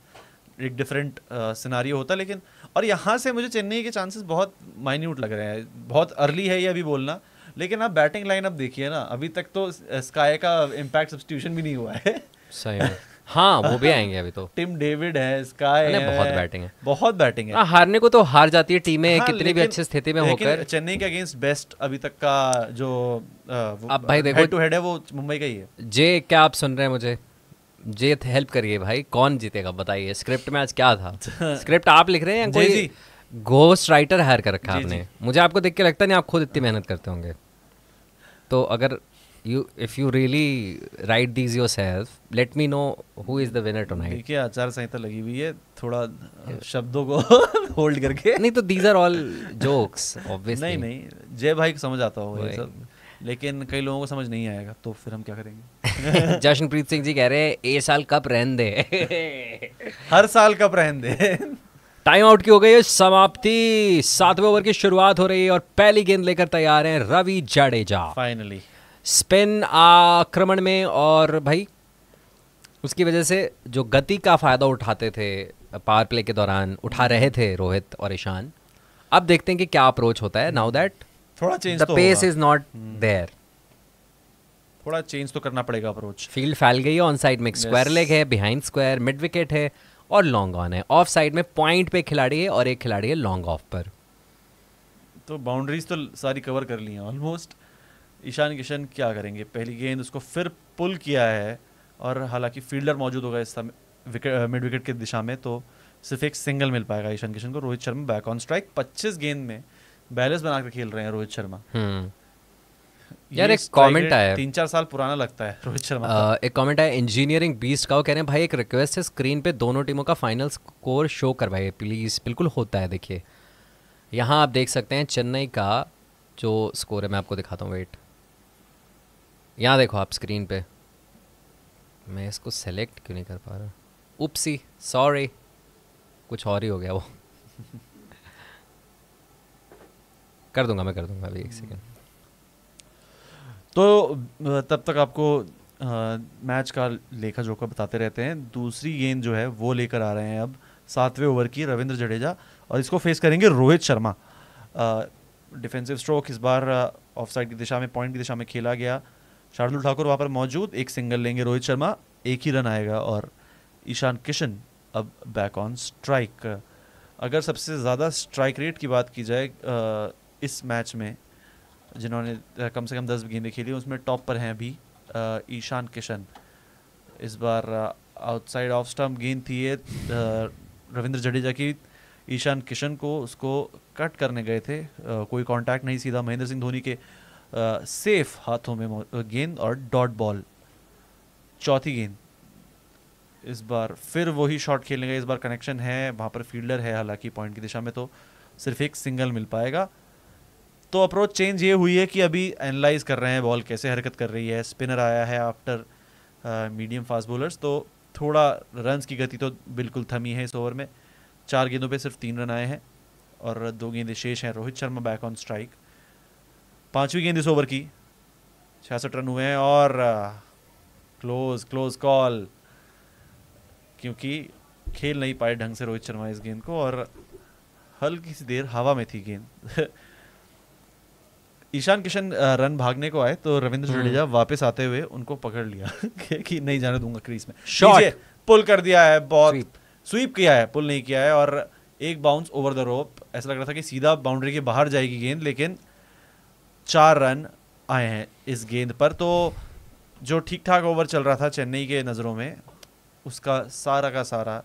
एक डिफरेंट सिनारी होता लेकिन और यहाँ से मुझे चेन्नई के चांसेस बहुत माइन्यूट लग रहे हैं बहुत अर्ली है ये अभी बोलना लेकिन आप बैटिंग लाइन देखिए ना अभी तक तो स्काई का इम्पैक्ट सब्सटीट्यूशन भी नहीं हुआ है सही हाँ वो भी आएंगे अभी तो टिम डेविड है इसका है बहुत बैटिंग है बहुत बैटिंग है आ, हाँ, हारने को तो हार जाती है टीमें हाँ, कितनी भी अच्छी स्थिति में होकर चेन्नई के अगेंस्ट बेस्ट अभी तक का जो अब भाई देखो टू हेड है वो मुंबई का ही है जे क्या आप सुन रहे हैं मुझे जे हेल्प करिए भाई कौन जीतेगा बताइए स्क्रिप्ट में आज क्या था स्क्रिप्ट <laughs> आप लिख रहे हैं कोई घोस्ट राइटर हायर कर रखा आपने मुझे आपको देख के लगता नहीं आप खुद इतनी मेहनत करते होंगे तो अगर you if you really write these yourself let me know who is the winner tonight देखिए आचार संहिता लगी हुई है थोड़ा शब्दों को होल्ड <laughs> करके नहीं तो these are all jokes obviously नहीं नहीं जय भाई को समझ आता होगा ये सब लेकिन कई लोगों को समझ नहीं आएगा तो फिर हम क्या करेंगे <laughs> जशनप्रीत सिंह जी कह रहे हैं ए साल कब रहन दे <laughs> हर साल कब रहन दे टाइम आउट की हो गई है समाप्ति सातवें ओवर की शुरुआत हो रही है और पहली गेंद लेकर तैयार हैं रवि जडेजा फाइनली स्पिन आक्रमण में और भाई उसकी वजह से जो गति का फ़ायदा उठाते थे पावर प्ले के दौरान उठा रहे थे रोहित और ईशान अब देखते हैं कि क्या अप्रोच होता है नाउ दैट थोड़ा change the pace is not there थोड़ा चेंज तो करना पड़ेगा अप्रोच फील्ड फैल गई है ऑन साइड में स्क्वायर लेग है बिहाइंड स्क्वायर मिड विकेट है और लॉन्ग ऑन है ऑफ साइड में पॉइंट पे खिलाड़ी है और एक खिलाड़ी है लॉन्ग ऑफ पर तो बाउंड्रीज तो सारी कवर कर ली है ऑलमोस्ट ईशान किशन क्या करेंगे पहली गेंद उसको फिर पुल किया है और हालांकि फील्डर मौजूद होगा इस समय विकेट मिड विकेट की दिशा में तो सिर्फ एक सिंगल मिल पाएगा ईशान किशन को Rohit Sharma back on strike पच्चीस गेंद में बैलेंस बनाकर खेल रहे हैं रोहित शर्मा हम्म। यार एक कमेंट आया तीन चार साल पुराना लगता है रोहित शर्मा आ, एक कमेंट आया इंजीनियरिंग बीस्ट का वो कह रहे हैं भाई एक रिक्वेस्ट है स्क्रीन पे दोनों टीमों का फाइनल स्कोर शो करवाइए प्लीज बिल्कुल होता है देखिए यहाँ आप देख सकते हैं चेन्नई का जो स्कोर है मैं आपको दिखाता हूँ वेट यहाँ देखो आप स्क्रीन पे मैं इसको सेलेक्ट क्यों नहीं कर पा रहा उपसी सॉरी कुछ और ही हो गया वो <laughs> कर दूंगा मैं कर दूंगा अभी एक सेकेंड तो तब तक आपको आ, मैच का लेखा जोखा बताते रहते हैं दूसरी गेंद जो है वो लेकर आ रहे हैं अब सातवें ओवर की रविंद्र जडेजा और इसको फेस करेंगे रोहित शर्मा डिफेंसिव स्ट्रोक इस बार ऑफ साइड की दिशा में पॉइंट की दिशा में खेला गया शार्दुल ठाकुर वहाँ पर मौजूद एक सिंगल लेंगे रोहित शर्मा एक ही रन आएगा और ईशान किशन अब बैक ऑन स्ट्राइक अगर सबसे ज़्यादा स्ट्राइक रेट की बात की जाए इस मैच में जिन्होंने कम से कम दस गेंदें खेली उसमें टॉप पर हैं अभी ईशान किशन इस बार आउटसाइड ऑफ स्टम्प गेंद थी ये रविंद्र जडेजा की ईशान किशन को उसको कट करने गए थे आ, कोई कांटेक्ट नहीं सीधा महेंद्र सिंह धोनी के सेफ हाथों में गेंद और डॉट बॉल चौथी गेंद इस बार फिर वही शॉट खेलेंगे इस बार कनेक्शन है वहाँ पर फील्डर है हालांकि पॉइंट की दिशा में तो सिर्फ एक सिंगल मिल पाएगा तो अप्रोच चेंज ये हुई है कि अभी एनालाइज कर रहे हैं बॉल कैसे हरकत कर रही है स्पिनर आया है आफ्टर मीडियम फास्ट बॉलर्स तो थोड़ा रन्स की गति तो बिल्कुल थमी है इस ओवर में चार गेंदों पे सिर्फ तीन रन आए हैं और दो गेंदें शेष हैं Rohit Sharma back on strike पांचवी गेंद इस ओवर की छियासठ रन हुए हैं और क्लोज क्लोज कॉल क्योंकि खेल नहीं पाए ढंग से रोहित शर्मा इस गेंद को और हल्की सी देर हवा में थी गेंद <laughs> ईशान किशन रन भागने को आए तो रविंद्र हम्म। जडेजा वापस आते हुए उनको पकड़ लिया <laughs> कि नहीं जाने दूंगा क्रीज में शॉट पुल कर दिया है बहुत स्वीप किया है पुल नहीं किया है और एक बाउंस ओवर द रोप ऐसा लग रहा था कि सीधा बाउंड्री के बाहर जाएगी गेंद लेकिन चार रन आए हैं इस गेंद पर तो जो ठीक ठाक ओवर चल रहा था चेन्नई के नज़रों में उसका सारा का सारा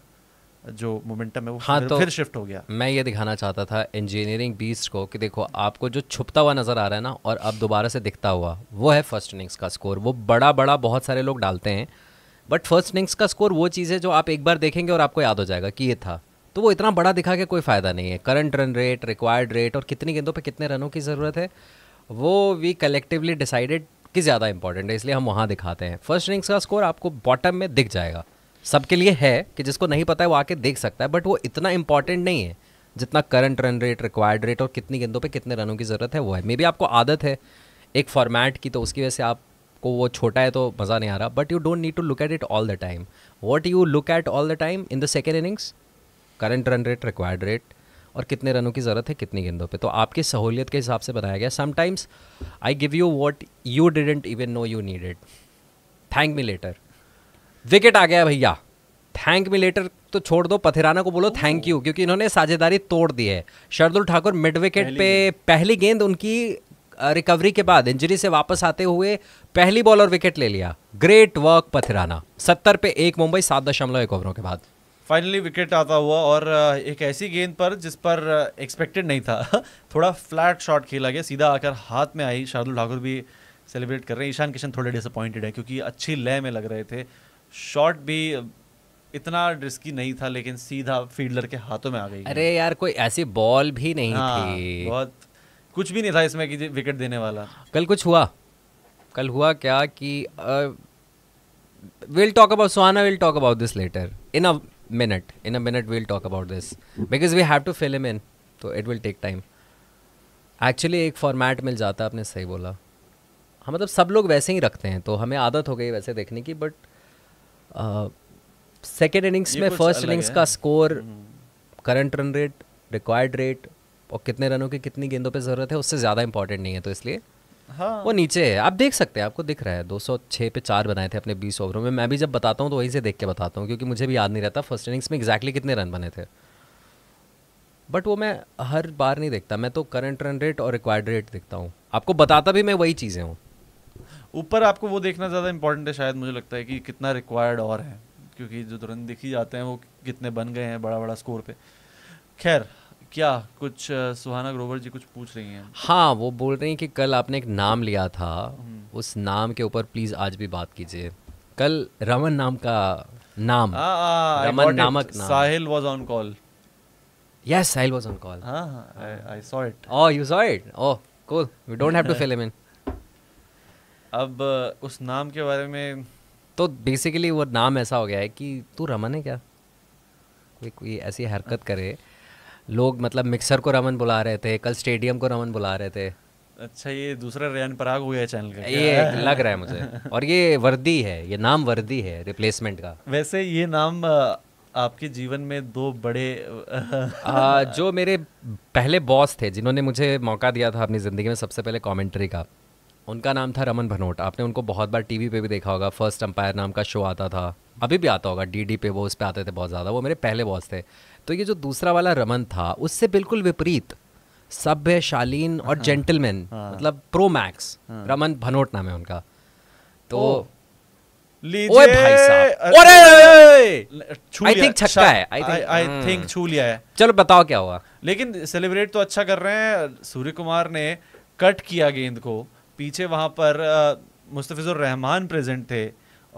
जो मोमेंटम है वो हाँ फिर, तो फिर शिफ्ट हो गया मैं ये दिखाना चाहता था इंजीनियरिंग बीस्ट को कि देखो आपको जो छुपता हुआ नज़र आ रहा है ना और अब दोबारा से दिखता हुआ वो है फर्स्ट इनिंग्स का स्कोर वो बड़ा बड़ा बहुत सारे लोग डालते हैं बट फर्स्ट इनिंग्स का स्कोर वो चीज़ है जो आप एक बार देखेंगे और आपको याद हो जाएगा कि ये था तो वो इतना बड़ा दिखा के कोई फ़ायदा नहीं है current run rate required rate और कितनी गेंदों पर कितने रनों की ज़रूरत है वो वी कलेक्टिवली डिसाइडेड कि ज़्यादा इंपॉर्टेंट है इसलिए हम वहाँ दिखाते हैं फर्स्ट इनिंग्स का स्कोर आपको बॉटम में दिख जाएगा सबके लिए है कि जिसको नहीं पता है वो आके देख सकता है बट वो इतना इंपॉर्टेंट नहीं है जितना current run rate required rate और कितनी गेंदों पे कितने रनों की ज़रूरत है वो है मे बी आपको आदत है एक फॉर्मेट की तो उसकी वजह से आपको वो छोटा है तो मज़ा नहीं आ रहा but you don't need to look at it all the time what you look at all the time in the second innings current run rate required rate और कितने रनों की ज़रूरत है कितनी गेंदों पे तो आपकी सहूलियत के हिसाब से बताया गया sometimes I give you what you didn't even know you needed thank me later wicket आ गया भैया थैंक मी लेटर तो छोड़ दो पथिराना को बोलो थैंक यू क्योंकि इन्होंने साझेदारी तोड़ दी है शरदुल ठाकुर मिड विकेट पे पहली गेंद उनकी रिकवरी के बाद इंजरी से वापस आते हुए पहली बॉल और विकेट ले लिया ग्रेट वर्क पथिराना सत्तर पे एक मुंबई सात दशमलव एक ओवरों के बाद फाइनली विकेट आता हुआ और एक ऐसी गेंद पर जिस पर एक्सपेक्टेड नहीं था <laughs> थोड़ा फ्लैट शॉट खेला गया सीधा आकर हाथ में आई शार्दुल ठाकुर भी सेलिब्रेट कर रहे हैं ईशान किशन थोड़े डिसअपॉइंटेड है क्योंकि अच्छी लय में लग रहे थे शॉट भी इतना रिस्की नहीं था लेकिन सीधा फील्डर के हाथों में आ गई अरे यार कोई ऐसी बॉल भी नहीं हाँ, थी बहुत कुछ भी नहीं था इसमें कि विकेट देने वाला कल कुछ हुआ कल हुआ क्या कि will talk about Suhana will talk about this later in minute in a minute we'll talk about this because we have to fill him तो it will take time actually एक फॉर्मेट मिल जाता है आपने सही बोला हाँ मतलब सब लोग वैसे ही रखते हैं तो हमें आदत हो गई वैसे देखने की बट सेकेंड इनिंग्स में फर्स्ट इनिंग्स का score current run rate required rate और कितने रनों की कितनी गेंदों पे ज़रूरत है उससे ज़्यादा इंपॉर्टेंट नहीं है तो इसलिए हाँ। वो नीचे है आप देख सकते हैं आपको दिख रहा है 206 पे चार बनाए थे अपने 20 ओवरों में मैं भी जब बताता हूँ तो वहीं से देख के बताता हूँ क्योंकि मुझे भी याद नहीं रहता फर्स्ट इनिंग्स में एग्जैक्टली कितने रन बने थे बट वो मैं हर बार नहीं देखता मैं तो करंट रन रेट और रिक्वायर्ड रेट देखता हूँ आपको बताता भी मैं वही चीज़ें हूँ ऊपर आपको वो देखना ज़्यादा इंपॉर्टेंट है शायद मुझे लगता है कि कितना रिक्वायर्ड और है क्योंकि जो तुरंत देखी जाते हैं वो कितने बन गए हैं बड़ा बड़ा स्कोर पे खैर क्या कुछ सुहाना ग्रोवर जी कुछ पूछ रही हैं हाँ वो बोल रही हैं कि कल आपने एक नाम लिया था हम्म। उस नाम के ऊपर प्लीज़ आज भी बात कीजिए कल रमन नाम का नाम आ, आ, रमन नामक नाम Sahil was on call yes Sahil was on call I saw it oh you saw it oh cool we don't have to fill him in अब उस नाम के बारे में तो बेसिकली वो नाम ऐसा हो गया है कि तू रमन है क्या कोई कोई ऐसी हरकत हाँ। करे लोग मतलब मिक्सर को रमन बुला रहे थे कल स्टेडियम को रमन बुला रहे थे अच्छा ये दूसरा रैन पराग हुआ है चैनल का ये <laughs> लग रहा है मुझे और ये वर्दी है ये नाम वर्दी है रिप्लेसमेंट का वैसे ये नाम आपके जीवन में दो बड़े आ, <laughs> जो मेरे पहले बॉस थे जिन्होंने मुझे मौका दिया था अपनी ज़िंदगी में सबसे पहले कमेंट्री का उनका नाम था रमन भनोट आपने उनको बहुत बार टीवी पे भी देखा होगा फर्स्ट अंपायर नाम का शो आता था अभी भी आता होगा डीडी पे वो उस पर आते थे बहुत ज़्यादा वो मेरे पहले बॉस थे तो ये जो दूसरा वाला रमन था उससे बिल्कुल विपरीत सभ्य शालीन और जेंटलमैन हाँ। हाँ। मतलब प्रो मैक्स हाँ। रमन भनोट नाम है उनका तो ओए भाई साहब है आई थिंक हम्म। छू लिया है चलो बताओ क्या हुआ लेकिन सेलिब्रेट तो अच्छा कर रहे हैं सूर्य कुमार ने कट किया गेंद को पीछे वहां पर मुस्तफिजुर रहमान प्रेजेंट थे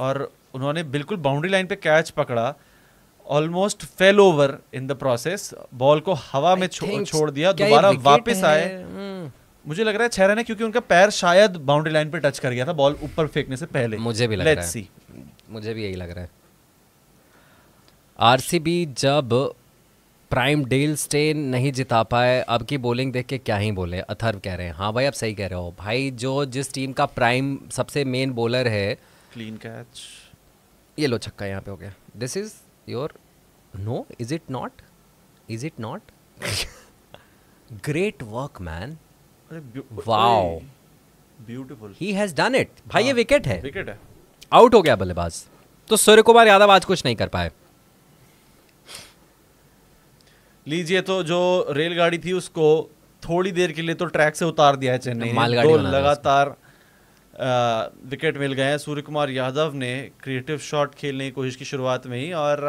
और उन्होंने बिल्कुल बाउंड्री लाइन पे कैच पकड़ा almost fell over in the process ball को हवा में छो, छोड़ दिया दोबारा वापस आए हम्म। मुझे लग रहा है छहरा ने क्योंकि उनका पैर शायद बाउंड्री लाइन पे टच कर गया था बॉल ऊपर फेंकने से पहले मुझे भी लग रहा है मुझे भी यही लग रहा है आरसीबी जब प्राइम डेल स्टेन नहीं जिता पाए अब की बॉलिंग देख के क्या ही बोले अथर्व कह रहे हैं हाँ भाई आप सही कह रहे हो भाई जो जिस टीम का प्राइम सबसे मेन बॉलर है क्लीन कैच ये लो छक्का यहाँ पे हो गया this is your no is it not is it not great work man wow beautiful he has done it भाई हाँ, ये विकेट है विकेट है आउट हो गया बल्लेबाज तो सूर्य कुमार यादव आज कुछ नहीं कर पाए लीजिए तो जो रेलगाड़ी थी उसको थोड़ी देर के लिए तो ट्रैक से उतार दिया है चेन्नई मालगाड़ी तो लगातार विकेट मिल गए हैं सूर्य कुमार यादव ने क्रिएटिव शॉट खेलने की कोशिश की शुरुआत में ही और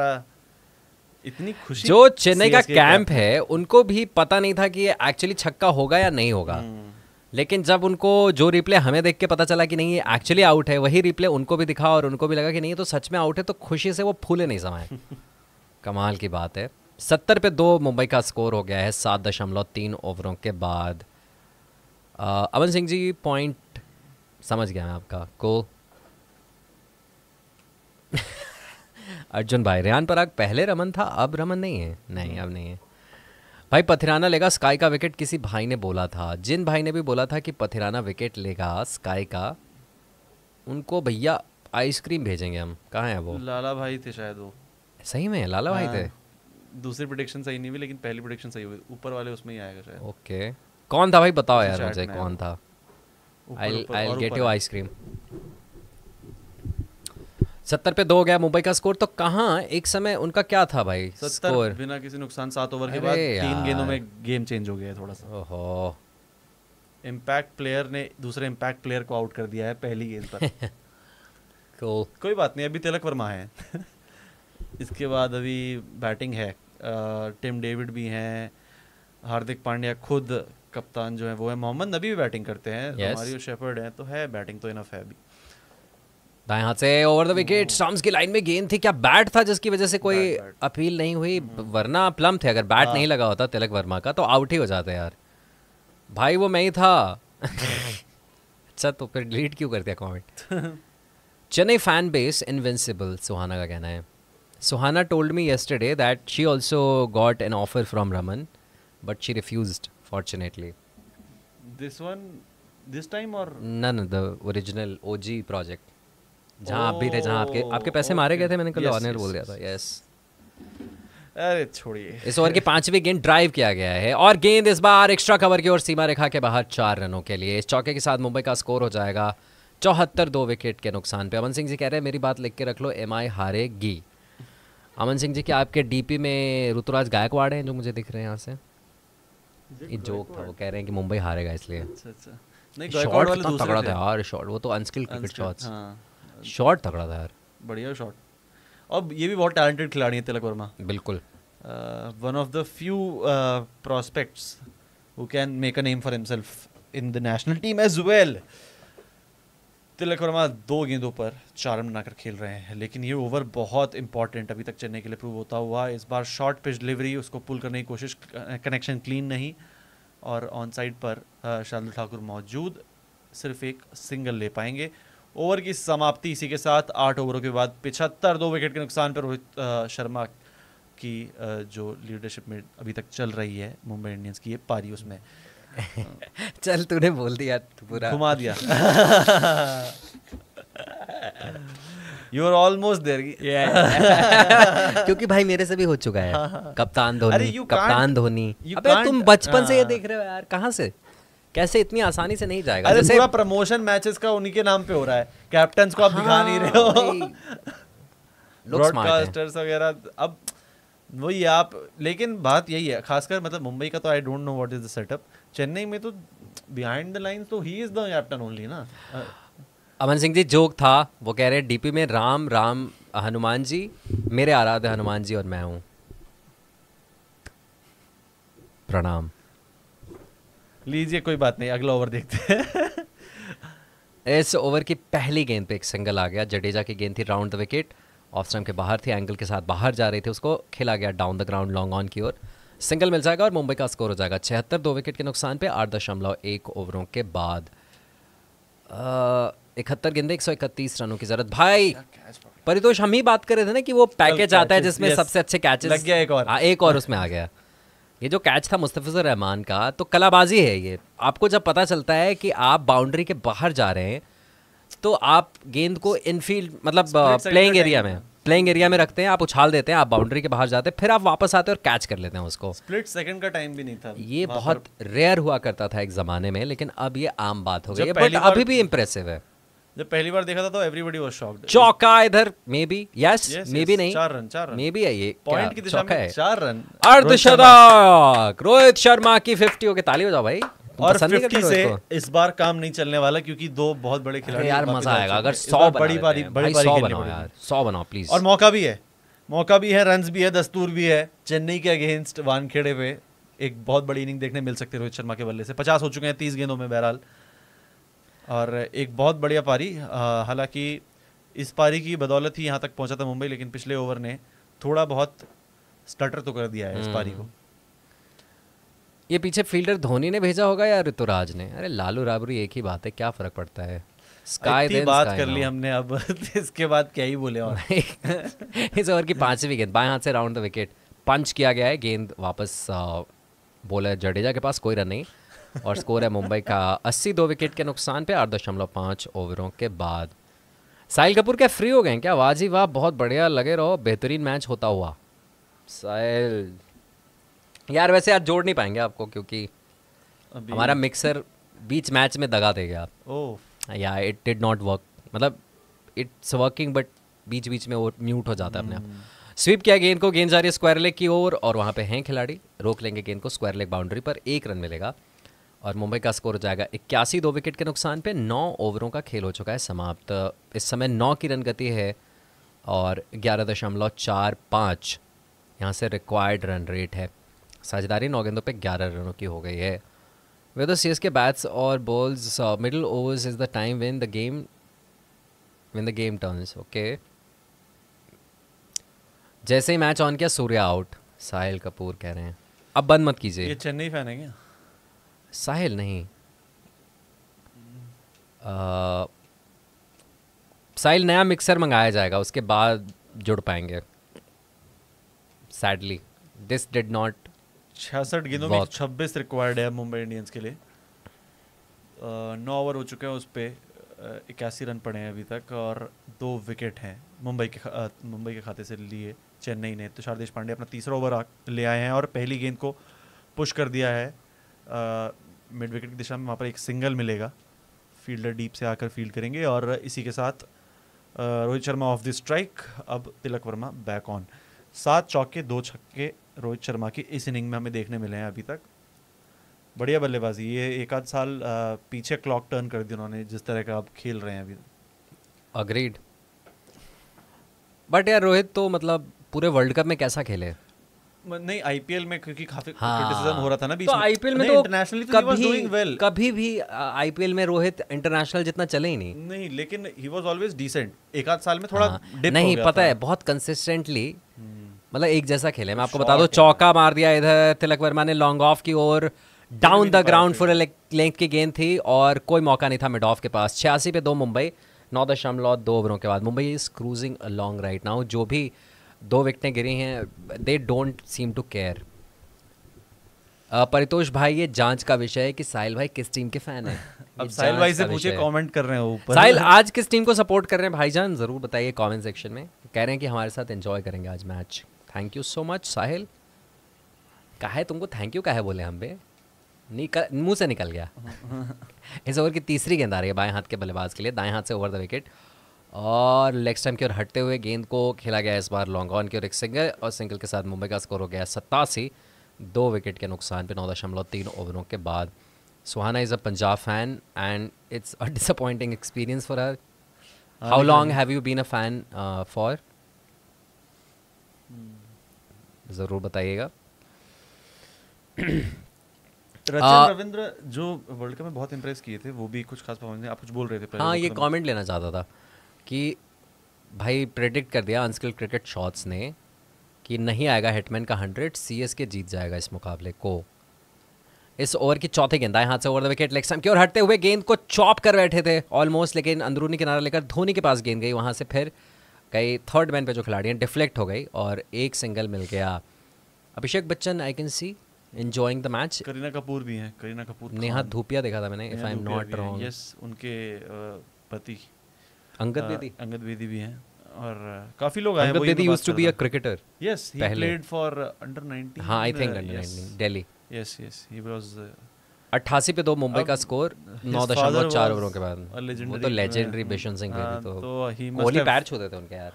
इतनी खुशी जो चेन्नई का कैंप है उनको भी पता नहीं था कि एक्चुअली छक्का होगा या नहीं होगा हम्म। लेकिन जब उनको जो रिप्ले हमें देख के पता चला कि नहीं ये एक्चुअली आउट है वही रिप्ले उनको भी दिखा और उनको भी लगा कि नहीं तो सच में आउट है तो खुशी से वो फूले नहीं समाए <laughs> कमाल की बात है सत्तर पे दो मुंबई का स्कोर हो गया है सात दशमलव तीन ओवरों के बाद अमन सिंह जी पॉइंट समझ गया मैं आपका को <laughs> अर्जुन भाई रेहान पराग पहले रमन था अब रमन नहीं है नहीं हम्म। अब नहीं है भाई पथिराना लेगा स्काई का विकेट किसी भाई ने बोला था जिन भाई ने भी बोला था कि पथिराना विकेट लेगा स्काई का उनको भैया आइसक्रीम भेजेंगे हम कहाँ है वो लाला भाई थे शायद वो सही में लाला भाई थे हाँ, दूसरी प्रोडिक्शन सही नहीं हुई लेकिन पहली प्रोडिक्शन सही हुई ऊपर वाले उसमें ही आएगा शायद ओके कौन था भाई बताओ यार मुझे कौन था I'll I'll get you सत्तर पे दो हो गया मुंबई का स्कोर तो कहाँ एक समय उनका क्या था भाई स्कोर बिना किसी नुकसान सात ओवर के बाद तीन गेंदों में गेम चेंज हो गया थोड़ा सा ओहो इम्पैक्ट प्लेयर ने दूसरे इम्पैक्ट प्लेयर को आउट कर दिया है पहली गेंद पर <laughs> cool. कोई बात नहीं अभी तिलक वर्मा है <laughs> इसके बाद अभी बैटिंग है टिम डेविड भी हैं हार्दिक पांड्या खुद कप्तान जो है वो है मोहम्मद नबी भी बैटिंग करते हैं yes. हमारी शेफर्ड हैं तो है बैटिंग तो इनफ है अभी दाएं हाथ से ओवर द विकेट स्टम्स की लाइन में गेंद थी क्या बैट था जिसकी वजह से कोई बैट, बैट। अपील नहीं हुई hmm. वरना प्लम थे अगर बैट हाँ. नहीं लगा होता तिलक वर्मा का तो आउट ही हो जाते यार भाई वो मैं ही था <laughs> अच्छा तो फिर डिलीट क्यों कर दिया comment <laughs> Chennai fan base invincible Suhana का कहना है Suhana told me yesterday that she also got an offer from Raman but she refused unfortunately. This one, this time or? No, no, the original OG project. जहाँ आप भी थे जहाँ आपके oh, आपके पैसे मारे गए थे मैंने कल ऑनर बोल दिया था यस अरे छोड़िए इस ओवर के पांचवी गेंद ड्राइव किया गया है और गेंद इस बार एक्स्ट्रा कवर की ओर सीमा रेखा के बाहर चार रनों के लिए इस चौके के साथ मुंबई का स्कोर हो जाएगा चौहत्तर दो विकेट के नुकसान पे अमन सिंह जी कह रहे हैं मेरी बात लिख के रख लो एम आई हारेगी अमन सिंह जी क्या आपके डीपी में ऋतुराज गायकवाड़ हैं जो मुझे दिख रहे हैं यहाँ से ये जोक था वो कह रहे हैं कि मुंबई हारेगा इसलिए अच्छा अच्छा नहीं तो तगड़ा था यार शॉट वो तो अनस्किल्ड क्रिकेट शॉट्स शॉट तगड़ा था यार बढ़िया शॉट अब ये भी बहुत टैलेंटेड खिलाड़ी है तिलक वर्मा बिल्कुल one of the few prospects who can make a name for himself in the national team as well Tilak Varma दो गेंदों पर चार रन बनाकर खेल रहे हैं लेकिन ये ओवर बहुत इंपॉर्टेंट अभी तक चेन्नई के लिए प्रूव होता हुआ इस बार शॉर्ट पिच डिलीवरी उसको पुल करने की कोशिश कनेक्शन क्लीन नहीं और ऑन साइड पर शार्दुल ठाकुर मौजूद सिर्फ एक सिंगल ले पाएंगे ओवर की समाप्ति इसी के साथ आठ ओवरों के बाद पिछहत्तर दो विकेट के नुकसान पर रोहित शर्मा की जो लीडरशिप में अभी तक चल रही है मुंबई इंडियंस की ये पारी उसमें चल तूने बोल दिया पूरा घुमा दिया यू आर ऑलमोस्ट देयर क्योंकि भाई मेरे से भी हो चुका है हाँ, हाँ। कप्तान धोनी कप्तान धोनी अबे तुम बचपन से ये हाँ। देख रहे हो यार कहाँ से कैसे इतनी आसानी से नहीं जाएगा अरे पूरा प्रमोशन मैचेस का उन्हीं के नाम पे हो रहा है कैप्टन को आप दिखा नहीं रहे हो ब्रॉडकास्टर्स <laughs> वगैरह अब वही आप लेकिन बात यही है खासकर मतलब मुंबई का तो I don't know what is the setup Chennai में तो बिहाइंड द तो he is the captain only ना uh, अमन सिंह जी जोक था वो कह रहे हैं डीपी में राम राम हनुमान जी मेरे आराध्य हनुमान जी और मैं हूँ प्रणाम लीजिए कोई बात नहीं अगला ओवर देखते हैं इस ओवर की पहली गेंद पे एक सिंगल आ गया जडेजा की गेंद थी round the wicket off stump के बाहर थी एंगल के साथ बाहर जा रही थी उसको खेला गया down the ground long on की ओर सिंगल मिल जाएगा और मुंबई का स्कोर हो जाएगा छिहत्तर दो विकेट के नुकसान पे आठ दशमलव एक ओवरों के बाद इकहत्तर गेंदे एक सौ इकतीस रनों की जरूरत भाई परितोष हम ही बात कर रहे थे ना कि वो पैकेज आता है जिसमें सबसे अच्छे कैचेस लग गया एक और आ, हाँ, एक और उसमें आ गया ये जो कैच था मुस्तफिजुर रहमान का तो कलाबाजी है ये आपको जब पता चलता है कि आप बाउंड्री के बाहर जा रहे हैं तो आप गेंद को इनफील्ड मतलब प्लेइंग एरिया में प्लेइंग एरिया में रखते हैं आप उछाल देते हैं आप बाउंड्री के बाहर जाते हैं फिर आप वापस आते हैं और कैच कर लेते हैं उसको स्प्लिट सेकंड का टाइम भी नहीं था ये बहुत रेयर हुआ करता था एक जमाने में लेकिन अब ये आम बात हो गई है बट अभी भी इम्प्रेसिव है जब पहली बार देखा था तो एवरीबॉडी वाज शॉक्ड चौका इधर maybe yes maybe नहीं चार रन चार रन मे बी है ये पॉइंट की दिशा में चार रन अर्धशतक रोहित शर्मा की 50 ओके ताली बजाओ भाई और फिफ्टी से इस बार काम नहीं चलने वाला क्योंकि दो बहुत बड़े खिलाड़ी यार मजा आएगा अगर सौ बड़ी बारी बड़ी बारी बनाओ यार सौ बनाओ प्लीज और मौका भी है मौका भी है रन भी है दस्तूर भी है चेन्नई के अगेंस्ट वानखेड़े पे एक बहुत बड़ी इनिंग देखने मिल सकती है रोहित शर्मा के बल्ले से पचास हो चुके हैं तीस गेंदों में बहरहाल और एक बहुत बढ़िया पारी हालांकि इस पारी की बदौलत ही यहाँ तक पहुँचा था मुंबई लेकिन पिछले ओवर ने थोड़ा बहुत स्टटर तो कर दिया है इस हम्म। पारी को ये पीछे फील्डर धोनी ने भेजा होगा या ऋतुराज ने अरे लालू राबरी एक ही बात है क्या फ़र्क पड़ता है स्काई इतनी बात कर ली हमने अब <laughs> इसके बाद क्या ही बोले और इस ओवर की पांचवी गेंद बाएं हाथ से राउंड द विकेट पंच किया गया है गेंद वापस बोला जडेजा के पास कोई रन नहीं और स्कोर है मुंबई का अस्सी दो विकेट के नुकसान पे आठ दशमलव पाँच ओवरों के बाद साहिल कपूर क्या फ्री हो गए क्या वाजी वाह बहुत बढ़िया लगे रहो बेहतरीन मैच होता हुआ साहिल यार वैसे आज जोड़ नहीं पाएंगे आपको क्योंकि हमारा मिक्सर बीच मैच में दगा दे गया या इट डिड नॉट वर्क मतलब इट्स वर्किंग बट बीच बीच में वो म्यूट हो जाता है अपने आप स्वीप हम्म। किया गेंद को गेंद जा रही है स्क्वायर लेग की ओर और वहाँ पे हैं खिलाड़ी रोक लेंगे गेंद को स्क्वायर लेग बाउंड्री पर एक रन मिलेगा और मुंबई का स्कोर हो जाएगा इक्यासी दो विकेट के नुकसान पे नौ ओवरों का खेल हो चुका है समाप्त इस समय नौ की रन गति है और ग्यारह दशमलव चार पाँच यहाँ से रिक्वायर्ड रन रेट है साझेदारी नौ गेंदों पर ग्यारह रनों की हो गई है whether C S K bats और balls middle overs is the time when the game when the game turns okay जैसे ही मैच ऑन किया सूर्य आउट साहिल कपूर कह रहे हैं अब बंद मत कीजिए ये चेन्नई फैन है क्या साहिल नहीं आ, हम्म। uh, साहिल नया मिक्सर मंगाया जाएगा उसके बाद जुड़ पाएंगे सैडली दिस डिड नॉट छियासठ गेंदों में छब्बीस रिक्वायर्ड है मुंबई इंडियंस के लिए नौ ओवर हो चुके हैं उस पर इक्यासी रन पड़े हैं अभी तक और दो विकेट हैं मुंबई के मुंबई के खाते से लिए चेन्नई ने तुषार देश पांडे अपना तीसरा ओवर ले आए हैं और पहली गेंद को पुश कर दिया है मिड विकेट की दिशा में वहाँ पर एक सिंगल मिलेगा फील्डर डीप से आकर फील्ड करेंगे और इसी के साथ Rohit Sharma off the strike अब तिलक वर्मा बैक ऑन सात चौके दो छक्के रोहित शर्मा की इस इनिंग में हमें देखने मिले हैं अभी तक बढ़िया बल्लेबाजी ये एक आध साल आ, पीछे क्लॉक टर्न कर दी उन्होंने जिस तरह का आप खेल रहे हैं अभी अग्रीड बट यार रोहित तो मतलब पूरे वर्ल्ड कप में कैसा खेले नहीं आईपीएल में क्योंकि काफी क्रिटिसिज्म हाँ। हो रहा था ना बीच तो आईपीएल में तो इंटरनेशनली तो कभी डूइंग वेल कभी भी आईपीएल में रोहित इंटरनेशनल जितना चले ही नहीं नहीं लेकिन ही वाज ऑलवेज डिसेंट एक आध साल में थोड़ा हाँ, नहीं हो गया पता है बहुत कंसिस्टेंटली मतलब एक जैसा खेले मैं आपको बता दो चौका मार दिया इधर तिलक वर्मा ने लॉन्ग ऑफ की ओर down the ground for length की गेंद थी और कोई मौका नहीं था मिड ऑफ के पास छियासी पे दो मुंबई नौ दशमलव दो ओवरों के बाद Mumbai is cruising long right now जो भी दो विकटें गिरी हैं they don't seem to care Paritosh भाई ये जांच का विषय है कि साहिल भाई किस टीम के फैन है <laughs> अब साहिल भाई से पूछे कमेंट कर रहे हैं ऊपर साहिल आज किस टीम को सपोर्ट कर रहे हैं भाईजान जरूर बताइए कमेंट सेक्शन में कह रहे हैं कि हमारे साथ एंजॉय करेंगे आज match thank you so much Sahil कहा है तुमको थैंक यू कहा बोले हम पे निकल मुंह से निकल गया <laughs> इस ओवर की तीसरी गेंद आ रही है बाएं हाथ के बल्लेबाज के लिए दाएं हाथ से ओवर द विकेट और लेग स्टम्प की ओर हटते हुए गेंद को खेला गया इस बार लॉन्ग ऑन की ओर एक सिंगल और सिंगल के साथ मुंबई का स्कोर हो गया सत्तासी दो विकेट के नुकसान पे नौ दशमलव तीन ओवरों के बाद Suhana is a Punjab fan and it's a disappointing experience for her how long have you been a fan for ज़रूर बताइएगा <clears throat> रविंद्र जो वर्ल्ड कप में बहुत इंप्रेस किए थे वो भी कुछ खास परफॉर्मेंस आप कुछ बोल रहे थे हाँ ये कमेंट तो लेना चाहता था कि भाई प्रेडिक्ट कर दिया अनस्किल क्रिकेट शॉट्स ने कि नहीं आएगा हिटमैन का हंड्रेड सी एस के जीत जाएगा इस मुकाबले को इस ओवर की चौथे गेंद आए हाथ से over the wicket leg stump की ओर हटते हुए गेंद को चॉप कर बैठे थे ऑलमोस्ट लेकिन अंदरूनी किनारा लेकर धोनी के पास गेंद गई वहां से फिर गई थर्ड मैन पे जो खिलाड़ी हैं डिफ्लेक्ट हो गई और एक सिंगल मिल गया Abhishek Bachchan I can see enjoying the match Kareena Kapoor भी हैं करीना कपूर तो नेहा हाँ। धूपिया देखा था मैंने if I am not wrong yes उनके पति अंगद बेदी अंगद बेदी भी हैं और काफी लोग आए Angad Bedi used to be a cricketer yes he played for under 19 हां I think under 19 Delhi yes yes he was अट्ठासी पे दो मुंबई का स्कोर नौ दशमलव चार ओवरों के बाद वो तो लेजेंडरी बिशन सिंह थे तो कोहली तो पैर छूते थे उनके यार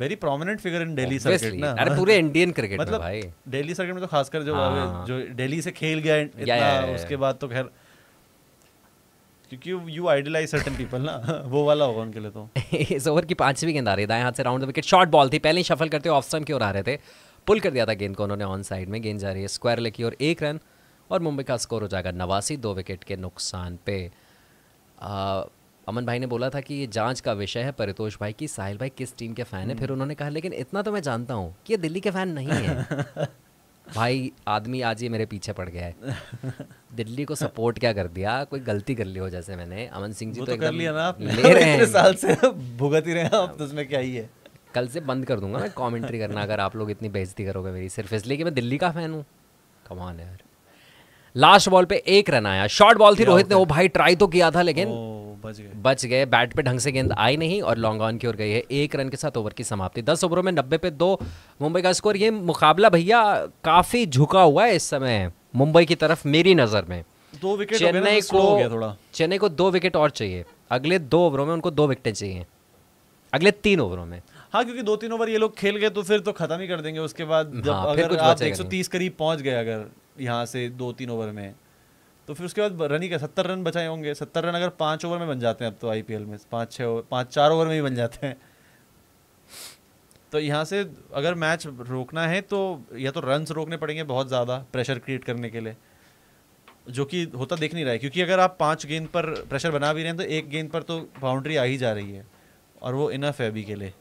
very prominent figure in Delhi circuit ना अरे पूरे इंडियन क्रिकेट <laughs> मतलब में भाई डेली सर्किट में तो खासकर जो हाँ। जो डेली से खेल गया इतना या, या, या, उसके बाद तो खैर क्योंकि यू आइडलाइज सर्टेन पीपल ना <laughs> वो वाला होगा उनके लिए तो <laughs> इस ओवर की पांचवी गेंद आ रही दाएं हाथ से round the wicket short ball थी पहले ही शफल करते हुए ऑफ स्टम्प की ओर आ रहे थे पुल कर दिया था गेंद को उन्होंने ऑन साइड में गेंद जा रही है स्क्वायर लेकी और एक रन और मुंबई का स्कोर हो जाएगा नवासी दो विकेट के नुकसान पे आ, अमन भाई ने बोला था कि ये जांच का विषय है परितोष भाई की साहिल भाई किस टीम के फ़ैन है फिर हम्म। उन्होंने कहा लेकिन इतना तो मैं जानता हूँ कि ये दिल्ली के फ़ैन नहीं है <laughs> भाई आदमी आज ये मेरे पीछे पड़ गया है <laughs> दिल्ली को सपोर्ट क्या कर दिया कोई गलती कर ली हो जैसे मैंने अमन सिंह जी तो, तो लिया ना ले <laughs> रहे हैं साल से भुगत ही रहे हैं अब तो उसमें क्या ही है कल से बंद कर दूंगा मैं कमेंट्री करना अगर आप लोग इतनी बेइज्जती करोगे मेरी सिर्फ इसलिए कि मैं दिल्ली का फ़ैन हूँ कमान यार लास्ट बॉल पे एक रन आया शॉर्ट बॉल थी रोहित ने वो भाई ट्राई तो किया था लेकिन बच गए बच गए बैट पे ढंग से गेंद आई नहीं और लॉन्ग ऑन की ओर गई है एक रन के साथ ओवर की समाप्ति दस ओवरों में नब्बे पे दो मुंबई का स्कोर ये मुकाबला भैया काफी झुका हुआ है इस समय मुंबई की तरफ मेरी नजर में दो विकेट चेन्नई तो को चेन्नई को दो विकेट और चाहिए अगले दो ओवरों में उनको दो विकेटें चाहिए अगले तीन ओवरों में हाँ क्योंकि दो तीन ओवर ये लोग खेल गए तो फिर तो खत्म ही कर देंगे उसके बाद जब हाँ, अगर आप एक सौ तीस करीब पहुंच गए अगर यहाँ से दो तीन ओवर में तो फिर उसके बाद रन ही का सत्तर रन बचाए होंगे सत्तर रन अगर पाँच ओवर में बन जाते हैं अब तो एल में पाँच छः ओवर पाँच चार ओवर में भी बन जाते हैं तो यहाँ से अगर मैच रोकना है तो या तो रन्स रोकने पड़ेंगे बहुत ज़्यादा प्रेशर क्रिएट करने के लिए जो कि होता देख नहीं रहा है क्योंकि अगर आप पाँच गेंद पर प्रेशर बना भी रहे हैं तो एक गेंद पर तो बाउंड्री आ ही जा रही है और वो इनफ है अभी के लिए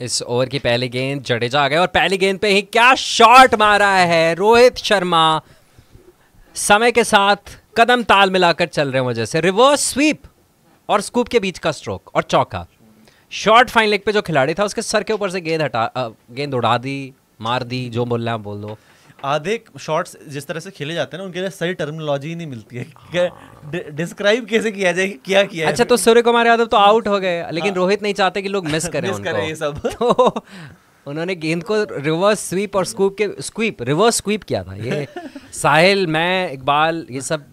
इस ओवर की पहली गेंद जडेजा आ गए और पहली गेंद पे ही क्या शॉट मारा है रोहित शर्मा समय के साथ कदम ताल मिलाकर चल रहे मुझे से रिवर्स स्वीप और स्कूप के बीच का स्ट्रोक और चौका शॉर्ट फाइन लेग पे जो खिलाड़ी था उसके सर के ऊपर से गेंद हटा गेंद उड़ा दी मार दी जो बोलना है बोल दो आधे शॉट्स जिस तरह से खेले जाते हैं ना उनके लिए सही टर्मिनोलॉजी ही नहीं मिलती है हाँ। डिस्क्राइब कैसे किया जाए क्या किया अच्छा तो सूर्य कुमार यादव तो आउट हो गए लेकिन हाँ। रोहित नहीं चाहते कि लोग मिस <laughs> करें मिस करें ये सब <laughs> तो उन्होंने गेंद को रिवर्स स्वीप और स्कूप के स्वीप रिवर्स स्वीप किया था ये साहिल मैं इकबाल ये सब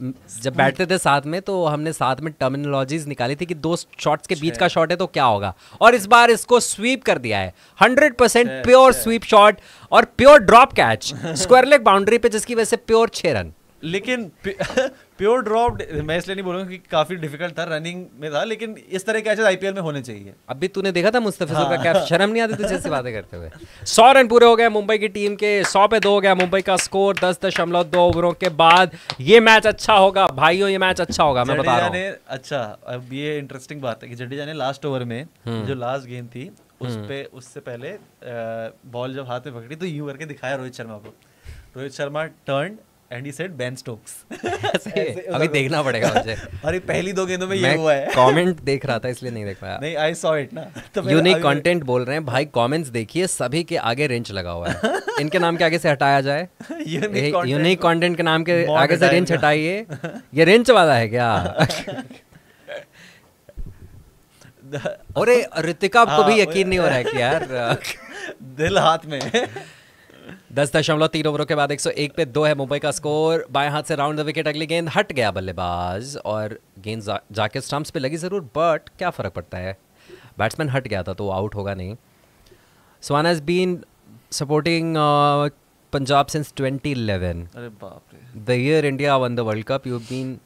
जब बैठते थे साथ में तो हमने साथ में टर्मिनोलॉजीज निकाली थी कि दो शॉट्स के बीच का शॉट है तो क्या होगा और इस बार इसको स्वीप कर दिया है hundred percent pure sweep shot और pure drop catch square leg boundary पे जिसकी वजह से प्योर छः रन लेकिन <laughs> प्योर ड्रॉप मैं इसलिए नहीं बोलूंगा कि काफी डिफिकल्ट था रनिंग में था लेकिन इस तरह के मैचेस आईपीएल में होने चाहिए अभी तूने देखा था मुस्तफा हाँ। का कैप शर्म नहीं आती तुझे बातें करते हुए सौ रन पूरे हो गए मुंबई की टीम के सौ पे दो हो गया मुंबई का स्कोर दस दशमलव दो ओवरों के बाद ये मैच अच्छा होगा भाइयों ये मैच अच्छा होगा मैं बता रहा हूँ अच्छा अब ये इंटरेस्टिंग बात है कि जडेजा ने लास्ट ओवर में हम्म। जो लास्ट गेंद थी उस हम्म। पे उससे पहले बॉल जब हाथ में पकड़ी तो यू करके दिखाया रोहित शर्मा को Rohit Sharma turn and <laughs> he said Ben Stokes अभी देखना पड़ेगा मुझे <laughs> अरे पहली दो गेंदों में ये हुआ है कमेंट <laughs> देख रहा था इसलिए नहीं देख पाया नहीं आई सॉ इट ना तो यूनिक कंटेंट बोल रहे हैं भाई कमेंट्स देखिए सभी के आगे रेंज लगा हुआ है इनके नाम के आगे से हटाया जाए यूनिक कंटेंट के नाम के आगे से रेंज हटाइए ये रेंज वाला है क्या अरे ऋतिका को भी हाँ, यकीन नहीं हो रहा है कि यार दिल हाथ में दस दशमलव तीन ओवरों के बाद एक सौ एक पे दो है मुंबई का स्कोर बाएं हाथ से राउंड द विकेट अगली गेंद हट गया बल्लेबाज और गेंद जा, जाके स्टम्प्स पे लगी जरूर बट क्या फ़र्क पड़ता है बैट्समैन हट गया था तो आउट होगा नहीं Suhana has been supporting Punjab since 2011 अरे the year India won the world cup you been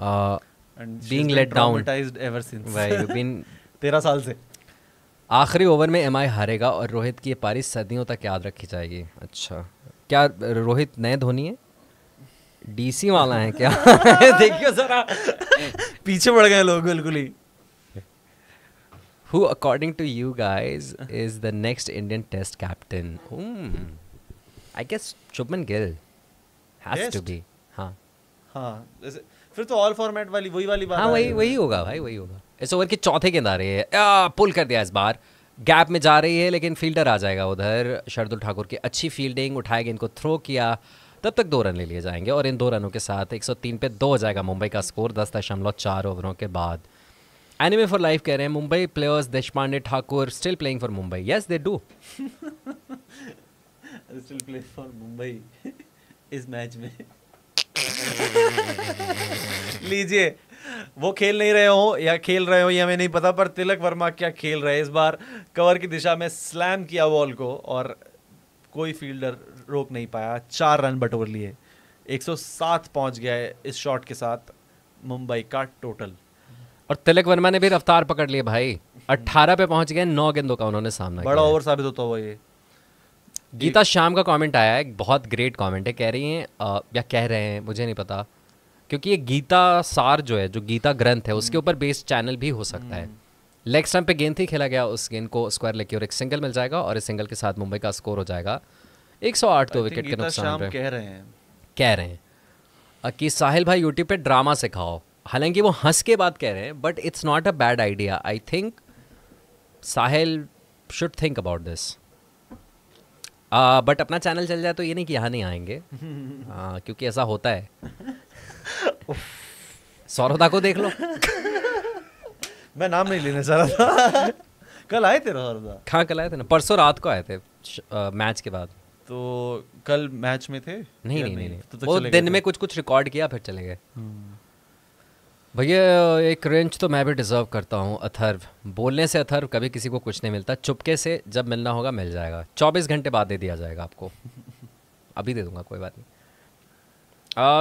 being let down ever since भाई यू बीन 13 साल से आखिरी ओवर में एम हारेगा और रोहित की ये पारी सदियों तक याद रखी जाएगी अच्छा क्या रोहित नए धोनी है डीसी वाला है क्या <laughs> देखियो जरा पीछे पड़ गए लोग बिल्कुल ही who according to you guys is the next Indian test captain I guess Shubman Gill हाँ हाँ फिर तो ऑल फॉर्मेट वाली वही वाली बात हाँ वही वही होगा भाई वही होगा इस ओवर के चौथे गेंद आ रही है आ, पुल कर दिया इस बार गैप में जा रही है लेकिन फील्डर आ जाएगा उधर शरदुल ठाकुर की अच्छी फील्डिंग उठाए गेंद को थ्रो किया तब तक दो रन ले लिए जाएंगे और इन दो रनों के साथ 103 पे दो हो जाएगा मुंबई का स्कोर दस दशमलव चार ओवरों के बाद एनिमे फॉर लाइफ कह रहे हैं Mumbai players Deshpande Thakur still playing for Mumbai yes they do still play for Mumbai <laughs> इस मैच में <laughs> लीजिए वो खेल नहीं रहे हो या खेल रहे हो ये हमें नहीं पता पर तिलक वर्मा क्या खेल रहे इस बार कवर की दिशा में स्लैम किया बॉल को और कोई फील्डर रोक नहीं पाया चार रन बटोर लिए 107 पहुंच गया है इस शॉट के साथ मुंबई का टोटल और तिलक वर्मा ने भी रफ्तार पकड़ लिए भाई 18 पे पहुंच गए नौ गेंदों का उन्होंने सामना बड़ा ओवर साबित होता हुआ ये गीता शाम का कमेंट आया है बहुत ग्रेट कमेंट है कह रही हैं या कह रहे हैं मुझे नहीं पता क्योंकि ये गीता सार जो है जो गीता ग्रंथ है उसके हम्म। ऊपर बेस्ड चैनल भी हो सकता है लेग स्टम्प हम्म। पे गेंद ही खेला गया उस गेंद को स्क्वायर लेके और एक सिंगल मिल जाएगा और इस सिंगल के साथ मुंबई का स्कोर हो जाएगा 108 दो विकेट के नुकसान पे कह रहे हैं कह रहे हैं कि साहिल भाई यूट्यूब पे ड्रामा सिखाओ हालांकि वो हंस के बात कह रहे हैं but it's not a bad idea I think Sahil should think about this but अपना चैनल चल जाए तो ये नहीं कि यहाँ नहीं आएंगे uh, <laughs> क्योंकि ऐसा होता है सौरदा को देख लो मैं नाम नहीं लेने चाह रहा था कल आए थे सौरदा हाँ कल आए थे ना परसों रात को आए थे मैच के बाद तो कल मैच में थे नहीं नहीं नहीं, नहीं। तो, तो वो दिन में कुछ कुछ रिकॉर्ड किया फिर चले गए हम्म। भैया एक रेंज तो मैं भी डिजर्व करता हूँ अथर्व बोलने से अथर्व कभी किसी को कुछ नहीं मिलता चुपके से जब मिलना होगा मिल जाएगा चौबीस घंटे बाद दे दिया जाएगा आपको <laughs> अभी दे दूंगा कोई बात नहीं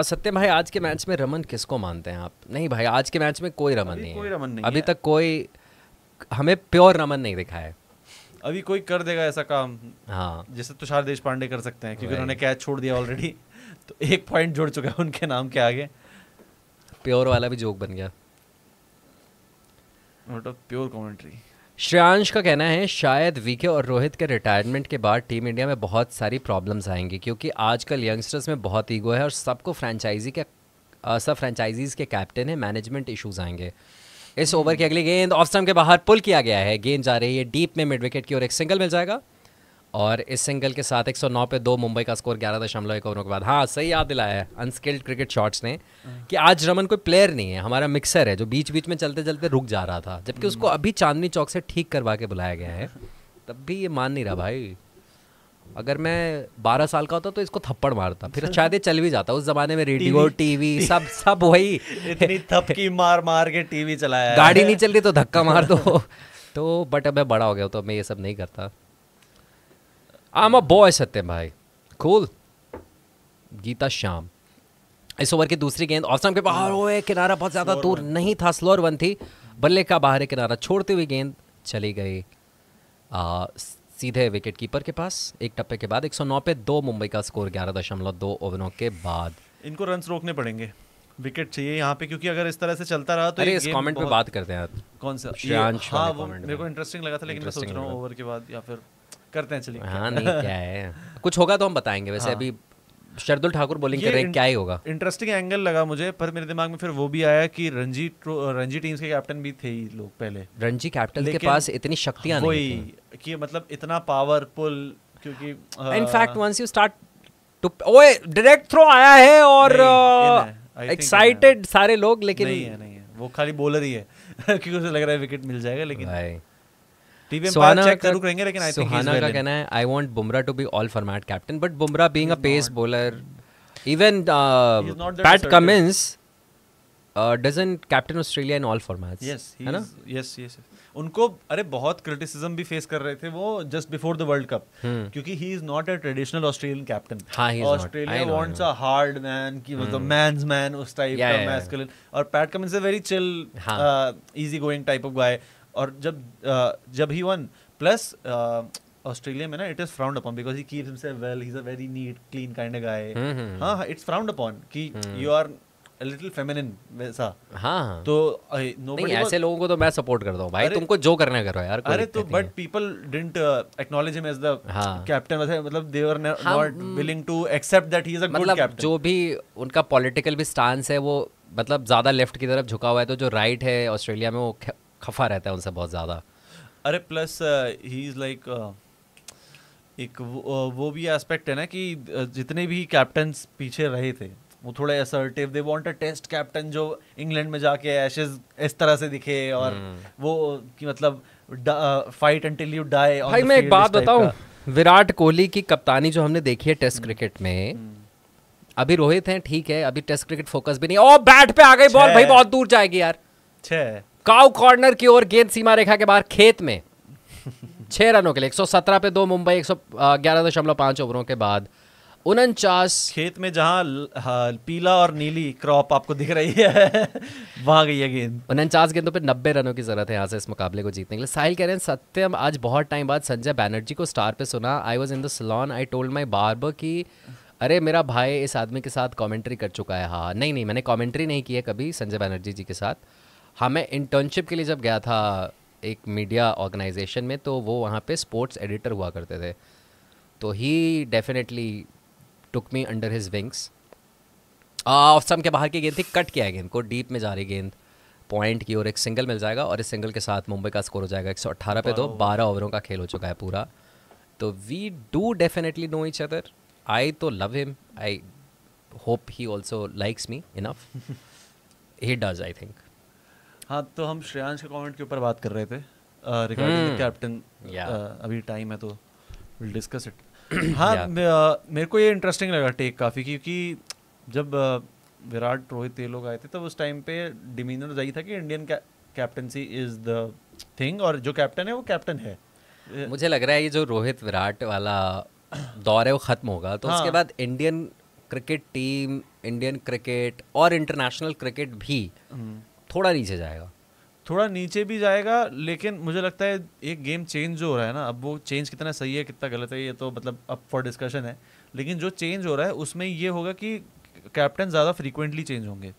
सत्य भाई आज के मैच में रमन किसको मानते हैं आप नहीं भाई आज के मैच में कोई रमन नहीं कोई रमन नहीं अभी तक कोई हमें प्योर रमन नहीं दिखा है अभी कोई कर देगा ऐसा काम हाँ जैसे तुषार देश पांडे कर सकते हैं क्योंकि उन्होंने कैच छोड़ दिया ऑलरेडी <laughs> तो एक पॉइंट जोड़ चुका है उनके नाम के आगे प्योर वाला भी जोक बन गया प्योर कमेंट्री श्रेयांश का कहना है शायद वीके और रोहित के रिटायरमेंट के बाद टीम इंडिया में बहुत सारी प्रॉब्लम्स आएंगी क्योंकि आजकल यंगस्टर्स में बहुत ईगो है और सबको फ्रेंचाइजी के सब फ्रेंचाइजीज के कैप्टन है मैनेजमेंट इश्यूज आएंगे इस ओवर की अगली गेंद ऑफ स्टम्प के बाहर पुल किया गया है गेंद जा रही है डीप में मिड विकेट की ओर एक सिंगल मिल जाएगा और इस सिंगल के साथ 109 पे दो मुंबई का स्कोर ग्यारह दशमलव एक ओवरों के बाद हाँ सही याद दिलाया है अनस्किल्ड क्रिकेट शॉट्स ने कि आज रमन कोई प्लेयर नहीं है हमारा मिक्सर है जो बीच बीच में चलते चलते रुक जा रहा था जबकि उसको हम्म। अभी चांदनी चौक से ठीक करवा के बुलाया गया है तब भी ये मान नहीं रहा भाई अगर मैं बारह साल का होता तो इसको थप्पड़ मारता फिर <laughs> शायद ये चल भी जाता उस जमाने में रेडियो टीवी सब <laughs> सब वही इतनी थपकी मार मार के टीवी चलाया गाड़ी नहीं <laughs> चल रही तो धक्का मार दो तो बट अब मैं बड़ा हो गया तो मैं ये सब नहीं करता I'm अ बॉय Satyam भाई Cool. गीता श्याम इस ओवर की दूसरी गेंद ऑफ के बाहर हुए किनारा बहुत ज़्यादा दूर नहीं था स्लोर वन थी बल्ले का बाहर किनारा छोड़ते हुए गेंद चली गई सीधे विकेट कीपर के पास एक टप्पे के बाद 109 पे दो मुंबई का स्कोर ग्यारह दशमलव दो ओवरों के बाद इनको रन रोकने पड़ेंगे विकेट चाहिए यहाँ पे क्योंकि अगर इस तरह से चलता रहा तो अरे इस कमेंट पे बात करते हैं कौन सा हाँ वो मेरे को इंटरेस्टिंग लगा था लेकिन मैं सोच रहा ओवर के बाद या फिर करते हैं चलिए हाँ नहीं क्या है <laughs> कुछ होगा तो हम बताएंगे वैसे हाँ। अभी शरदुल ठाकुर बोलिंग कर रहे हैं क्या ही होगा इंटरेस्टिंग एंगल लगा मुझे पर मेरे दिमाग में फिर वो भी आया कि रणजी रणजी टीम्स के कैप्टन भी थे लोग पहले रणजी कैप्टन के पास इतनी शक्तियां नहीं कि मतलब इतना पावरफुल क्योंकि in fact once you start to ओए डायरेक्ट थ्रो आया है और एक्साइटेड सारे लोग लेकिन नहीं है नहीं है वो खाली बॉलर ही है <laughs> क्योंकि उसे लग रहा है विकेट मिल जाएगा लेकिन उनको अरे बहुत क्रिटिसिज्म भी फेस कर रहे थे वो just before the world cup क्योंकि he is not a traditional Australian captain Australia wants a hard man man उस टाइप का मैस्कुलिन और Pat Cummins a very chill easy going type of guy और जब जब ही वन प्लस ऑस्ट्रेलिया में ना it is frowned upon because he keeps himself well he is a very neat clean kind of guy हां it's frowned upon कि you are little feminine वैसा हाँ, हाँ। तो नोबडी ऐसे लोगों को तो मैं सपोर्ट करता हूँ भाई तुमको जो करना करो यार अरे तो but people didn't acknowledge him as the captain मतलब they were not willing to accept that he is a good captain जो भी उनका पॉलिटिकल भी स्टांस है वो मतलब ज्यादा लेफ्ट की तरफ झुका हुआ है तो जो राइट है ऑस्ट्रेलिया में वो खफा रहता है उनसे बहुत ज़्यादा अरे प्लस ही इज़ लाइक एक वो, uh, वो भी एस्पेक्ट है ना कि uh, जितने भी कैप्टन पीछे रहे थे वो थोड़े assertive they want a test captain जो इंग्लैंड में जाके एशेज इस तरह से दिखे और hmm. वो कि मतलब फाइट अंटिल यू डाई भाई मैं एक बात बताऊं विराट कोहली की कप्तानी जो हमने देखी है टेस्ट hmm. क्रिकेट में hmm. अभी रोहित हैं ठीक है अभी टेस्ट क्रिकेट फोकस भी नहीं ओ बैट पे आ गई बॉल भाई बहुत दूर जाएगी यार छः काउ कॉर्नर की ओर गेंद सीमा रेखा के बाहर खेत में <laughs> छह रनों के लिए 117 पे दो मुंबई एक सौ ग्यारह दशमलव पांच ओवरों के बाद उनचास खेत में जहां पीला और नीली क्रॉप आपको दिख रही है <laughs> वहां गई है गेंद उनचास गेंदों पर नब्बे रनों की जरूरत है यहाँ से इस मुकाबले को जीतने के लिए साहिल कह रहे हैं सत्यम आज बहुत टाइम बाद संजय बैनर्जी को स्टार पे सुना I was in the salon I told my barber की अरे मेरा भाई इस आदमी के साथ कॉमेंट्री कर चुका है हाँ नहीं नहीं मैंने कॉमेंट्री नहीं की है कभी संजय बैनर्जी जी के साथ हाँ मैं इंटर्नशिप के लिए जब गया था एक मीडिया ऑर्गेनाइजेशन में तो वो वहाँ पे स्पोर्ट्स एडिटर हुआ करते थे तो he definitely took me under his wings of some के बाहर की गेंद थी कट किया गेंद को डीप में जा रही गेंद पॉइंट की ओर एक सिंगल मिल जाएगा और इस सिंगल के साथ मुंबई का स्कोर हो जाएगा एक सौ अट्ठारह पे दो बारह ओवरों का खेल हो चुका है पूरा तो we do definitely know each other I तो love him I hope he also likes me enough he does I think हाँ तो हम श्रेयांश के कमेंट के ऊपर बात कर रहे थे रिगार्डिंग कैप्टन hmm. अभी टाइम है तो विल डिस्कस इट हाँ मेरे को ये इंटरेस्टिंग लगा टेक काफ़ी क्योंकि जब विराट रोहित ये लोग आए थे तो उस टाइम पे डिमीनर यही था कि Indian captaincy is the thing और जो कैप्टन है वो कैप्टन है मुझे लग रहा है ये जो रोहित विराट वाला दौर है वो ख़त्म होगा तो हाँ। उसके बाद Indian cricket team Indian cricket और इंटरनेशनल क्रिकेट भी hmm. थोड़ा नीचे जाएगा थोड़ा नीचे भी जाएगा लेकिन मुझे लगता है एक गेम चेंज जो हो रहा है ना अब वो चेंज कितना सही है कितना गलत है ये तो मतलब अप फॉर डिस्कशन है लेकिन जो चेंज हो रहा है उसमें ये होगा कि कैप्टन ज़्यादा फ्रीक्वेंटली चेंज होंगे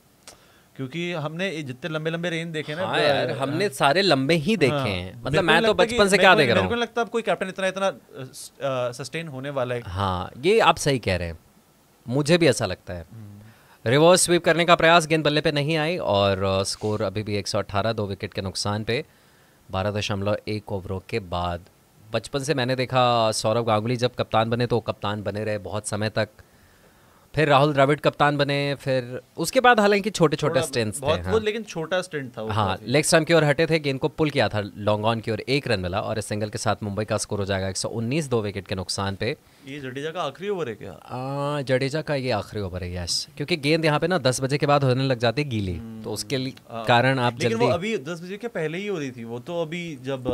क्योंकि हमने जितने लंबे लंबे रेंज देखे ना हाँ यार हमने सारे लंबे ही हाँ। देखे हाँ, हैं मतलब मैं तो बचपन से क्या देख रहा हूँ लगता है कोई कैप्टन इतना इतना सस्टेन होने वाला है हाँ ये आप सही कह रहे हैं मुझे भी ऐसा लगता है हम्म। रिवर्स स्वीप करने का प्रयास गेंद बल्ले पे नहीं आई और स्कोर अभी भी 118 दो विकेट के नुकसान पे बारह दशमलव एक ओवरों के बाद बचपन से मैंने देखा सौरभ गांगुली जब कप्तान बने तो कप्तान बने रहे बहुत समय तक फिर राहुल द्रविड़ कप्तान बने फिर उसके बाद हालांकि छोटे छोटे स्टेंट थे हाँ। लेकिन छोटा स्टेंट था हाँ लेग स्टम्प की ओर हटे थे गेंद को पुल किया था लॉन्ग ऑन की ओर एक रन मिला और इस सिंगल के साथ मुंबई का स्कोर हो जाएगा उन्नीस दो विकेट के नुकसान पे ये जडेजा का आखिरी ओवर है क्या जडेजा का ये आखिरी ओवर है यस क्योंकि गेंद यहाँ पे ना दस बजे के बाद होने लग जाती है गीली हम्म। तो उसके कारण आप जल्दी अभी दस बजे के पहले ही हो रही थी वो तो अभी जब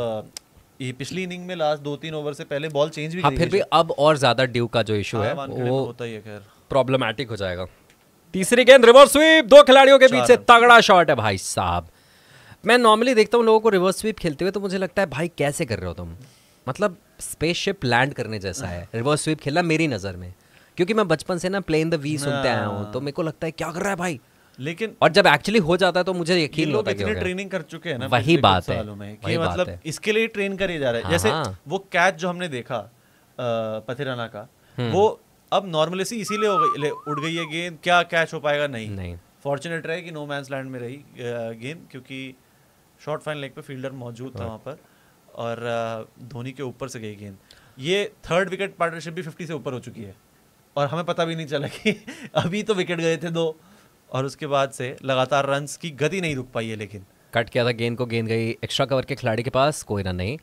ये पिछली इनिंग में लास्ट दो तीन ओवर से पहले बॉल चेंज भी हाँ, फिर भी अब और ज्यादा ड्यू का जो इशू हाँ, है वो होता ही है खैर प्रॉब्लमैटिक हो जाएगा तीसरी गेंद रिवर्स स्वीप दो खिलाड़ियों के बीच से तगड़ा शॉट है भाई साहब मैं नॉर्मली देखता हूँ लोगों को रिवर्स स्वीप खेलते हुए तो मुझे लगता है भाई कैसे कर रहे हो तुम मतलब स्पेसशिप लैंड करने जैसा है रिवर्स स्वीप खेलना मेरी नज़र में क्योंकि मैं बचपन से ना प्लेन द वी सुनते आया हूँ तो हाँ। मेरे को लगता है क्या कर रहा है भाई लेकिन और जब एक्चुअली हो जाता है तो मुझे यकीन होता है ट्रेनिंग कर चुके हैं ना वही बात है में वही मतलब है। इसके लिए ट्रेन करे जा रहा है हाँ। जैसे हाँ। वो कैच जो हमने देखा पथिराना का हम्म। वो अब नॉर्मलेसी इसीलिए हो गई उड़ गई है गेंद क्या कैच हो पाएगा नहीं नहीं फॉर्चुनेट रहे कि नो मैंस लैंड में रही गेंद क्योंकि शॉर्ट फाइन लेग पे फील्डर मौजूद था हाँ। वहाँ पर और धोनी के ऊपर से गई गेंद ये थर्ड विकेट पार्टनरशिप भी फिफ्टी से ऊपर हो चुकी है और हमें पता भी नहीं चला कि <laughs> अभी तो विकेट गए थे दो और उसके बाद से लगातार रन की गति नहीं रुक पाई है लेकिन कट किया था गेंद को गेंद गई एक्स्ट्रा कवर के खिलाड़ी के पास कोई रन नहीं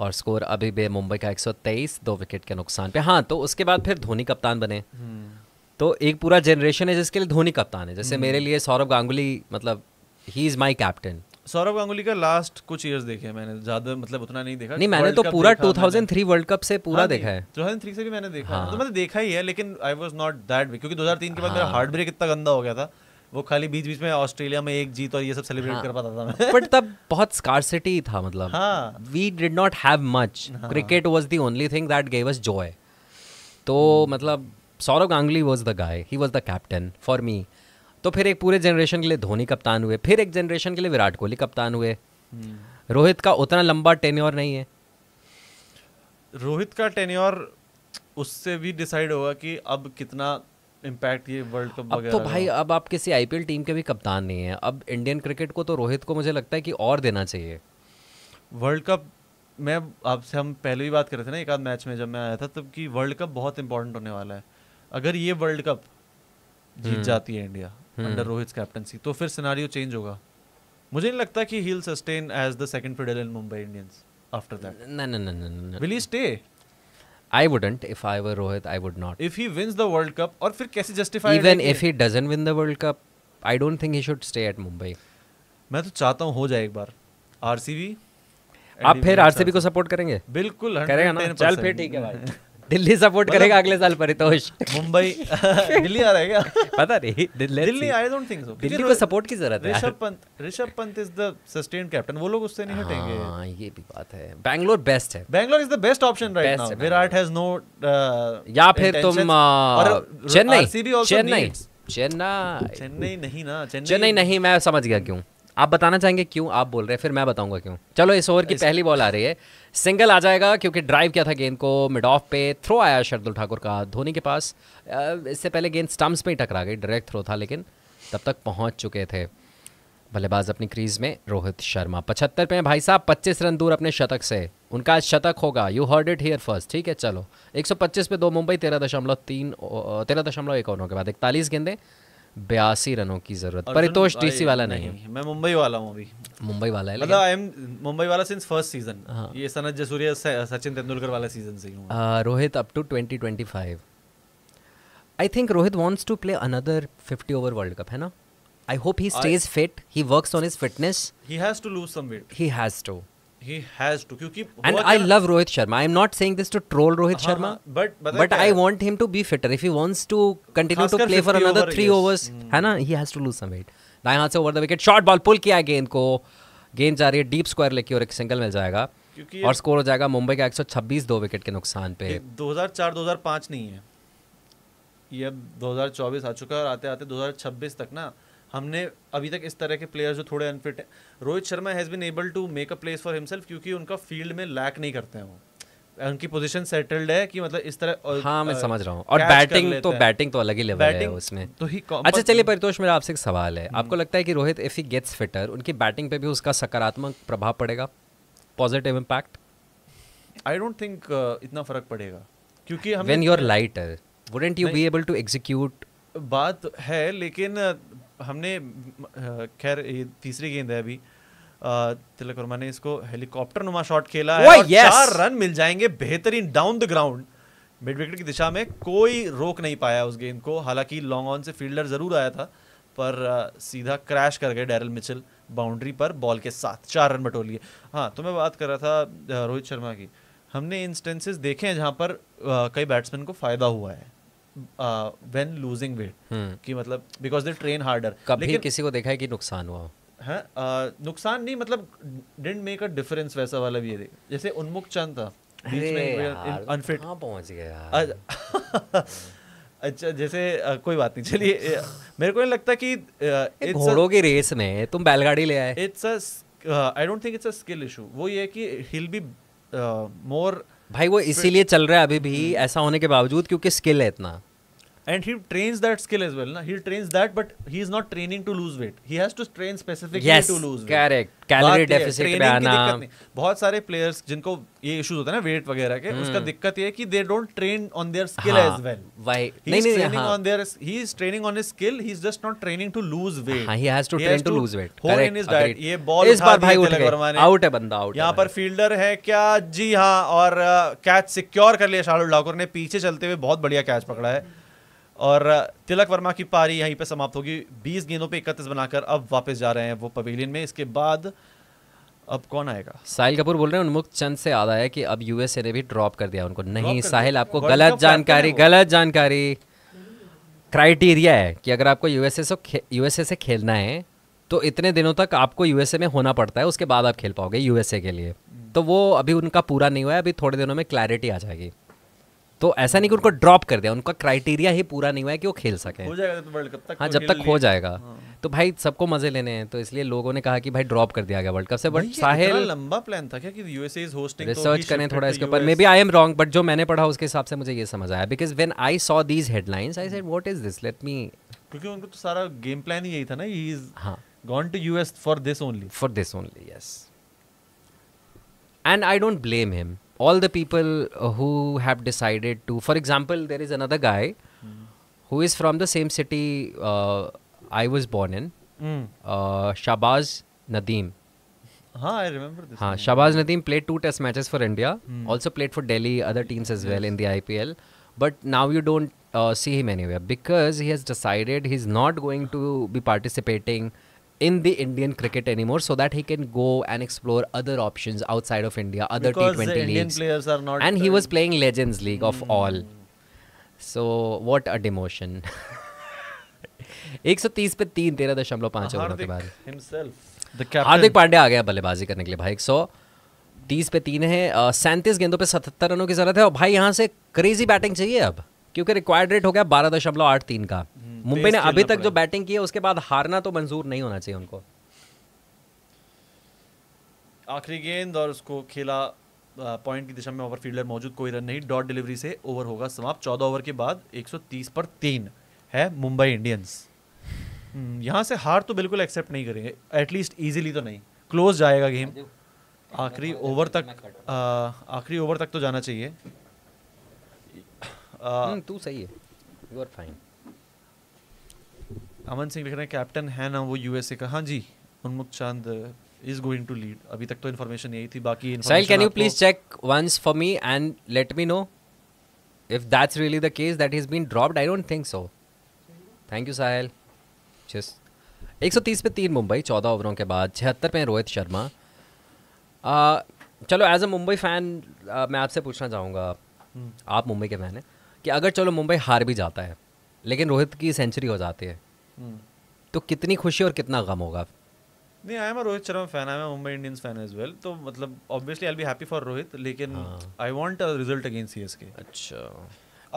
और स्कोर अभी भी मुंबई का 123 दो विकेट के नुकसान पे हाँ तो उसके बाद फिर धोनी कप्तान बने हम्म। तो एक पूरा जनरेशन है जिसके लिए धोनी कप्तान है जैसे मेरे हम्म। लिए सौरभ गांगुली मतलब he is my captain Saurabh Ganguly का लास्ट कुछ ईयर्स देखे हैं मैंने ज्यादा मतलब उतना नहीं देखा नहीं मैंने तो पूरा 2003 वर्ल्ड कप से पूरा हाँ, देखा है 2003 से भी मैंने देखा हाँ. तो मतलब मैंने देखा ही है लेकिन आई वाज नॉट दैट क्योंकि 2003 के बाद हाँ. मेरा हार्ट ब्रेक इतना गंदा हो गया था वो खाली बीच बीच में ऑस्ट्रेलिया में एक जीत और ये सब सेलिब्रेट हाँ, कर पाता था मैं बट <laughs> तब बहुत स्कारसिटी था मतलब we did not have much cricket was the only thing that gave us joy तो hmm. मतलब Saurav Ganguly was the guy he was the captain for me तो फिर एक पूरे जनरेशन के लिए धोनी कप्तान हुए फिर एक जनरेशन के लिए विराट कोहली कप्तान हुए hmm. रोहित का उतना लंबा टेन्योर नहीं है रोहित का टेन्योर उससे भी डिसाइड होगा कि अब कितना इम्पैक्ट ये वर्ल्ड कप अब तो भाई अब आप किसी आईपीएल टीम के भी कप्तान नहीं है अब इंडियन क्रिकेट को तो रोहित को मुझे लगता है कि और देना चाहिए वर्ल्ड कप मैं आपसे हम पहले भी बात कर रहे थे ना एक आध मैच में जब मैं आया था तब कि वर्ल्ड कप बहुत इंपॉर्टेंट होने वाला है अगर ये वर्ल्ड कप जीत हम्म। जाती है इंडिया अंडर रोहित कैप्टनसी तो फिर सिनारियो चेंज होगा मुझे नहीं लगता कि he sustain as the second fiddle in Mumbai Indians after that no no no no will he stay I wouldn't. If I were Rohit, I would not. If he wins the World Cup, और फिर कैसे justify Even if he doesn't win the World Cup, I don't think he should stay at Mumbai. मैं तो चाहता हूँ हो जाए एक बार आरसीबी आप फिर आरसीबी को सपोर्ट करेंगे बिल्कुल करेगा ना चल फिर ठीक है भाई दिल्ली सपोर्ट मतलब करेगा अगले साल परितोष मुंबई <laughs> दिल्ली आ रहा है क्या पता नहीं Delhi I don't think so Delhi को सपोर्ट की जरूरत है Rishabh Pant Rishabh Pant is the sustain captain वो लोग उससे नहीं हाँ, हटेंगे हां ये भी बात है बेंगलोर बेस्ट है Bangalore is the best option right now Virat has no uh, या फिर तुम uh, चेन्नई चेन्नई चेन्नई चेन्नई नहीं ना चेन्नई नहीं मैं समझ गया क्यों आप बताना चाहेंगे क्यों आप बोल रहे हैं फिर मैं बताऊंगा क्यों चलो इस ओवर की पहली बॉल आ रही है सिंगल आ जाएगा क्योंकि ड्राइव किया था गेंद को मिड ऑफ पे थ्रो आया शरदुल ठाकुर का धोनी के पास इससे पहले गेंद स्टम्प्स में ही टकरा गई डायरेक्ट थ्रो था लेकिन तब तक पहुंच चुके थे बल्लेबाज अपनी क्रीज में रोहित शर्मा पचहत्तर पे भाई साहब पच्चीस रन दूर अपने शतक से उनका आज शतक होगा you heard it here first ठीक है चलो 125 पे दो मुंबई तेरह दशमलव तीन तेरह दशमलव एक ओवरों के बाद इकतालीस गेंदें बयासी रनों की जरूरत परितोष डीसी वाला नहीं, नहीं मैं मुंबई वाला हूँ अभी मुंबई वाला है मतलब आई एम मुंबई वाला सिंस फर्स्ट सीजन ये सनत जसूरिया सचिन तेंदुलकर वाला सीजन से हूँ Rohit up to twenty twenty five I think Rohit wants to play another fifty over world cup है ना I hope he stays fit he work on his fitness he has to lose some weight he has to he has to kyunki and I love Rohit Sharma. i am not saying this to troll Rohit हाँ, Sharma. हाँ, but but I want him to be fitter. If he wants to continue to play for another 3 over, overs yes. hai na he has to lose some weight. दाएं हाथ से over the wicket short ball pull किया गेंद को गेंद जा रही है डीप स्क्वायर लेके और एक सिंगल मिल जाएगा और स्कोर हो जाएगा मुंबई का 126 दो विकेट के नुकसान पे 2004 2005 नहीं है ये अब 2024 आ चुका है और आते आते 2026 तक ना हमने अभी तक इस तरह के प्लेयर्स जो थोड़े अनफिट हैं Rohit Sharma has been able to make a place for himself क्योंकि उनका फील्ड में लैक नहीं करते हैं वो उनकी पोजीशन सेटल्ड है कि मतलब इस तरह हाँ मैं समझ रहा हूँ और बैटिंग तो बैटिंग तो अलग ही लेवल है उसमें तो ही अच्छा चलिए परितोष मेरा आपसे एक सवाल है हम्म। आपको लगता है कि Rohit if he gets fitter उनकी बैटिंग पे भी उसका सकारात्मक प्रभाव पड़ेगा positive impact I don't think इतना फर्क पड़ेगा क्योंकि when you are lighter wouldn't you be able to execute बात है लेकिन हमने खैर तीसरी गेंद है अभी तिलक वर्मा ने इसको हेलीकॉप्टर नुमा शॉट खेला है और yes! चार रन मिल जाएंगे बेहतरीन down the ground mid wicket की दिशा में कोई रोक नहीं पाया उस गेंद को हालांकि लॉन्ग ऑन से फील्डर जरूर आया था पर आ, सीधा क्रैश कर गए डैरल मिचल बाउंड्री पर बॉल के साथ चार रन बटोर लिए हाँ तो मैं बात कर रहा था रोहित शर्मा की हमने इंस्टेंसेस देखे हैं जहाँ पर आ, कई बैट्समैन को फायदा हुआ है लूजिंग uh, वेट hmm. कि मतलब बिकॉज दे ट्रेन हार्डर किसी को देखा है कि नुकसान हुआ है हाँ, uh, नुकसान नहीं मतलब मेक अ डिफरेंस वैसा वाला भी जैसे उन्मुख चंद था अनफिट पहुंच गया <laughs> अच्छा जैसे uh, कोई बात नहीं चलिए मेरे को नहीं लगता कि घोड़ों की रेस में तुम बैलगाड़ी ले आए it's I don't think it's a skill issue वो ये है कि बी मोर भाई वो इसीलिए चल रहा है अभी भी hmm. ऐसा होने के बावजूद क्योंकि स्किल है इतना and he trains that skill as well na? he trains that but he is not training to lose weight he has to train specifically yes, to lose correct calorie deficit पे आना बहुत सारे players जिनको ये issues होते हैं ना wait वगैरह के उसका हम्म। दिक्कत ये है कि they don't train on their skill as well why नहीं नहीं training on their he is training on his skill he is just not training to lose weight he has to train to lose weight whole in his diet ये ball इस बार भाई उठ गए out है बंदा आउट यहां पर फील्डर है क्या जी हां और कैच सिक्योर कर लिया शाहरुख ठाकुर ने पीछे चलते हुए बहुत बढ़िया कैच पकड़ा है और तिलक वर्मा की पारी यहीं पे समाप्त होगी 20 गेंदों पे इकतीस बनाकर अब वापस जा रहे हैं वो पवेलियन में इसके बाद अब कौन आएगा साहिल कपूर बोल रहे हैं उन्मुख चंद से याद आया कि अब यूएसए ने भी ड्रॉप कर दिया उनको नहीं साहिल आपको गलत जानकारी गलत जानकारी क्राइटेरिया है कि अगर आपको यूएसए से यूएसए से खेलना है तो इतने दिनों तक आपको यूएसए में होना पड़ता है उसके बाद आप खेल पाओगे यूएसए के लिए हम्म। तो वो अभी उनका पूरा नहीं हुआ है अभी थोड़े दिनों में क्लैरिटी आ जाएगी तो ऐसा नहीं कि उनको ड्रॉप कर दिया उनका क्राइटेरिया ही पूरा नहीं हुआ है कि वो खेल सके हो जाएगा तो वर्ल्ड तो कप तक हाँ जब तक हो जाएगा हाँ। तो भाई सबको मजे लेने हैं तो इसलिए लोगों ने कहा कि भाई ड्रॉप कर दिया गया वर्ल्ड कप से बट साहिल लंबा प्लान था क्या कि यूएसए इज होस्टिंग रिसर्च करें थोड़ा इसके ऊपर may be I am wrong but जो मैंने पढ़ा उसके हिसाब से मुझे ये समझ आया because when I saw these headlines I said what is this let me क्योंकि उनको तो सारा गेम प्लान ही यही था ना ही इज हाँ gone to US for this only for this only yes and I don't blame him all the people uh, who have decided to, for example, there is another guy mm. who is from the same city uh, I was born in, mm. uh, Shabaz Nadeem. Huh, I remember this. Huh, Shabaz Nadeem played two test matches for India, hmm. also played for Delhi, other teams as yes. well in the IPL. But now you don't uh, see him anywhere because he has decided he's not going to be participating in the Indian cricket anymore, so that he can go and explore other options outside of India, other because T20 the Indian leagues. players are not. And he was playing Legends League mm. of all. So what a demotion. 130 पे तीन तेरह दशमलव पांच ओवरों के बाद हार्दिक पांडे आ गया बल्लेबाजी करने के लिए भाई एक सौ तीस पे तीन है सैंतीस गेंदों पे सतहत्तर रनों की जरूरत है और भाई यहां से क्रेजी बैटिंग चाहिए अब क्योंकि रिक्वायर्ड रेट हो गया बारह दशमलव आठ तीन का मुंबई ने अभी तक जो बैटिंग की है उसके बाद हारना तो मंजूर नहीं होना चाहिए उनको आखिरी गेंद और उसको खेला पॉइंट की दिशा में ओवर फील्डर मौजूद कोई रन नहीं डॉट डिलीवरी से ओवर होगा समाप्त चौदह ओवर के बाद 130 पर तीन है मुंबई इंडियंस हम्म, यहाँ से हार तो बिल्कुल एक्सेप्ट नहीं करेंगे एटलीस्ट ईजिली तो नहीं क्लोज जाएगा गेम आखिरी ओवर तक आखिरी ओवर तक तो जाना चाहिए हम्म, तू सही है you are fine Aman Singh लिख रहे हैं कैप्टन है ना वो यूएसए का हाँ जी उन्मुख चांद इज गोइंग टू लीड अभी तक तो इन्फॉर्मेशन यही थी बाकी Sahil can you please check once for me and let me know if that's really the case that is been dropped I don't think so thank you Sahil chase 130 पे तीन मुंबई चौदह ओवरों के बाद छिहत्तर पे रोहित शर्मा आ, uh, चलो as a Mumbai fan uh, मैं आपसे पूछना चाहूँगा हम्म। आप मुंबई के फ़ैन हैं कि अगर चलो मुंबई हार भी जाता है लेकिन रोहित की सेंचुरी हो जाती है तो कितनी खुशी और कितना गम होगा नहीं I am Rohit Sharma fan I am Mumbai Indians fan as well तो मतलब obviously I be happy for Rohit लेकिन I want a result against CSK अच्छा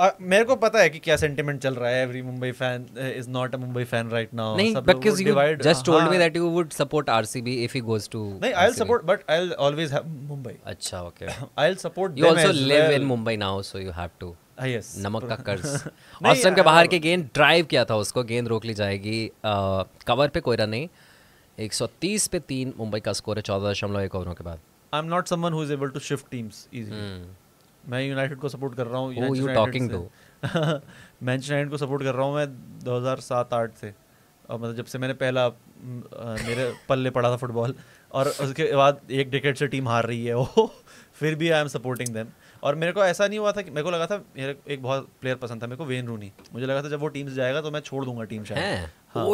Uh, मेरे को पता है कि क्या सेंटीमेंट चल रहा है every Mumbai fan is not a Mumbai fan right now नहीं because you just told me that you would support RCB if he goes to नहीं I will support but I will always have Mumbai अच्छा okay I will support you also live in Mumbai now so you have to Ah, नमक का <laughs> कर्ज Austin के बाहर के गेंद drive किया था उसको गेंद रोक ली जाएगी कवर पे कोई रन नहीं 130 पे तीन मुंबई का स्कोर है चौदह दशमलव एक ओवरों के बाद I am not someone who is able to shift teams easily मैं यूनाइटेड को सपोर्ट कर रहा हूँ you talking to Manchester United को सपोर्ट कर रहा हूँ मैं 2007-8 से और मतलब जब से मैंने पहला मेरे पल्ले पड़ा था फुटबॉल और उसके बाद एक डिकेट से टीम हार रही है वो <laughs> फिर भी आई एम सपोर्टिंग देम और मेरे को ऐसा नहीं हुआ था कि मेरे को लगा था मेरे एक बहुत प्लेयर पसंद था मेरे को वेन रूनी मुझे लगा था जब वो टीम से जाएगा तो मैं छोड़ दूंगा टीम शायद हाँ।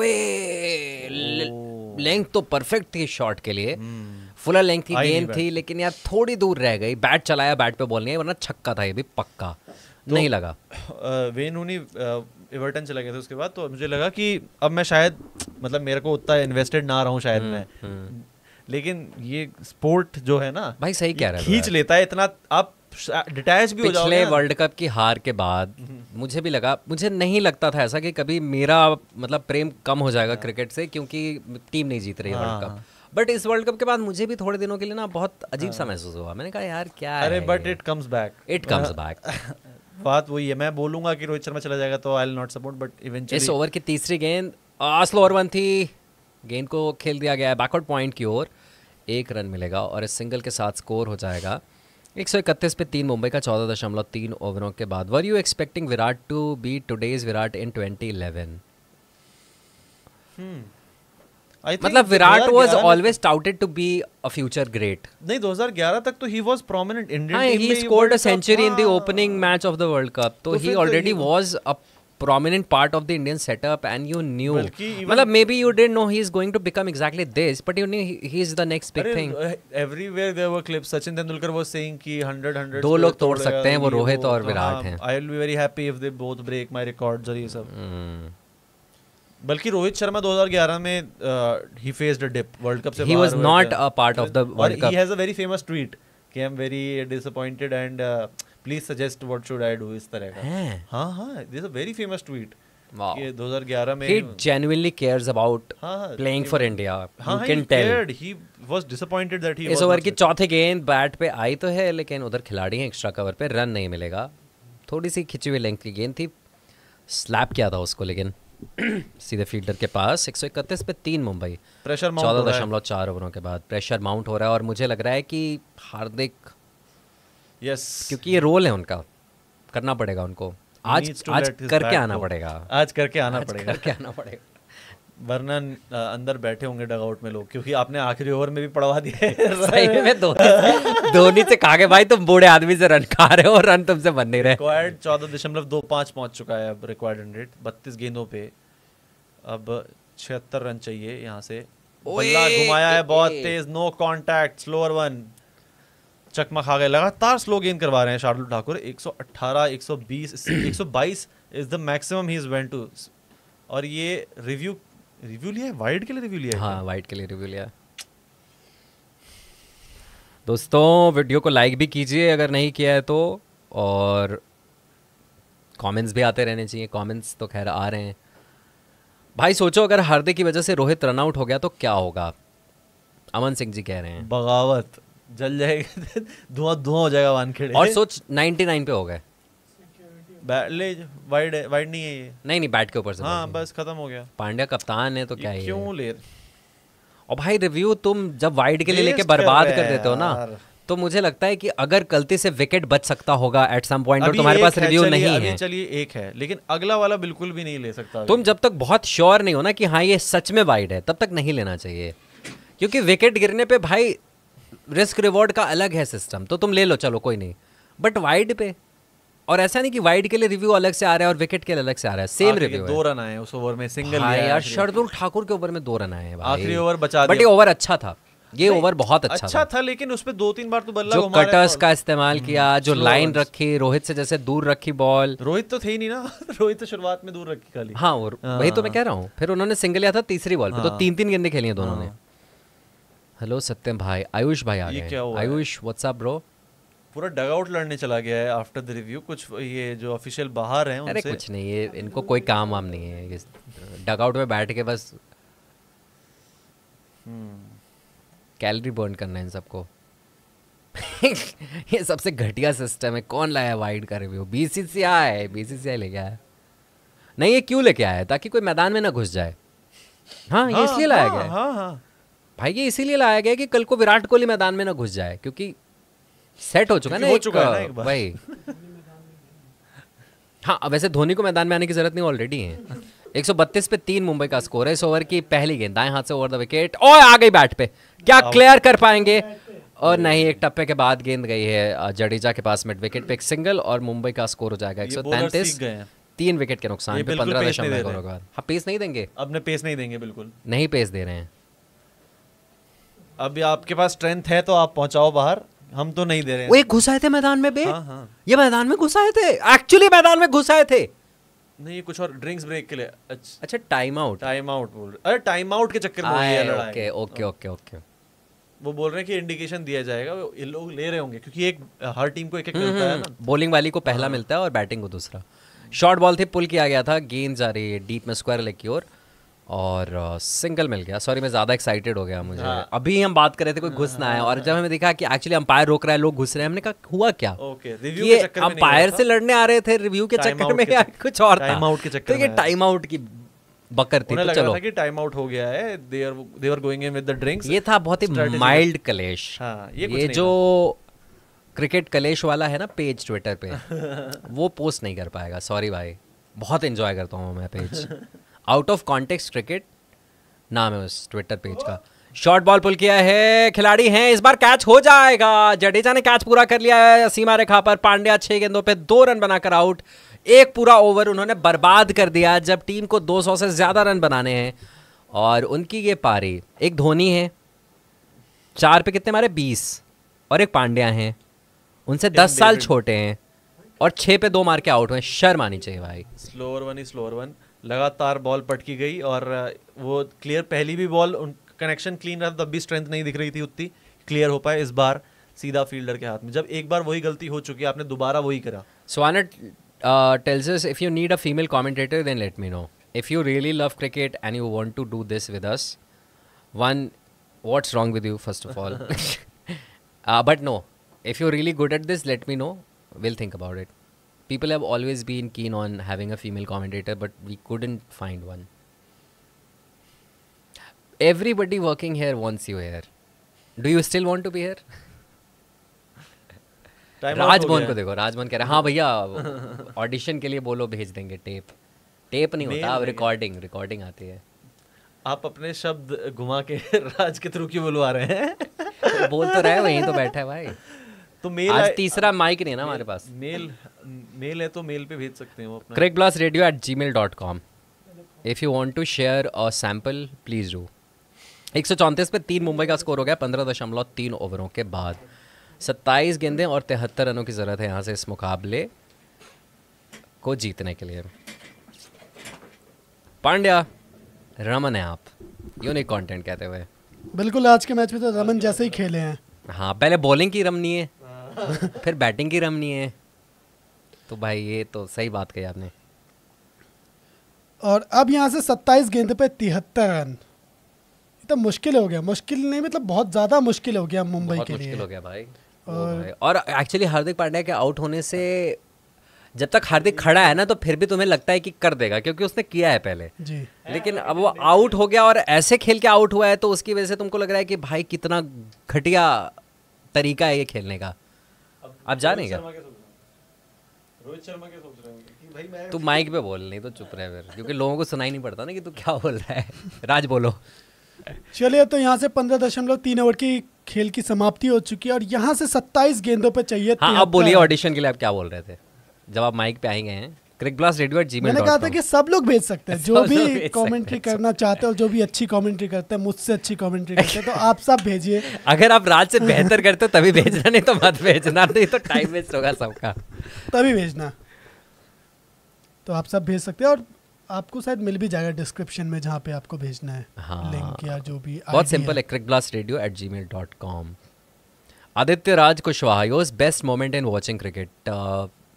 लेंथ तो परफेक्ट थी शॉट के लिए फुला हम्म। लेंथ की गेंद थी लेकिन यार थोड़ी दूर रह गई बैट चलाया बैट पे बॉल नहीं वरना छक्का था ये भी पक्का तो, नहीं लगा वेन रूनी एवर्टन चले गए थे उसके बाद तो मुझे लगा कि अब मैं शायद मतलब मेरे को उतना इन्वेस्टेड ना रहूं शायद हम्म, मैं हम्म। लेकिन ये स्पोर्ट जो है ना भाई सही कह रहा है खींच लेता है इतना आप डिटैच भी हो वर्ल्ड कप की हार के बाद मुझे भी लगा मुझे नहीं लगता था ऐसा कि कभी मेरा मतलब प्रेम कम हो जाएगा हाँ। क्रिकेट से क्योंकि टीम नहीं जीत रही वर्ल्ड कप बट इस वर्ल्ड कप के बाद मुझे भी थोड़े दिनों के लिए ना बहुत अजीब सा हाँ। महसूस हुआ मैंने कहा यार क्या अरे but it comes back it comes back बात वही है मैं बोलूंगा कि रोहित शर्मा चला जाएगा तो I will not support but eventually इस ओवर की तीसरी गेंद स्लो ओवर वन थी गेंद को खेल दिया गया है बैकवर्ड पॉइंट की ओर एक रन मिलेगा और इस सिंगल के साथ स्कोर हो जाएगा एक सौ इकतीस पे तीन मुंबई का चौदह दशमलव तीन ओवरों के बाद were you expecting Virat to be today's Virat in twenty eleven मतलब Virat was always touted to be a future great नहीं 2011 तक तो he was prominent Indian team में he scored a century in the opening match of the world cup तो he already was up prominent part of the Indian setup, and you knew. Malab, maybe you didn't know he's going to become exactly this, but you knew he, he's the next big thing. Everywhere there were clips. Sachin Tendulkar was saying कि 100 100 दो लोग तोड़ सकते हैं वो रोहित और विराट हैं. I will be very happy if they both break my records और ये सब. बल्कि रोहित शर्मा 2011 में ही faced a dip world cup से he was not a part of the world cup he has a very famous tweet कि I am very disappointed and please suggest what should I do इस तरह का हां हाँ this a very famous tweet ये 2011 में he genuinely cares about playing for India you can tell he was disappointed that he disappointed इस over की चौथे गेंद बैट पे आई तो है लेकिन उधर खिलाड़ी हैं एक्स्ट्रा कवर पे रन नहीं मिलेगा थोड़ी सी खिंची हुई लेंथ की गेंद थी स्लैप किया था उसको लेकिन <clears throat> सीधे फील्डर के पास एक सौ इकतीस पे तीन मुंबई प्रेशर चौदह दशमलव चार ओवरों के बाद प्रेशर माउंट हो रहा है और मुझे लग रहा है कि हार्दिक यस yes. क्योंकि ये रोल है उनका करना पड़ेगा उनको आज आज करके आना पड़ेगा आज करके आना पड़ेगा करके आना पड़ेगा वरना अंदर बैठे होंगे डगआउट में लोग क्योंकि आपने आखिरी ओवर में भी पढ़वा दिए <laughs> सही में धोनी धोनी से कहा भाई तुम बूढ़े आदमी से रन खा रहे हो और रन तुमसे बन नहीं रहे रिक्वायर्ड चौदह दशमलव दो पाँच पहुँच चुका है अब रिक्वायर्ड हंड्रेड बत्तीस गेंदों पे अब छिहत्तर रन चाहिए यहाँ से बल्ला घुमाया है बहुत तेज नो कॉन्टैक्ट स्लोअर वन चकमा खा गए लगातार स्लो गेन करवा रहे हैं Shardul Thakur 118 120 122 is the maximum he is went to और ये रिव्यू रिव्यू लिया वाइड के लिए रिव्यू लिया हाँ वाइड के लिए रिव्यू लिया दोस्तों वीडियो को लाइक भी कीजिए अगर नहीं किया है तो और कमेंट्स भी आते रहने चाहिए कमेंट्स तो खैर आ रहे हैं भाई सोचो अगर हार्दिक की वजह से रोहित रनआउट हो गया तो क्या होगा अमन सिंह जी कह रहे हैं बगावत जल जाएगा <laughs> धुआं धुआं हो जाएगा वानखेड़े और सोच 99 पे हो गए वाइड वाइड नहीं है ये नहीं नहीं बैट के ऊपर से हाँ बस खत्म हो गया पांड्या कप्तान है तो क्या है क्यों ले और भाई रिव्यू तुम जब वाइड के लिए लेके बर्बाद कर देते हो ना तो मुझे लगता है कि अगर गलती से विकेट बच सकता होगा एट सम पॉइंट पर तुम्हारे पास रिव्यू नहीं है चलिए एक है लेकिन अगला वाला बिल्कुल भी नहीं ले सकता तुम जब तक बहुत श्योर नहीं हो ना कि हाँ ये सच में वाइड है तब तक नहीं लेना चाहिए क्योंकि विकेट गिरने पे भाई रिस्क रिवॉर्ड का अलग है सिस्टम तो तुम ले लो चलो कोई नहीं बट वाइड पे और ऐसा नहीं कि वाइड के लिए रिव्यू अलग से आ रहा है और विकेट के लिए अलग से आ रहा है सेम रिव्यू दो रन आए उस ओवर में सिंगल हाँ यार शर्दुल ठाकुर के ओवर में दो रन आए हैं आखिरी ओवर बचा बट ये ओवर अच्छा था ये ओवर बहुत अच्छा अच्छा था, था लेकिन उसमें दो तीन बार तो बल्ला जो कटर्स का इस्तेमाल हम्म, किया जो लाइन रखी रोहित से जैसे दूर रखी बॉल रोहित तो थे ही नहीं ना <laughs> रोहित तो शुरुआत में दूर रखी खाली हाँ और वही तो मैं हाँ। कह रहा हूँ फिर उन्होंने सिंगल लिया था तीसरी बॉल पे तो हाँ। तीन तीन गेंदे खेली दोनों हाँ। ने हेलो सत्यम भाई आयुष भाई आ गए आयुष व्हाट्सअप ब्रो पूरा डग आउट लड़ने चला गया है आफ्टर द रिव्यू कुछ ये जो ऑफिशियल बाहर हैं उनसे कुछ नहीं ये इनको कोई काम वाम नहीं है डग आउट में बैठ के बस कैलरी हम्म। बर्न करना है इन सबको <laughs> ये सबसे घटिया सिस्टम है कौन लाया वाइड का रिव्यू बीसीसीआई बीसीसीआई लेके आया नहीं ये क्यों लेके आया ताकि कोई मैदान में ना घुस जाए हाँ, हाँ ये इसलिए लाया हाँ, गया हाँ, हाँ. भाई ये इसीलिए लाया गया कि कल को विराट कोहली मैदान में ना घुस जाए क्योंकि सेट हो चुका ना हो चुका है ना भाई हाँ वैसे धोनी को मैदान में आने की जरूरत नहीं ऑलरेडी है 132 पे तीन मुंबई का स्कोर है इस ओवर की पहली गेंद दाएं हाथ से ओवर द विकेट और आ गई बैट पे क्या क्लियर कर पाएंगे और नहीं एक टप्पे के बाद गेंद गई है जडेजा के पास मिड विकेट पे एक सिंगल और मुंबई का स्कोर हो जाएगा एक तीन विकेट के नुकसान पे पंद्रह दशमलव पेस हाँ, नहीं देंगे अपने पेस नहीं देंगे बिल्कुल नहीं पेस दे रहे हैं अभी आपके पास स्ट्रेंथ है तो आप पहुंचाओ बाहर हम तो नहीं दे रहे वो एक घुस आए थे मैदान में बे हाँ, हाँ। ये मैदान में घुस आए थे एक्चुअली मैदान में घुस आए थे नहीं कुछ और ड्रिंक्स ब्रेक के लिए अच्छा टाइम आउट टाइम आउट बोल अरे टाइम आउट के चक्कर में ये लड़ाई ओके ओके ओके ओके वो बोल रहे हैं कि इंडिकेशन दिया जाएगा ये लोग ले रहे होंगे क्योंकि एक हर टीम को एक एक हम्म, मिलता है ना बॉलिंग हम्म। वाली को पहला हाँ। मिलता है और बैटिंग को दूसरा शॉर्ट बॉल थे पुल किया गया था गेंद जा रही है डीप में स्क्वायर लेग की ओर और सिंगल मिल गया सॉरी मैं ज़्यादा एक्साइटेड हो गया मुझे हाँ। अभी हम बात कर रहे थे कोई घुस ना आया और हाँ। जब हमें देखा कि एक्चुअली अंपायर रोक रहा है लोग घुस रहे हैं हमने कहा हुआ क्या ओके अंपायर से लड़ने आ रहे थे रिव्यू के चक्कर तो में या कुछ और टाइम आउट के चक्कर में टाइम आउट की बकर थी तो चलो कि टाइम आउट हो गया है they are they are going in with the drinks ये था बहुत ही माइल्ड कलेश हाँ, ये, ये जो क्रिकेट कलेश वाला है ना पेज ट्विटर पे <laughs> वो पोस्ट नहीं कर पाएगा सॉरी भाई बहुत एंजॉय करता हूँ मैं page <laughs> out of context cricket नाम है उस ट्विटर पेज का शॉर्ट बॉल पुल किया है खिलाड़ी हैं इस बार कैच हो जाएगा जडेजा ने कैच पूरा कर लिया है सीमा रेखा पर पांड्या छह गेंदों पे दो रन बनाकर आउट एक पूरा ओवर उन्होंने बर्बाद कर दिया जब टीम को 200 से ज़्यादा रन बनाने हैं और उनकी ये पारी एक धोनी है चार पे कितने मारे बीस और एक पांड्या हैं उनसे दस साल छोटे हैं और छः पे दो मार के आउट हुए शर्म आनी चाहिए भाई स्लोअर वन स्लोअर वन लगातार बॉल पटकी गई और वो क्लियर पहली भी बॉल उन कनेक्शन क्लीन रहा तब भी स्ट्रेंथ नहीं दिख रही थी उतनी क्लियर हो पाए इस बार सीधा फील्डर के हाथ में जब एक बार वही गलती हो चुकी है आपने दोबारा वही करा स्वानट tells if you need a female commentator then let me know if you really love cricket and you want to do this with us one what's wrong with you first of all but no if you really good at this let me know will think about it people have always been keen on having a female commentator, but we couldn't find one. Everybody working here wants you here. Do you still want to be here? Rajmohan को देखो राजमोहन कह रहा है हाँ भैया audition के लिए बोलो भेज देंगे टेप टेप नहीं होता अब रिकॉर्डिंग रिकॉर्डिंग आती है आप अपने शब्द घुमा के राज के थ्रू क्यों बुलवा रहे हैं बोल तो रहे वहीं तो बैठा है भाई तो मेल आज तीसरा माइक नहीं है ना हमारे पास मेल मेल है तो मेल पे भेज सकते हो अपना cric blast radio at gmail dot com if you want to share a sample please do एक सौ चौंतीस पे तीन मुंबई का स्कोर हो गया पंद्रह दशमलव तीन ओवरों के बाद सत्ताईस गेंदें और तिहत्तर रनों की ज़रूरत है यहाँ से इस मुकाबले को जीतने के लिए पांड्या रमन है आप यूनिक कंटेंट कहते हुए बिल्कुल आज के मैच में तो रमन जैसे ही खेले हैं हाँ पहले बॉलिंग की रमनी है फिर बैटिंग की रमनी है तो भाई ये तो सही बात कही आपने और अब यहाँ से 27 गेंद पे तिहत्तर रन तो मुश्किल हो गया मुश्किल नहीं मतलब बहुत ज़्यादा मुश्किल हो गया मुंबई के लिए हो गया भाई और, और एक्चुअली हार्दिक पांड्या के आउट होने से जब तक हार्दिक खड़ा है ना तो फिर भी तुम्हें लगता है कि कर देगा क्योंकि उसने किया है पहले जी लेकिन अब वो आउट हो गया और ऐसे खेल के आउट हुआ है तो उसकी वजह से तुमको लग रहा है कि भाई कितना घटिया तरीका है ये खेलने का अब जा नहीं गया रोहित शर्मा के सोच रहे होंगे कि भाई मैं तू माइक पे बोल नहीं तो चुप रहे फिर क्योंकि लोगों को सुनाई नहीं पड़ता ना कि तू क्या बोल रहा है राज बोलो चलिए तो यहाँ से पंद्रह दशमलव तीन ओवर की खेल की समाप्ति हो चुकी है और यहाँ से सत्ताईस गेंदों पर चाहिए हाँ आप बोलिए ऑडिशन के लिए आप क्या बोल रहे थे जब आप माइक पे आए गए हैं crickblast@gmail.com मैंने कहा था कि सब लोग भेज सकते हैं <laughs> जो भी कमेंट्री करना चाहते हो जो भी अच्छी कमेंट्री करते हैं मुझसे अच्छी कमेंट्री करते हैं तो आप सब भेजिए <laughs> अगर आप राज से बेहतर करते हो तभी भेजना नहीं तो मत भेजना नहीं तो टाइम वेस्ट होगा सबका तभी भेजना तो आप सब भेज सकते हैं और आपको शायद मिल भी जाएगा डिस्क्रिप्शन में जहाँ पे आपको भेजना है हाँ। लिंक या जो भी बहुत सिंपल है at gmail dot com Aditya Raj Kushwaha yours best moment in watching cricket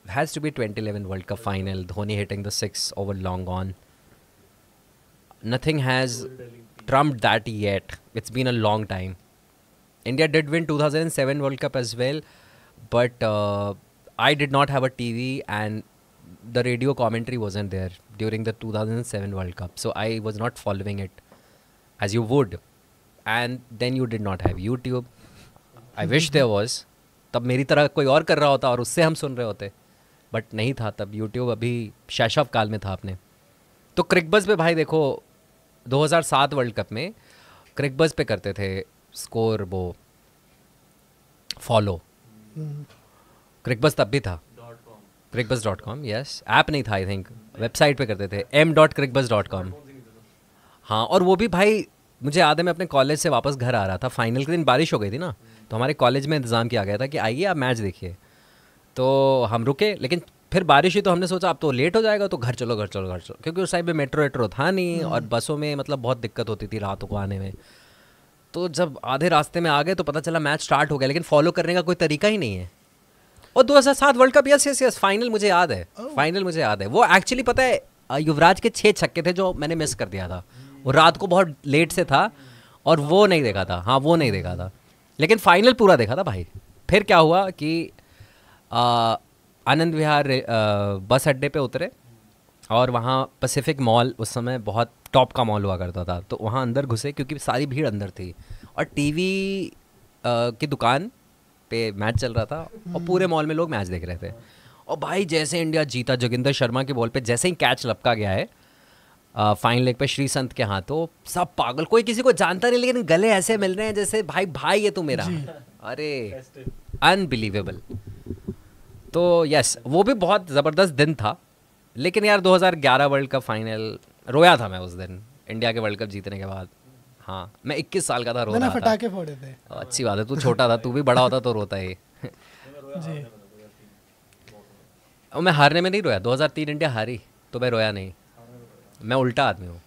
has to be 2011 World Cup final. Dhoni hitting the six over long on. Nothing has trumped that yet. It's been a long time. India did win 2007 World Cup as well, but uh, I did not have a TV and the radio commentary wasn't there during the 2007 World Cup, so I was not following it as you would. And then you did not have YouTube. I wish there was. तब मेरी तरह कोई और कर रहा होता और उससे हम सुन रहे होते बट नहीं था तब यूट्यूब अभी शैशव काल में था आपने तो क्रिकबस पे भाई देखो 2007 वर्ल्ड कप में क्रिकबस पे करते थे स्कोर वो फॉलो क्रिकबस तब भी था Cricbuzz dot com yes app नहीं था आई थिंक वेबसाइट पे करते थे M dot Cricbuzz dot com हाँ और वो भी भाई मुझे याद है मैं अपने कॉलेज से वापस घर आ रहा था फाइनल के दिन बारिश हो गई थी ना तो हमारे कॉलेज में इंतज़ाम किया गया था कि आइए आप मैच देखिए तो हम रुके लेकिन फिर बारिश हुई तो हमने सोचा अब तो लेट हो जाएगा तो घर चलो घर चलो घर चलो क्योंकि उस टाइम पे मेट्रो वेट्रो था नहीं हम्म। और बसों में मतलब बहुत दिक्कत होती थी रातों को आने में तो जब आधे रास्ते में आ गए तो पता चला मैच स्टार्ट हो गया लेकिन फॉलो करने का कोई तरीका ही नहीं है और 2007 world cup yes yes yes final मुझे याद है फाइनल oh। मुझे याद है वो एक्चुअली पता है युवराज के छः छक्के थे जो मैंने मिस कर दिया था वो रात को बहुत लेट से था और वो नहीं देखा था हाँ वो नहीं देखा था लेकिन फाइनल पूरा देखा था भाई फिर क्या हुआ कि आनंद विहार बस अड्डे पे उतरे और वहाँ पैसिफिक मॉल उस समय बहुत टॉप का मॉल हुआ करता था तो वहाँ अंदर घुसे क्योंकि सारी भीड़ अंदर थी और टीवी की दुकान पे मैच चल रहा था और हम्म। पूरे मॉल में लोग मैच देख रहे थे और भाई जैसे इंडिया जीता जोगिंदर शर्मा के बॉल पे जैसे ही कैच लपका गया है फाइन लेग पे संत के हाथ तो सब पागल कोई किसी को जानता नहीं लेकिन गले ऐसे मिल रहे हैं जैसे भाई भाई है तू मेरा अरे अनबिलीवेबल तो यस वो भी बहुत ज़बरदस्त दिन था लेकिन यार 2011 वर्ल्ड कप फाइनल रोया था मैं उस दिन इंडिया के वर्ल्ड कप जीतने के बाद हाँ मैं 21 साल का था रो फटाके फोड़े थे अच्छी बात है तू छोटा था तू भी बड़ा होता तो रोता ही <laughs> जी मैं हारने में नहीं रोया 2003 इंडिया हारी तो मैं रोया नहीं मैं उल्टा आदमी हूँ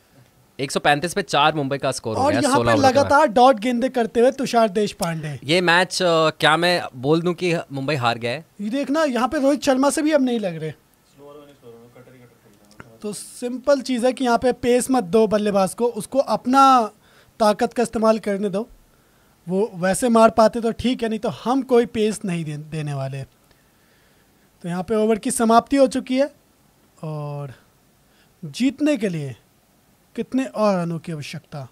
135 पे चार मुंबई का स्कोर और हो गया यहाँ पे लगातार डॉट गेंदे करते हुए तुषार देश पांडे ये मैच uh, क्या मैं बोल दूं कि मुंबई हार गए ये देखना यहाँ पे रोहित शर्मा से भी अब नहीं लग रहे तो सिंपल चीज़ है कि यहाँ पे पेस मत दो बल्लेबाज को उसको अपना ताकत का इस्तेमाल करने दो वो वैसे मार पाते तो ठीक है नहीं तो हम कोई पेस नहीं देने वाले तो यहाँ पे ओवर की समाप्ति हो चुकी है और जीतने के लिए कितने और रनों की आवश्यकता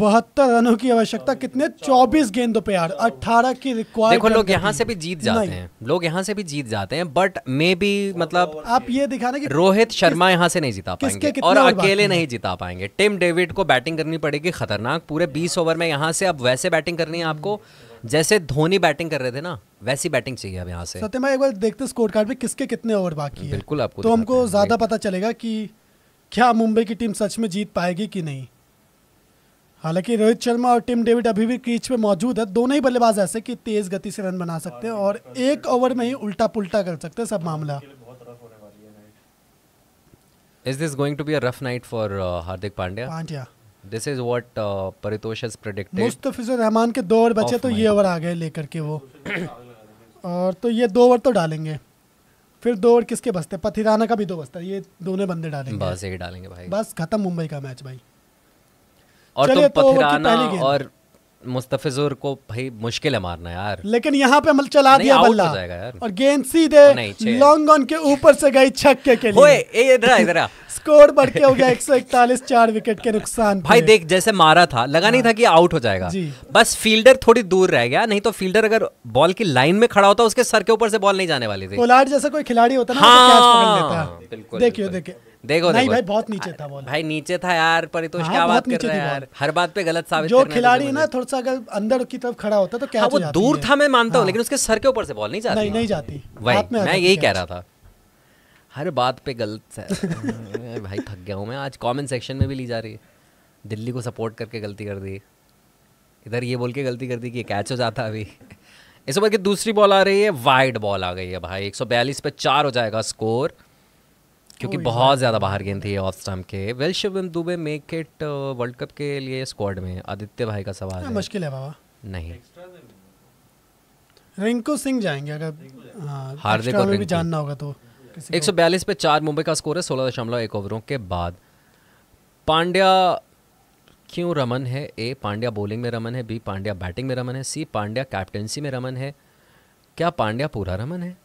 बहत्तर रनों की आवश्यकता कितने चौबीस गेंदों पे यार अट्ठारह की रिक्वायर देखो लोग यहाँ से भी जीत जाते हैं लोग यहाँ से भी जीत जाते हैं बट मे बी मतलब आप ये दिखा रहे कि रोहित शर्मा यहाँ से नहीं जीता पाएंगे और अकेले नहीं जीता पाएंगे टिम डेविड को बैटिंग करनी पड़ेगी खतरनाक पूरे बीस ओवर में यहाँ से अब वैसे बैटिंग करनी है आपको जैसे धोनी बैटिंग कर रहे थे ना वैसी बैटिंग चाहिए अब यहाँ से सत्यमा एक बार देखते स्कोर कार्ड में किसके कितने ओवर बाकी है बिल्कुल आपको तो हमको ज्यादा पता चलेगा की क्या मुंबई की टीम सच में जीत पाएगी कि नहीं हालांकि रोहित शर्मा और टीम डेविड अभी भी क्रीच पे मौजूद है दोनों ही बल्लेबाज ऐसे कि तेज गति से रन बना सकते हैं और एक ओवर में ही उल्टा पुल्टा कर सकते हैं सब मामला is this going to be a rough night for uh, Pandya Pandya? Pandya. This is what uh, Mustafizur Rahman के दो ओवर बचे तो ये ओवर आ गए लेकर के वो और तो ये दो ओवर तो डालेंगे फिर दो और किसके बसते पथिराना का भी दो बसता ये दोनों बंदे डालेंगे बस एक डालेंगे भाई बस खत्म मुंबई का मैच भाई और तो, तो पथिराना और मुस्तफिजुर को भाई मुश्किल है मारना यार लेकिन यहाँ पे मल चला दिया बल्ला और गेंद सीधे लॉन्ग ऑन के ऊपर से गई छक्के के लिए ए, इधर इधर स्कोर <laughs> बढ़ के हो गया एक सौ इकतालीस चार विकेट के नुकसान भाई देख जैसे मारा था लगा नहीं हाँ। था कि आउट हो जाएगा बस फील्डर थोड़ी दूर रह गया नहीं तो फील्डर अगर बॉल की लाइन में खड़ा होता उसके सर के ऊपर से बॉल नहीं जाने वाली थी कोलार जैसा कोई खिलाड़ी होता ना तो हाँ, तो देखिए देखिए देखो नहीं भाई बहुत नीचे था बॉल भाई नीचे था यार परितोष हाँ, क्या बात कर रहे हैं यार हर बात पे गलत साबित जो खिलाड़ी ना थोड़ा सा अगर अंदर की तरफ खड़ा होता तो क्या हाँ, वो दूर था मैं मानता हूँ हाँ। लेकिन उसके सर के ऊपर से बॉल नहीं जाती नहीं जाती वही मैं यही कह रहा था हर बात पे गलत है भाई थक गया हूँ मैं आज कमेंट सेक्शन में भी ली जा रही है दिल्ली को सपोर्ट करके गलती कर दी इधर ये बोल के गलती कर दी कि कैच हो जाता अभी इस ओवर की दूसरी बॉल आ रही है वाइड बॉल आ गई है भाई 142 पे चार हो जाएगा स्कोर क्योंकि बहुत ज़्यादा बाहर गेंद थी ऑफ स्टम्प के well Shivam Dube make it world cup के लिए स्क्वाड में आदित्य भाई का सवाल हाँ, है मुश्किल है बाबा नहीं रिंकू सिंह जाएंगे अगर हाँ, हार्दिक और भी जानना होगा तो एक सौ बयालीस पे चार मुंबई का स्कोर है सोलह दशमलव एक ओवरों के बाद पांड्या क्यों रमन है ए पांड्या बॉलिंग में रमन है बी पांड्या बैटिंग में रमन है सी पांड्या कैप्टनसी में रमन है क्या पांड्या पूरा रमन है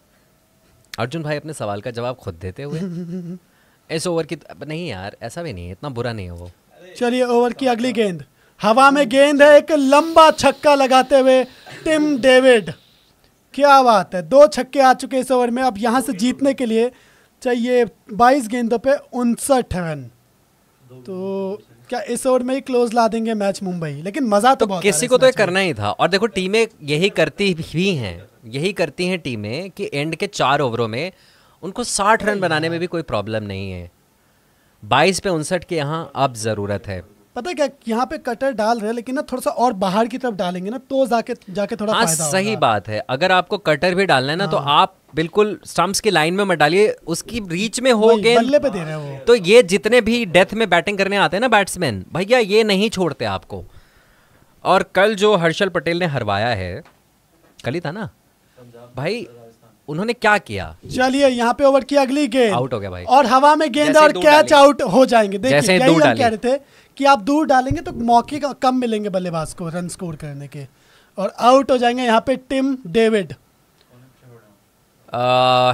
अर्जुन भाई अपने सवाल का जवाब खुद देते हुए <laughs> इस ओवर की नहीं यार ऐसा भी नहीं है इतना बुरा नहीं है वो चलिए ओवर की अगली गेंद हवा में गेंद है एक लंबा छक्का लगाते हुए टिम डेविड क्या बात है दो छक्के आ चुके इस ओवर में अब यहाँ से जीतने के लिए चाहिए 22 गेंदों पे उनसठ रन तो क्या इस ओवर में ही क्लोज ला देंगे मैच मुंबई लेकिन मजा तो, तो किसी को तो ये करना ही था और देखो टीमें यही करती भी हैं यही करती हैं टीमें कि एंड के चार ओवरों में उनको साठ रन बनाने में भी कोई प्रॉब्लम नहीं है बाईस पे उनसठ के यहाँ अब ज़रूरत है पता है क्या यहाँ पे कटर डाल रहे हैं लेकिन ना थोड़ा सा और बाहर की तरफ डालेंगे ना तो जाके जाके थोड़ा हाँ, फायदा सही बात है अगर आपको कटर भी डालना है ना तो हाँ। तो आप बिल्कुल स्टम्प्स की लाइन में मत डालिए उसकी रीच में हो गए तो ये जितने भी डेथ में बैटिंग करने आते हैं ना बैट्समैन भैया ये नहीं छोड़ते आपको और कल जो हर्षल पटेल ने हरवाया है कल ही था ना भाई उन्होंने क्या किया चलिए यहाँ पे ओवर किया अगली गेंद आउट हो गया भाई और हवा में गेंद और कैच आउट हो जाएंगे देखिए यही हम कह रहे थे कि आप दूर डालेंगे तो मौके कम मिलेंगे बल्लेबाज को रन स्कोर करने के और आउट हो जाएंगे यहाँ पे टिम डेविड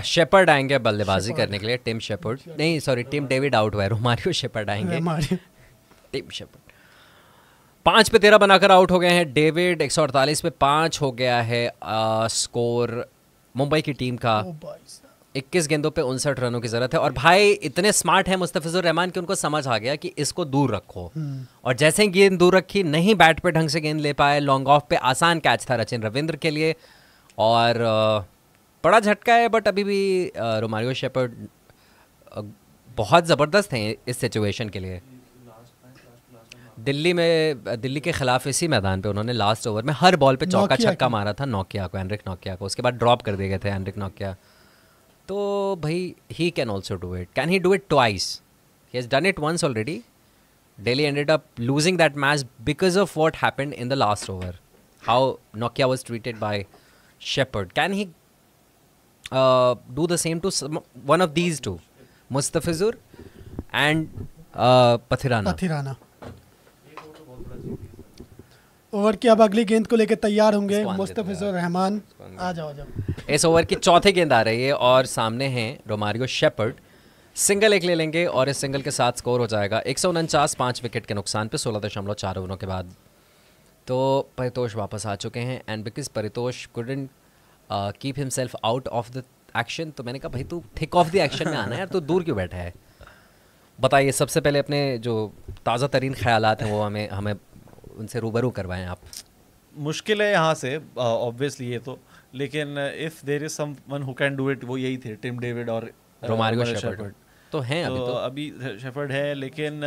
शेपर्ड आएंगे बल्लेबाजी करने के लिए टिम शेपर्ड नहीं सॉरी टिम डेविड आउट हुआ है रोमारियो शेपर्ड आएंगे टिम शेपर्ड पाँच पे तेरह बनाकर आउट हो गए हैं डेविड एक सौ अड़तालीस पे पाँच हो गया है आ, स्कोर मुंबई की टीम का oh इक्कीस गेंदों पे उनसठ रनों की जरूरत है और भाई इतने स्मार्ट है मुस्तफिजुर रहमान कि उनको समझ आ गया कि इसको दूर रखो हम्म। और जैसे ही गेंद दूर रखी नहीं बैट पे ढंग से गेंद ले पाए लॉन्ग ऑफ पे आसान कैच था रचिन रविंद्र के लिए और बड़ा झटका है बट अभी भी रोमारियो शेपर्ड बहुत ज़बरदस्त हैं इस सिचुएशन के लिए दिल्ली में दिल्ली के खिलाफ इसी मैदान पे उन्होंने लास्ट ओवर में हर बॉल पे चौका छक्का मारा था नोकिया को एनरिक नोकिया को उसके बाद ड्रॉप कर दिए गए थे एनरिक नोकिया तो भाई he can also do it can he do it twice he has done it once Delhi ended up losing that match because of what happened in the last over. How Nokia was treated by Shepherd. Can he uh, do the same to one of these two, Mustafizur and uh, Pathirana. Over की अब अगली गेंद को लेकर तैयार होंगे मुस्तफिजुर रहमान आ जाओ जाओ इस ओवर की चौथी गेंद आ रही है और सामने हैं रोमारियो शेपर्ड सिंगल एक ले लेंगे और इस सिंगल के साथ स्कोर हो जाएगा एक सौ उनचास पाँच विकेट के नुकसान पे सोलह दशमलव चार ओवरों के बाद तो परितोष वापस आ चुके हैं and because Paritosh couldn't keep himself out of the action तो मैंने कहा भाई तू थिक ऑफ द एक्शन में आना है तो दूर क्यों बैठा है बताइए सबसे पहले अपने जो ताज़ा तरीन ख्याल हैं वो हमें हमें उनसे रूबरू करवाएं आप मुश्किल है यहाँ से ऑब्वियसली ये तो लेकिन if there is someone who can do it वो यही थे टिम डेविड और रोमारियो शेफर्ड तो हैं अभी तो, तो। अभी शेफर्ड है लेकिन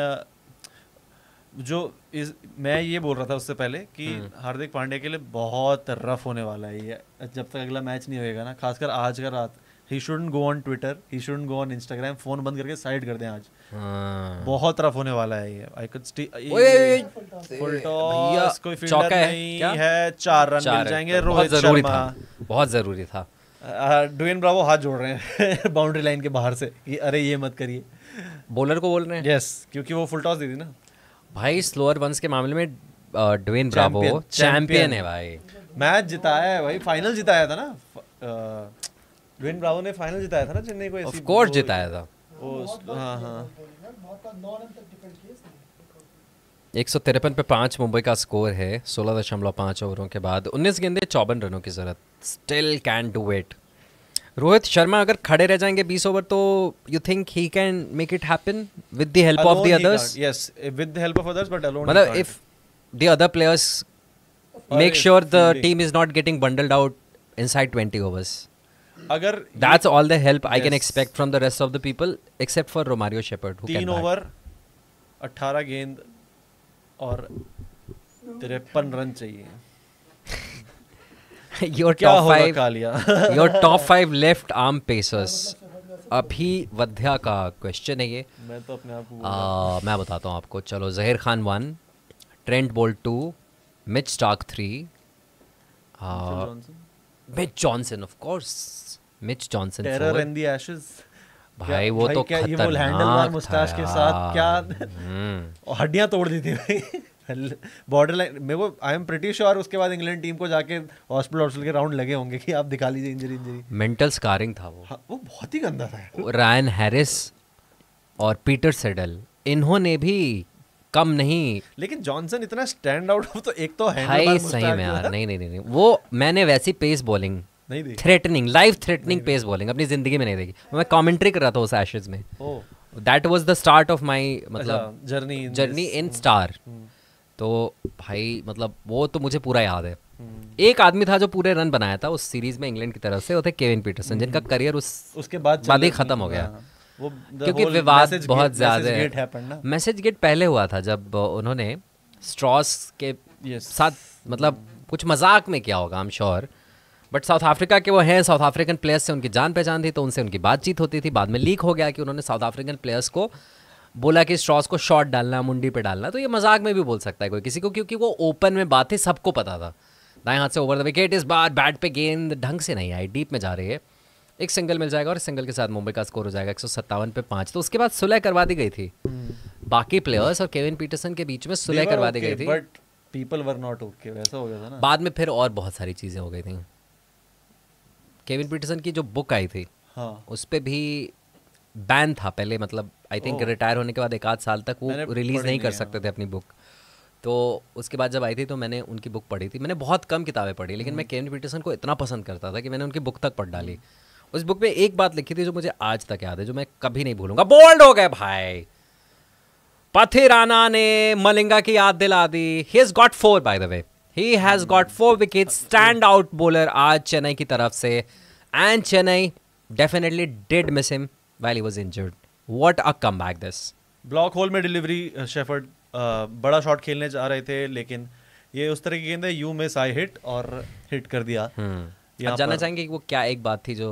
जो इस मैं ये बोल रहा था उससे पहले कि हम्म। हार्दिक पांडे के लिए बहुत रफ होने वाला है ये जब तक अगला मैच नहीं होएगा ना खासकर आज का रात he shouldn't go on twitter he shouldn't go on Instagram phone बंद करके साइड कर दें आज हाँ। बहुत रफ होने वाला है ये आई कुड स्टी भैया कोई फील्डर नहीं क्या? है चार रन मिल जाएंगे रोहित शर्मा बहुत जरूरी था ड्वेन ब्रावो हाथ जोड़ रहे हैं <laughs> बाउंड्री लाइन के बाहर से कि अरे ये मत करिए बॉलर को बोल रहे हैं यस क्योंकि वो फुल टॉस दी थी ना भाई स्लोअर वंस के मामले में ड्वेन ब्रावो चैंपियन है भाई मैच जिताया है भाई फाइनल जिताया था ना ड्वेन ब्रावो ने फाइनल जिताया था ना चेन्नई को ऑफ कोर्स जिताया था हाँ, हाँ। एक सौ तिरपन पे पांच मुंबई का स्कोर है सोलह दशमलव पांच ओवरों के बाद उन्नीस गेंदे चौबन रनों की ज़रूरत still can do it Rohit Sharma अगर खड़े रह जाएंगे बीस ओवर तो you think he can make it happen with the help of the others yes with the help of others but alone मतलब if the other players make sure the team is not getting bundled out inside 20 overs अगर that's all the help I can expect from the rest of the people except for Romario Shepherd तीन over अट्ठारह गेंद और तिरपन run चाहिए your top five your top five left arm pacers अभी वध्या का क्वेश्चन है ये मैं तो अपने आप को आ, मैं बताता हूँ आपको चलो Zaheer Khan one Trent Boult two Mitch Starc three Mitch Johnson of course Mitch Johnson terror in the Ashes भाई वो तो खतरनाक ये वो मुस्ताश के साथ क्या हम्म। हड्डियां तोड़ दी थी भाई बॉर्डर <laughs> लाइन मेरे को आई एम प्रीटी श्योर उसके बाद इंग्लैंड टीम को जाके हॉस्पिटल हॉस्पिटल के राउंड लगे होंगे कि आप दिखा लीजिए इंजरी इंजरी मेंटल स्कारिंग था वो हाँ, वो बहुत ही गंदा था रायन हैरिस और पीटर सेडल इन्होंने भी कम नहीं लेकिन जॉनसन इतना स्टैंड आउट तो एक तो है भाई सही में यार नहीं, नहीं नहीं नहीं वो मैंने वैसी पेस बॉलिंग नहीं देखी threatening life threatening pace bowling अपनी जिंदगी में नहीं देखी मैं कमेंट्री कर रहा था उस एशेज में that was the start of my मतलब जर्नी जर्नी इन स्टार तो भाई मतलब वो तो मुझे पूरा याद है hmm. एक आदमी था जो पूरे रन बनाया था उस सीरीज में इंग्लैंड की तरफ से वो थे केविन पीटरसन hmm. जिनका करियर उस उसके बाद बाद ही खत्म हो गया हाँ। वो क्योंकि विवाद बहुत ज्यादा है मैसेज गेट पहले हुआ था जब उन्होंने स्ट्रॉस के साथ मतलब hmm. कुछ मजाक में किया होगा I am sure but South Africa के वो हैं साउथ अफ्रीकन प्लेयर्स से उनकी जान पहचान थी तो उनसे उनकी बातचीत होती थी बाद में लीक हो गया कि उन्होंने साउथ अफ्रीकन प्लेयर्स को बोला कि स्ट्रॉस को शॉट डालना मुंडी पे डालना तो ये मजाक में भी बोल सकता है कोई किसी को क्योंकि वो ओपन में बात थी सबको पता था दाएं हाथ से ओवर द विकेट इस बार बैट पे गेंद ढंग से नहीं आई डीप में जा रही है एक सिंगल मिल जाएगा और सिंगल के साथ मुंबई का स्कोर हो जाएगा एक पे पाँच तो उसके बाद सुलह करवा दी गई थी हम्म। बाकी प्लेयर्स और केविन पीटरसन के बीच में सुलह करवा दी गई थी but people were not okay वैसा हो गया था ना बाद में फिर और बहुत सारी चीज़ें हो गई थी केविन पीटरसन की जो बुक आई थी हाँ. उस पर भी बैन था पहले मतलब आई थिंक रिटायर होने के बाद एक आध साल तक वो रिलीज़ नहीं कर हाँ। सकते थे अपनी बुक तो उसके बाद जब आई थी तो मैंने उनकी बुक पढ़ी थी मैंने बहुत कम किताबें पढ़ी लेकिन मैं केविन हम्म। पीटरसन को इतना पसंद करता था कि मैंने उनकी बुक तक पढ़ डाली हम्म। उस बुक में एक बात लिखी थी जो मुझे आज तक याद है जो मैं कभी नहीं भूलूंगा बोल्ड हो गए भाई पथिराना ने मलिंगा की याद दिला दी he is got four by the way he has got four wicket stand out bowler आज चेन्नई की तरफ से and Chennai definitely did miss him well he was injured what a come back this block hole में delivery Shepherd uh, uh, बड़ा shot खेलने जा रहे थे लेकिन ये उस तरह की गेंद है यू मिस आई हिट और हिट कर दिया हम्म। आप जानना चाहेंगे कि वो क्या एक बात थी जो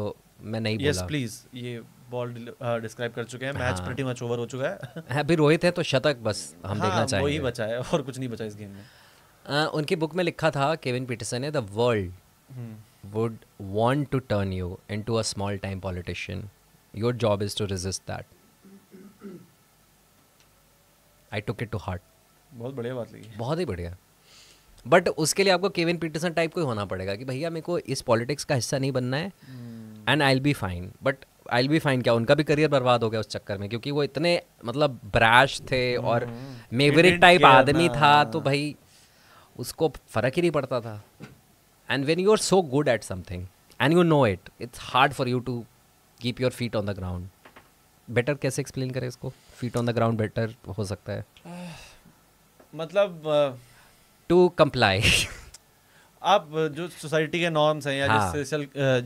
मैं नहीं यस yes, प्लीज ये बॉल डिस्क्राइब uh, कर चुके हैं मैच प्रीटी मच ओवर हो चुका है अभी रोहित है तो शतक बस हम हाँ, देखना चाहेंगे वही बचा है और कुछ नहीं बचा इस गेम में हाँ, उनकी बुक में लिखा था केविन पीटरसन ने the world would want to turn you into a small time politician your job is to resist that I took it to heart बहुत बढ़िया बात लगी बहुत ही बढ़िया बट उसके लिए आपको केविन पीटरसन टाइप को होना पड़ेगा कि भैया मेरे को इस पॉलिटिक्स का हिस्सा नहीं बनना है and I be fine but I be fine क्या उनका भी करियर बर्बाद हो गया उस चक्कर में क्योंकि वो इतने मतलब ब्रैश थे और मेवरिक हम्म। टाइप आदमी था तो भाई उसको फ़र्क ही नहीं पड़ता था and when you are so good at something and you know it it's hard for you to keep your feet on the ground better कैसे एक्सप्लेन करें इसको feet on the ground better हो सकता है <sighs> मतलब टू uh, कंप्लाई <laughs> आप जो society के नॉर्म्स हैं या हाँ. जिस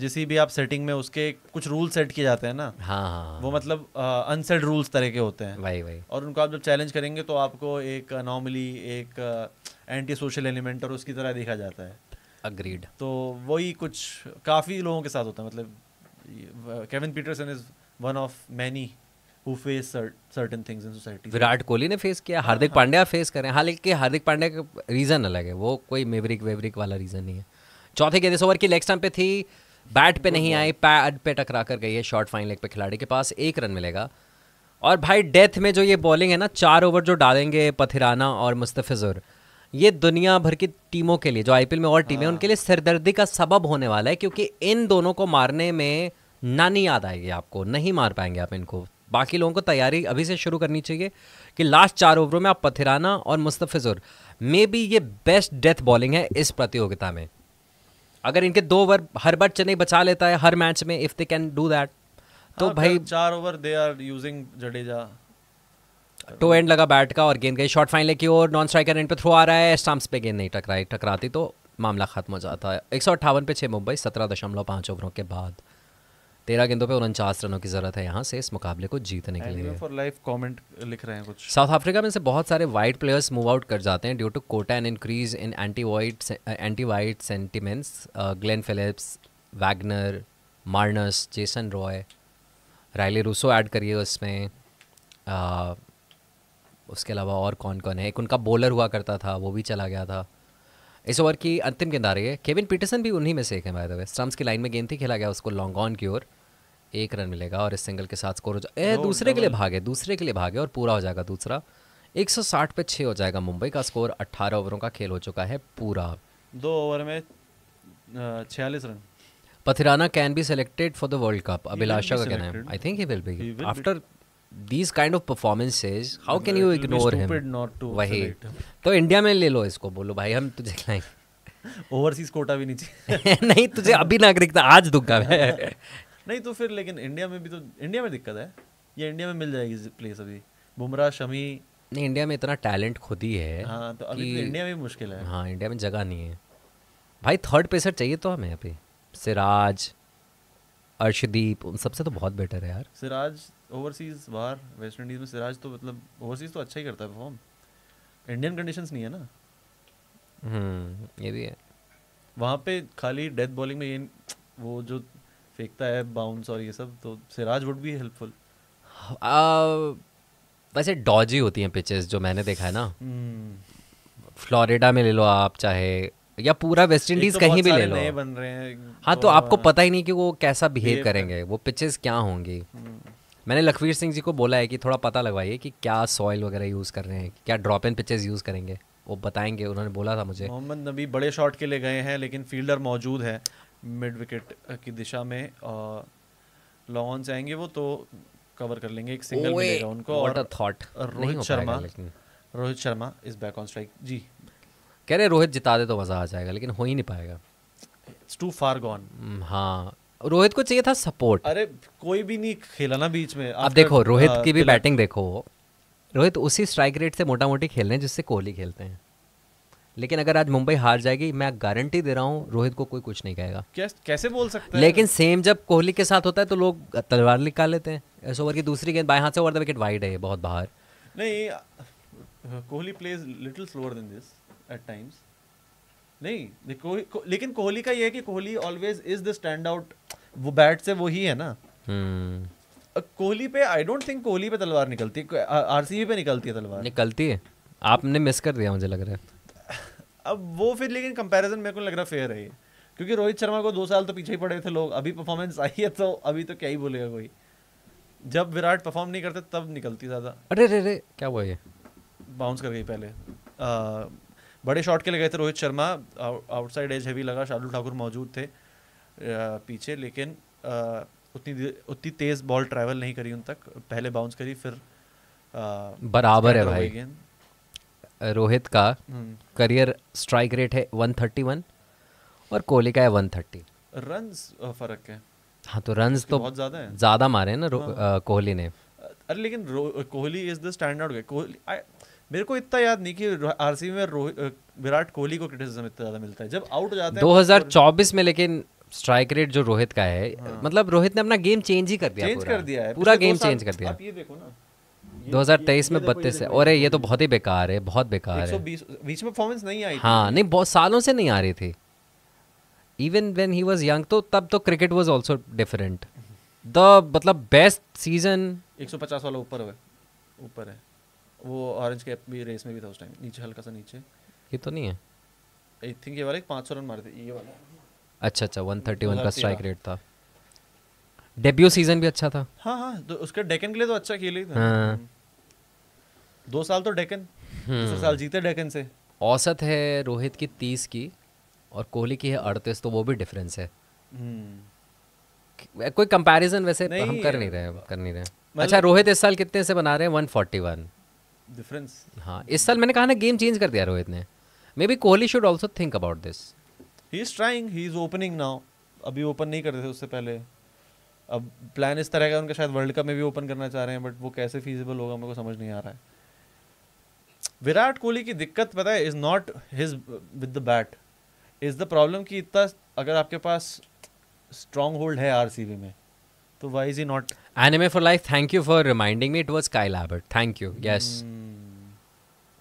जिस भी आप सेटिंग में उसके कुछ रूल सेट किए जाते हैं ना हाँ, हाँ, हाँ। वो मतलब अनसेट रूल्स तरह के होते हैं भाई भाई और उनको आप जब चैलेंज करेंगे तो आपको एक नॉर्मली एक एंटी सोशल एलिमेंट और उसकी तरह देखा जाता है अग्रीड तो वही कुछ काफ़ी लोगों के साथ होता है मतलब Kevin Pietersen is one of many who face certain things in society. Virat Kohli ने फेस किया हार्दिक हाँ, हाँ। पांड्या फेस करें हालांकि हार्दिक पांड्या का रीज़न अलग है वो कोई मेवरिक वेवरिक वाला रीज़न नहीं है चौथे गेंद ओवर की लेग स्टम्प पे थी बैट पे नहीं आई पैड पे टकरा कर गई है शॉर्ट फाइन लेग पे खिलाड़ी के पास एक रन मिलेगा और भाई डेथ में जो ये बॉलिंग है ना चार ओवर जो डालेंगे पथिराना और मुस्तफिजुर ये दुनिया भर की टीमों के लिए जो आईपीएल में और टीमें हाँ। उनके लिए सिरदर्दी का सबब होने वाला है क्योंकि इन दोनों को मारने में नानी याद आएगी आपको नहीं मार पाएंगे आप इनको बाकी लोगों को तैयारी अभी से शुरू करनी चाहिए कि लास्ट चार ओवरों में आप पथिराना और मुस्तफ़िजुर मे बी ये बेस्ट डेथ बॉलिंग है इस प्रतियोगिता में अगर इनके दो ओवर हर बार चेन्नई बचा लेता है हर मैच में if they can do that तो हाँ, भाई चार over they are using Jadeja too तो एंड लगा बैट का और गेंद गई शॉर्ट फाइनल की ओर नॉन स्ट्राइकर एंड पे थ्रो आ रहा है स्टम्प्स पे गेंद नहीं टकराई टकराती तो मामला खत्म हो जाता है एक सौ अट्ठावन पे छः मुंबई सत्रह दशमलव पाँच ओवरों के बाद तेरह गेंदों पे उनचास रनों की जरूरत है यहाँ से इस मुकाबले को जीतने के लिए फॉर लाइफ कमेंट लिख रहे हैं कुछ साउथ अफ्रीका में से बहुत सारे वाइट प्लेयर्स मूव आउट कर जाते हैं due to quota and increase in anti white anti white sentiments Glenn Phillips Wagner Marnus Jason Roy Rilee Rossouw add करिए उसमें आ, uh, उसके अलावा और कौन कौन है एक उनका बॉलर हुआ करता था वो भी चला गया था इस ओवर की अंतिम गेंद आ रही है केविन पीटरसन भी उन्हीं में से एक है बाय स्टम्स की लाइन में गेंद थी खेला गया उसको लॉन्ग ऑन की ओर एक रन मिलेगा और इस सिंगल के साथ स्कोर हो जाए no, दूसरे double. के लिए भागे दूसरे के लिए भागे और पूरा हो जाएगा दूसरा 160 पे छः हो जाएगा मुंबई का स्कोर 18 ओवरों का खेल हो चुका है पूरा दो ओवर में छियालीस run Pathirana can be selected for the world cup Abhilasha का कहना है I think he will be after these kind of performances how can you ignore him वही तो इंडिया में ले लो इसको बोलो भाई हम तुझे खिलाएंगे ओवरसीज <laughs> कोटा भी नहीं चाहिए <laughs> नहीं तुझे अभी नागरिकता आज दूंगा मैं <laughs> नहीं तो फिर लेकिन इंडिया में भी तो इंडिया में दिक्कत है ये इंडिया में मिल जाएगी प्लेस अभी बुमराह शमी नहीं इंडिया में इतना टैलेंट खुद ही है हाँ तो अभी तो इंडिया में मुश्किल है हाँ इंडिया में जगह नहीं है भाई थर्ड पेसर चाहिए तो हमें यहाँ पे सिराज अर्शदीप उन सबसे तो बहुत बेटर है यार सिराज ओवरसीज़ बाहर वेस्ट इंडीज़ में सिराज तो मतलब ओवरसीज़ तो अच्छा ही करता है परफॉर्म इंडियन कंडीशंस नहीं है ना हम्म ये भी है वहाँ पे खाली डेथ बॉलिंग में ये वो जो फेंकता है बाउंस और ये सब तो सिराज वुड भी हेल्पफुल वैसे डॉजी होती हैं पिचेस जो मैंने देखा है ना फ्लोरिडा हम्म। में ले लो आप चाहे या पूरा वेस्ट इंडीज तो कहीं भी ले लो बन रहे हैं हाँ तो आपको हाँ। पता ही नहीं कि वो कैसा बिहेव करेंगे वो पिचेस क्या होंगी हम्म। मैंने लखवीर सिंह जी को बोला है कि थोड़ा पता लगवाइए कि क्या सॉइल वगैरह यूज़ कर रहे हैं क्या ड्रॉप इन पिचेस यूज़ करेंगे वो बताएंगे उन्होंने बोला था मुझे मोहम्मद नबी बड़े शॉट के लिए गए हैं लेकिन फील्डर मौजूद है मिड विकेट की दिशा में लॉन्स आएंगे वो तो कवर कर लेंगे एक सिंगल मिलेगा उनको और thought Rohit Sharma Rohit Sharma is back on strike जी कह रहे रोहित जिता दे तो मज़ा आ जाएगा लेकिन हो ही नहीं पाएगा इट्स टू फार गॉन हाँ रोहित को चाहिए था सपोर्ट अरे कोई भी नहीं खेला ना बीच में अब देखो रोहित हाँ, की भी बैटिंग देखो रोहित उसी स्ट्राइक रेट से मोटा मोटी खेल रहे हैं जिससे कोहली खेलते हैं लेकिन अगर आज मुंबई हार जाएगी मैं गारंटी दे रहा हूँ रोहित को कोई कुछ नहीं कहेगा कैस, कैसे बोल सकते हैं लेकिन सेम जब कोहली के साथ होता है तो लोग तलवार निकाल लेते हैं इस ओवर की दूसरी गेंद बाएं हाथ से ओवर द विकेट वाइड है बहुत बाहर नहीं Kohli plays little slower than this at times नहीं को, लेकिन कोहली का ये है कि Kohli always is the stand out वो बैट से वो ही है ना हम्म। कोहली पे आई डोंट थिंक कोहली पे तलवार निकलती है आरसीबी पे निकलती है तलवार निकलती है आपने मिस कर दिया मुझे लग रहा है अब वो फिर लेकिन कंपैरिजन मेरे को लग रहा फेयर है क्योंकि रोहित शर्मा को दो साल तो पीछे ही पड़े थे लोग अभी परफॉर्मेंस आई है तो अभी तो क्या ही बोलेगा कोई जब विराट परफॉर्म नहीं करते तब निकलती ज़्यादा अरे अरे अरे क्या हुआ ये बाउंस कर गई पहले बड़े शॉट के लिए गए थे Rohit Sharma outside edge heavy लगा शार्दुल ठाकुर मौजूद थे पीछे लेकिन उतनी उतनी तेज़ बॉल ट्रैवल नहीं करी उन तक पहले बाउंस करी फिर बराबर है भाई रोहित का करियर स्ट्राइक रेट है 131 और कोहली का है 130 रन फर्क है हाँ तो रन तो बहुत ज्यादा है ज्यादा मारे ना हाँ। कोहली ने अरे लेकिन Kohli is the standard Kohli मेरे को इतना याद नहीं कि आरसीबी में विराट कोहली को क्रिटिसिज्म इतना ज्यादा मिलता है जब आउट हो जाते हैं 2024 में लेकिन स्ट्राइक रेट जो रोहित का है हाँ। मतलब रोहित ने अपना गेम चेंज ही कर दिया चेंज कर दिया है पूरा गेम चेंज कर दिया आप ये देखो ना 2023 में बत्तीस है और ये तो बहुत ही बेकार है बहुत बेकार है बीच में परफॉर्मेंस नहीं आई हाँ नहीं बहुत सालों से नहीं आ रही थी even when he was young तो तब तो cricket was also different the मतलब बेस्ट सीजन 150 वाला ऊपर है ऊपर है वो ऑरेंज कैप भी रेस में भी था उस टाइम नीचे हल्का सा नीचे ये तो नहीं है आई थिंक ये वाला एक पाँच सौ रन मारे थे ये वाला अच्छा अच्छा वन थर्टी वन का स्ट्राइक रेट था डेब्यू सीजन भी अच्छा था हाँ हाँ तो उसके डेकन के लिए तो अच्छा खेल ही था हाँ। हम्म। दो साल तो डेकन हम्म। दूसरे साल जीते डेकन से औसत है रोहित की तीस की और कोहली की है अड़तीस तो वो भी डिफरेंस है हम्म। कोई कंपैरिजन वैसे हम कर नहीं रहे कर नहीं रहे मतलब अच्छा रोहित इस साल कितने से बना रहे हैं वन डिफरेंस हाँ इस साल मैंने कहा ना गेम चेंज कर दिया रोहित ने maybe Kohli should also think about this he is trying he is opening now अभी ओपन नहीं करते थे उससे पहले अब प्लान इस तरह का उनका शायद वर्ल्ड कप में भी ओपन करना चाह रहे हैं बट वो कैसे फीजिबल होगा मेरे को समझ नहीं आ रहा है विराट कोहली की दिक्कत पता है is not his with the bat is the problem कि इतना अगर आपके पास स्ट्रॉन्ग होल्ड है आर में तो why is he not anime for life thank you for reminding me it was Kyle Abbott thank you yes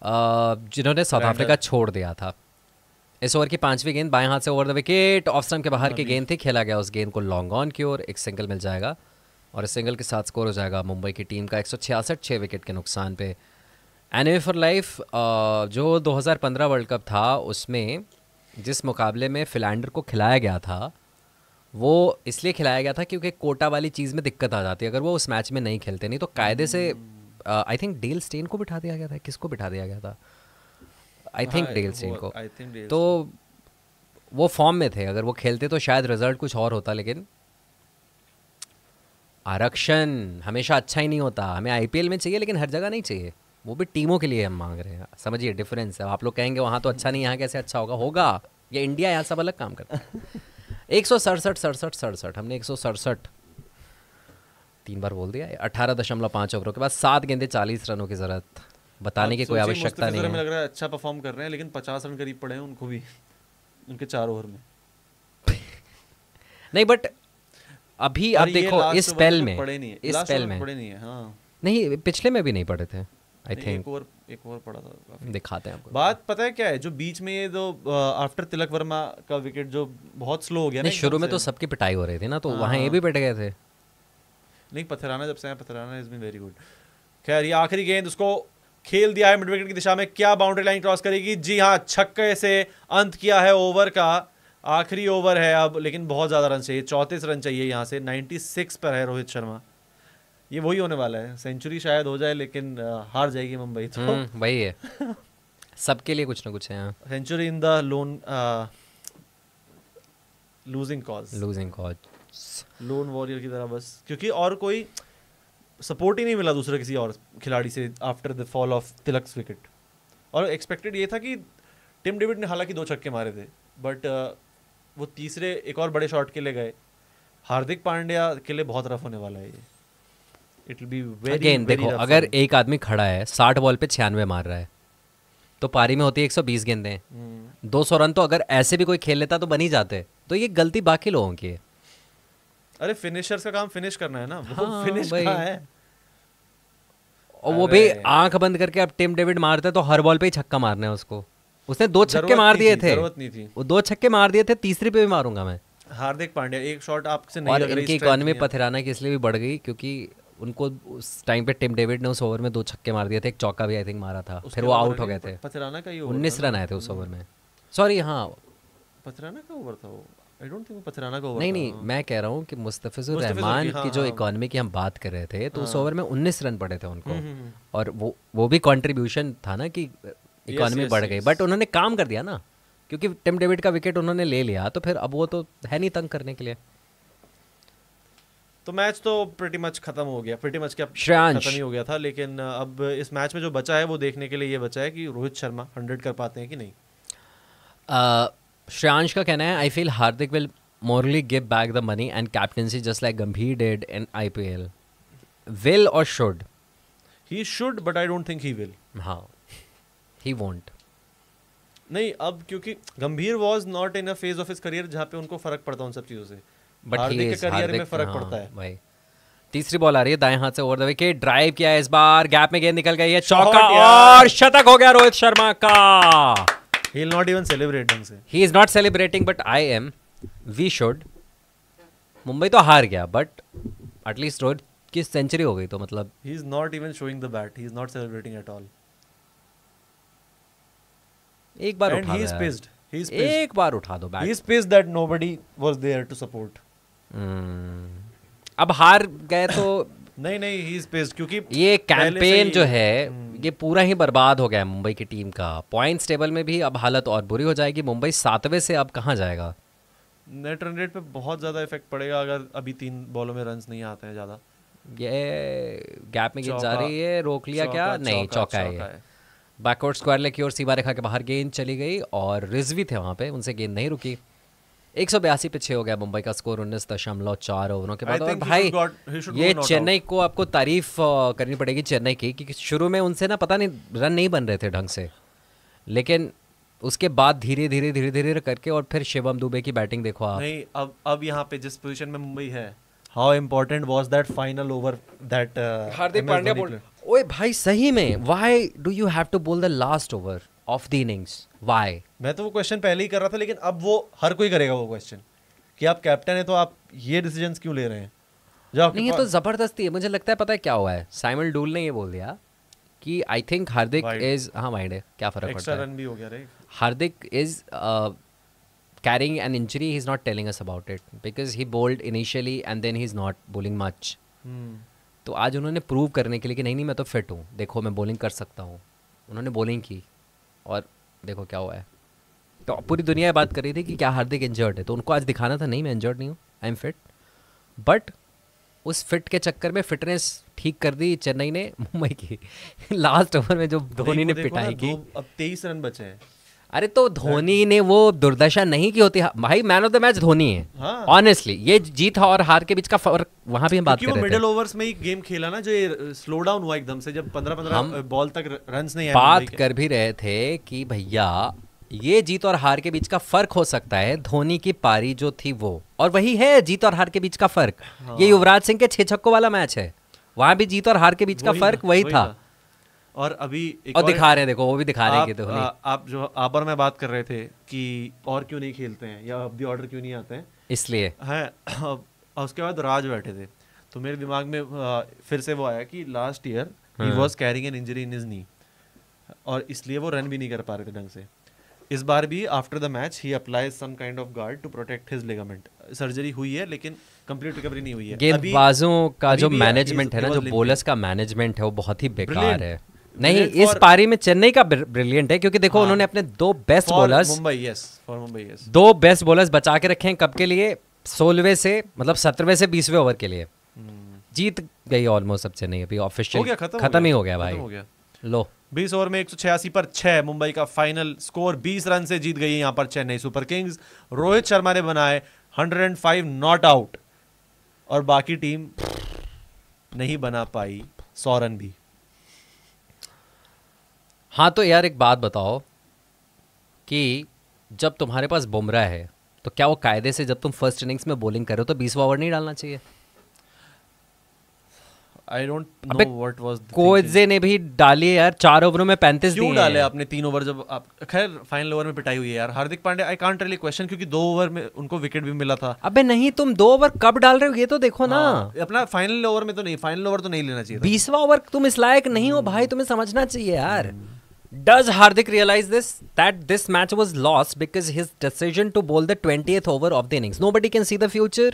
जिन्होंने साउथ अफ्रीका छोड़ दिया था इस ओवर की पांचवी गेंद बाएं हाथ से over the wicket off stump के बाहर की हाँ गेंद थी खेला गया उस गेंद को लॉन्ग ऑन की ओर एक सिंगल मिल जाएगा और इस सिंगल के साथ स्कोर हो जाएगा मुंबई की टीम का एक सौ छियासठ छः विकेट के नुकसान पे एनवे फॉर लाइफ जो 2015 वर्ल्ड कप था उसमें जिस मुकाबले में फिलैंडर को खिलाया गया था वो इसलिए खिलाया गया था क्योंकि कोटा वाली चीज़ में दिक्कत आ जाती है अगर वो उस मैच में नहीं खेलते नहीं तो कायदे से hmm. I think Dale Steyn को बिठा दिया गया था किसको बिठा दिया गया था आई थिंक डेल स्टेन को तो वो फॉर्म में थे अगर वो खेलते तो शायद रिजल्ट कुछ और होता लेकिन आरक्षण हमेशा अच्छा ही नहीं होता हमें आईपीएल में चाहिए लेकिन हर जगह नहीं चाहिए वो भी टीमों के लिए हम मांग रहे हैं समझिए डिफरेंस है आप लोग कहेंगे वहाँ तो अच्छा नहीं यहाँ कैसे अच्छा होगा होगा ये इंडिया यहाँ सब अलग काम करता है <laughs> एक सौ सड़सठ सड़सठ सड़सठ हमने एक सौ सड़सठ तीन बार बोल दिया अठारह दशमलव पाँच ओवरों के बाद सात गेंदे चालीस रनों की जरूरत बताने की कोई आवश्यकता नहीं है लग रहा है अच्छा परफॉर्म कर रहे हैं लेकिन पचास रन करीब पड़े हैं उनको भी उनके चार ओवर में नहीं बट अभी आप देखो इस स्पेल में पड़े नहीं इस स्पेल में पड़े नहीं है हाँ नहीं पिछले में भी नहीं पड़े थे आई थिंक एक और एक और पड़ा था दिखाते हैं आपको बात पता है क्या है जो बीच में ये जो आफ्टर तिलक वर्मा का विकेट जो बहुत स्लो हो गया ना शुरू में तो सबकी पिटाई हो रही थी ना तो हाँ, वहाँ ये हाँ। भी बैठ गए थे नहीं पथराना जब से है Pathirana is been very good खैर ये आखिरी गेंद उसको खेल दिया है मिड विकेट की दिशा में क्या बाउंड्री लाइन क्रॉस करेगी जी हाँ छक्के से अंत किया है ओवर का आखिरी ओवर है अब लेकिन बहुत ज़्यादा रन चाहिए चौंतीस रन चाहिए यहाँ से नाइन्टी सिक्स पर है रोहित शर्मा ये वही होने वाला है सेंचुरी शायद हो जाए लेकिन हार जाएगी मुंबई तो हम्म, वही है सबके लिए कुछ ना कुछ है यहाँ century in the lone losing cause losing cause lone warrior की तरह बस क्योंकि और कोई सपोर्ट ही नहीं मिला दूसरे किसी और खिलाड़ी से after the fall of Tilak's wicket और एक्सपेक्टेड ये था कि टिम डेविड ने हालांकि दो छक्के मारे थे बट uh, वो तीसरे एक और बड़े शॉट के लिए गए हार्दिक पांड्या के लिए बहुत रफ होने वाला है ये इट बी वेरी अगेन देखो अगर एक आदमी खड़ा है साठ बॉल पे छियानवे मार रहा है तो पारी में होती है एक सौ बीस गेंदे हम्म। दो सौ रन तो अगर ऐसे भी कोई खेल लेता तो बन ही जाते तो ये गलती बाकी लोगों की है अरे फिनिशर्स का काम फिनिश करना है ना वो हाँ, फिनिश का है और वो भी आंख बंद करके अब टिम डेविड मारते है तो हर बॉल पे ही छक्का मारना है उसको उसने दो छक्के मार दिए थे जरूरत नहीं थी वो दो छक्के मार दिए थे तीसरे पे भी मारूंगा मैं हार्दिक पांड्या एक शॉट आपसे नहीं और इनकी इकोनॉमी पथराना की इसलिए भी बढ़ गई क्योंकि उनको उस टाइम पे टिम डेविड ने उस ओवर में दो छक्के मार दिए थे एक चौका भी आई थिंक मारा था फिर वो आउट हो गए थे पथराना का ही उन्नीस रन आए थे उस ओवर में सॉरी हाँ पथराना का ओवर था वो नहीं नहीं मैं कह रहा हूँ कि मुस्तफिजुर रहमान हाँ, की जो इकोनॉमी हाँ। की हम बात कर रहे थे तो उस ओवर हाँ। में उन्नीस रन पड़े थे उनको हम्म, हम्म, हम्म। और वो वो भी कॉन्ट्रीब्यूशन था ना कि इकोनॉमी बढ़ गई बट उन्होंने काम कर दिया ना क्योंकि टिम डेविड का विकेट उन्होंने ले लिया तो फिर अब वो तो है नहीं तंग करने के लिए तो मैच तो प्रिटी मच खत्म हो गया प्रिटी मच क्या श्रेयांश खत्म ही हो गया था लेकिन अब इस मैच में जो बचा है वो देखने के लिए ये बचा है कि रोहित शर्मा हंड्रेड कर पाते हैं कि नहीं कहना है I feel Hardik will morally give back the money and captaincy just like Gambhir did in I P L will or should he should but I don't think he will हाँ ही वॉन्ट नहीं अब क्योंकि Gambhir was not in a phase of his career जहाँ पे उनको फर्क पड़ता है उन सब चीज़ों से बट हार्दिक के करियर में फर्क हाँ, पड़ता है भाई तीसरी बॉल आ रही है दाएं हाथ से ओवर द विकेट ड्राइव किया है इस बार गैप में गेंद निकल गई है चौका और शतक हो गया रोहित शर्मा का he is not even celebrate ढंग से he is not celebrating but I am we should Mumbai तो हार गया बट एटलीस्ट रोहित की सेंचुरी हो गई तो मतलब he is not even showing the bat he is not celebrating at all एक बार उठा he is pissed he is एक बार उठा दो bat he is pissed that nobody was there to support अब हार गए तो नहीं नहीं ही इज पेस्ड क्योंकि ये कैंपेन जो है ये पूरा ही बर्बाद हो गया है मुंबई की टीम का पॉइंट्स टेबल में भी अब हालत और बुरी हो जाएगी मुंबई सातवें से अब कहाँ जाएगा नेट रन रेट पे बहुत ज़्यादा इफेक्ट पड़ेगा अगर अभी तीन बॉलों में रन नहीं आते हैं ज़्यादा ये गैप में गेंद जा रही है रोक लिया क्या नहीं चौका, है बैकवर्ड स्क्वायर लेग और सीवा सीमा रेखा के बाहर गेंद चली गई और रिजवी थे वहाँ पे उनसे गेंद नहीं रुकी एक सौ बयासी पे छः हो गया मुंबई का स्कोर उन्नीस दशमलव चार ओवरों के बाद और भाई got, ये चेन्नई को आपको तारीफ करनी पड़ेगी चेन्नई की क्योंकि शुरू में उनसे ना पता नहीं रन नहीं बन रहे थे ढंग से लेकिन उसके बाद धीरे धीरे धीरे धीरे करके और फिर शिवम दुबे की बैटिंग देखो आप नहीं अब अब यहाँ पे जिस पोजीशन में मुंबई है how important was that final over that Hardik Pandya bowl ओए भाई सही में why do you have to bowl the last over of the innings why मैं तो वो क्वेश्चन पहले ही कर रहा था लेकिन अब वो हर कोई करेगा वो क्वेश्चन कि आप कैप्टन है तो आप ये डिसीजन क्यों ले रहे हैं नहीं ये तो जबरदस्ती है मुझे लगता है पता है क्या हुआ है साइमन डूल ने ये बोल दिया कि आई थिंक हार्दिक इज हाँ माइंड है क्या फर्क पड़ता है भी हो गया रे Hardik is an injury he is not telling us about it because he bowled initially and then he is not bowling much तो आज उन्होंने प्रूव करने के लिए कि नहीं नहीं मैं तो फिट हूँ देखो मैं बोलिंग कर सकता हूँ उन्होंने बोलिंग की और देखो क्या हुआ है तो पूरी दुनिया बात कर रही थी कि क्या हार्दिक इंजर्ड है तो उनको आज दिखाना था नहीं मैं इंजर्ड नहीं हूँ आई एम फिट बट उस फिट के चक्कर में फिटनेस ठीक कर दी चेन्नई ने मुंबई की लास्ट <laughs> ओवर में जो धोनी ने पिटाई की अब तेईस रन बचे हैं अरे तो धोनी ने वो दुर्दशा नहीं की होती हाँ, भाई man of the match Dhoni है ऑनेस्टली हाँ। ये जीत और हार के बीच का फर्क वहां भी हम बात कर रहे मिडिल ओवर्स में ही गेम खेला ना जो ये स्लो डाउन हुआ एकदम से जब पंद्रह पंद्रह बॉल तक रन नहीं बात कर भी रहे थे कि भैया ये जीत और हार के बीच का फर्क हो सकता है धोनी की पारी जो थी वो और वही है जीत और हार के बीच का फर्क हाँ। ये युवराज सिंह के छह छक्कों वाला मैच है वहां भी जीत और हार के बीच का फर्क वही, था और अभी एक और, दिखा रहे हैं देखो वो भी दिखा रहे हैं कि आप जो आप और मैं बात कर रहे थे कि और क्यों नहीं खेलते हैं या अब भी ऑर्डर क्यों नहीं आते हैं इसलिए है और उसके बाद राज बैठे थे तो मेरे दिमाग में फिर से वो आया कि last year he was carrying an injury in his knee और इसलिए वो रन भी नहीं कर पा रहे थे ढंग से इस बार भी after the match he apply some kind of guard to protect his ligament surgery हुई है लेकिन कंप्लीट रिकवरी नहीं हुई है गेंदबाजों का जो मैनेजमेंट है ना जो बोलर्स का मैनेजमेंट है वो बहुत ही बेकार है नहीं इस पारी में चेन्नई का ब्रिलियंट है क्योंकि देखो हाँ। उन्होंने अपने दो best bowlers Mumbai yes for Mumbai yes दो बेस्ट बॉलर्स बचा के रखे हैं कब के लिए सोलहवें से मतलब सत्रहवें से बीसवें ओवर के लिए हम्म। जीत गई ऑलमोस्ट सब चेन्नई अभी ऑफिशियल खत्म ही हो गया भाई हो गया लो बीस ओवर में एक पर छह मुंबई का फाइनल स्कोर बीस रन से जीत गई यहां पर चेन्नई सुपर किंग्स रोहित शर्मा ने बनाए हंड्रेड नॉट आउट और बाकी टीम नहीं बना पाई सौ रन भी हाँ तो यार एक बात बताओ कि जब तुम्हारे पास बुमराह है तो क्या वो कायदे से जब तुम फर्स्ट इनिंग्स में बॉलिंग करो तो बीसवा ओवर नहीं डालना चाहिए I don't know what was Coetzee ने भी डाले यार चार ओवरों में पैंतीस क्यों डाले आपने तीन ओवर जब आप खैर फाइनल ओवर में पिटाई हुई है यार Hardik Pande I can't really question क्योंकि दो ओवर में उनको विकेट भी मिला था अबे नहीं तुम दो ओवर कब डाल रहे हो ये तो देखो ना हाँ, अपना फाइनल ओवर में तो नहीं फाइनल ओवर तो नहीं लेना चाहिए बीसवा ओवर तुम इस लायक नहीं हो भाई तुम्हें समझना चाहिए यार Does Hardik realize this? That this match was lost because his decision to bowl the 20th over of the innings. Nobody can see the future.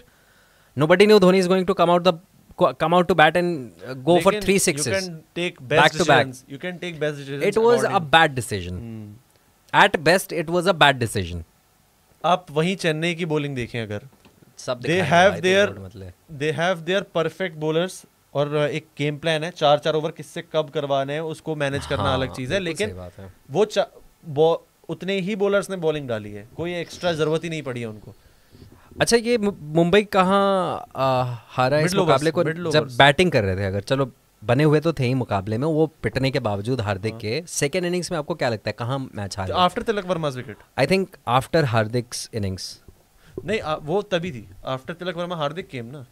Nobody knew Dhoni is going to come out the come out to bat and go Lekin for three sixes. You can take best back to back. You can take best decisions. It was a bad decision. Hmm. At best, it was a bad decision. आप वहीं चेन्नई की bowling देखें अगर सब they have their they have their perfect bowlers और एक game plan है चार चार ओवर किससे कब करवाने हैं उसको मैनेज करना हाँ, अलग चीज़ है लेकिन है। वो उतने ही बॉलर्स ने बॉलिंग डाली है कोई एक्स्ट्रा जरूरत ही नहीं पड़ी है उनको अच्छा ये मुंबई कहाँ हारा है इस मुकाबले को जब बैटिंग कर रहे थे अगर चलो बने हुए तो थे ही मुकाबले में वो पिटने के बावजूद हार्दिक हाँ। के सेकेंड इनिंग्स में आपको क्या लगता है कहाँ मैच हार after Tilak Varma wicket I think after Hardik innings नहीं आ, वो तभी थी आफ्टर तिलक वर्मा हार्दिक केम ना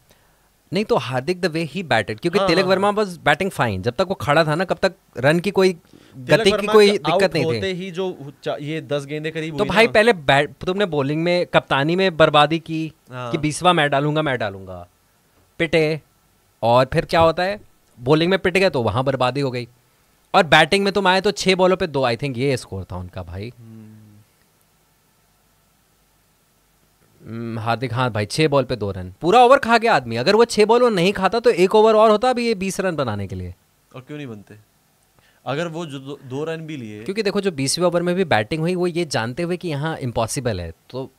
नहीं तो हार्दिक द वे ही बैटेड क्योंकि हाँ, तिलक हाँ, हाँ। वर्मा बस बैटिंग फाइन जब तक वो खड़ा था ना कब तक रन की कोई गति की कोई दिक्कत नहीं थी ही जो ये दस गेंदे करीब तो भाई पहले तुमने बॉलिंग में कप्तानी में बर्बादी की हाँ। कि बीसवा मैं डालूंगा मैं डालूंगा पिटे और फिर क्या होता है बॉलिंग में पिट गए तो वहां बर्बादी हो गई और बैटिंग में तुम आए तो छह बॉलों पे दो आई थिंक ये स्कोर था उनका भाई हम्म, हार्दिक हाँ भाई छह बॉल पे दो रन पूरा ओवर खा गया आदमी अगर वो छह बॉल वो नहीं खाता तो एक ओवर और होता अभी ये बीस रन बनाने के लिए और क्यों नहीं बनते अगर वो जो दो, दो रन भी लिए क्योंकि देखो जो बीसवें ओवर में भी बैटिंग हुई वो ये जानते हुए कि यहाँ इम्पॉसिबल है तो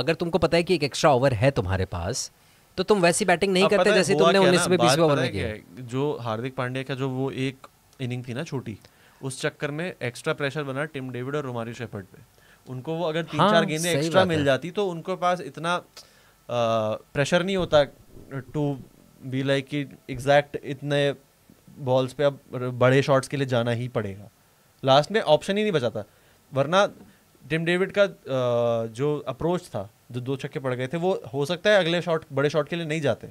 अगर तुमको पता है कि एक एक्स्ट्रा ओवर है तुम्हारे पास तो तुम वैसी बैटिंग नहीं करते जैसे तुमने में बीसवें ओवर में किया जो हार्दिक पांडे का जो वो एक इनिंग थी ना छोटी उस चक्कर में एक्स्ट्रा प्रेशर बना टिम डेविड और रोमारी शेफर्ड पे उनको वो अगर तीन हाँ, चार गेंदें एक्स्ट्रा मिल जाती तो उनके पास इतना प्रेशर नहीं होता टू बी लाइक कि एग्जैक्ट इतने बॉल्स पे अब बड़े शॉट्स के लिए जाना ही पड़ेगा लास्ट में ऑप्शन ही नहीं बचाता वरना टिम डेविड का जो अप्रोच था जो दो छक्के पड़ गए थे वो हो सकता है अगले शॉट बड़े शॉट के लिए नहीं जाते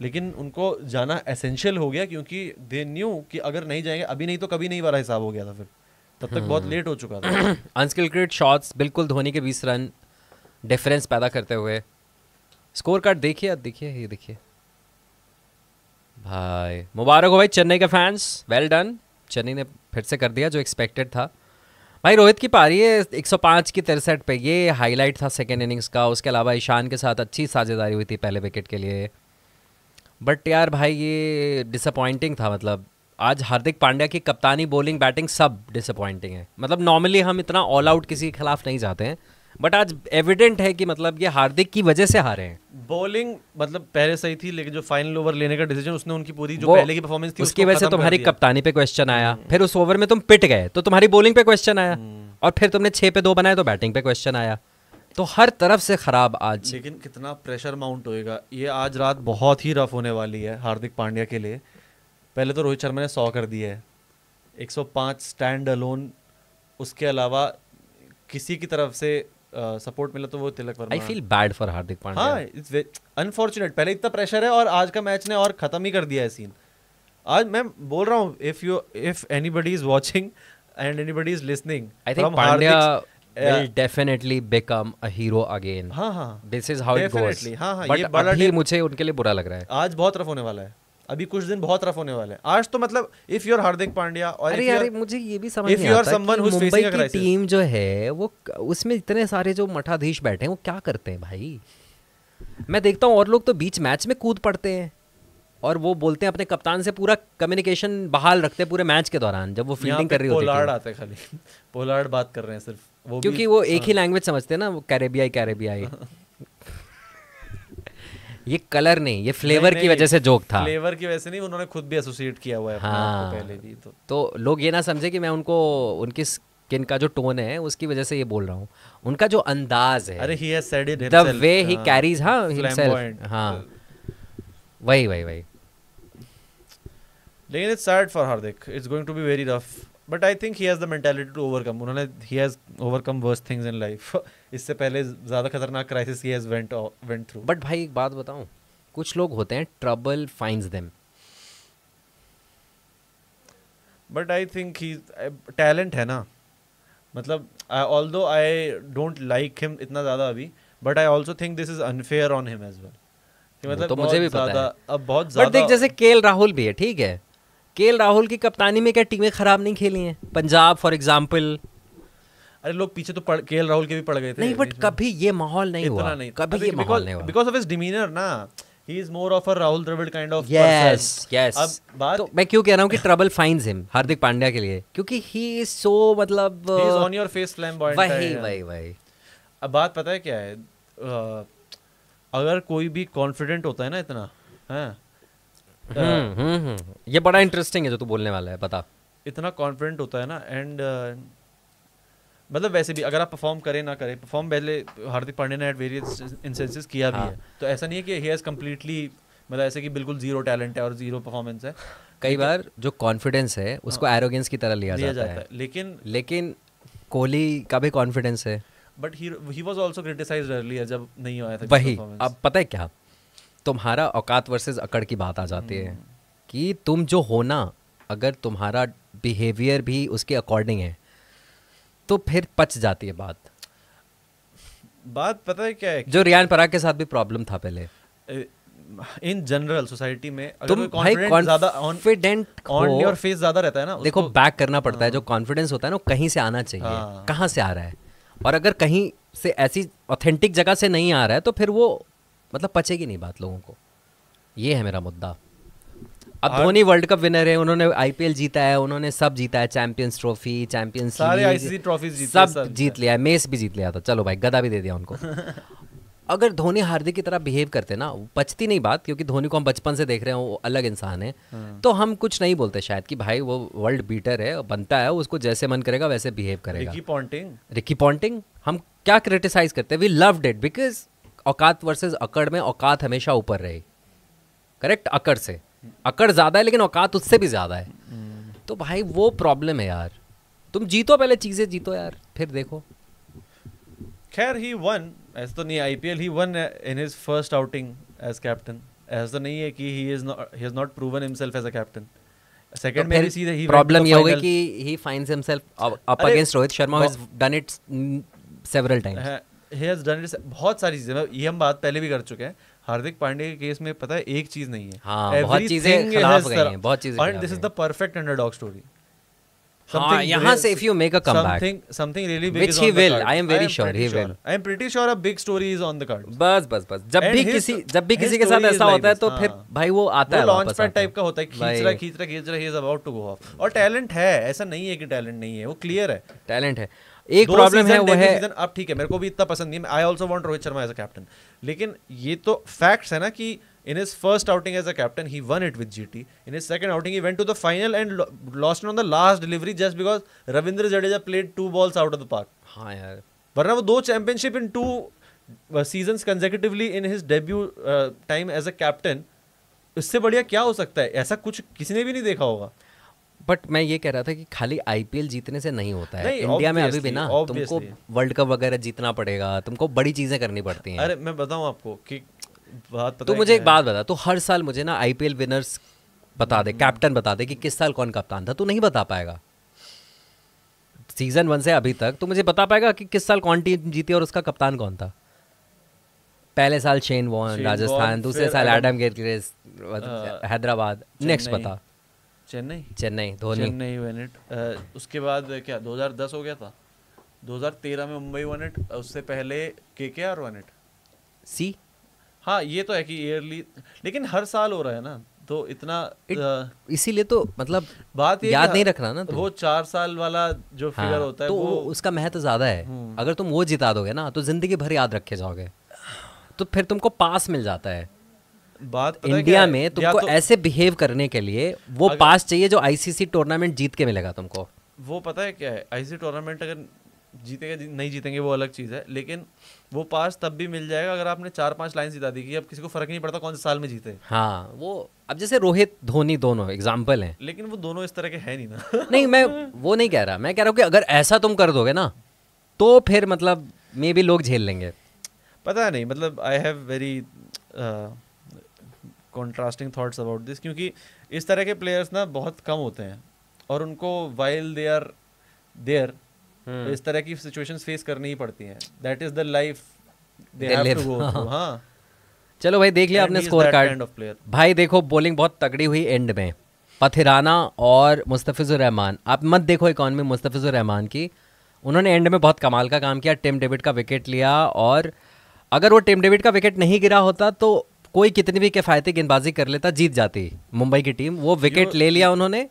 लेकिन उनको जाना एसेंशियल हो गया क्योंकि दे न्यू कि अगर नहीं जाएंगे अभी नहीं तो कभी नहीं वाला हिसाब हो गया था फिर तब तक बहुत लेट हम्म। हो चुका था अनस्किल क्रिकेट शॉट्स बिल्कुल धोनी के बीस रन डिफरेंस पैदा करते हुए स्कोर कार्ड देखिए आप देखिए ये देखिए भाई मुबारक हो भाई चेन्नई के फैंस वेल डन चेन्नई ने फिर से कर दिया जो एक्सपेक्टेड था भाई रोहित की पारी है 105 की तिरसठ पे ये हाईलाइट था सेकेंड इनिंग्स का उसके अलावा ईशान के साथ अच्छी साझेदारी हुई थी पहले विकेट के लिए बट यार भाई ये डिसअपॉइंटिंग था मतलब आज हार्दिक पांड्या की कप्तानी बॉलिंग बैटिंग सब डिसअपॉइंटिंग है मतलब नॉर्मली हम इतना ऑल आउट किसी के खिलाफ नहीं जाते हैं बट आज एविडेंट है कि मतलब ये हार्दिक की वजह से हारे हैं बॉलिंग मतलब पहले सही थी लेकिन जो फाइनल ओवर लेने का डिसीजन उसने उनकी पूरी जो पहले की परफॉर्मेंस थी उसकी वजह से तुम्हारी कप्तानी पे क्वेश्चन आया हम्म। फिर उस ओवर में तुम पिट गए तो तुम्हारी बॉलिंग पे क्वेश्चन आया हम्म। और फिर तुमने छह पे दो बनाए तो बैटिंग पे क्वेश्चन आया तो हर तरफ से खराब आज लेकिन कितना प्रेशर माउंट होएगा ये आज रात बहुत ही रफ होने वाली है हार्दिक पांड्या के लिए पहले तो रोहित शर्मा ने सौ कर दिया है 105 स्टैंड अलोन उसके अलावा किसी की तरफ से सपोर्ट मिला तो वो Tilak Varma I feel bad for Hardik Pandya हां इट्स अनफॉर्चूनेट पहले इतना प्रेशर है और आज का मैच ने और खत्म ही कर दिया है सीन आज मैं बोल रहा हूं if you if anybody is watching and anybody is listening I think Pandya will definitely become a hero again. हाँ हाँ. This is how it goes. हां हाँ. But अभी मुझे उनके लिए बुरा लग रहा है. आज बहुत रफ होने वाला है. अभी कुछ दिन बहुत रफ होने वाले हैं आज तो मतलब if you are Hardik Pandya और अरे अरे मुझे ये भी समझ नहीं आता कि मुंबई की टीम जो है वो उसमें इतने सारे जो मठाधीश बैठे हैं वो क्या करते हैं भाई मैं देखता हूँ और लोग तो बीच मैच में कूद पड़ते हैं और वो बोलते हैं अपने कप्तान से पूरा कम्युनिकेशन बहाल रखते हैं पूरे मैच के दौरान जब वो फील्डिंग कर रही होती है आते खाली <laughs> पोलार्ड बात कर रहे हैं सिर्फ वो क्योंकि वो एक ही लैंग्वेज हाँ। समझते हैं ना वो कैरेबियाई कैरेबियाई <laughs> ये कलर नहीं ये फ्लेवर नहीं, की वजह से जोक था फ्लेवर की वजह से नहीं उन्होंने खुद भी एसोसिएट किया हुआ है हाँ, पहले भी तो तो लोग ये ना समझे कि मैं उनको उनकी स्किन का जो टोन है उसकी वजह से ये बोल रहा हूँ उनका जो अंदाज है अरे he said it the way he carries हाँ हाँ, हाँ वही वही वही लेकिन it's sad for Hardik it's going to be very rough but I think he has the mentality to overcome उन्होंने he has overcome worse things in life इससे पहले ज़्यादा खतरनाक crisis he has went went through but भाई एक बात बताऊँ कुछ लोग होते हैं trouble finds them but I think he talent है ना मतलब ऑल दो आई डोंट लाइक हिम इतना ज़्यादा अभी but I also think this is unfair on him as well मतलब तो मुझे भी पता है अब बहुत ज्यादा देख जैसे केल राहुल भी है ठीक है के राहुल की कप्तानी में क्या टीमें खराब नहीं खेली हैं पंजाब फॉर एग्जाम्पल अरे लोग पीछे तो के राहुल के भी पड़ गए थे नहीं बट तो। कभी ये माहौल नहीं हुआ नहीं कभी ये माहौल नहीं हुआ बिकॉज ऑफ हिज डिमीनर ना he is more of a Rahul Dravid kind of yes yes अब बात तो मैं क्यों कह रहा हूँ कि trouble finds him Hardik Pandya के लिए क्योंकि ही इज सो मतलब he is on your face flamboyant वही वही वही अब बात पता है क्या है अगर कोई भी कॉन्फिडेंट होता है ना इतना है हाँ, हम्म, uh, हम्म, हम्म। ये बड़ा इंटरेस्टिंग है जो तू बोलने वाला है पता इतना कॉन्फिडेंट होता है ना एंड uh, मतलब वैसे भी अगर आप परफॉर्म करें ना करें परफॉर्म पहले हार्दिक पांडे ने एट वेरियस इंस्टेंसेस किया भी हाँ। है तो ऐसा नहीं है कि ही हैज़ कम्प्लीटली मतलब ऐसे कि बिल्कुल जीरो टैलेंट है और जीरो परफॉर्मेंस है कई बार जो कॉन्फिडेंस है हाँ। उसको एरोगेंस की तरह लिया, लिया जाता, जाता है लेकिन लेकिन कोहली का भी कॉन्फिडेंस है but he was also criticised earlier जब नहीं आया था वही अब पता है क्या तुम्हारा औकात वर्सेस अकड़ की बात आ जाती है कि तुम जो होना अगर तुम्हारा बिहेवियर भी उसके अकॉर्डिंग है तो फिर पच जाती है बात बात पता है क्या है जो रियान पराग के साथ भी प्रॉब्लम था पहले इन जनरल सोसाइटी में अगर तुम कॉन्फिडेंट ऑन योर फेस ज्यादा रहता है ना देखो बैक करना पड़ता हाँ। है जो कॉन्फिडेंस होता है ना कहीं से आना चाहिए हाँ। कहाँ से आ रहा है और अगर कहीं से ऐसी ऑथेंटिक जगह से नहीं आ रहा है तो फिर वो मतलब पचेगी नहीं बात लोगों को ये है मेरा मुद्दा अब धोनी वर्ल्ड कप विनर है उन्होंने आईपीएल जीता है उन्होंने सब जीता है चैंपियंस ट्रॉफी चैंपियंस सारे आईसीसी ट्रॉफीज जीत सब, जीत लिया है मेस भी जीत लिया था चलो भाई गदा भी दे दिया उनको <laughs> अगर धोनी हार्दिक की तरह बिहेव करते ना पचती नहीं बात क्योंकि धोनी को हम बचपन से देख रहे हैं वो अलग इंसान है हाँ। तो हम कुछ नहीं बोलते शायद कि भाई वो वर्ल्ड बीटर है बनता है उसको जैसे मन करेगा वैसे बिहेव करेगा रिकी पॉन्टिंग रिकी पॉन्टिंग हम क्या क्रिटिसाइज करते हैं वी लव डेट बिकॉज औकात वर्सेज अकड़ में औकात हमेशा ऊपर रहे करेक्ट अकड़ से अकड़ ज़्यादा है लेकिन औकात उससे भी ज़्यादा है तो भाई वो प्रॉब्लम है यार तुम जीतो पहले चीज़ें जीतो यार फिर देखो खैर ही वन ऐसा तो नहीं I P L he won in his first outing as captain ऐसा तो नहीं है कि he is not he not proven himself as a captain second में भी सीधे ही प्रॉब्लम ये होगी कि he finds himself up against Rohit Sharma has done it several times has done it बहुत सारी चीजें ये हम बात पहले भी कर चुके हैं हार्दिक पांडे के केस में पता है एक चीज नहीं है हाँ, बहुत चीजें बहुत चीजें this is the perfect underdog story story तो फिर हाँ। वो आता है लॉन्च टाइप का होता है खींच रहा टैलेंट है ऐसा नहीं है कि टैलेंट नहीं है वो क्लियर है टैलेंट है एक प्रॉब्लम है वो है अब ठीक है मेरे को भी इतना पसंद नहीं I also want Rohit Sharma as a captain लेकिन ये तो फैक्ट्स है ना कि in his first outing as a captain he won it with G T in his second outing he went to the final and lost on the last delivery just because Ravindra Jadeja played two balls out of the park हाँ यार वरना वो दो championship in two season consecutively in his debut time as a captain इससे बढ़िया क्या हो सकता है ऐसा कुछ किसी ने भी नहीं देखा होगा बट मैं ये कह रहा था कि खाली आईपीएल जीतने से नहीं होता है इंडिया में अभी भी ना तुमको वर्ल्ड कप वगैरह जीतना पड़ेगा तुमको बड़ी चीजें करनी पड़ती हैं अरे मैं बताऊं आपको कि बात पता तो मुझे एक बात बता तो हर साल मुझे ना आईपीएल विनर्स बता दे कैप्टन बता दे कि किस साल कौन कप्तान था तू नहीं बता पाएगा सीजन वन से अभी तक तो मुझे बता पाएगा कि किस साल कौन टीम जीती और उसका कप्तान कौन था पहले साल शेन वॉन राजस्थान दूसरे साल एडम गेट हाँ। हैदराबाद नेक्स्ट बता चेन्नई चेन्नई धोनी चेन्नई वन इट उसके बाद क्या 2010 हो गया था 2013 में मुंबई वन इट उससे पहले के के आर वन इट सी हाँ ये तो है कि ईयरली लेकिन हर साल हो रहा है ना तो इतना इसीलिए तो मतलब बात ये याद नहीं रखना ना तो, वो चार साल वाला जो फिगर हाँ, होता है तो वो उसका महत्व ज्यादा है हम्म। अगर तुम वो जिता दोगे ना तो जिंदगी भर याद रखे जाओगे तो फिर तुमको पास मिल जाता है बात इंडिया में तुमको तो ऐसे बिहेव करने के लिए वो पास चाहिए जो आईसीसी टूर्नामेंट जीत के मिलेगा तुमको वो पता है क्या है आईसीसी टूर्नामेंट अगर जीतेंगे नहीं जीतेंगे वो अलग चीज़ है लेकिन वो पास तब भी मिल जाएगा अगर आपने चार पांच लाइन जिता दी कि अब किसी को फर्क नहीं पड़ता कौन से साल में जीते हाँ वो अब जैसे रोहित धोनी दोनों एग्जाम्पल हैं लेकिन वो दोनों इस तरह के हैं नहीं ना <laughs> नहीं मैं वो नहीं कह रहा मैं कह रहा हूँ कि अगर ऐसा तुम कर दोगे ना तो फिर मतलब मे भी लोग झेल लेंगे पता नहीं मतलब I have very contrasting thoughts about this क्योंकि इस तरह के प्लेयर्स ना बहुत कम होते हैं और उनको वाइल दे आर देयर इस तरह की सिचुएशंस फेस करनी ही पड़ती हैं that is the life they have to go हां चलो भाई देख लिया आपने स्कोर कार्ड kind of भाई देखो बॉलिंग बहुत तगड़ी हुई एंड में पथिराना और मुस्तफिजुर रहमान आप मत देखो इकॉनमी मुस्तफिजुर रहमान की उन्होंने एंड में बहुत कमाल का काम किया टिम डेविड का विकेट लिया और अगर वो टिम डेविड का विकेट नहीं गिरा होता तो कोई कितनी भी किफायती गेंदबाजी कर लेता जीत जाती मुंबई की टीम वो विकेट ले लिया उन्होंने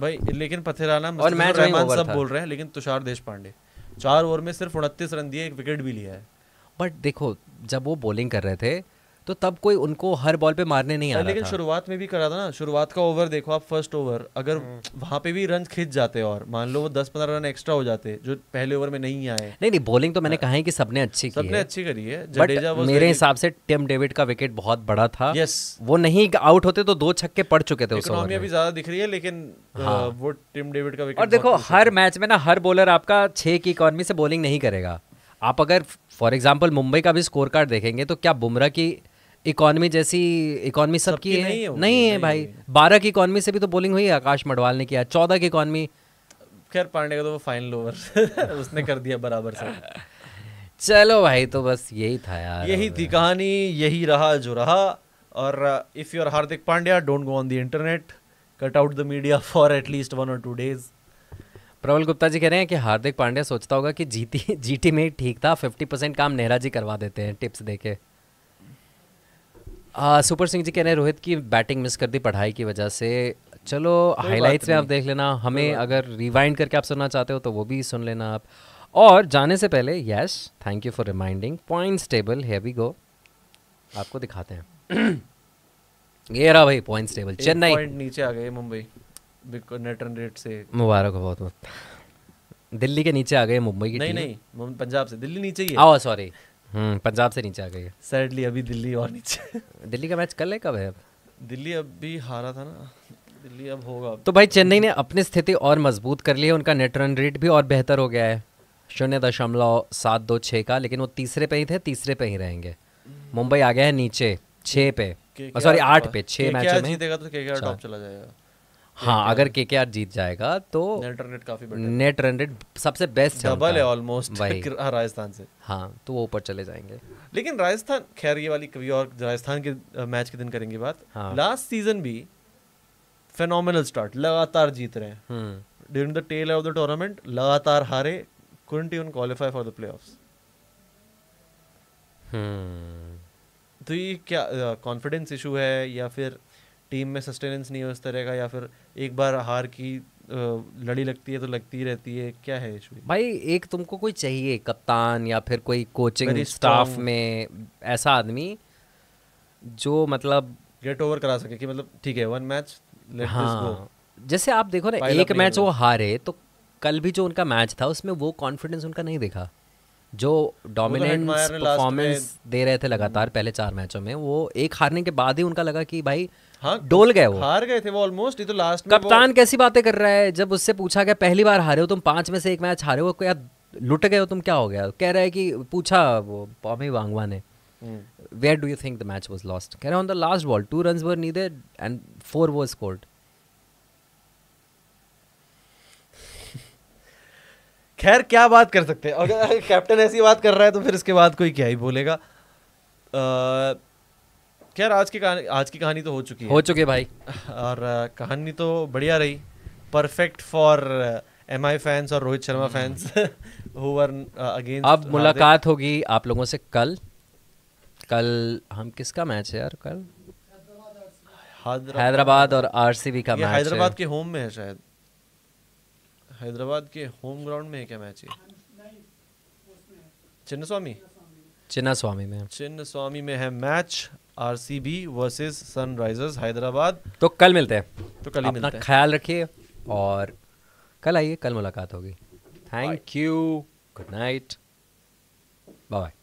भाई लेकिन पथेराना और मैच सब बोल रहे हैं लेकिन तुषार देश पांडे चार ओवर में सिर्फ उनतीस रन दिए एक विकेट भी लिया है बट देखो जब वो बॉलिंग कर रहे थे तो तब कोई उनको हर बॉल पे मारने नहीं आ लेकिन शुरुआत में भी करा था ना शुरुआत का ओवर देखो आप फर्स्ट ओवर अगर हम्म। वहां पे भी रन खिंच जाते और मान लो वो दस पंद्रह रन एक्स्ट्रा हो जाते जो पहले ओवर में नहीं आए नहीं नहीं बॉलिंग तो मैंने हाँ। कहा है कि सबने अच्छी सबने अच्छी करी है जडेजा मेरे हिसाब से टिम डेविड का विकेट बहुत बड़ा था यस वो नहीं आउट होते तो दो छक्के पड़ चुके थे उस ओवर अभी ज्यादा दिख रही है लेकिन हाँ। वो टिम डेविड का विकेट और देखो हर मैच में ना हर बॉलर आपका छे की इकॉनमी से बॉलिंग नहीं करेगा आप अगर फॉर एग्जाम्पल मुंबई का भी स्कोर कार्ड देखेंगे तो क्या बुमराह की इकोनॉमी जैसी इकोनॉमी सबकी सब है नहीं है, नहीं है भाई बारह की इकोनॉमी से भी तो बोलिंग हुई है आकाश मडवाल ने किया चौदह की इकोनॉमी खैर पांडे का तो वो फाइनल ओवर <laughs> उसने कर दिया बराबर से चलो भाई तो बस यही था यार यही थी कहानी यही रहा जो रहा और if you are Hardik Pandya don't go on the internet cut out the media for at least one or two days Praval Gupta ji कह रहे हैं कि हार्दिक पांड्या सोचता होगा कि जीती <laughs> जीटी में ठीक था फिफ्टी परसेंट काम नेहरा जी करवा देते हैं टिप्स देके आ, सुपर सिंह जी कह रहे हैं रोहित की बैटिंग मिस कर दी पढ़ाई की वजह से चलो हाईलाइट्स में आप देख लेना हमें अगर रिवाइंड करके आप सुनना चाहते हो तो वो भी सुन लेना आप और जाने से पहले yes thank you for reminding points table है वी गो आपको दिखाते हैं <clears throat> ये रहा भाई पॉइंट्स टेबल चेन्नई पॉइंट नीचे आ गए मुंबई नेट रन रेट से मुबारक हो बहुत बहुत दिल्ली के नीचे आ गए मुंबई की नहीं नहीं पंजाब से दिल्ली नीचे ही है सॉरी हम्म, पंजाब से नीचे आ गई सैडली अभी दिल्ली और नीचे दिल्ली का मैच कल है कब है अब दिल्ली अब भी हारा था ना दिल्ली अब होगा तो भाई चेन्नई ने अपनी स्थिति और मजबूत कर ली है उनका नेट रन रेट भी और बेहतर हो गया है शून्य दशमलव सात दो छः का लेकिन वो तीसरे पे ही थे तीसरे पे ही रहेंगे मुंबई आ गया है नीचे छः पे सॉरी आठ हाँ। पे छः मैच जीतेगा तो टॉप अच्छा। चला जाएगा हाँ अगर के आर जीत जाएगा तो नेट रन रेट काफी नेट रन रेट सबसे बेस्ट डबल है ऑलमोस्ट <laughs> राजस्थान से हाँ तो वो ऊपर चले जाएंगे लेकिन राजस्थान खैर ये वाली कभी और राजस्थान के मैच के दिन करेंगे बात लास्ट हाँ। सीजन भी फेनोमिनल स्टार्ट लगातार जीत रहे हैं during the tail of the tournament लगातार हारे couldn't even qualify for the play off तो ये क्या कॉन्फिडेंस uh, इशू है या फिर टीम में सस्टेनेंस नहीं है उस तरह का या फिर एक बार हार की लड़ी लगती है तो लगती रहती है क्या है इशू भाई एक तुमको कोई चाहिए कप्तान या फिर कोई कोचिंग स्टाफ में ऐसा आदमी जो मतलब गेट ओवर करा सके कि मतलब ठीक है वन मैच लेट हाँ, जैसे आप देखो ना एक मैच वो हारे तो कल भी जो उनका मैच था उसमें वो कॉन्फिडेंस उनका नहीं दिखा जो डोमिनेंट तो परफॉर्मेंस दे रहे थे लगातार पहले चार मैचों में वो एक हारने के बाद ही उनका लगा कि भाई हाँ डोल गए वो हार गए थे वो ऑलमोस्ट ये तो लास्ट कप्तान कैसी बातें कर रहा है जब उससे पूछा गया पहली बार हारे हो तुम पांच में से एक मैच हारे हो क्या लुट गए हो तुम क्या हो गया कह रहा है कि पूछा वो पॉमी वांगवा ने where do you think the match was lost कह रहे on the last ball two run were needed and four वो स्कोर्ड खैर क्या बात कर सकते हैं अगर कैप्टन <laughs> ऐसी बात कर रहा है तो फिर इसके बाद कोई क्या ही बोलेगा uh, खैर आज की कहानी आज की कहानी तो हो चुकी है हो चुके भाई और कहानी तो बढ़िया रही perfect for M I fans और रोहित शर्मा फैंस हुर अगेन अब मुलाकात होगी आप लोगों से कल कल हम किसका मैच है यार कल हैदराबाद और आरसीबी का मैच हैदराबाद के होम में है शायद हैदराबाद के होम ग्राउंड में है क्या मैच ये चिन्नस्वामी चिन्ना स्वामी में चिन्ना स्वामी में है match R C B versus Sunrisers Hyderabad तो कल मिलते हैं तो कल ही मिलते हैं ख्याल रखिए और कल आइए कल मुलाकात होगी thank you good night bye